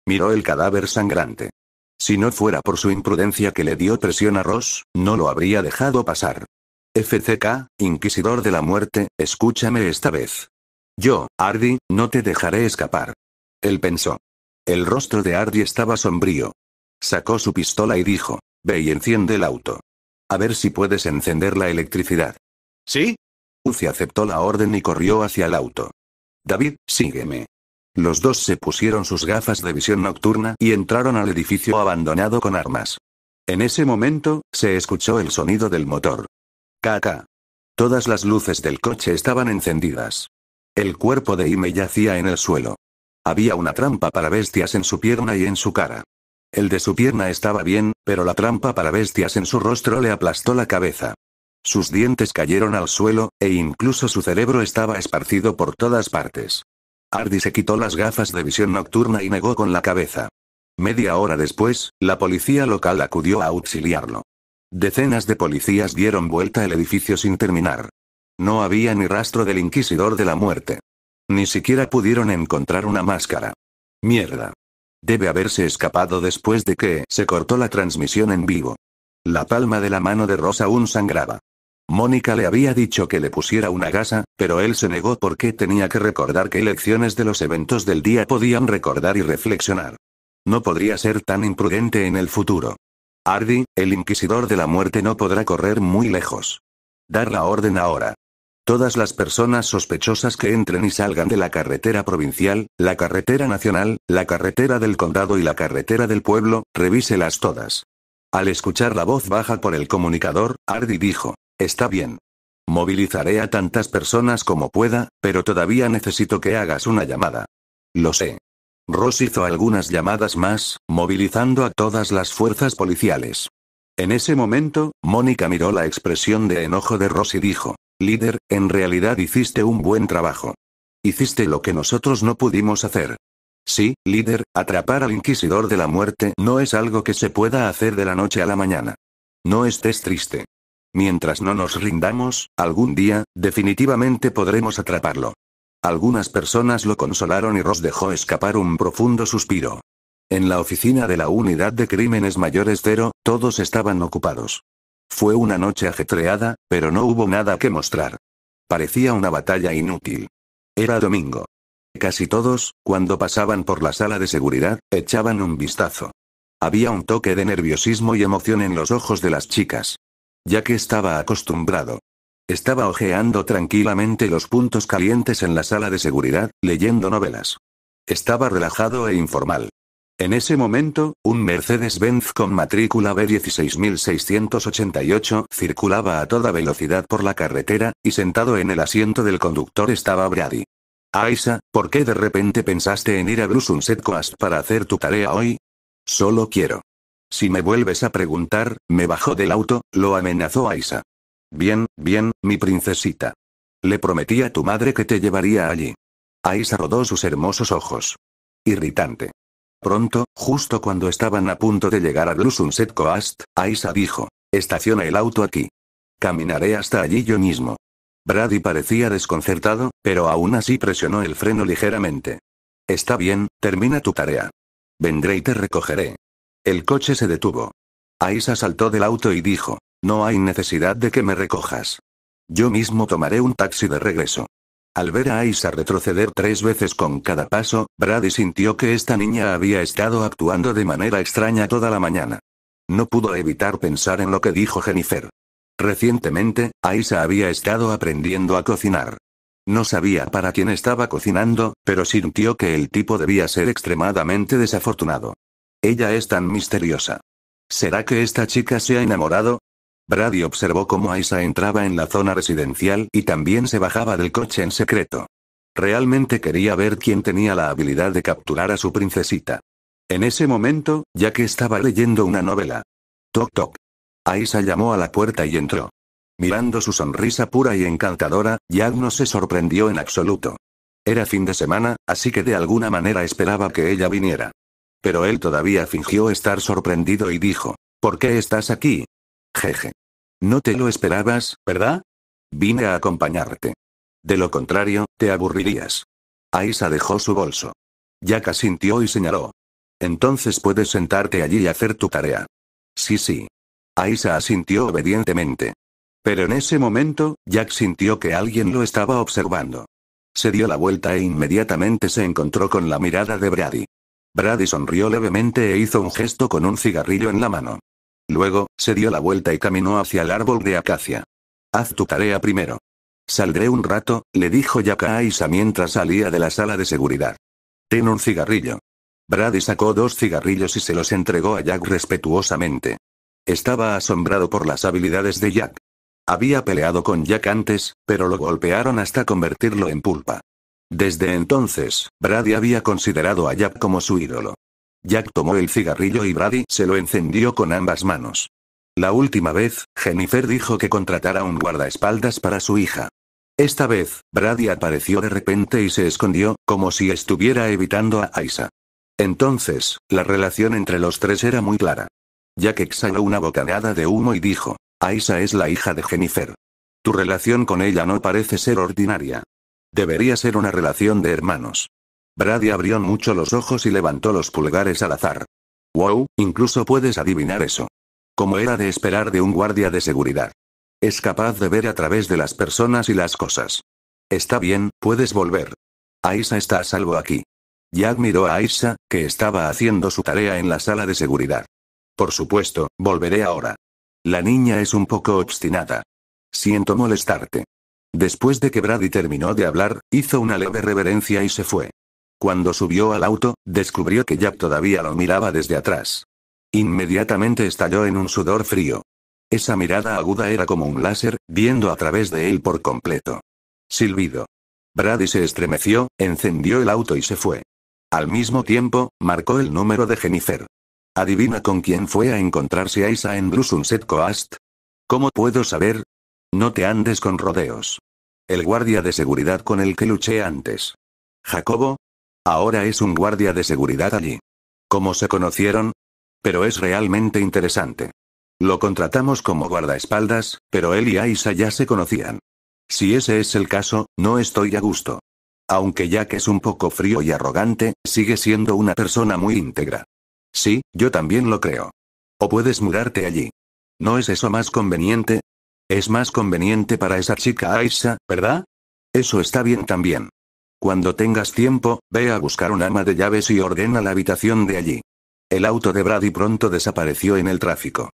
Miró el cadáver sangrante. Si no fuera por su imprudencia que le dio presión a Ross, no lo habría dejado pasar. FCK, Inquisidor de la Muerte, escúchame esta vez. Yo, Ardy, no te dejaré escapar. Él pensó. El rostro de Hardy estaba sombrío. Sacó su pistola y dijo, ve y enciende el auto. A ver si puedes encender la electricidad. ¿Sí? Uzi aceptó la orden y corrió hacia el auto. David, sígueme. Los dos se pusieron sus gafas de visión nocturna y entraron al edificio abandonado con armas. En ese momento, se escuchó el sonido del motor. Caca. Todas las luces del coche estaban encendidas. El cuerpo de Ime yacía en el suelo. Había una trampa para bestias en su pierna y en su cara. El de su pierna estaba bien, pero la trampa para bestias en su rostro le aplastó la cabeza. Sus dientes cayeron al suelo, e incluso su cerebro estaba esparcido por todas partes. Hardy se quitó las gafas de visión nocturna y negó con la cabeza. Media hora después, la policía local acudió a auxiliarlo. Decenas de policías dieron vuelta el edificio sin terminar. No había ni rastro del inquisidor de la muerte. Ni siquiera pudieron encontrar una máscara. Mierda. Debe haberse escapado después de que se cortó la transmisión en vivo. La palma de la mano de Rosa aún sangraba. Mónica le había dicho que le pusiera una gasa, pero él se negó porque tenía que recordar qué lecciones de los eventos del día podían recordar y reflexionar. No podría ser tan imprudente en el futuro. Ardi, el inquisidor de la muerte no podrá correr muy lejos. Dar la orden ahora. Todas las personas sospechosas que entren y salgan de la carretera provincial, la carretera nacional, la carretera del condado y la carretera del pueblo, revíselas todas. Al escuchar la voz baja por el comunicador, Hardy dijo, Está bien. Movilizaré a tantas personas como pueda, pero todavía necesito que hagas una llamada. Lo sé. Ross hizo algunas llamadas más, movilizando a todas las fuerzas policiales. En ese momento, Mónica miró la expresión de enojo de Ross y dijo, Líder, en realidad hiciste un buen trabajo. Hiciste lo que nosotros no pudimos hacer. Sí, líder, atrapar al Inquisidor de la Muerte no es algo que se pueda hacer de la noche a la mañana. No estés triste. Mientras no nos rindamos, algún día, definitivamente podremos atraparlo. Algunas personas lo consolaron y Ross dejó escapar un profundo suspiro. En la oficina de la Unidad de Crímenes Mayores Cero, todos estaban ocupados. Fue una noche ajetreada, pero no hubo nada que mostrar. Parecía una batalla inútil. Era domingo. Casi todos, cuando pasaban por la sala de seguridad, echaban un vistazo. Había un toque de nerviosismo y emoción en los ojos de las chicas. Ya que estaba acostumbrado. Estaba ojeando tranquilamente los puntos calientes en la sala de seguridad, leyendo novelas. Estaba relajado e informal. En ese momento, un Mercedes-Benz con matrícula B16688 circulaba a toda velocidad por la carretera, y sentado en el asiento del conductor estaba Brady. Aisa, ¿por qué de repente pensaste en ir a un Coast para hacer tu tarea hoy? Solo quiero. Si me vuelves a preguntar, me bajó del auto, lo amenazó Aisa. Bien, bien, mi princesita. Le prometí a tu madre que te llevaría allí. Aisa rodó sus hermosos ojos. Irritante. Pronto, justo cuando estaban a punto de llegar a Blue Sunset Coast, Aisa dijo, estaciona el auto aquí. Caminaré hasta allí yo mismo. Brady parecía desconcertado, pero aún así presionó el freno ligeramente. Está bien, termina tu tarea. Vendré y te recogeré. El coche se detuvo. Aisa saltó del auto y dijo, no hay necesidad de que me recojas. Yo mismo tomaré un taxi de regreso. Al ver a Aisa retroceder tres veces con cada paso, Brady sintió que esta niña había estado actuando de manera extraña toda la mañana. No pudo evitar pensar en lo que dijo Jennifer. Recientemente, Aisa había estado aprendiendo a cocinar. No sabía para quién estaba cocinando, pero sintió que el tipo debía ser extremadamente desafortunado. Ella es tan misteriosa. ¿Será que esta chica se ha enamorado? Brady observó cómo Aisa entraba en la zona residencial y también se bajaba del coche en secreto. Realmente quería ver quién tenía la habilidad de capturar a su princesita. En ese momento, ya que estaba leyendo una novela. Toc toc. Aisa llamó a la puerta y entró. Mirando su sonrisa pura y encantadora, Jack no se sorprendió en absoluto. Era fin de semana, así que de alguna manera esperaba que ella viniera. Pero él todavía fingió estar sorprendido y dijo, ¿Por qué estás aquí? Jeje. No te lo esperabas, ¿verdad? Vine a acompañarte. De lo contrario, te aburrirías. Aisa dejó su bolso. Jack asintió y señaló. Entonces puedes sentarte allí y hacer tu tarea. Sí, sí. Aisa asintió obedientemente. Pero en ese momento, Jack sintió que alguien lo estaba observando. Se dio la vuelta e inmediatamente se encontró con la mirada de Brady. Brady sonrió levemente e hizo un gesto con un cigarrillo en la mano. Luego, se dio la vuelta y caminó hacia el árbol de acacia. Haz tu tarea primero. Saldré un rato, le dijo Jack a Isa mientras salía de la sala de seguridad. Ten un cigarrillo. Brady sacó dos cigarrillos y se los entregó a Jack respetuosamente. Estaba asombrado por las habilidades de Jack. Había peleado con Jack antes, pero lo golpearon hasta convertirlo en pulpa. Desde entonces, Brady había considerado a Jack como su ídolo. Jack tomó el cigarrillo y Brady se lo encendió con ambas manos. La última vez, Jennifer dijo que contratara un guardaespaldas para su hija. Esta vez, Brady apareció de repente y se escondió, como si estuviera evitando a Aisa. Entonces, la relación entre los tres era muy clara. Jack exhaló una bocanada de humo y dijo, Aisa es la hija de Jennifer. Tu relación con ella no parece ser ordinaria. Debería ser una relación de hermanos. Brady abrió mucho los ojos y levantó los pulgares al azar. Wow, incluso puedes adivinar eso. Como era de esperar de un guardia de seguridad. Es capaz de ver a través de las personas y las cosas. Está bien, puedes volver. Aisha está a salvo aquí. Jack miró a Aisha, que estaba haciendo su tarea en la sala de seguridad. Por supuesto, volveré ahora. La niña es un poco obstinada. Siento molestarte. Después de que Brady terminó de hablar, hizo una leve reverencia y se fue. Cuando subió al auto, descubrió que Jack todavía lo miraba desde atrás. Inmediatamente estalló en un sudor frío. Esa mirada aguda era como un láser, viendo a través de él por completo. Silbido. Brady se estremeció, encendió el auto y se fue. Al mismo tiempo, marcó el número de Jennifer. Adivina con quién fue a encontrarse Aisa en Blue Sunset Coast. ¿Cómo puedo saber? No te andes con rodeos. El guardia de seguridad con el que luché antes. Jacobo, Ahora es un guardia de seguridad allí. ¿Cómo se conocieron? Pero es realmente interesante. Lo contratamos como guardaespaldas, pero él y Aisa ya se conocían. Si ese es el caso, no estoy a gusto. Aunque ya que es un poco frío y arrogante, sigue siendo una persona muy íntegra. Sí, yo también lo creo. O puedes mudarte allí. ¿No es eso más conveniente? Es más conveniente para esa chica Aisa, ¿verdad? Eso está bien también. Cuando tengas tiempo, ve a buscar un ama de llaves y ordena la habitación de allí. El auto de Brady pronto desapareció en el tráfico.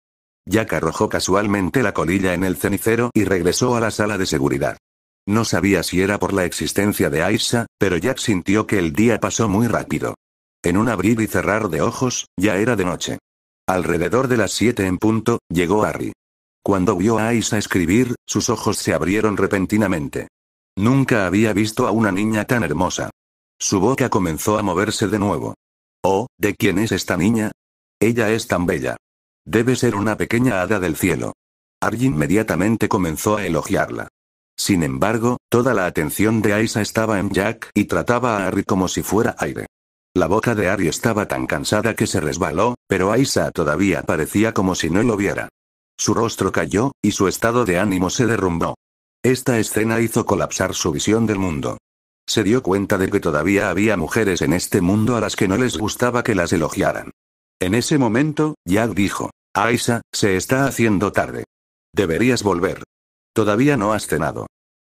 Jack arrojó casualmente la colilla en el cenicero y regresó a la sala de seguridad. No sabía si era por la existencia de Aisha, pero Jack sintió que el día pasó muy rápido. En un abrir y cerrar de ojos, ya era de noche. Alrededor de las siete en punto, llegó Harry. Cuando vio a Aisha escribir, sus ojos se abrieron repentinamente. Nunca había visto a una niña tan hermosa. Su boca comenzó a moverse de nuevo. Oh, ¿de quién es esta niña? Ella es tan bella. Debe ser una pequeña hada del cielo. Argy inmediatamente comenzó a elogiarla. Sin embargo, toda la atención de Aisa estaba en Jack y trataba a Harry como si fuera aire. La boca de Harry estaba tan cansada que se resbaló, pero Aisa todavía parecía como si no lo viera. Su rostro cayó, y su estado de ánimo se derrumbó. Esta escena hizo colapsar su visión del mundo. Se dio cuenta de que todavía había mujeres en este mundo a las que no les gustaba que las elogiaran. En ese momento, Jack dijo, Aisa, se está haciendo tarde. Deberías volver. Todavía no has cenado.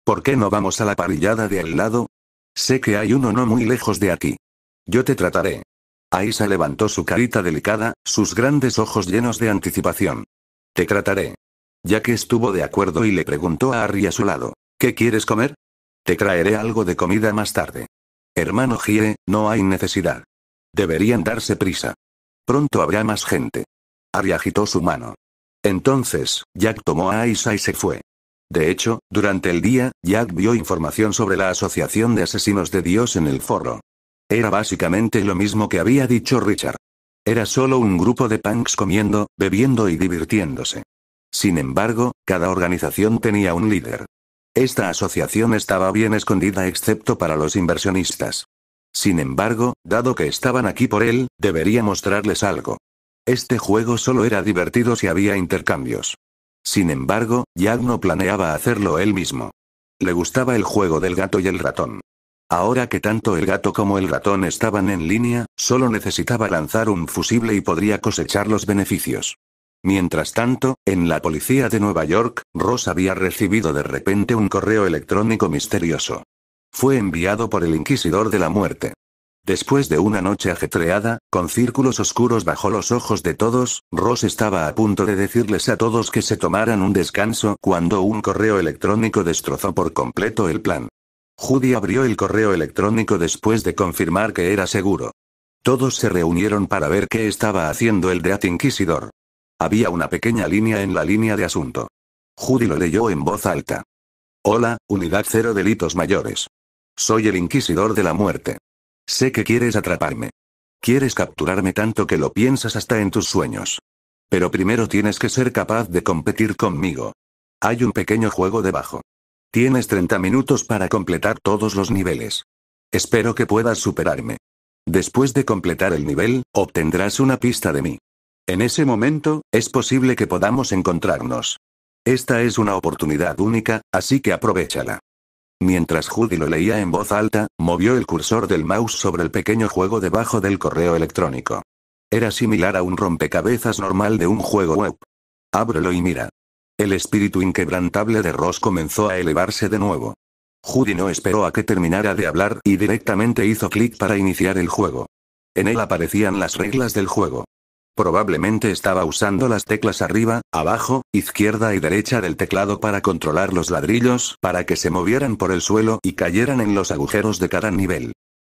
¿Por qué no vamos a la parrillada de al lado? Sé que hay uno no muy lejos de aquí. Yo te trataré. Aisa levantó su carita delicada, sus grandes ojos llenos de anticipación. Te trataré. Jack estuvo de acuerdo y le preguntó a Harry a su lado, ¿qué quieres comer? Te traeré algo de comida más tarde. Hermano Gire, no hay necesidad. Deberían darse prisa. Pronto habrá más gente. Harry agitó su mano. Entonces, Jack tomó a Aisa y se fue. De hecho, durante el día, Jack vio información sobre la Asociación de Asesinos de Dios en el foro. Era básicamente lo mismo que había dicho Richard. Era solo un grupo de punks comiendo, bebiendo y divirtiéndose. Sin embargo, cada organización tenía un líder. Esta asociación estaba bien escondida excepto para los inversionistas. Sin embargo, dado que estaban aquí por él, debería mostrarles algo. Este juego solo era divertido si había intercambios. Sin embargo, Jack no planeaba hacerlo él mismo. Le gustaba el juego del gato y el ratón. Ahora que tanto el gato como el ratón estaban en línea, solo necesitaba lanzar un fusible y podría cosechar los beneficios. Mientras tanto, en la policía de Nueva York, Ross había recibido de repente un correo electrónico misterioso. Fue enviado por el Inquisidor de la Muerte. Después de una noche ajetreada, con círculos oscuros bajo los ojos de todos, Ross estaba a punto de decirles a todos que se tomaran un descanso cuando un correo electrónico destrozó por completo el plan. Judy abrió el correo electrónico después de confirmar que era seguro. Todos se reunieron para ver qué estaba haciendo el Deat Inquisidor. Había una pequeña línea en la línea de asunto. Judy lo leyó en voz alta. Hola, Unidad Cero Delitos Mayores. Soy el Inquisidor de la Muerte. Sé que quieres atraparme. Quieres capturarme tanto que lo piensas hasta en tus sueños. Pero primero tienes que ser capaz de competir conmigo. Hay un pequeño juego debajo. Tienes 30 minutos para completar todos los niveles. Espero que puedas superarme. Después de completar el nivel, obtendrás una pista de mí. En ese momento, es posible que podamos encontrarnos. Esta es una oportunidad única, así que aprovechala. Mientras Judy lo leía en voz alta, movió el cursor del mouse sobre el pequeño juego debajo del correo electrónico. Era similar a un rompecabezas normal de un juego web. Ábrelo y mira. El espíritu inquebrantable de Ross comenzó a elevarse de nuevo. Judy no esperó a que terminara de hablar y directamente hizo clic para iniciar el juego. En él aparecían las reglas del juego. Probablemente estaba usando las teclas arriba, abajo, izquierda y derecha del teclado para controlar los ladrillos para que se movieran por el suelo y cayeran en los agujeros de cada nivel.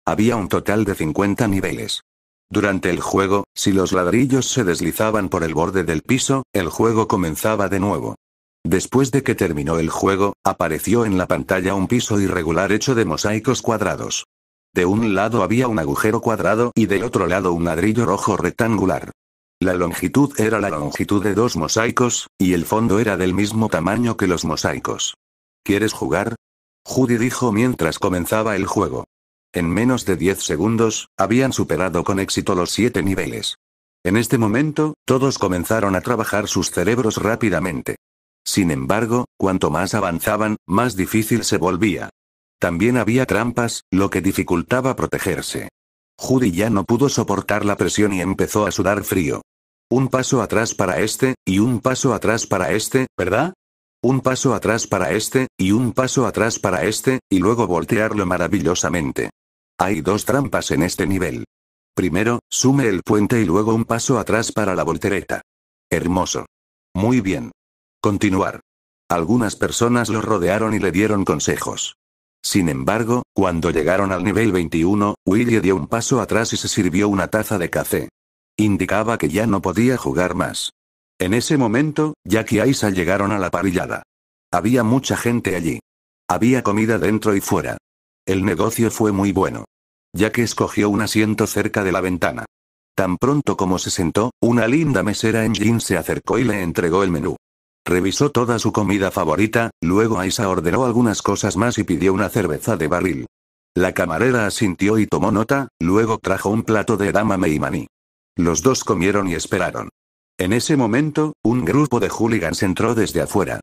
Había un total de 50 niveles. Durante el juego, si los ladrillos se deslizaban por el borde del piso, el juego comenzaba de nuevo. Después de que terminó el juego, apareció en la pantalla un piso irregular hecho de mosaicos cuadrados. De un lado había un agujero cuadrado y del otro lado un ladrillo rojo rectangular. La longitud era la longitud de dos mosaicos, y el fondo era del mismo tamaño que los mosaicos. ¿Quieres jugar? Judy dijo mientras comenzaba el juego. En menos de 10 segundos, habían superado con éxito los siete niveles. En este momento, todos comenzaron a trabajar sus cerebros rápidamente. Sin embargo, cuanto más avanzaban, más difícil se volvía. También había trampas, lo que dificultaba protegerse. Judy ya no pudo soportar la presión y empezó a sudar frío. Un paso atrás para este, y un paso atrás para este, ¿verdad? Un paso atrás para este, y un paso atrás para este, y luego voltearlo maravillosamente. Hay dos trampas en este nivel. Primero, sume el puente y luego un paso atrás para la voltereta. Hermoso. Muy bien. Continuar. Algunas personas lo rodearon y le dieron consejos. Sin embargo, cuando llegaron al nivel 21, Willie dio un paso atrás y se sirvió una taza de café. Indicaba que ya no podía jugar más. En ese momento, Jack y Aisa llegaron a la parrillada. Había mucha gente allí. Había comida dentro y fuera. El negocio fue muy bueno. Jack escogió un asiento cerca de la ventana. Tan pronto como se sentó, una linda mesera en jean se acercó y le entregó el menú. Revisó toda su comida favorita, luego Aisa ordenó algunas cosas más y pidió una cerveza de barril. La camarera asintió y tomó nota, luego trajo un plato de edamame y maní. Los dos comieron y esperaron. En ese momento, un grupo de hooligans entró desde afuera.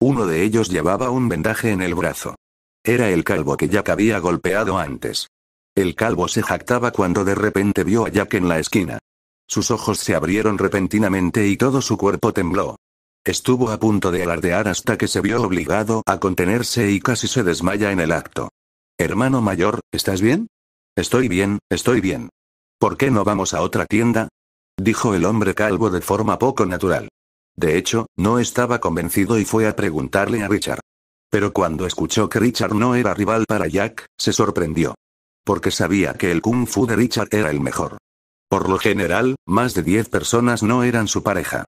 Uno de ellos llevaba un vendaje en el brazo. Era el calvo que Jack había golpeado antes. El calvo se jactaba cuando de repente vio a Jack en la esquina. Sus ojos se abrieron repentinamente y todo su cuerpo tembló. Estuvo a punto de alardear hasta que se vio obligado a contenerse y casi se desmaya en el acto. Hermano mayor, ¿estás bien? Estoy bien, estoy bien. ¿Por qué no vamos a otra tienda? dijo el hombre calvo de forma poco natural. De hecho, no estaba convencido y fue a preguntarle a Richard. Pero cuando escuchó que Richard no era rival para Jack, se sorprendió. Porque sabía que el kung fu de Richard era el mejor. Por lo general, más de 10 personas no eran su pareja.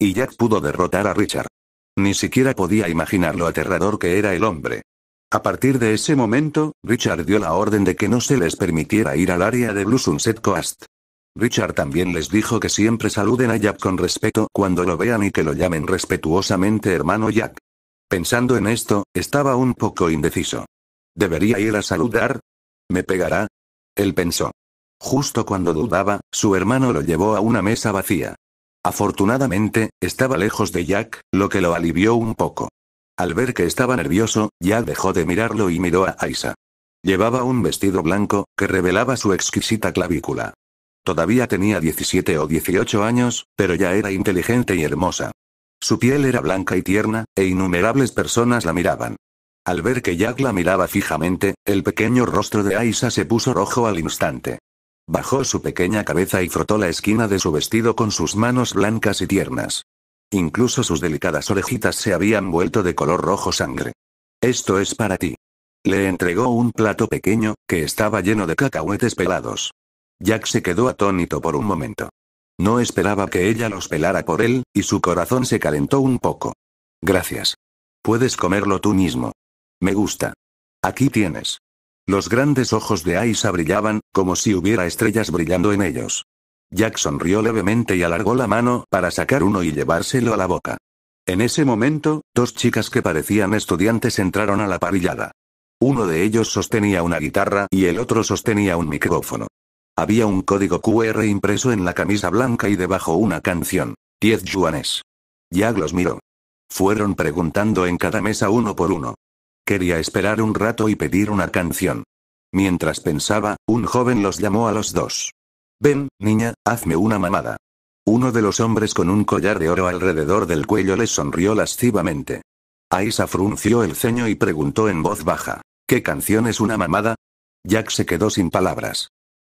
Y Jack pudo derrotar a Richard. Ni siquiera podía imaginar lo aterrador que era el hombre. A partir de ese momento, Richard dio la orden de que no se les permitiera ir al área de Blue Sunset Coast. Richard también les dijo que siempre saluden a Jack con respeto cuando lo vean y que lo llamen respetuosamente hermano Jack. Pensando en esto, estaba un poco indeciso. ¿Debería ir a saludar? ¿Me pegará? Él pensó. Justo cuando dudaba, su hermano lo llevó a una mesa vacía. Afortunadamente, estaba lejos de Jack, lo que lo alivió un poco. Al ver que estaba nervioso, ya dejó de mirarlo y miró a Aisa. Llevaba un vestido blanco, que revelaba su exquisita clavícula. Todavía tenía 17 o 18 años, pero ya era inteligente y hermosa. Su piel era blanca y tierna, e innumerables personas la miraban. Al ver que Jack la miraba fijamente, el pequeño rostro de Aisa se puso rojo al instante. Bajó su pequeña cabeza y frotó la esquina de su vestido con sus manos blancas y tiernas. Incluso sus delicadas orejitas se habían vuelto de color rojo sangre. Esto es para ti. Le entregó un plato pequeño, que estaba lleno de cacahuetes pelados. Jack se quedó atónito por un momento. No esperaba que ella los pelara por él, y su corazón se calentó un poco. Gracias. Puedes comerlo tú mismo. Me gusta. Aquí tienes. Los grandes ojos de Aisa brillaban, como si hubiera estrellas brillando en ellos. Jack sonrió levemente y alargó la mano para sacar uno y llevárselo a la boca. En ese momento, dos chicas que parecían estudiantes entraron a la parrillada. Uno de ellos sostenía una guitarra y el otro sostenía un micrófono. Había un código QR impreso en la camisa blanca y debajo una canción. 10 yuanes. Jack los miró. Fueron preguntando en cada mesa uno por uno. Quería esperar un rato y pedir una canción. Mientras pensaba, un joven los llamó a los dos. Ven, niña, hazme una mamada. Uno de los hombres con un collar de oro alrededor del cuello les sonrió lascivamente. Aisa frunció el ceño y preguntó en voz baja. ¿Qué canción es una mamada? Jack se quedó sin palabras.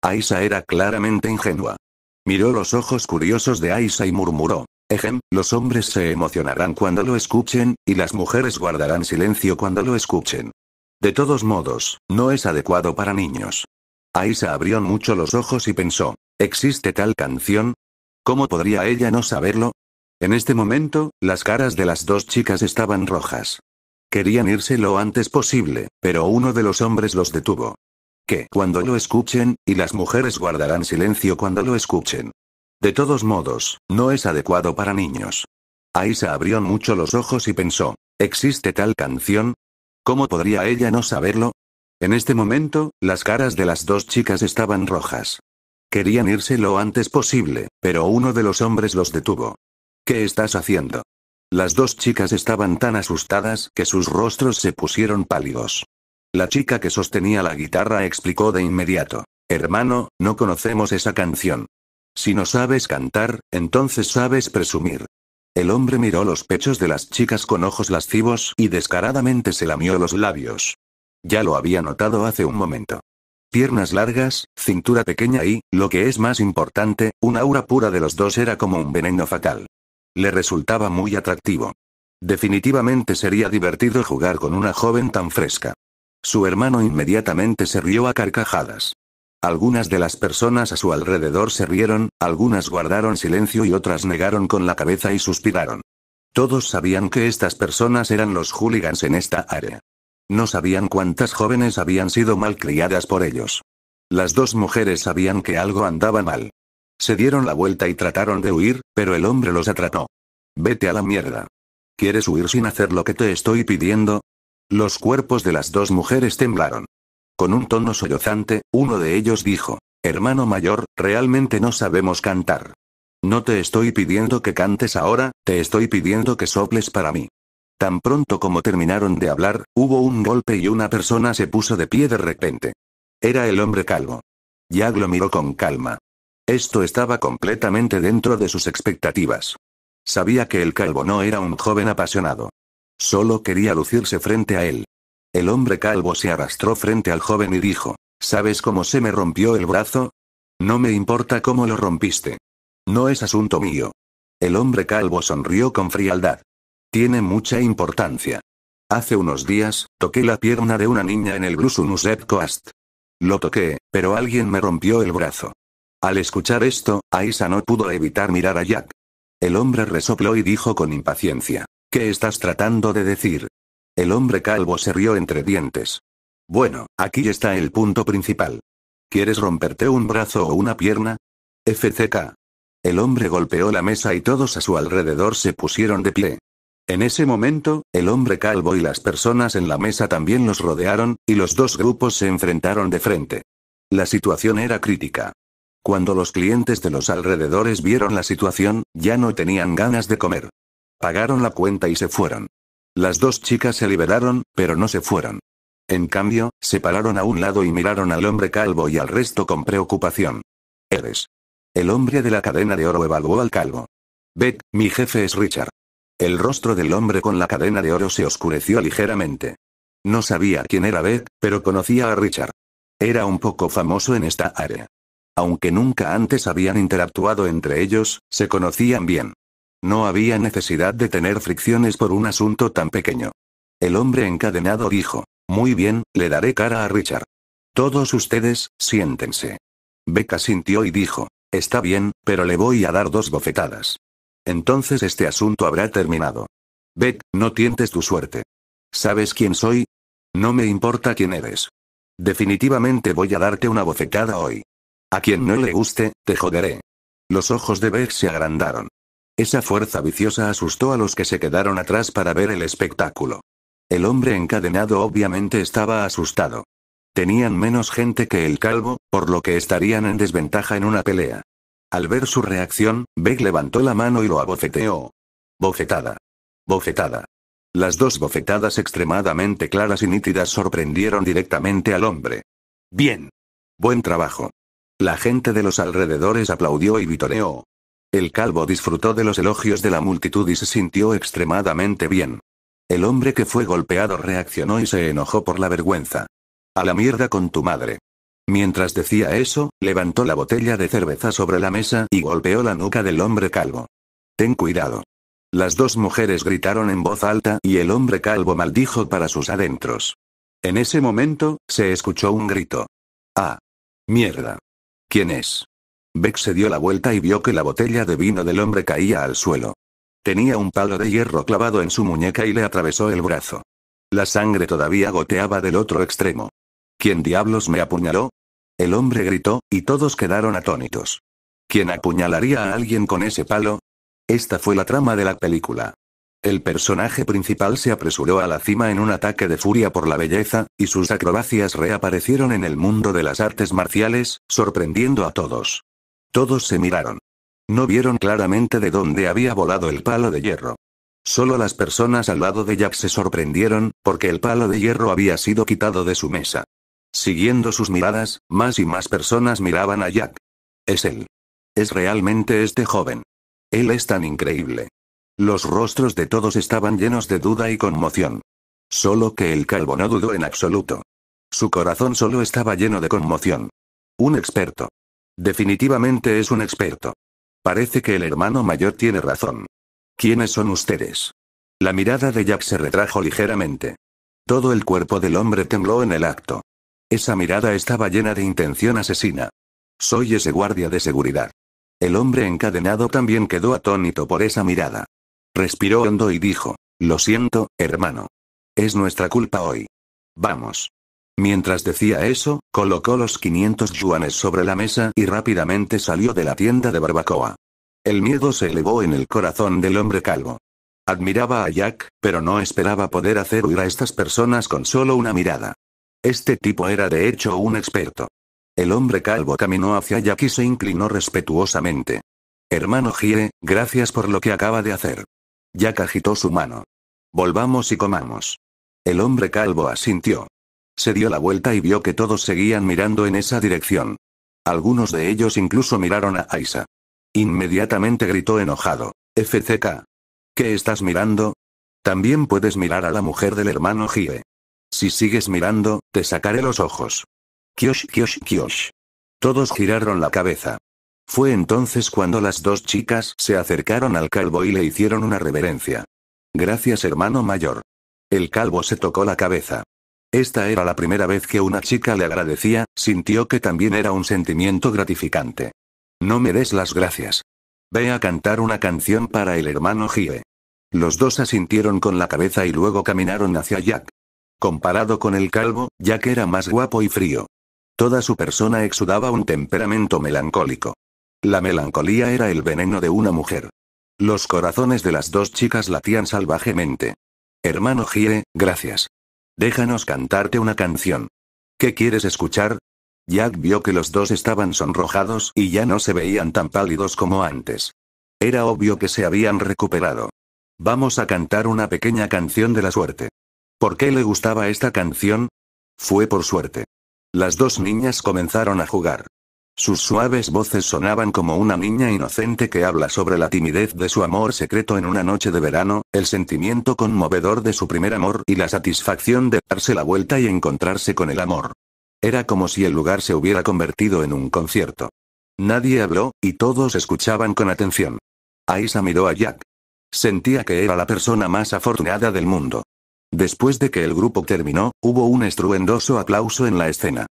Aisa era claramente ingenua. Miró los ojos curiosos de Aisa y murmuró. Ejem, los hombres se emocionarán cuando lo escuchen, y las mujeres guardarán silencio cuando lo escuchen. De todos modos, no es adecuado para niños. Aisa abrió mucho los ojos y pensó, ¿existe tal canción? ¿Cómo podría ella no saberlo? En este momento, las caras de las dos chicas estaban rojas. Querían irse lo antes posible, pero uno de los hombres los detuvo. Que cuando lo escuchen, y las mujeres guardarán silencio cuando lo escuchen. De todos modos, no es adecuado para niños. Aisa abrió mucho los ojos y pensó, ¿existe tal canción? ¿Cómo podría ella no saberlo? En este momento, las caras de las dos chicas estaban rojas. Querían irse lo antes posible, pero uno de los hombres los detuvo. ¿Qué estás haciendo? Las dos chicas estaban tan asustadas que sus rostros se pusieron pálidos. La chica que sostenía la guitarra explicó de inmediato. Hermano, no conocemos esa canción. Si no sabes cantar, entonces sabes presumir. El hombre miró los pechos de las chicas con ojos lascivos y descaradamente se lamió los labios. Ya lo había notado hace un momento. Piernas largas, cintura pequeña y, lo que es más importante, un aura pura de los dos era como un veneno fatal. Le resultaba muy atractivo. Definitivamente sería divertido jugar con una joven tan fresca. Su hermano inmediatamente se rió a carcajadas. Algunas de las personas a su alrededor se rieron, algunas guardaron silencio y otras negaron con la cabeza y suspiraron. Todos sabían que estas personas eran los hooligans en esta área. No sabían cuántas jóvenes habían sido malcriadas por ellos. Las dos mujeres sabían que algo andaba mal. Se dieron la vuelta y trataron de huir, pero el hombre los atrapó. Vete a la mierda. ¿Quieres huir sin hacer lo que te estoy pidiendo? Los cuerpos de las dos mujeres temblaron. Con un tono sollozante, uno de ellos dijo, Hermano mayor, realmente no sabemos cantar. No te estoy pidiendo que cantes ahora, te estoy pidiendo que soples para mí. Tan pronto como terminaron de hablar, hubo un golpe y una persona se puso de pie de repente. Era el hombre calvo. Jack lo miró con calma. Esto estaba completamente dentro de sus expectativas. Sabía que el calvo no era un joven apasionado. Solo quería lucirse frente a él. El hombre calvo se arrastró frente al joven y dijo, ¿Sabes cómo se me rompió el brazo? No me importa cómo lo rompiste. No es asunto mío. El hombre calvo sonrió con frialdad. Tiene mucha importancia. Hace unos días, toqué la pierna de una niña en el Grusunus Coast. Lo toqué, pero alguien me rompió el brazo. Al escuchar esto, Aisa no pudo evitar mirar a Jack. El hombre resopló y dijo con impaciencia. ¿Qué estás tratando de decir? El hombre calvo se rió entre dientes. Bueno, aquí está el punto principal. ¿Quieres romperte un brazo o una pierna? FCK. El hombre golpeó la mesa y todos a su alrededor se pusieron de pie. En ese momento, el hombre calvo y las personas en la mesa también los rodearon, y los dos grupos se enfrentaron de frente. La situación era crítica. Cuando los clientes de los alrededores vieron la situación, ya no tenían ganas de comer. Pagaron la cuenta y se fueron. Las dos chicas se liberaron, pero no se fueron. En cambio, se pararon a un lado y miraron al hombre calvo y al resto con preocupación. Eres. El hombre de la cadena de oro evaluó al calvo. Beck, mi jefe es Richard. El rostro del hombre con la cadena de oro se oscureció ligeramente. No sabía quién era Beck, pero conocía a Richard. Era un poco famoso en esta área. Aunque nunca antes habían interactuado entre ellos, se conocían bien. No había necesidad de tener fricciones por un asunto tan pequeño. El hombre encadenado dijo, Muy bien, le daré cara a Richard. Todos ustedes, siéntense. Beck sintió y dijo, Está bien, pero le voy a dar dos bofetadas. Entonces este asunto habrá terminado. Beck, no tientes tu suerte. ¿Sabes quién soy? No me importa quién eres. Definitivamente voy a darte una bofetada hoy. A quien no le guste, te joderé. Los ojos de Beck se agrandaron. Esa fuerza viciosa asustó a los que se quedaron atrás para ver el espectáculo. El hombre encadenado obviamente estaba asustado. Tenían menos gente que el calvo, por lo que estarían en desventaja en una pelea. Al ver su reacción, Beck levantó la mano y lo abofeteó. Bofetada. Bofetada. Las dos bofetadas extremadamente claras y nítidas sorprendieron directamente al hombre. Bien. Buen trabajo. La gente de los alrededores aplaudió y vitoreó. El calvo disfrutó de los elogios de la multitud y se sintió extremadamente bien. El hombre que fue golpeado reaccionó y se enojó por la vergüenza. A la mierda con tu madre. Mientras decía eso, levantó la botella de cerveza sobre la mesa y golpeó la nuca del hombre calvo. Ten cuidado. Las dos mujeres gritaron en voz alta y el hombre calvo maldijo para sus adentros. En ese momento, se escuchó un grito. ¡Ah! ¡Mierda! ¿Quién es? Beck se dio la vuelta y vio que la botella de vino del hombre caía al suelo. Tenía un palo de hierro clavado en su muñeca y le atravesó el brazo. La sangre todavía goteaba del otro extremo. ¿Quién diablos me apuñaló? El hombre gritó, y todos quedaron atónitos. ¿Quién apuñalaría a alguien con ese palo? Esta fue la trama de la película. El personaje principal se apresuró a la cima en un ataque de furia por la belleza, y sus acrobacias reaparecieron en el mundo de las artes marciales, sorprendiendo a todos. Todos se miraron. No vieron claramente de dónde había volado el palo de hierro. Solo las personas al lado de Jack se sorprendieron, porque el palo de hierro había sido quitado de su mesa. Siguiendo sus miradas, más y más personas miraban a Jack. Es él. Es realmente este joven. Él es tan increíble. Los rostros de todos estaban llenos de duda y conmoción. Solo que el calvo no dudó en absoluto. Su corazón solo estaba lleno de conmoción. Un experto. Definitivamente es un experto. Parece que el hermano mayor tiene razón. ¿Quiénes son ustedes? La mirada de Jack se retrajo ligeramente. Todo el cuerpo del hombre tembló en el acto. Esa mirada estaba llena de intención asesina. Soy ese guardia de seguridad. El hombre encadenado también quedó atónito por esa mirada. Respiró hondo y dijo, Lo siento, hermano. Es nuestra culpa hoy. Vamos. Mientras decía eso, colocó los 500 yuanes sobre la mesa y rápidamente salió de la tienda de barbacoa. El miedo se elevó en el corazón del hombre calvo. Admiraba a Jack, pero no esperaba poder hacer huir a estas personas con solo una mirada. Este tipo era de hecho un experto. El hombre calvo caminó hacia Jack y se inclinó respetuosamente. Hermano Gie, gracias por lo que acaba de hacer. Jack agitó su mano. Volvamos y comamos. El hombre calvo asintió. Se dio la vuelta y vio que todos seguían mirando en esa dirección. Algunos de ellos incluso miraron a Aisa. Inmediatamente gritó enojado. FCK. ¿Qué estás mirando? También puedes mirar a la mujer del hermano Gie. Si sigues mirando, te sacaré los ojos. Kiosh, kiosh, kiosh. Todos giraron la cabeza. Fue entonces cuando las dos chicas se acercaron al calvo y le hicieron una reverencia. Gracias hermano mayor. El calvo se tocó la cabeza. Esta era la primera vez que una chica le agradecía, sintió que también era un sentimiento gratificante. No me des las gracias. Ve a cantar una canción para el hermano Gie. Los dos asintieron con la cabeza y luego caminaron hacia Jack comparado con el calvo, ya que era más guapo y frío. Toda su persona exudaba un temperamento melancólico. La melancolía era el veneno de una mujer. Los corazones de las dos chicas latían salvajemente. Hermano Gie, gracias. Déjanos cantarte una canción. ¿Qué quieres escuchar? Jack vio que los dos estaban sonrojados y ya no se veían tan pálidos como antes. Era obvio que se habían recuperado. Vamos a cantar una pequeña canción de la suerte. ¿Por qué le gustaba esta canción? Fue por suerte. Las dos niñas comenzaron a jugar. Sus suaves voces sonaban como una niña inocente que habla sobre la timidez de su amor secreto en una noche de verano, el sentimiento conmovedor de su primer amor y la satisfacción de darse la vuelta y encontrarse con el amor. Era como si el lugar se hubiera convertido en un concierto. Nadie habló, y todos escuchaban con atención. Aisa miró a Jack. Sentía que era la persona más afortunada del mundo. Después de que el grupo terminó, hubo un estruendoso aplauso en la escena.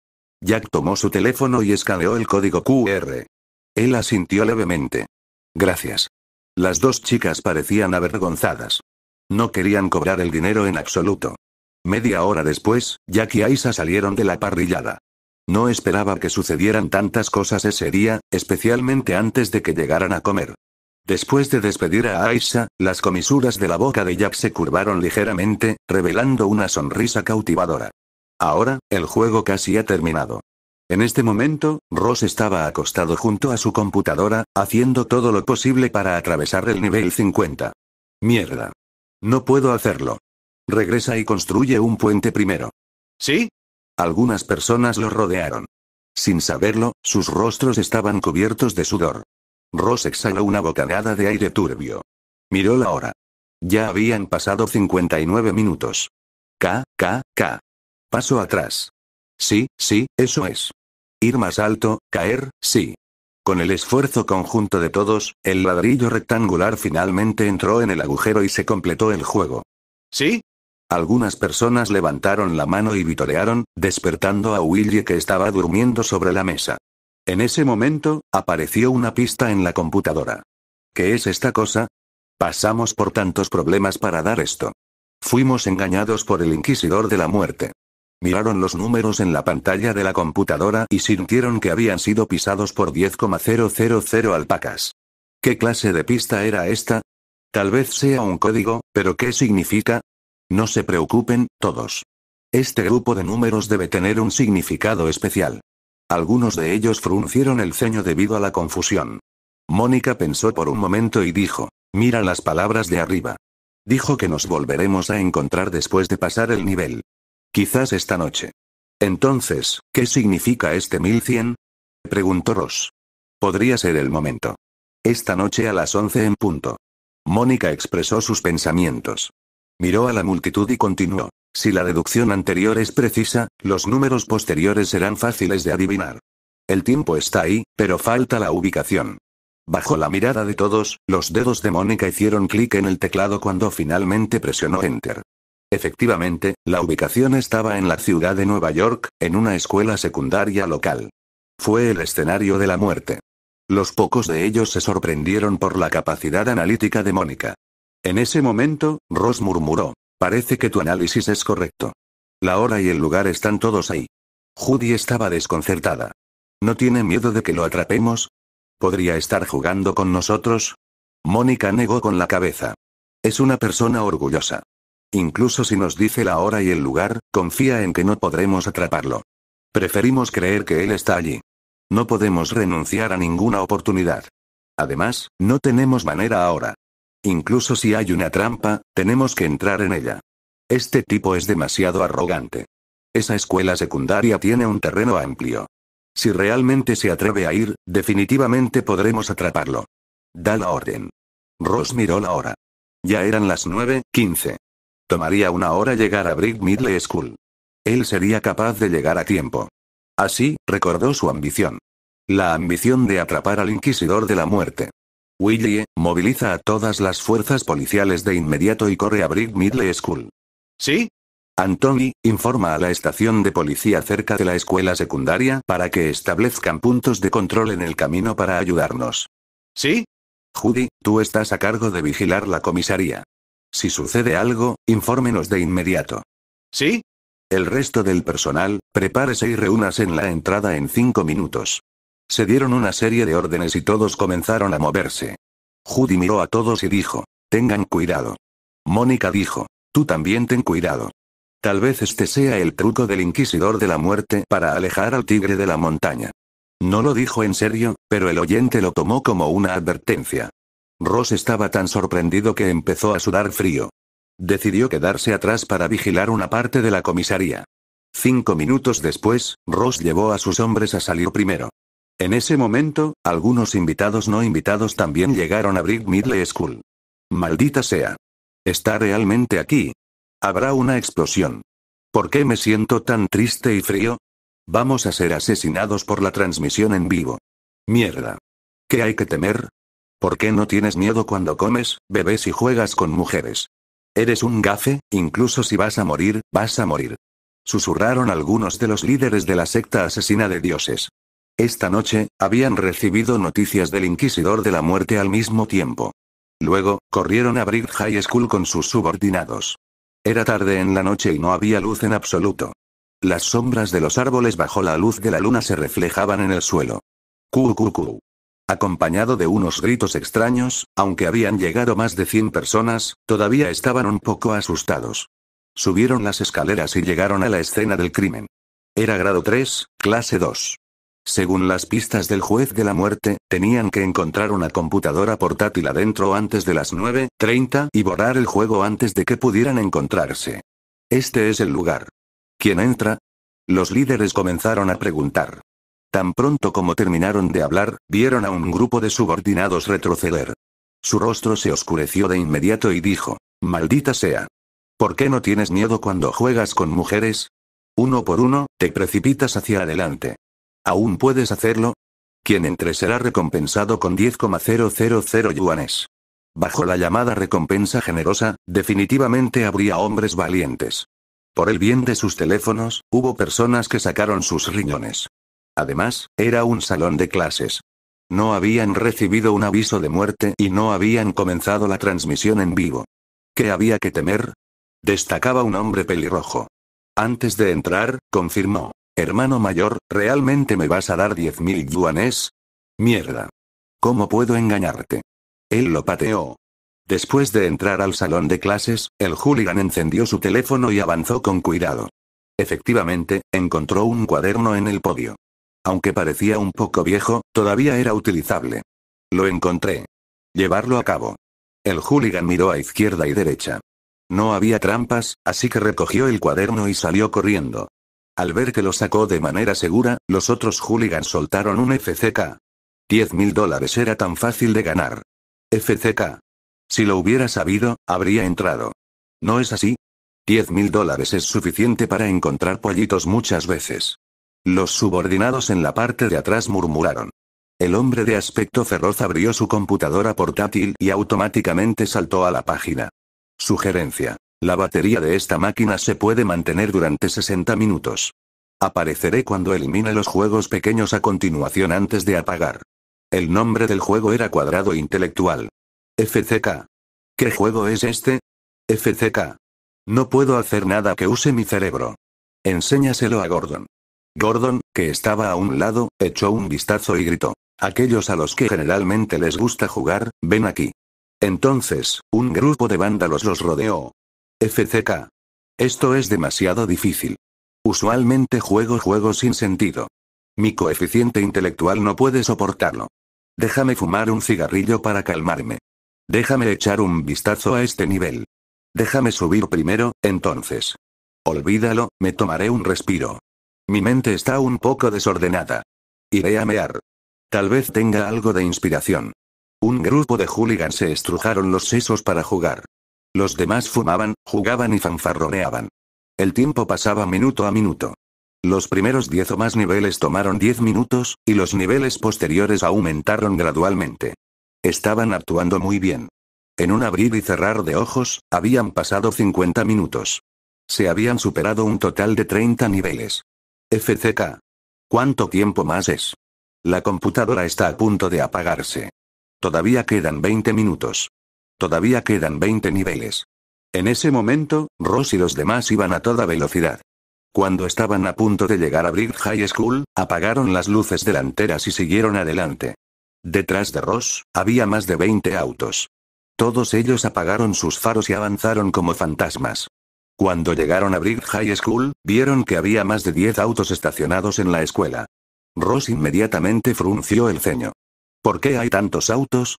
Jack tomó su teléfono y escaneó el código QR. Él asintió levemente. Gracias. Las dos chicas parecían avergonzadas. No querían cobrar el dinero en absoluto. Media hora después, Jack y Aisa salieron de la parrillada. No esperaba que sucedieran tantas cosas ese día, especialmente antes de que llegaran a comer. Después de despedir a Aisha, las comisuras de la boca de Jack se curvaron ligeramente, revelando una sonrisa cautivadora. Ahora, el juego casi ha terminado. En este momento, Ross estaba acostado junto a su computadora, haciendo todo lo posible para atravesar el nivel 50. Mierda. No puedo hacerlo. Regresa y construye un puente primero. ¿Sí? Algunas personas lo rodearon. Sin saberlo, sus rostros estaban cubiertos de sudor. Ross exhaló una bocanada de aire turbio. Miró la hora. Ya habían pasado 59 minutos. K, K, K. Paso atrás. Sí, sí, eso es. Ir más alto, caer, sí. Con el esfuerzo conjunto de todos, el ladrillo rectangular finalmente entró en el agujero y se completó el juego. ¿Sí? Algunas personas levantaron la mano y vitorearon, despertando a Willie que estaba durmiendo sobre la mesa. En ese momento, apareció una pista en la computadora. ¿Qué es esta cosa? Pasamos por tantos problemas para dar esto. Fuimos engañados por el Inquisidor de la Muerte. Miraron los números en la pantalla de la computadora y sintieron que habían sido pisados por 10,000 alpacas. ¿Qué clase de pista era esta? Tal vez sea un código, pero ¿qué significa? No se preocupen, todos. Este grupo de números debe tener un significado especial. Algunos de ellos fruncieron el ceño debido a la confusión. Mónica pensó por un momento y dijo, mira las palabras de arriba. Dijo que nos volveremos a encontrar después de pasar el nivel. Quizás esta noche. Entonces, ¿qué significa este 1100? Preguntó Ross. Podría ser el momento. Esta noche a las 11 en punto. Mónica expresó sus pensamientos. Miró a la multitud y continuó. Si la deducción anterior es precisa, los números posteriores serán fáciles de adivinar. El tiempo está ahí, pero falta la ubicación. Bajo la mirada de todos, los dedos de Mónica hicieron clic en el teclado cuando finalmente presionó Enter. Efectivamente, la ubicación estaba en la ciudad de Nueva York, en una escuela secundaria local. Fue el escenario de la muerte. Los pocos de ellos se sorprendieron por la capacidad analítica de Mónica. En ese momento, Ross murmuró, Parece que tu análisis es correcto. La hora y el lugar están todos ahí. Judy estaba desconcertada. ¿No tiene miedo de que lo atrapemos? ¿Podría estar jugando con nosotros? Mónica negó con la cabeza. Es una persona orgullosa. Incluso si nos dice la hora y el lugar, confía en que no podremos atraparlo. Preferimos creer que él está allí. No podemos renunciar a ninguna oportunidad. Además, no tenemos manera ahora. Incluso si hay una trampa, tenemos que entrar en ella. Este tipo es demasiado arrogante. Esa escuela secundaria tiene un terreno amplio. Si realmente se atreve a ir, definitivamente podremos atraparlo. Da la orden. Ross miró la hora. Ya eran las 9.15. Tomaría una hora llegar a Brick Middle School. Él sería capaz de llegar a tiempo. Así, recordó su ambición. La ambición de atrapar al Inquisidor de la Muerte. Willie, moviliza a todas las fuerzas policiales de inmediato y corre a Brick Middle School. ¿Sí? Anthony, informa a la estación de policía cerca de la escuela secundaria para que establezcan puntos de control en el camino para ayudarnos. ¿Sí? Judy, tú estás a cargo de vigilar la comisaría. Si sucede algo, infórmenos de inmediato. ¿Sí? El resto del personal, prepárese y reúnase en la entrada en cinco minutos. Se dieron una serie de órdenes y todos comenzaron a moverse. Judy miró a todos y dijo, tengan cuidado. Mónica dijo, tú también ten cuidado. Tal vez este sea el truco del inquisidor de la muerte para alejar al tigre de la montaña. No lo dijo en serio, pero el oyente lo tomó como una advertencia. Ross estaba tan sorprendido que empezó a sudar frío. Decidió quedarse atrás para vigilar una parte de la comisaría. Cinco minutos después, Ross llevó a sus hombres a salir primero. En ese momento, algunos invitados no invitados también llegaron a Brick Middle School. Maldita sea. Está realmente aquí. Habrá una explosión. ¿Por qué me siento tan triste y frío? Vamos a ser asesinados por la transmisión en vivo. Mierda. ¿Qué hay que temer? ¿Por qué no tienes miedo cuando comes, bebes y juegas con mujeres? Eres un gafe, incluso si vas a morir, vas a morir. Susurraron algunos de los líderes de la secta asesina de dioses. Esta noche, habían recibido noticias del inquisidor de la muerte al mismo tiempo. Luego, corrieron a abrir High School con sus subordinados. Era tarde en la noche y no había luz en absoluto. Las sombras de los árboles bajo la luz de la luna se reflejaban en el suelo. Cucucu. Acompañado de unos gritos extraños, aunque habían llegado más de 100 personas, todavía estaban un poco asustados. Subieron las escaleras y llegaron a la escena del crimen. Era grado 3, clase 2. Según las pistas del juez de la muerte, tenían que encontrar una computadora portátil adentro antes de las 9.30 y borrar el juego antes de que pudieran encontrarse. Este es el lugar. ¿Quién entra? Los líderes comenzaron a preguntar. Tan pronto como terminaron de hablar, vieron a un grupo de subordinados retroceder. Su rostro se oscureció de inmediato y dijo, Maldita sea. ¿Por qué no tienes miedo cuando juegas con mujeres? Uno por uno, te precipitas hacia adelante. ¿Aún puedes hacerlo? Quien entre será recompensado con 10,000 yuanes. Bajo la llamada recompensa generosa, definitivamente habría hombres valientes. Por el bien de sus teléfonos, hubo personas que sacaron sus riñones. Además, era un salón de clases. No habían recibido un aviso de muerte y no habían comenzado la transmisión en vivo. ¿Qué había que temer? Destacaba un hombre pelirrojo. Antes de entrar, confirmó. Hermano mayor, ¿realmente me vas a dar 10.000 mil yuanes? Mierda. ¿Cómo puedo engañarte? Él lo pateó. Después de entrar al salón de clases, el hooligan encendió su teléfono y avanzó con cuidado. Efectivamente, encontró un cuaderno en el podio. Aunque parecía un poco viejo, todavía era utilizable. Lo encontré. Llevarlo a cabo. El hooligan miró a izquierda y derecha. No había trampas, así que recogió el cuaderno y salió corriendo. Al ver que lo sacó de manera segura, los otros hooligans soltaron un FCK. 10.000 mil dólares era tan fácil de ganar. FCK. Si lo hubiera sabido, habría entrado. ¿No es así? 10.000 mil dólares es suficiente para encontrar pollitos muchas veces. Los subordinados en la parte de atrás murmuraron. El hombre de aspecto feroz abrió su computadora portátil y automáticamente saltó a la página. Sugerencia. La batería de esta máquina se puede mantener durante 60 minutos. Apareceré cuando elimine los juegos pequeños a continuación antes de apagar. El nombre del juego era Cuadrado Intelectual. FCK. ¿Qué juego es este? FCK. No puedo hacer nada que use mi cerebro. Enséñaselo a Gordon. Gordon, que estaba a un lado, echó un vistazo y gritó. Aquellos a los que generalmente les gusta jugar, ven aquí. Entonces, un grupo de vándalos los rodeó. FCK. Esto es demasiado difícil. Usualmente juego juegos sin sentido. Mi coeficiente intelectual no puede soportarlo. Déjame fumar un cigarrillo para calmarme. Déjame echar un vistazo a este nivel. Déjame subir primero, entonces. Olvídalo, me tomaré un respiro. Mi mente está un poco desordenada. Iré a mear. Tal vez tenga algo de inspiración. Un grupo de hooligans se estrujaron los sesos para jugar. Los demás fumaban, jugaban y fanfarroneaban. El tiempo pasaba minuto a minuto. Los primeros 10 o más niveles tomaron 10 minutos, y los niveles posteriores aumentaron gradualmente. Estaban actuando muy bien. En un abrir y cerrar de ojos, habían pasado 50 minutos. Se habían superado un total de 30 niveles. FCK. ¿Cuánto tiempo más es? La computadora está a punto de apagarse. Todavía quedan 20 minutos. Todavía quedan 20 niveles. En ese momento, Ross y los demás iban a toda velocidad. Cuando estaban a punto de llegar a Brick High School, apagaron las luces delanteras y siguieron adelante. Detrás de Ross, había más de 20 autos. Todos ellos apagaron sus faros y avanzaron como fantasmas. Cuando llegaron a Brick High School, vieron que había más de 10 autos estacionados en la escuela. Ross inmediatamente frunció el ceño. ¿Por qué hay tantos autos?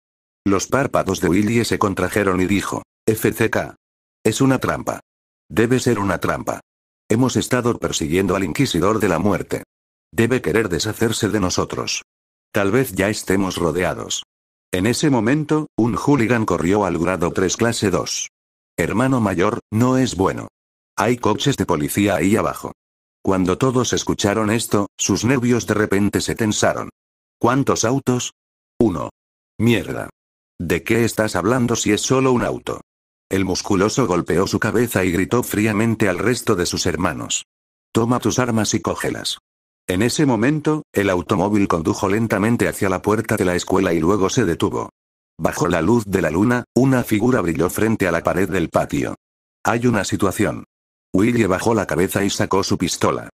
Los párpados de Willie se contrajeron y dijo, FCK. Es una trampa. Debe ser una trampa. Hemos estado persiguiendo al Inquisidor de la Muerte. Debe querer deshacerse de nosotros. Tal vez ya estemos rodeados. En ese momento, un hooligan corrió al grado 3 clase 2. Hermano mayor, no es bueno. Hay coches de policía ahí abajo. Cuando todos escucharon esto, sus nervios de repente se tensaron. ¿Cuántos autos? Uno. Mierda. ¿De qué estás hablando si es solo un auto? El musculoso golpeó su cabeza y gritó fríamente al resto de sus hermanos. Toma tus armas y cógelas. En ese momento, el automóvil condujo lentamente hacia la puerta de la escuela y luego se detuvo. Bajo la luz de la luna, una figura brilló frente a la pared del patio. Hay una situación. Willie bajó la cabeza y sacó su pistola.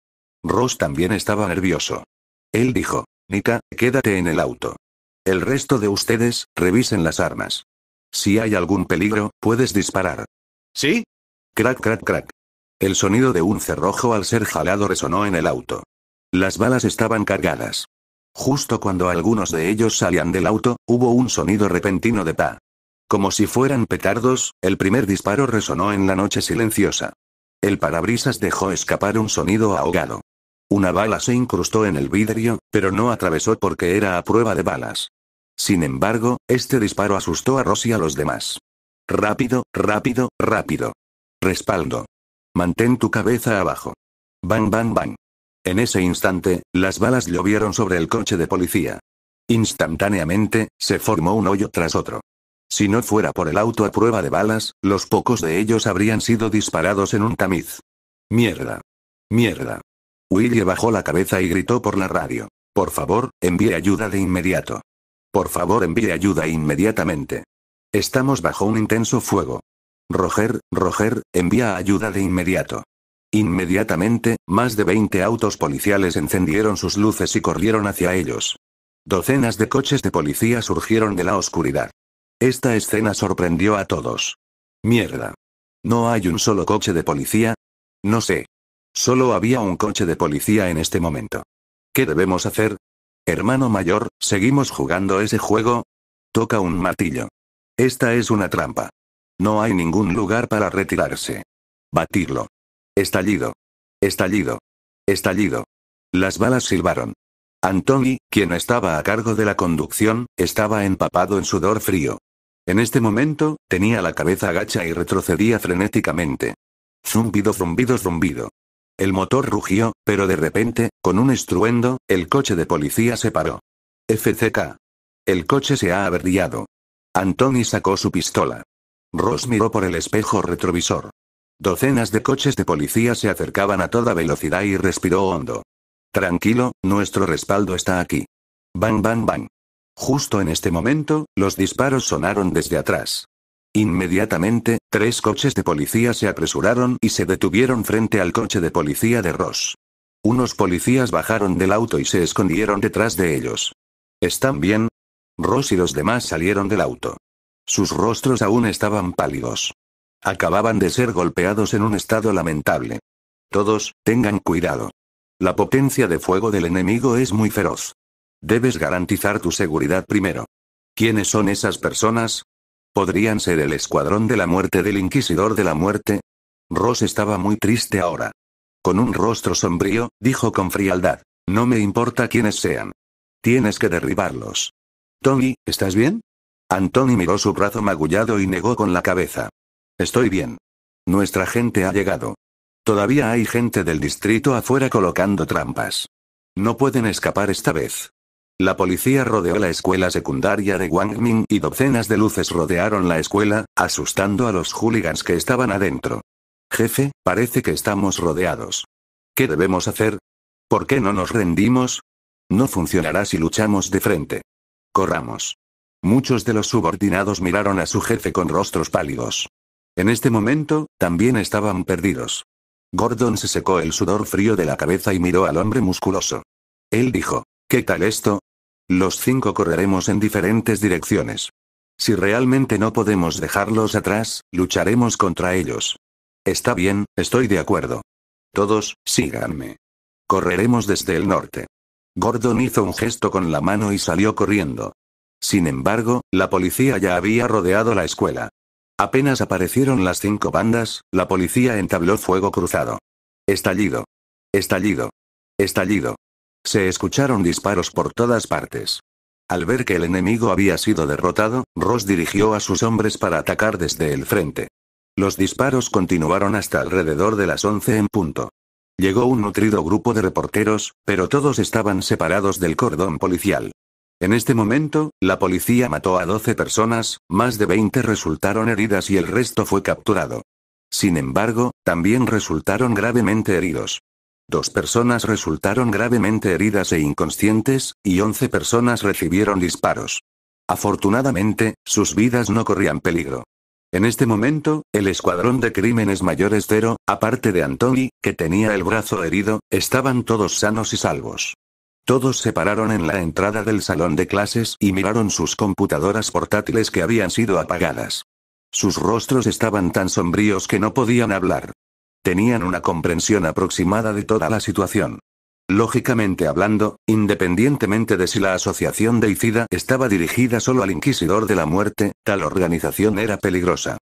Ross también estaba nervioso. Él dijo, Nika, quédate en el auto. El resto de ustedes, revisen las armas. Si hay algún peligro, puedes disparar. ¿Sí? Crack, crack, crack. El sonido de un cerrojo al ser jalado resonó en el auto. Las balas estaban cargadas. Justo cuando algunos de ellos salían del auto, hubo un sonido repentino de pa. Como si fueran petardos, el primer disparo resonó en la noche silenciosa. El parabrisas dejó escapar un sonido ahogado. Una bala se incrustó en el vidrio, pero no atravesó porque era a prueba de balas. Sin embargo, este disparo asustó a Ross y a los demás. Rápido, rápido, rápido. Respaldo. Mantén tu cabeza abajo. Bang, bang, bang. En ese instante, las balas llovieron sobre el coche de policía. Instantáneamente, se formó un hoyo tras otro. Si no fuera por el auto a prueba de balas, los pocos de ellos habrían sido disparados en un tamiz. Mierda. Mierda. Willie bajó la cabeza y gritó por la radio. Por favor, envíe ayuda de inmediato. Por favor, envíe ayuda inmediatamente. Estamos bajo un intenso fuego. Roger, Roger, envía ayuda de inmediato. Inmediatamente, más de 20 autos policiales encendieron sus luces y corrieron hacia ellos. Docenas de coches de policía surgieron de la oscuridad. Esta escena sorprendió a todos. Mierda. ¿No hay un solo coche de policía? No sé, Solo había un coche de policía en este momento. ¿Qué debemos hacer? Hermano mayor, ¿seguimos jugando ese juego? Toca un martillo. Esta es una trampa. No hay ningún lugar para retirarse. Batirlo. Estallido. Estallido. Estallido. Las balas silbaron. Antoni, quien estaba a cargo de la conducción, estaba empapado en sudor frío. En este momento, tenía la cabeza gacha y retrocedía frenéticamente. Zumbido, zumbido, zumbido. El motor rugió, pero de repente, con un estruendo, el coche de policía se paró. FCK. El coche se ha averdiado. Anthony sacó su pistola. Ross miró por el espejo retrovisor. Docenas de coches de policía se acercaban a toda velocidad y respiró hondo. Tranquilo, nuestro respaldo está aquí. Bang, bang, bang. Justo en este momento, los disparos sonaron desde atrás. Inmediatamente, tres coches de policía se apresuraron y se detuvieron frente al coche de policía de Ross. Unos policías bajaron del auto y se escondieron detrás de ellos. ¿Están bien? Ross y los demás salieron del auto. Sus rostros aún estaban pálidos. Acababan de ser golpeados en un estado lamentable. Todos, tengan cuidado. La potencia de fuego del enemigo es muy feroz. Debes garantizar tu seguridad primero. ¿Quiénes son esas personas? ¿Podrían ser el escuadrón de la muerte del Inquisidor de la muerte? Ross estaba muy triste ahora. Con un rostro sombrío, dijo con frialdad. No me importa quiénes sean. Tienes que derribarlos. Tony, ¿estás bien? Anthony miró su brazo magullado y negó con la cabeza. Estoy bien. Nuestra gente ha llegado. Todavía hay gente del distrito afuera colocando trampas. No pueden escapar esta vez. La policía rodeó la escuela secundaria de Wangming y docenas de luces rodearon la escuela, asustando a los hooligans que estaban adentro. Jefe, parece que estamos rodeados. ¿Qué debemos hacer? ¿Por qué no nos rendimos? No funcionará si luchamos de frente. Corramos. Muchos de los subordinados miraron a su jefe con rostros pálidos. En este momento, también estaban perdidos. Gordon se secó el sudor frío de la cabeza y miró al hombre musculoso. Él dijo, ¿Qué tal esto? Los cinco correremos en diferentes direcciones. Si realmente no podemos dejarlos atrás, lucharemos contra ellos. Está bien, estoy de acuerdo. Todos, síganme. Correremos desde el norte. Gordon hizo un gesto con la mano y salió corriendo. Sin embargo, la policía ya había rodeado la escuela. Apenas aparecieron las cinco bandas, la policía entabló fuego cruzado. Estallido. Estallido. Estallido. Se escucharon disparos por todas partes. Al ver que el enemigo había sido derrotado, Ross dirigió a sus hombres para atacar desde el frente. Los disparos continuaron hasta alrededor de las 11 en punto. Llegó un nutrido grupo de reporteros, pero todos estaban separados del cordón policial. En este momento, la policía mató a 12 personas, más de 20 resultaron heridas y el resto fue capturado. Sin embargo, también resultaron gravemente heridos. Dos personas resultaron gravemente heridas e inconscientes, y once personas recibieron disparos. Afortunadamente, sus vidas no corrían peligro. En este momento, el escuadrón de crímenes mayores cero, aparte de Antoni, que tenía el brazo herido, estaban todos sanos y salvos. Todos se pararon en la entrada del salón de clases y miraron sus computadoras portátiles que habían sido apagadas. Sus rostros estaban tan sombríos que no podían hablar. Tenían una comprensión aproximada de toda la situación. Lógicamente hablando, independientemente de si la asociación de Icida estaba dirigida solo al Inquisidor de la Muerte, tal organización era peligrosa.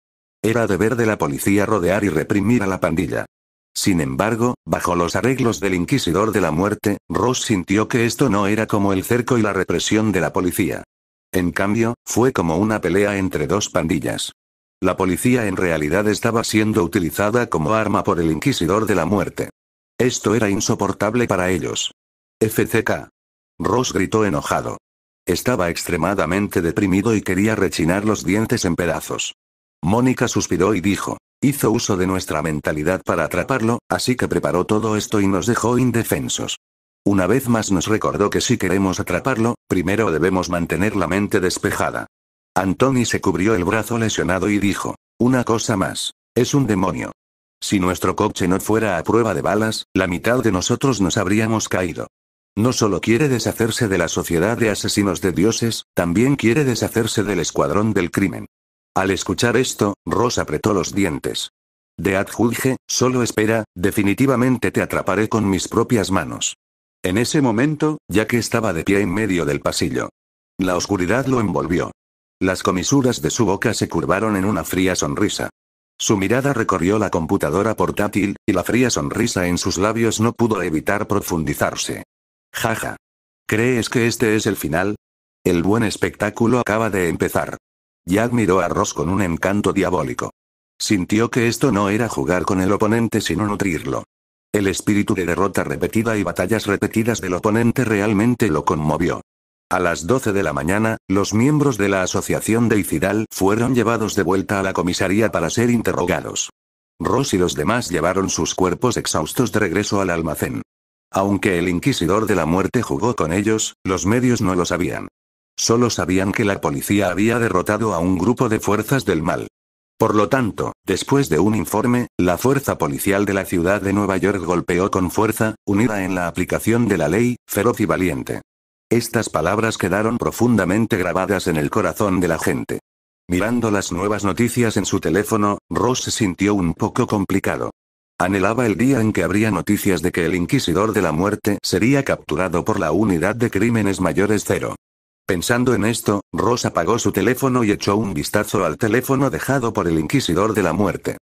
Era deber de la policía rodear y reprimir a la pandilla. Sin embargo, bajo los arreglos del Inquisidor de la Muerte, Ross sintió que esto no era como el cerco y la represión de la policía. En cambio, fue como una pelea entre dos pandillas. La policía en realidad estaba siendo utilizada como arma por el Inquisidor de la Muerte. Esto era insoportable para ellos. FCK. Ross gritó enojado. Estaba extremadamente deprimido y quería rechinar los dientes en pedazos. Mónica suspiró y dijo, hizo uso de nuestra mentalidad para atraparlo, así que preparó todo esto y nos dejó indefensos. Una vez más nos recordó que si queremos atraparlo, primero debemos mantener la mente despejada. Anthony se cubrió el brazo lesionado y dijo. Una cosa más. Es un demonio. Si nuestro coche no fuera a prueba de balas, la mitad de nosotros nos habríamos caído. No solo quiere deshacerse de la sociedad de asesinos de dioses, también quiere deshacerse del escuadrón del crimen. Al escuchar esto, Ross apretó los dientes. De adjudge, solo espera, definitivamente te atraparé con mis propias manos. En ese momento, ya que estaba de pie en medio del pasillo. La oscuridad lo envolvió. Las comisuras de su boca se curvaron en una fría sonrisa. Su mirada recorrió la computadora portátil, y la fría sonrisa en sus labios no pudo evitar profundizarse. Jaja. ¿Crees que este es el final? El buen espectáculo acaba de empezar. Jack miró a Ross con un encanto diabólico. Sintió que esto no era jugar con el oponente sino nutrirlo. El espíritu de derrota repetida y batallas repetidas del oponente realmente lo conmovió. A las 12 de la mañana, los miembros de la asociación de Icidal fueron llevados de vuelta a la comisaría para ser interrogados. Ross y los demás llevaron sus cuerpos exhaustos de regreso al almacén. Aunque el inquisidor de la muerte jugó con ellos, los medios no lo sabían. Solo sabían que la policía había derrotado a un grupo de fuerzas del mal. Por lo tanto, después de un informe, la fuerza policial de la ciudad de Nueva York golpeó con fuerza, unida en la aplicación de la ley, feroz y valiente. Estas palabras quedaron profundamente grabadas en el corazón de la gente. Mirando las nuevas noticias en su teléfono, Ross se sintió un poco complicado. Anhelaba el día en que habría noticias de que el Inquisidor de la Muerte sería capturado por la Unidad de Crímenes Mayores Cero. Pensando en esto, Ross apagó su teléfono y echó un vistazo al teléfono dejado por el Inquisidor de la Muerte.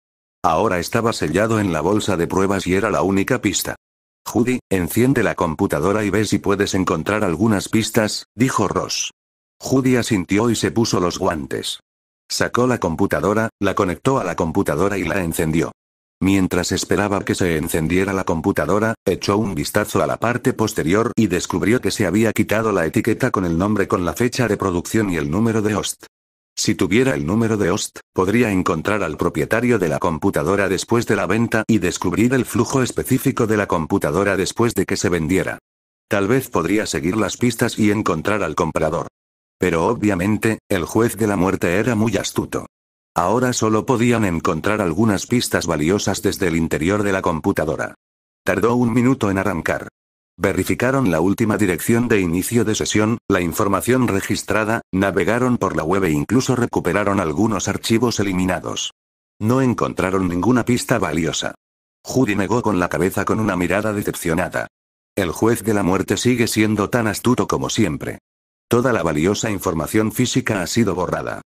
Ahora estaba sellado en la bolsa de pruebas y era la única pista. Judy, enciende la computadora y ve si puedes encontrar algunas pistas, dijo Ross. Judy asintió y se puso los guantes. Sacó la computadora, la conectó a la computadora y la encendió. Mientras esperaba que se encendiera la computadora, echó un vistazo a la parte posterior y descubrió que se había quitado la etiqueta con el nombre con la fecha de producción y el número de host. Si tuviera el número de host, podría encontrar al propietario de la computadora después de la venta y descubrir el flujo específico de la computadora después de que se vendiera. Tal vez podría seguir las pistas y encontrar al comprador. Pero obviamente, el juez de la muerte era muy astuto. Ahora solo podían encontrar algunas pistas valiosas desde el interior de la computadora. Tardó un minuto en arrancar. Verificaron la última dirección de inicio de sesión, la información registrada, navegaron por la web e incluso recuperaron algunos archivos eliminados. No encontraron ninguna pista valiosa. Judy negó con la cabeza con una mirada decepcionada. El juez de la muerte sigue siendo tan astuto como siempre. Toda la valiosa información física ha sido borrada.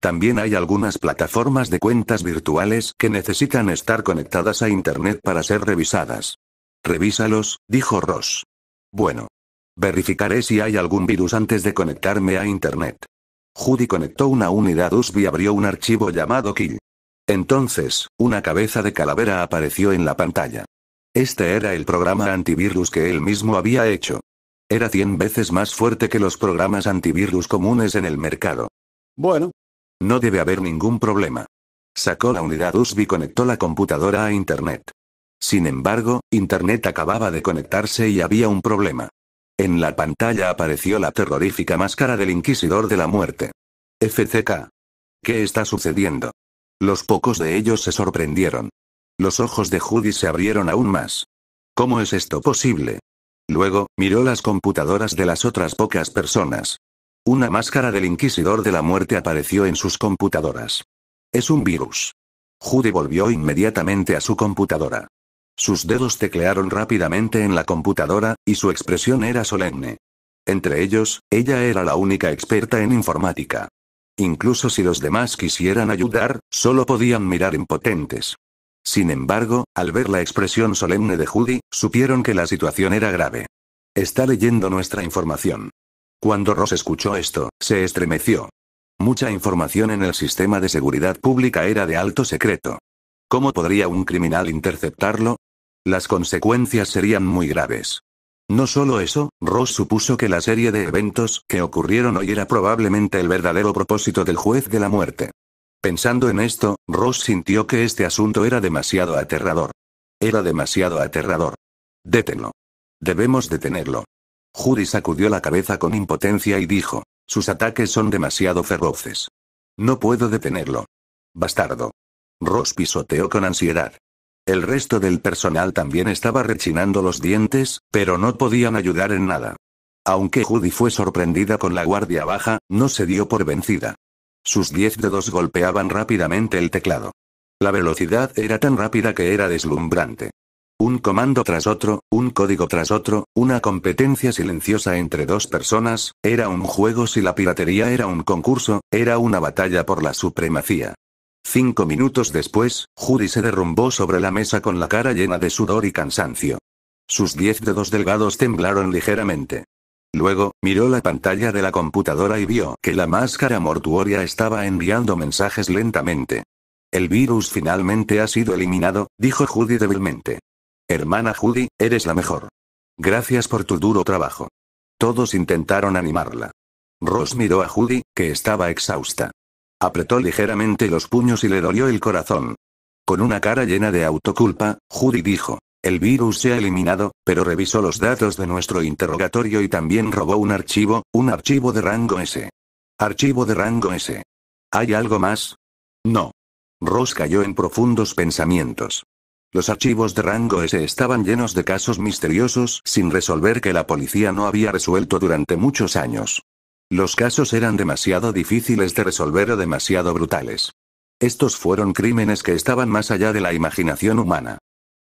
También hay algunas plataformas de cuentas virtuales que necesitan estar conectadas a Internet para ser revisadas. Revísalos, dijo Ross. Bueno. Verificaré si hay algún virus antes de conectarme a Internet. Judy conectó una unidad USB y abrió un archivo llamado Kill. Entonces, una cabeza de calavera apareció en la pantalla. Este era el programa antivirus que él mismo había hecho. Era 100 veces más fuerte que los programas antivirus comunes en el mercado. Bueno. No debe haber ningún problema. Sacó la unidad USB y conectó la computadora a Internet. Sin embargo, Internet acababa de conectarse y había un problema. En la pantalla apareció la terrorífica máscara del Inquisidor de la Muerte. FCK. ¿Qué está sucediendo? Los pocos de ellos se sorprendieron. Los ojos de Judy se abrieron aún más. ¿Cómo es esto posible? Luego, miró las computadoras de las otras pocas personas. Una máscara del Inquisidor de la Muerte apareció en sus computadoras. Es un virus. Judy volvió inmediatamente a su computadora. Sus dedos teclearon rápidamente en la computadora, y su expresión era solemne. Entre ellos, ella era la única experta en informática. Incluso si los demás quisieran ayudar, solo podían mirar impotentes. Sin embargo, al ver la expresión solemne de Judy, supieron que la situación era grave. Está leyendo nuestra información. Cuando Ross escuchó esto, se estremeció. Mucha información en el sistema de seguridad pública era de alto secreto. ¿Cómo podría un criminal interceptarlo? Las consecuencias serían muy graves. No solo eso, Ross supuso que la serie de eventos que ocurrieron hoy era probablemente el verdadero propósito del juez de la muerte. Pensando en esto, Ross sintió que este asunto era demasiado aterrador. Era demasiado aterrador. Détenlo. Debemos detenerlo. Judy sacudió la cabeza con impotencia y dijo, sus ataques son demasiado feroces. No puedo detenerlo. Bastardo. Ross pisoteó con ansiedad. El resto del personal también estaba rechinando los dientes, pero no podían ayudar en nada. Aunque Judy fue sorprendida con la guardia baja, no se dio por vencida. Sus diez dedos golpeaban rápidamente el teclado. La velocidad era tan rápida que era deslumbrante. Un comando tras otro, un código tras otro, una competencia silenciosa entre dos personas, era un juego si la piratería era un concurso, era una batalla por la supremacía. Cinco minutos después, Judy se derrumbó sobre la mesa con la cara llena de sudor y cansancio. Sus diez dedos delgados temblaron ligeramente. Luego, miró la pantalla de la computadora y vio que la máscara mortuoria estaba enviando mensajes lentamente. El virus finalmente ha sido eliminado, dijo Judy débilmente. Hermana Judy, eres la mejor. Gracias por tu duro trabajo. Todos intentaron animarla. Ross miró a Judy, que estaba exhausta. Apretó ligeramente los puños y le dolió el corazón. Con una cara llena de autoculpa, Judy dijo, el virus se ha eliminado, pero revisó los datos de nuestro interrogatorio y también robó un archivo, un archivo de rango S. Archivo de rango S. ¿Hay algo más? No. Ross cayó en profundos pensamientos. Los archivos de rango S estaban llenos de casos misteriosos sin resolver que la policía no había resuelto durante muchos años. Los casos eran demasiado difíciles de resolver o demasiado brutales. Estos fueron crímenes que estaban más allá de la imaginación humana.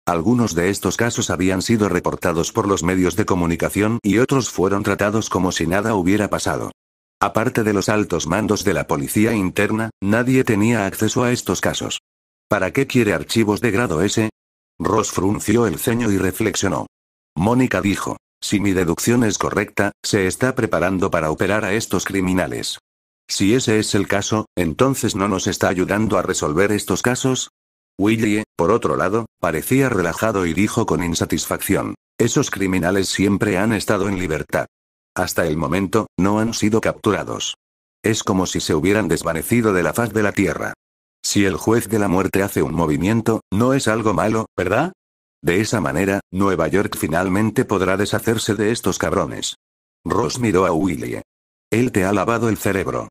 Algunos de estos casos habían sido reportados por los medios de comunicación y otros fueron tratados como si nada hubiera pasado. Aparte de los altos mandos de la policía interna, nadie tenía acceso a estos casos. ¿Para qué quiere archivos de grado S? Ross frunció el ceño y reflexionó. Mónica dijo, si mi deducción es correcta, se está preparando para operar a estos criminales. Si ese es el caso, entonces no nos está ayudando a resolver estos casos. Willie, por otro lado, parecía relajado y dijo con insatisfacción. Esos criminales siempre han estado en libertad. Hasta el momento, no han sido capturados. Es como si se hubieran desvanecido de la faz de la tierra. Si el juez de la muerte hace un movimiento, no es algo malo, ¿verdad? De esa manera, Nueva York finalmente podrá deshacerse de estos cabrones. Ross miró a Willie. Él te ha lavado el cerebro.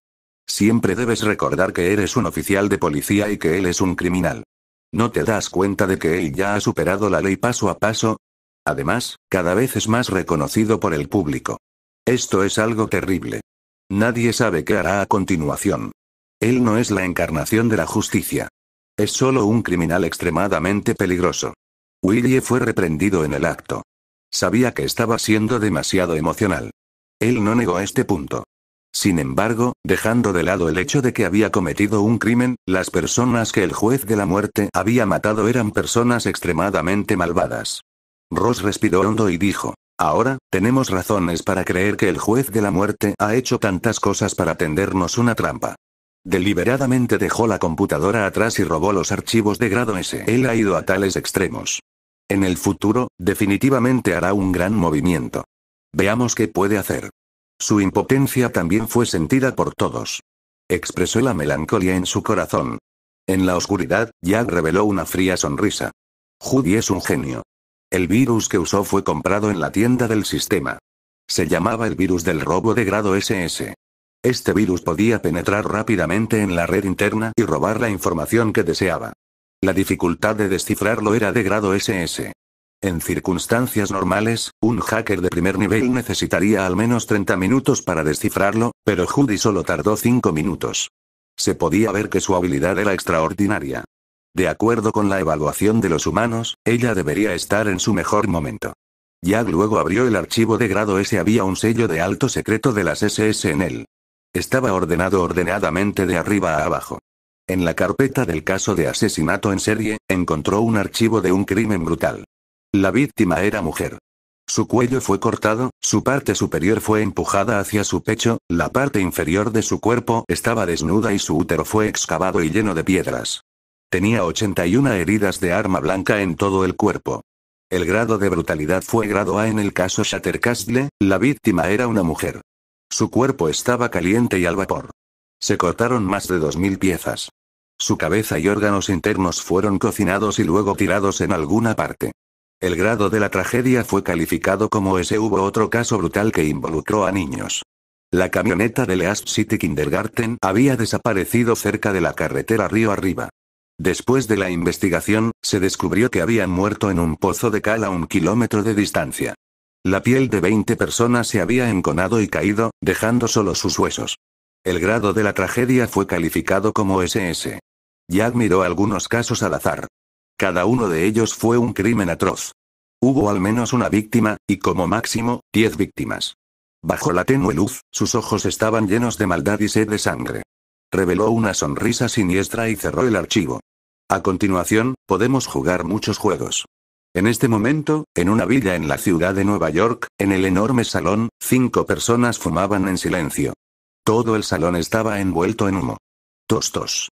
Siempre debes recordar que eres un oficial de policía y que él es un criminal. ¿No te das cuenta de que él ya ha superado la ley paso a paso? Además, cada vez es más reconocido por el público. Esto es algo terrible. Nadie sabe qué hará a continuación. Él no es la encarnación de la justicia. Es solo un criminal extremadamente peligroso. Willie fue reprendido en el acto. Sabía que estaba siendo demasiado emocional. Él no negó este punto. Sin embargo, dejando de lado el hecho de que había cometido un crimen, las personas que el juez de la muerte había matado eran personas extremadamente malvadas. Ross respiró hondo y dijo, Ahora, tenemos razones para creer que el juez de la muerte ha hecho tantas cosas para tendernos una trampa. Deliberadamente dejó la computadora atrás y robó los archivos de grado S. Él ha ido a tales extremos. En el futuro, definitivamente hará un gran movimiento. Veamos qué puede hacer. Su impotencia también fue sentida por todos. Expresó la melancolía en su corazón. En la oscuridad, Jack reveló una fría sonrisa. Judy es un genio. El virus que usó fue comprado en la tienda del sistema. Se llamaba el virus del robo de grado SS. Este virus podía penetrar rápidamente en la red interna y robar la información que deseaba. La dificultad de descifrarlo era de grado SS. En circunstancias normales, un hacker de primer nivel necesitaría al menos 30 minutos para descifrarlo, pero Judy solo tardó 5 minutos. Se podía ver que su habilidad era extraordinaria. De acuerdo con la evaluación de los humanos, ella debería estar en su mejor momento. Jack luego abrió el archivo de grado S. Había un sello de alto secreto de las SS en él. Estaba ordenado ordenadamente de arriba a abajo. En la carpeta del caso de asesinato en serie, encontró un archivo de un crimen brutal. La víctima era mujer. Su cuello fue cortado, su parte superior fue empujada hacia su pecho, la parte inferior de su cuerpo estaba desnuda y su útero fue excavado y lleno de piedras. Tenía 81 heridas de arma blanca en todo el cuerpo. El grado de brutalidad fue grado A en el caso Shattercastle, la víctima era una mujer. Su cuerpo estaba caliente y al vapor. Se cortaron más de 2.000 piezas. Su cabeza y órganos internos fueron cocinados y luego tirados en alguna parte. El grado de la tragedia fue calificado como ese hubo otro caso brutal que involucró a niños. La camioneta de Least City Kindergarten había desaparecido cerca de la carretera río arriba. Después de la investigación, se descubrió que habían muerto en un pozo de cal a un kilómetro de distancia. La piel de 20 personas se había enconado y caído, dejando solo sus huesos. El grado de la tragedia fue calificado como SS. Jack admiró algunos casos al azar. Cada uno de ellos fue un crimen atroz. Hubo al menos una víctima, y como máximo, diez víctimas. Bajo la tenue luz, sus ojos estaban llenos de maldad y sed de sangre. Reveló una sonrisa siniestra y cerró el archivo. A continuación, podemos jugar muchos juegos. En este momento, en una villa en la ciudad de Nueva York, en el enorme salón, cinco personas fumaban en silencio. Todo el salón estaba envuelto en humo. Tostos.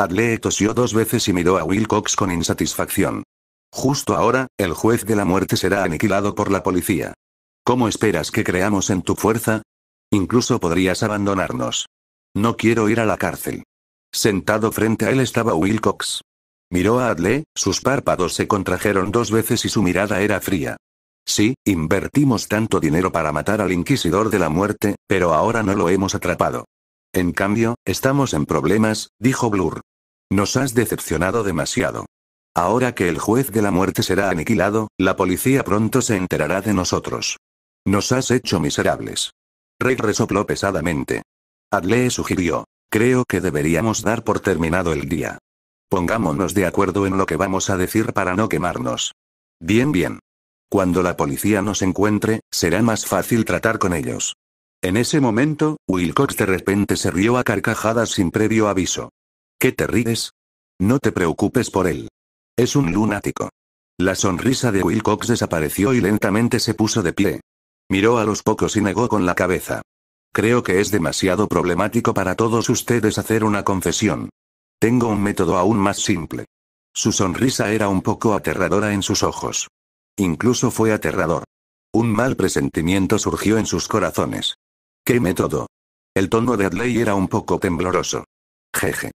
Adle tosió dos veces y miró a Wilcox con insatisfacción. Justo ahora, el juez de la muerte será aniquilado por la policía. ¿Cómo esperas que creamos en tu fuerza? Incluso podrías abandonarnos. No quiero ir a la cárcel. Sentado frente a él estaba Wilcox. Miró a Adley, sus párpados se contrajeron dos veces y su mirada era fría. Sí, invertimos tanto dinero para matar al inquisidor de la muerte, pero ahora no lo hemos atrapado. En cambio, estamos en problemas, dijo Blur. Nos has decepcionado demasiado. Ahora que el juez de la muerte será aniquilado, la policía pronto se enterará de nosotros. Nos has hecho miserables. Rey resopló pesadamente. Adlee sugirió. Creo que deberíamos dar por terminado el día. Pongámonos de acuerdo en lo que vamos a decir para no quemarnos. Bien, bien. Cuando la policía nos encuentre, será más fácil tratar con ellos. En ese momento, Wilcox de repente se rió a carcajadas sin previo aviso. ¿Qué te ríes? No te preocupes por él. Es un lunático. La sonrisa de Wilcox desapareció y lentamente se puso de pie. Miró a los pocos y negó con la cabeza. Creo que es demasiado problemático para todos ustedes hacer una confesión. Tengo un método aún más simple. Su sonrisa era un poco aterradora en sus ojos. Incluso fue aterrador. Un mal presentimiento surgió en sus corazones. ¿Qué método? El tono de Adley era un poco tembloroso. Jeje.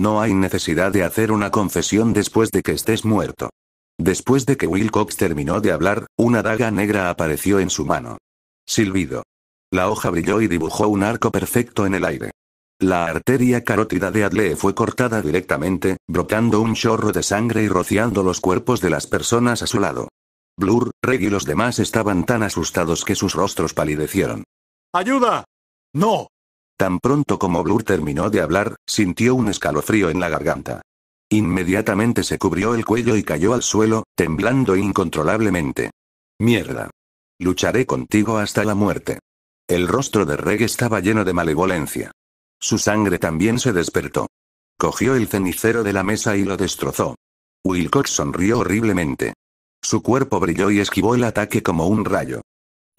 No hay necesidad de hacer una confesión después de que estés muerto. Después de que Wilcox terminó de hablar, una daga negra apareció en su mano. Silbido. La hoja brilló y dibujó un arco perfecto en el aire. La arteria carótida de Adley fue cortada directamente, brotando un chorro de sangre y rociando los cuerpos de las personas a su lado. Blur, Reg y los demás estaban tan asustados que sus rostros palidecieron. ¡Ayuda! ¡No! Tan pronto como Blur terminó de hablar, sintió un escalofrío en la garganta. Inmediatamente se cubrió el cuello y cayó al suelo, temblando incontrolablemente. Mierda. Lucharé contigo hasta la muerte. El rostro de Reg estaba lleno de malevolencia. Su sangre también se despertó. Cogió el cenicero de la mesa y lo destrozó. Wilcox sonrió horriblemente. Su cuerpo brilló y esquivó el ataque como un rayo.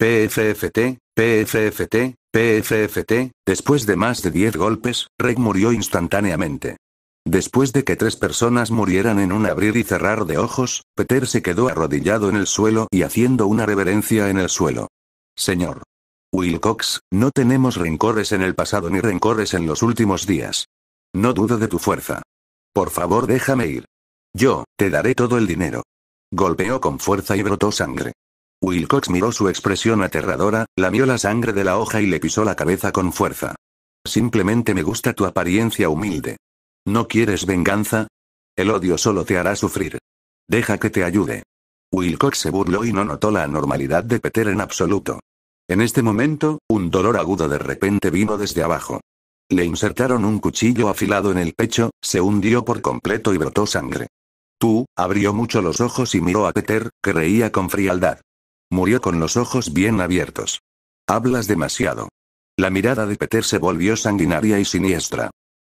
PFFT, PFFT, PFFT, después de más de 10 golpes, Reg murió instantáneamente. Después de que tres personas murieran en un abrir y cerrar de ojos, Peter se quedó arrodillado en el suelo y haciendo una reverencia en el suelo. Señor. Wilcox, no tenemos rencores en el pasado ni rencores en los últimos días. No dudo de tu fuerza. Por favor déjame ir. Yo, te daré todo el dinero. Golpeó con fuerza y brotó sangre. Wilcox miró su expresión aterradora, lamió la sangre de la hoja y le pisó la cabeza con fuerza. Simplemente me gusta tu apariencia humilde. ¿No quieres venganza? El odio solo te hará sufrir. Deja que te ayude. Wilcox se burló y no notó la anormalidad de Peter en absoluto. En este momento, un dolor agudo de repente vino desde abajo. Le insertaron un cuchillo afilado en el pecho, se hundió por completo y brotó sangre. Tú, abrió mucho los ojos y miró a Peter, que reía con frialdad. Murió con los ojos bien abiertos. Hablas demasiado. La mirada de Peter se volvió sanguinaria y siniestra.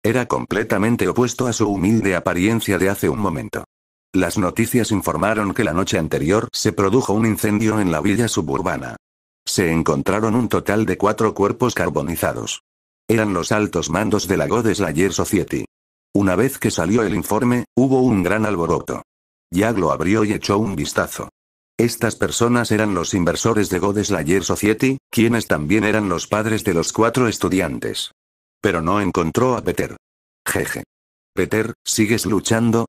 Era completamente opuesto a su humilde apariencia de hace un momento. Las noticias informaron que la noche anterior se produjo un incendio en la villa suburbana. Se encontraron un total de cuatro cuerpos carbonizados. Eran los altos mandos de la Godeslayer Society. Una vez que salió el informe, hubo un gran alboroto. lo abrió y echó un vistazo. Estas personas eran los inversores de Godeslayer Society, quienes también eran los padres de los cuatro estudiantes. Pero no encontró a Peter. Jeje. Peter, ¿sigues luchando?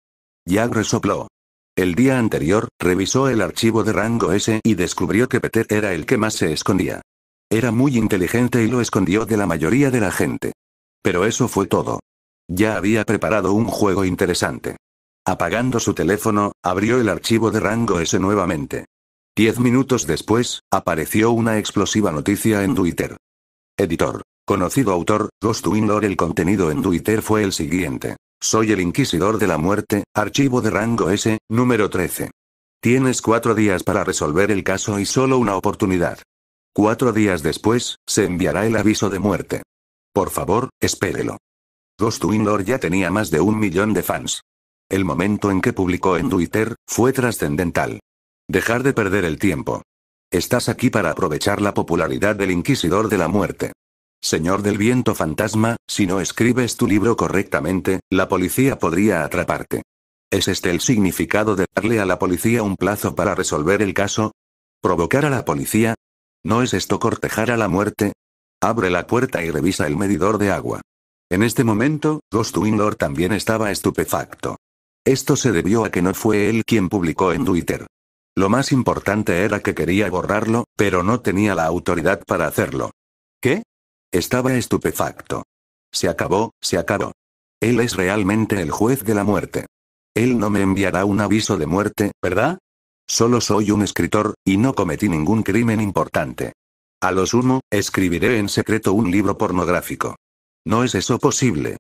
Ya resopló. El día anterior, revisó el archivo de rango S y descubrió que Peter era el que más se escondía. Era muy inteligente y lo escondió de la mayoría de la gente. Pero eso fue todo. Ya había preparado un juego interesante. Apagando su teléfono, abrió el archivo de rango S nuevamente. Diez minutos después, apareció una explosiva noticia en Twitter. Editor. Conocido autor, Ghostwin El contenido en Twitter fue el siguiente. Soy el Inquisidor de la Muerte, archivo de rango S, número 13. Tienes cuatro días para resolver el caso y solo una oportunidad. Cuatro días después, se enviará el aviso de muerte. Por favor, espérelo. Ghostwin ya tenía más de un millón de fans. El momento en que publicó en Twitter, fue trascendental. Dejar de perder el tiempo. Estás aquí para aprovechar la popularidad del Inquisidor de la Muerte. Señor del Viento Fantasma, si no escribes tu libro correctamente, la policía podría atraparte. ¿Es este el significado de darle a la policía un plazo para resolver el caso? ¿Provocar a la policía? ¿No es esto cortejar a la muerte? Abre la puerta y revisa el medidor de agua. En este momento, Ghost Lord también estaba estupefacto. Esto se debió a que no fue él quien publicó en Twitter. Lo más importante era que quería borrarlo, pero no tenía la autoridad para hacerlo. ¿Qué? Estaba estupefacto. Se acabó, se acabó. Él es realmente el juez de la muerte. Él no me enviará un aviso de muerte, ¿verdad? Solo soy un escritor, y no cometí ningún crimen importante. A lo sumo, escribiré en secreto un libro pornográfico. No es eso posible.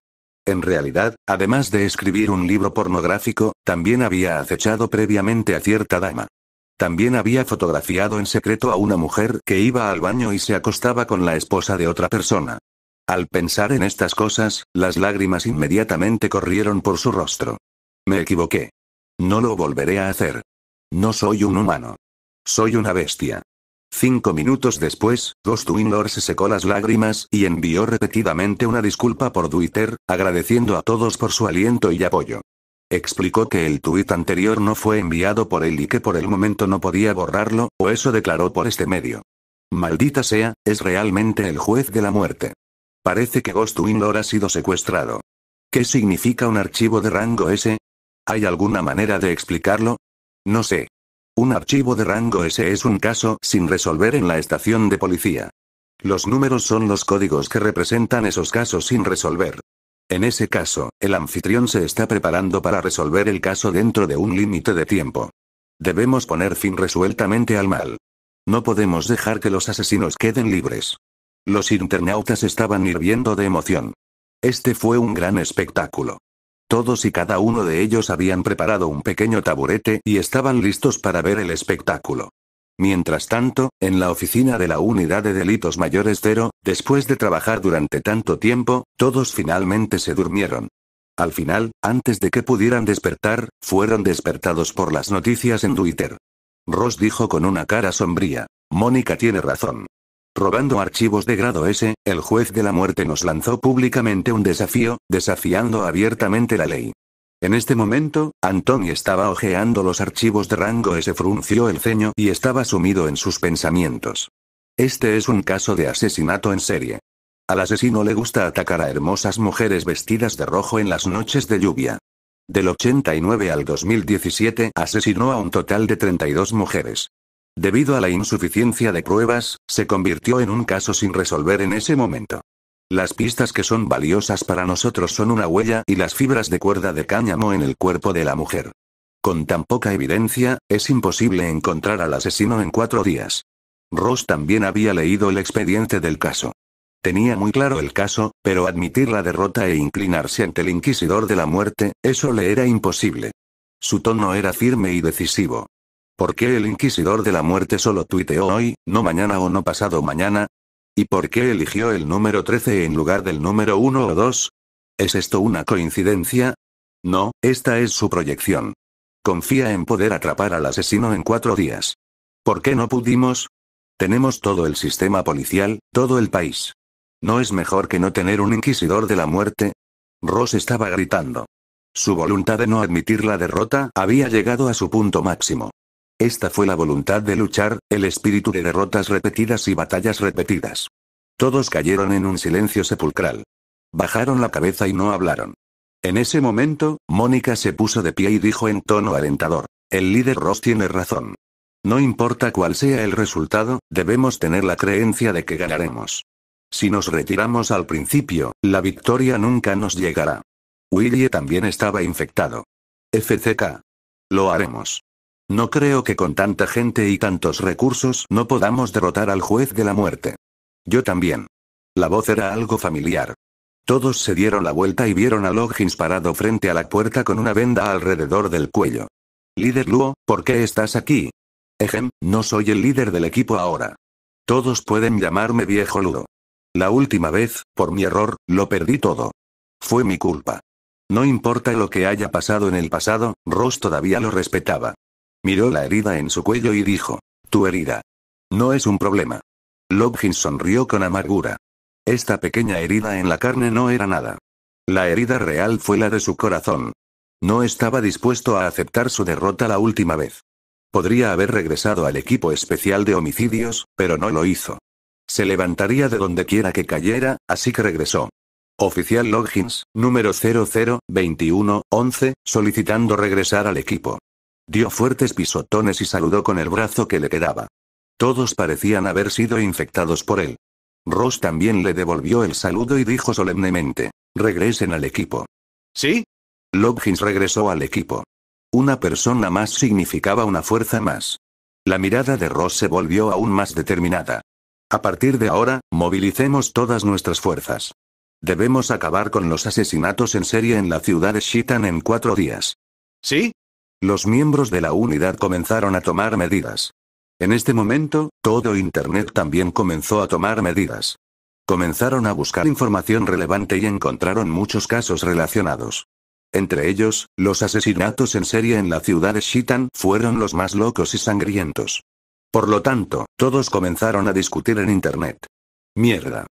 En realidad, además de escribir un libro pornográfico, también había acechado previamente a cierta dama. También había fotografiado en secreto a una mujer que iba al baño y se acostaba con la esposa de otra persona. Al pensar en estas cosas, las lágrimas inmediatamente corrieron por su rostro. Me equivoqué. No lo volveré a hacer. No soy un humano. Soy una bestia. Cinco minutos después, Gostwin se secó las lágrimas y envió repetidamente una disculpa por Twitter, agradeciendo a todos por su aliento y apoyo. Explicó que el tuit anterior no fue enviado por él y que por el momento no podía borrarlo, o eso declaró por este medio. Maldita sea, es realmente el juez de la muerte. Parece que Gostwin ha sido secuestrado. ¿Qué significa un archivo de rango S? ¿Hay alguna manera de explicarlo? No sé. Un archivo de rango S es un caso sin resolver en la estación de policía. Los números son los códigos que representan esos casos sin resolver. En ese caso, el anfitrión se está preparando para resolver el caso dentro de un límite de tiempo. Debemos poner fin resueltamente al mal. No podemos dejar que los asesinos queden libres. Los internautas estaban hirviendo de emoción. Este fue un gran espectáculo. Todos y cada uno de ellos habían preparado un pequeño taburete y estaban listos para ver el espectáculo. Mientras tanto, en la oficina de la Unidad de Delitos Mayores Cero, después de trabajar durante tanto tiempo, todos finalmente se durmieron. Al final, antes de que pudieran despertar, fueron despertados por las noticias en Twitter. Ross dijo con una cara sombría. Mónica tiene razón. Robando archivos de grado S, el juez de la muerte nos lanzó públicamente un desafío, desafiando abiertamente la ley. En este momento, Antoni estaba hojeando los archivos de rango S, frunció el ceño y estaba sumido en sus pensamientos. Este es un caso de asesinato en serie. Al asesino le gusta atacar a hermosas mujeres vestidas de rojo en las noches de lluvia. Del 89 al 2017 asesinó a un total de 32 mujeres. Debido a la insuficiencia de pruebas, se convirtió en un caso sin resolver en ese momento. Las pistas que son valiosas para nosotros son una huella y las fibras de cuerda de cáñamo en el cuerpo de la mujer. Con tan poca evidencia, es imposible encontrar al asesino en cuatro días. Ross también había leído el expediente del caso. Tenía muy claro el caso, pero admitir la derrota e inclinarse ante el inquisidor de la muerte, eso le era imposible. Su tono era firme y decisivo. ¿Por qué el Inquisidor de la Muerte solo tuiteó hoy, no mañana o no pasado mañana? ¿Y por qué eligió el número 13 en lugar del número 1 o 2? ¿Es esto una coincidencia? No, esta es su proyección. Confía en poder atrapar al asesino en cuatro días. ¿Por qué no pudimos? Tenemos todo el sistema policial, todo el país. ¿No es mejor que no tener un inquisidor de la muerte? Ross estaba gritando. Su voluntad de no admitir la derrota había llegado a su punto máximo. Esta fue la voluntad de luchar, el espíritu de derrotas repetidas y batallas repetidas. Todos cayeron en un silencio sepulcral. Bajaron la cabeza y no hablaron. En ese momento, Mónica se puso de pie y dijo en tono alentador, el líder Ross tiene razón. No importa cuál sea el resultado, debemos tener la creencia de que ganaremos. Si nos retiramos al principio, la victoria nunca nos llegará. Willie también estaba infectado. FCK. Lo haremos. No creo que con tanta gente y tantos recursos no podamos derrotar al juez de la muerte. Yo también. La voz era algo familiar. Todos se dieron la vuelta y vieron a Loggins parado frente a la puerta con una venda alrededor del cuello. Líder Luo, ¿por qué estás aquí? Ejem, no soy el líder del equipo ahora. Todos pueden llamarme viejo Ludo. La última vez, por mi error, lo perdí todo. Fue mi culpa. No importa lo que haya pasado en el pasado, Ross todavía lo respetaba. Miró la herida en su cuello y dijo. Tu herida. No es un problema. Loggins sonrió con amargura. Esta pequeña herida en la carne no era nada. La herida real fue la de su corazón. No estaba dispuesto a aceptar su derrota la última vez. Podría haber regresado al equipo especial de homicidios, pero no lo hizo. Se levantaría de donde quiera que cayera, así que regresó. Oficial Loggins, número 11, solicitando regresar al equipo. Dio fuertes pisotones y saludó con el brazo que le quedaba. Todos parecían haber sido infectados por él. Ross también le devolvió el saludo y dijo solemnemente, regresen al equipo. ¿Sí? Lobgins regresó al equipo. Una persona más significaba una fuerza más. La mirada de Ross se volvió aún más determinada. A partir de ahora, movilicemos todas nuestras fuerzas. Debemos acabar con los asesinatos en serie en la ciudad de Shitan en cuatro días. ¿Sí? Los miembros de la unidad comenzaron a tomar medidas. En este momento, todo Internet también comenzó a tomar medidas. Comenzaron a buscar información relevante y encontraron muchos casos relacionados. Entre ellos, los asesinatos en serie en la ciudad de Shitan fueron los más locos y sangrientos. Por lo tanto, todos comenzaron a discutir en Internet. Mierda.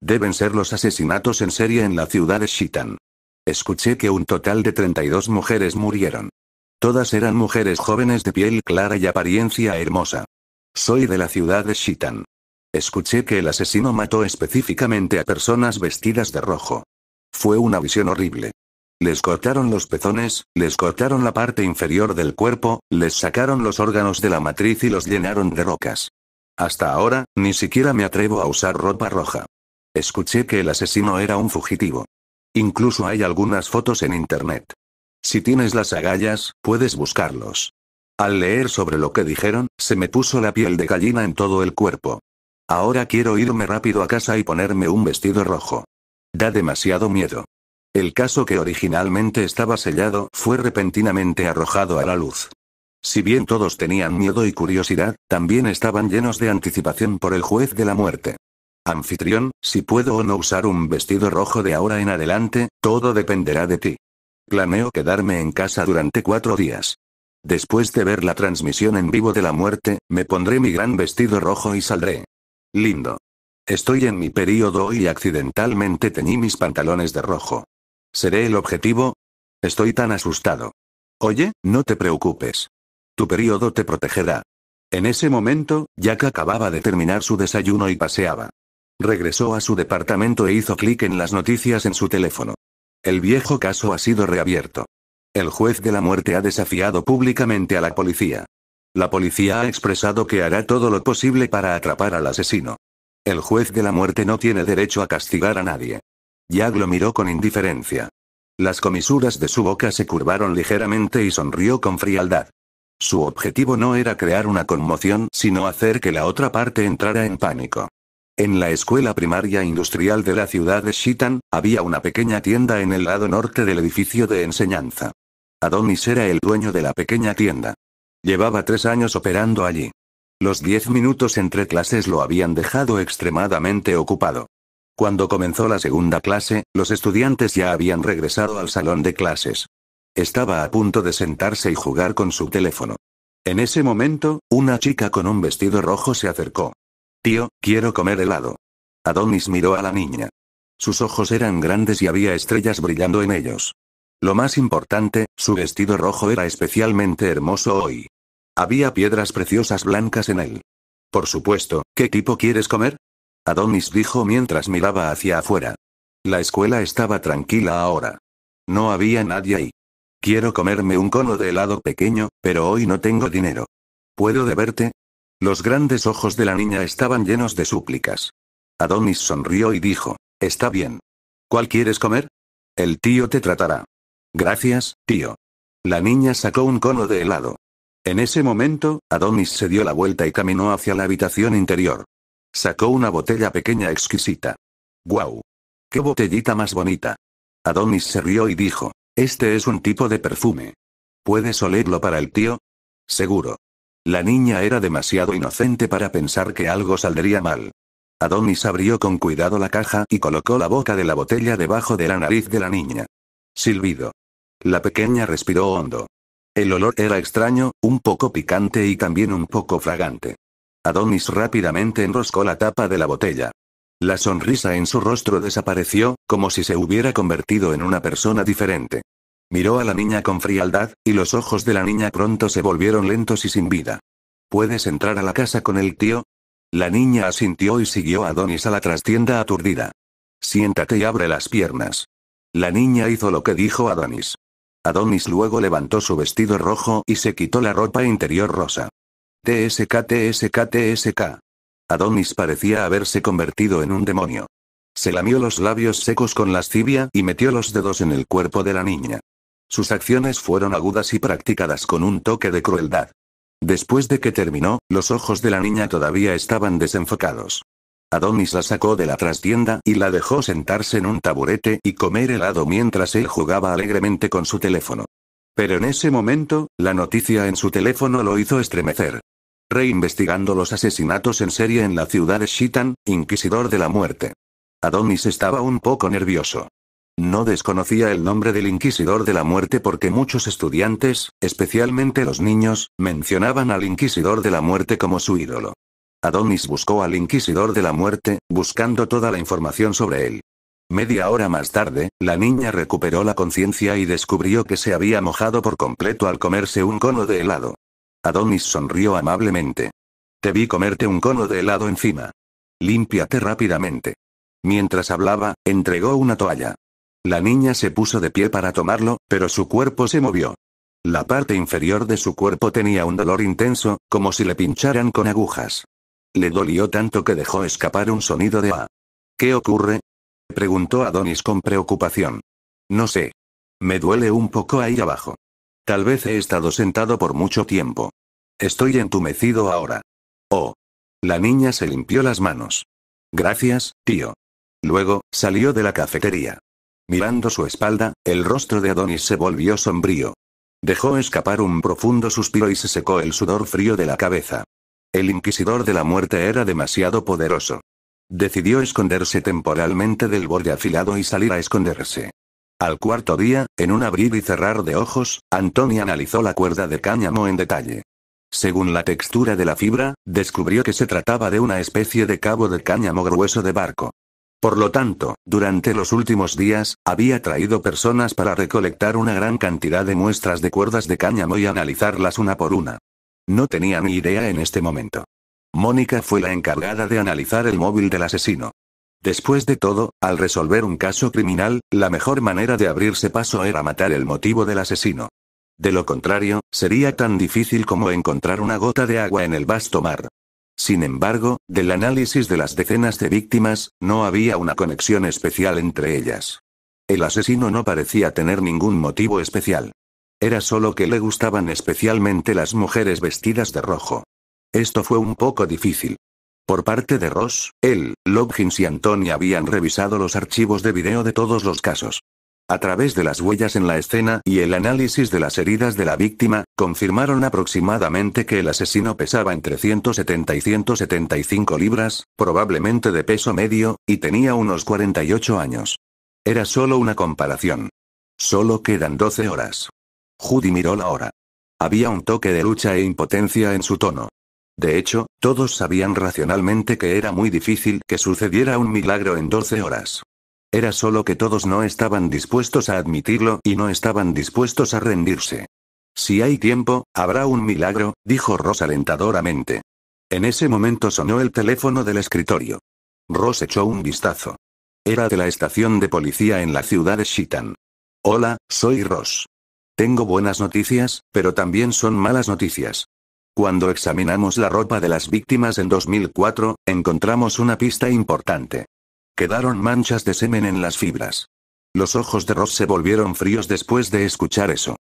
Deben ser los asesinatos en serie en la ciudad de Shitan. Escuché que un total de 32 mujeres murieron. Todas eran mujeres jóvenes de piel clara y apariencia hermosa. Soy de la ciudad de Shitan. Escuché que el asesino mató específicamente a personas vestidas de rojo. Fue una visión horrible. Les cortaron los pezones, les cortaron la parte inferior del cuerpo, les sacaron los órganos de la matriz y los llenaron de rocas. Hasta ahora, ni siquiera me atrevo a usar ropa roja. Escuché que el asesino era un fugitivo. Incluso hay algunas fotos en internet. Si tienes las agallas, puedes buscarlos. Al leer sobre lo que dijeron, se me puso la piel de gallina en todo el cuerpo. Ahora quiero irme rápido a casa y ponerme un vestido rojo. Da demasiado miedo. El caso que originalmente estaba sellado fue repentinamente arrojado a la luz. Si bien todos tenían miedo y curiosidad, también estaban llenos de anticipación por el juez de la muerte. Anfitrión, si puedo o no usar un vestido rojo de ahora en adelante, todo dependerá de ti. Planeo quedarme en casa durante cuatro días. Después de ver la transmisión en vivo de la muerte, me pondré mi gran vestido rojo y saldré. Lindo. Estoy en mi periodo y accidentalmente teñí mis pantalones de rojo. ¿Seré el objetivo? Estoy tan asustado. Oye, no te preocupes. Tu periodo te protegerá. En ese momento, Jack acababa de terminar su desayuno y paseaba. Regresó a su departamento e hizo clic en las noticias en su teléfono. El viejo caso ha sido reabierto. El juez de la muerte ha desafiado públicamente a la policía. La policía ha expresado que hará todo lo posible para atrapar al asesino. El juez de la muerte no tiene derecho a castigar a nadie. Jack lo miró con indiferencia. Las comisuras de su boca se curvaron ligeramente y sonrió con frialdad. Su objetivo no era crear una conmoción, sino hacer que la otra parte entrara en pánico. En la escuela primaria industrial de la ciudad de Shitan, había una pequeña tienda en el lado norte del edificio de enseñanza. Adonis era el dueño de la pequeña tienda. Llevaba tres años operando allí. Los diez minutos entre clases lo habían dejado extremadamente ocupado. Cuando comenzó la segunda clase, los estudiantes ya habían regresado al salón de clases. Estaba a punto de sentarse y jugar con su teléfono. En ese momento, una chica con un vestido rojo se acercó. Tío, quiero comer helado. Adonis miró a la niña. Sus ojos eran grandes y había estrellas brillando en ellos. Lo más importante, su vestido rojo era especialmente hermoso hoy. Había piedras preciosas blancas en él. Por supuesto, ¿qué tipo quieres comer? Adonis dijo mientras miraba hacia afuera. La escuela estaba tranquila ahora. No había nadie ahí. Quiero comerme un cono de helado pequeño, pero hoy no tengo dinero. ¿Puedo deberte? Los grandes ojos de la niña estaban llenos de súplicas. Adonis sonrió y dijo, Está bien. ¿Cuál quieres comer? El tío te tratará. Gracias, tío. La niña sacó un cono de helado. En ese momento, Adonis se dio la vuelta y caminó hacia la habitación interior. Sacó una botella pequeña exquisita. ¡Guau! ¡Qué botellita más bonita! Adonis se rió y dijo, este es un tipo de perfume. ¿Puedes olerlo para el tío? Seguro. La niña era demasiado inocente para pensar que algo saldría mal. Adonis abrió con cuidado la caja y colocó la boca de la botella debajo de la nariz de la niña. Silbido. La pequeña respiró hondo. El olor era extraño, un poco picante y también un poco fragante. Adonis rápidamente enroscó la tapa de la botella. La sonrisa en su rostro desapareció, como si se hubiera convertido en una persona diferente. Miró a la niña con frialdad, y los ojos de la niña pronto se volvieron lentos y sin vida. ¿Puedes entrar a la casa con el tío? La niña asintió y siguió a Adonis a la trastienda aturdida. Siéntate y abre las piernas. La niña hizo lo que dijo Adonis. Adonis luego levantó su vestido rojo y se quitó la ropa interior rosa. TSK TSK TSK. Adonis parecía haberse convertido en un demonio. Se lamió los labios secos con lascivia y metió los dedos en el cuerpo de la niña. Sus acciones fueron agudas y practicadas con un toque de crueldad. Después de que terminó, los ojos de la niña todavía estaban desenfocados. Adonis la sacó de la trastienda y la dejó sentarse en un taburete y comer helado mientras él jugaba alegremente con su teléfono. Pero en ese momento, la noticia en su teléfono lo hizo estremecer. Reinvestigando los asesinatos en serie en la ciudad de Shitan, Inquisidor de la Muerte. Adonis estaba un poco nervioso. No desconocía el nombre del Inquisidor de la Muerte porque muchos estudiantes, especialmente los niños, mencionaban al Inquisidor de la Muerte como su ídolo. Adonis buscó al Inquisidor de la Muerte, buscando toda la información sobre él. Media hora más tarde, la niña recuperó la conciencia y descubrió que se había mojado por completo al comerse un cono de helado. Adonis sonrió amablemente. Te vi comerte un cono de helado encima. Límpiate rápidamente. Mientras hablaba, entregó una toalla. La niña se puso de pie para tomarlo, pero su cuerpo se movió. La parte inferior de su cuerpo tenía un dolor intenso, como si le pincharan con agujas. Le dolió tanto que dejó escapar un sonido de A. Ah". ¿Qué ocurre? preguntó Adonis con preocupación. No sé. Me duele un poco ahí abajo. Tal vez he estado sentado por mucho tiempo. Estoy entumecido ahora. Oh. La niña se limpió las manos. Gracias, tío. Luego, salió de la cafetería. Mirando su espalda, el rostro de Adonis se volvió sombrío. Dejó escapar un profundo suspiro y se secó el sudor frío de la cabeza. El inquisidor de la muerte era demasiado poderoso. Decidió esconderse temporalmente del borde afilado y salir a esconderse. Al cuarto día, en un abrir y cerrar de ojos, Antonio analizó la cuerda de cáñamo en detalle. Según la textura de la fibra, descubrió que se trataba de una especie de cabo de cáñamo grueso de barco. Por lo tanto, durante los últimos días, había traído personas para recolectar una gran cantidad de muestras de cuerdas de cáñamo y analizarlas una por una. No tenía ni idea en este momento. Mónica fue la encargada de analizar el móvil del asesino. Después de todo, al resolver un caso criminal, la mejor manera de abrirse paso era matar el motivo del asesino. De lo contrario, sería tan difícil como encontrar una gota de agua en el vasto mar. Sin embargo, del análisis de las decenas de víctimas, no había una conexión especial entre ellas. El asesino no parecía tener ningún motivo especial. Era solo que le gustaban especialmente las mujeres vestidas de rojo. Esto fue un poco difícil. Por parte de Ross, él, Loggins y Anthony habían revisado los archivos de video de todos los casos. A través de las huellas en la escena y el análisis de las heridas de la víctima, confirmaron aproximadamente que el asesino pesaba entre 170 y 175 libras, probablemente de peso medio, y tenía unos 48 años. Era solo una comparación. Solo quedan 12 horas. Judy miró la hora. Había un toque de lucha e impotencia en su tono. De hecho, todos sabían racionalmente que era muy difícil que sucediera un milagro en 12 horas. Era solo que todos no estaban dispuestos a admitirlo y no estaban dispuestos a rendirse. Si hay tiempo, habrá un milagro, dijo Ross alentadoramente. En ese momento sonó el teléfono del escritorio. Ross echó un vistazo. Era de la estación de policía en la ciudad de Shitan. Hola, soy Ross. Tengo buenas noticias, pero también son malas noticias. Cuando examinamos la ropa de las víctimas en 2004, encontramos una pista importante. Quedaron manchas de semen en las fibras. Los ojos de Ross se volvieron fríos después de escuchar eso.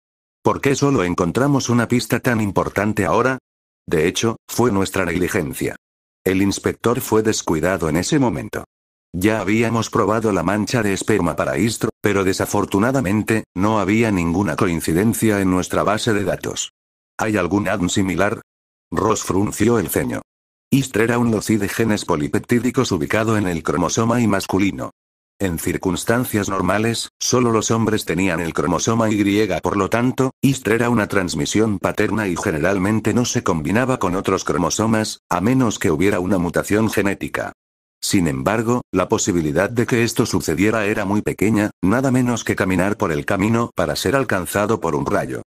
¿Por qué solo encontramos una pista tan importante ahora? De hecho, fue nuestra negligencia. El inspector fue descuidado en ese momento. Ya habíamos probado la mancha de esperma para Istro, pero desafortunadamente, no había ninguna coincidencia en nuestra base de datos. ¿Hay algún ADN similar? Ross frunció el ceño. Istre era un loci de genes polipeptídicos ubicado en el cromosoma Y masculino. En circunstancias normales, solo los hombres tenían el cromosoma Y, por lo tanto, Istre era una transmisión paterna y generalmente no se combinaba con otros cromosomas, a menos que hubiera una mutación genética. Sin embargo, la posibilidad de que esto sucediera era muy pequeña, nada menos que caminar por el camino para ser alcanzado por un rayo.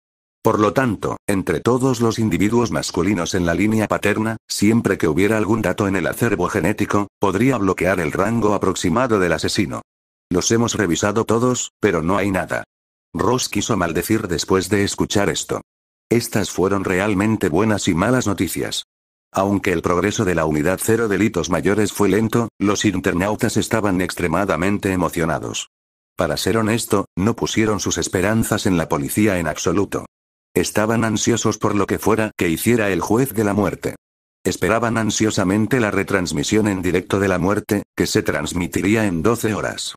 Por lo tanto, entre todos los individuos masculinos en la línea paterna, siempre que hubiera algún dato en el acervo genético, podría bloquear el rango aproximado del asesino. Los hemos revisado todos, pero no hay nada. Ross quiso maldecir después de escuchar esto. Estas fueron realmente buenas y malas noticias. Aunque el progreso de la unidad cero delitos mayores fue lento, los internautas estaban extremadamente emocionados. Para ser honesto, no pusieron sus esperanzas en la policía en absoluto. Estaban ansiosos por lo que fuera que hiciera el juez de la muerte. Esperaban ansiosamente la retransmisión en directo de la muerte, que se transmitiría en 12 horas.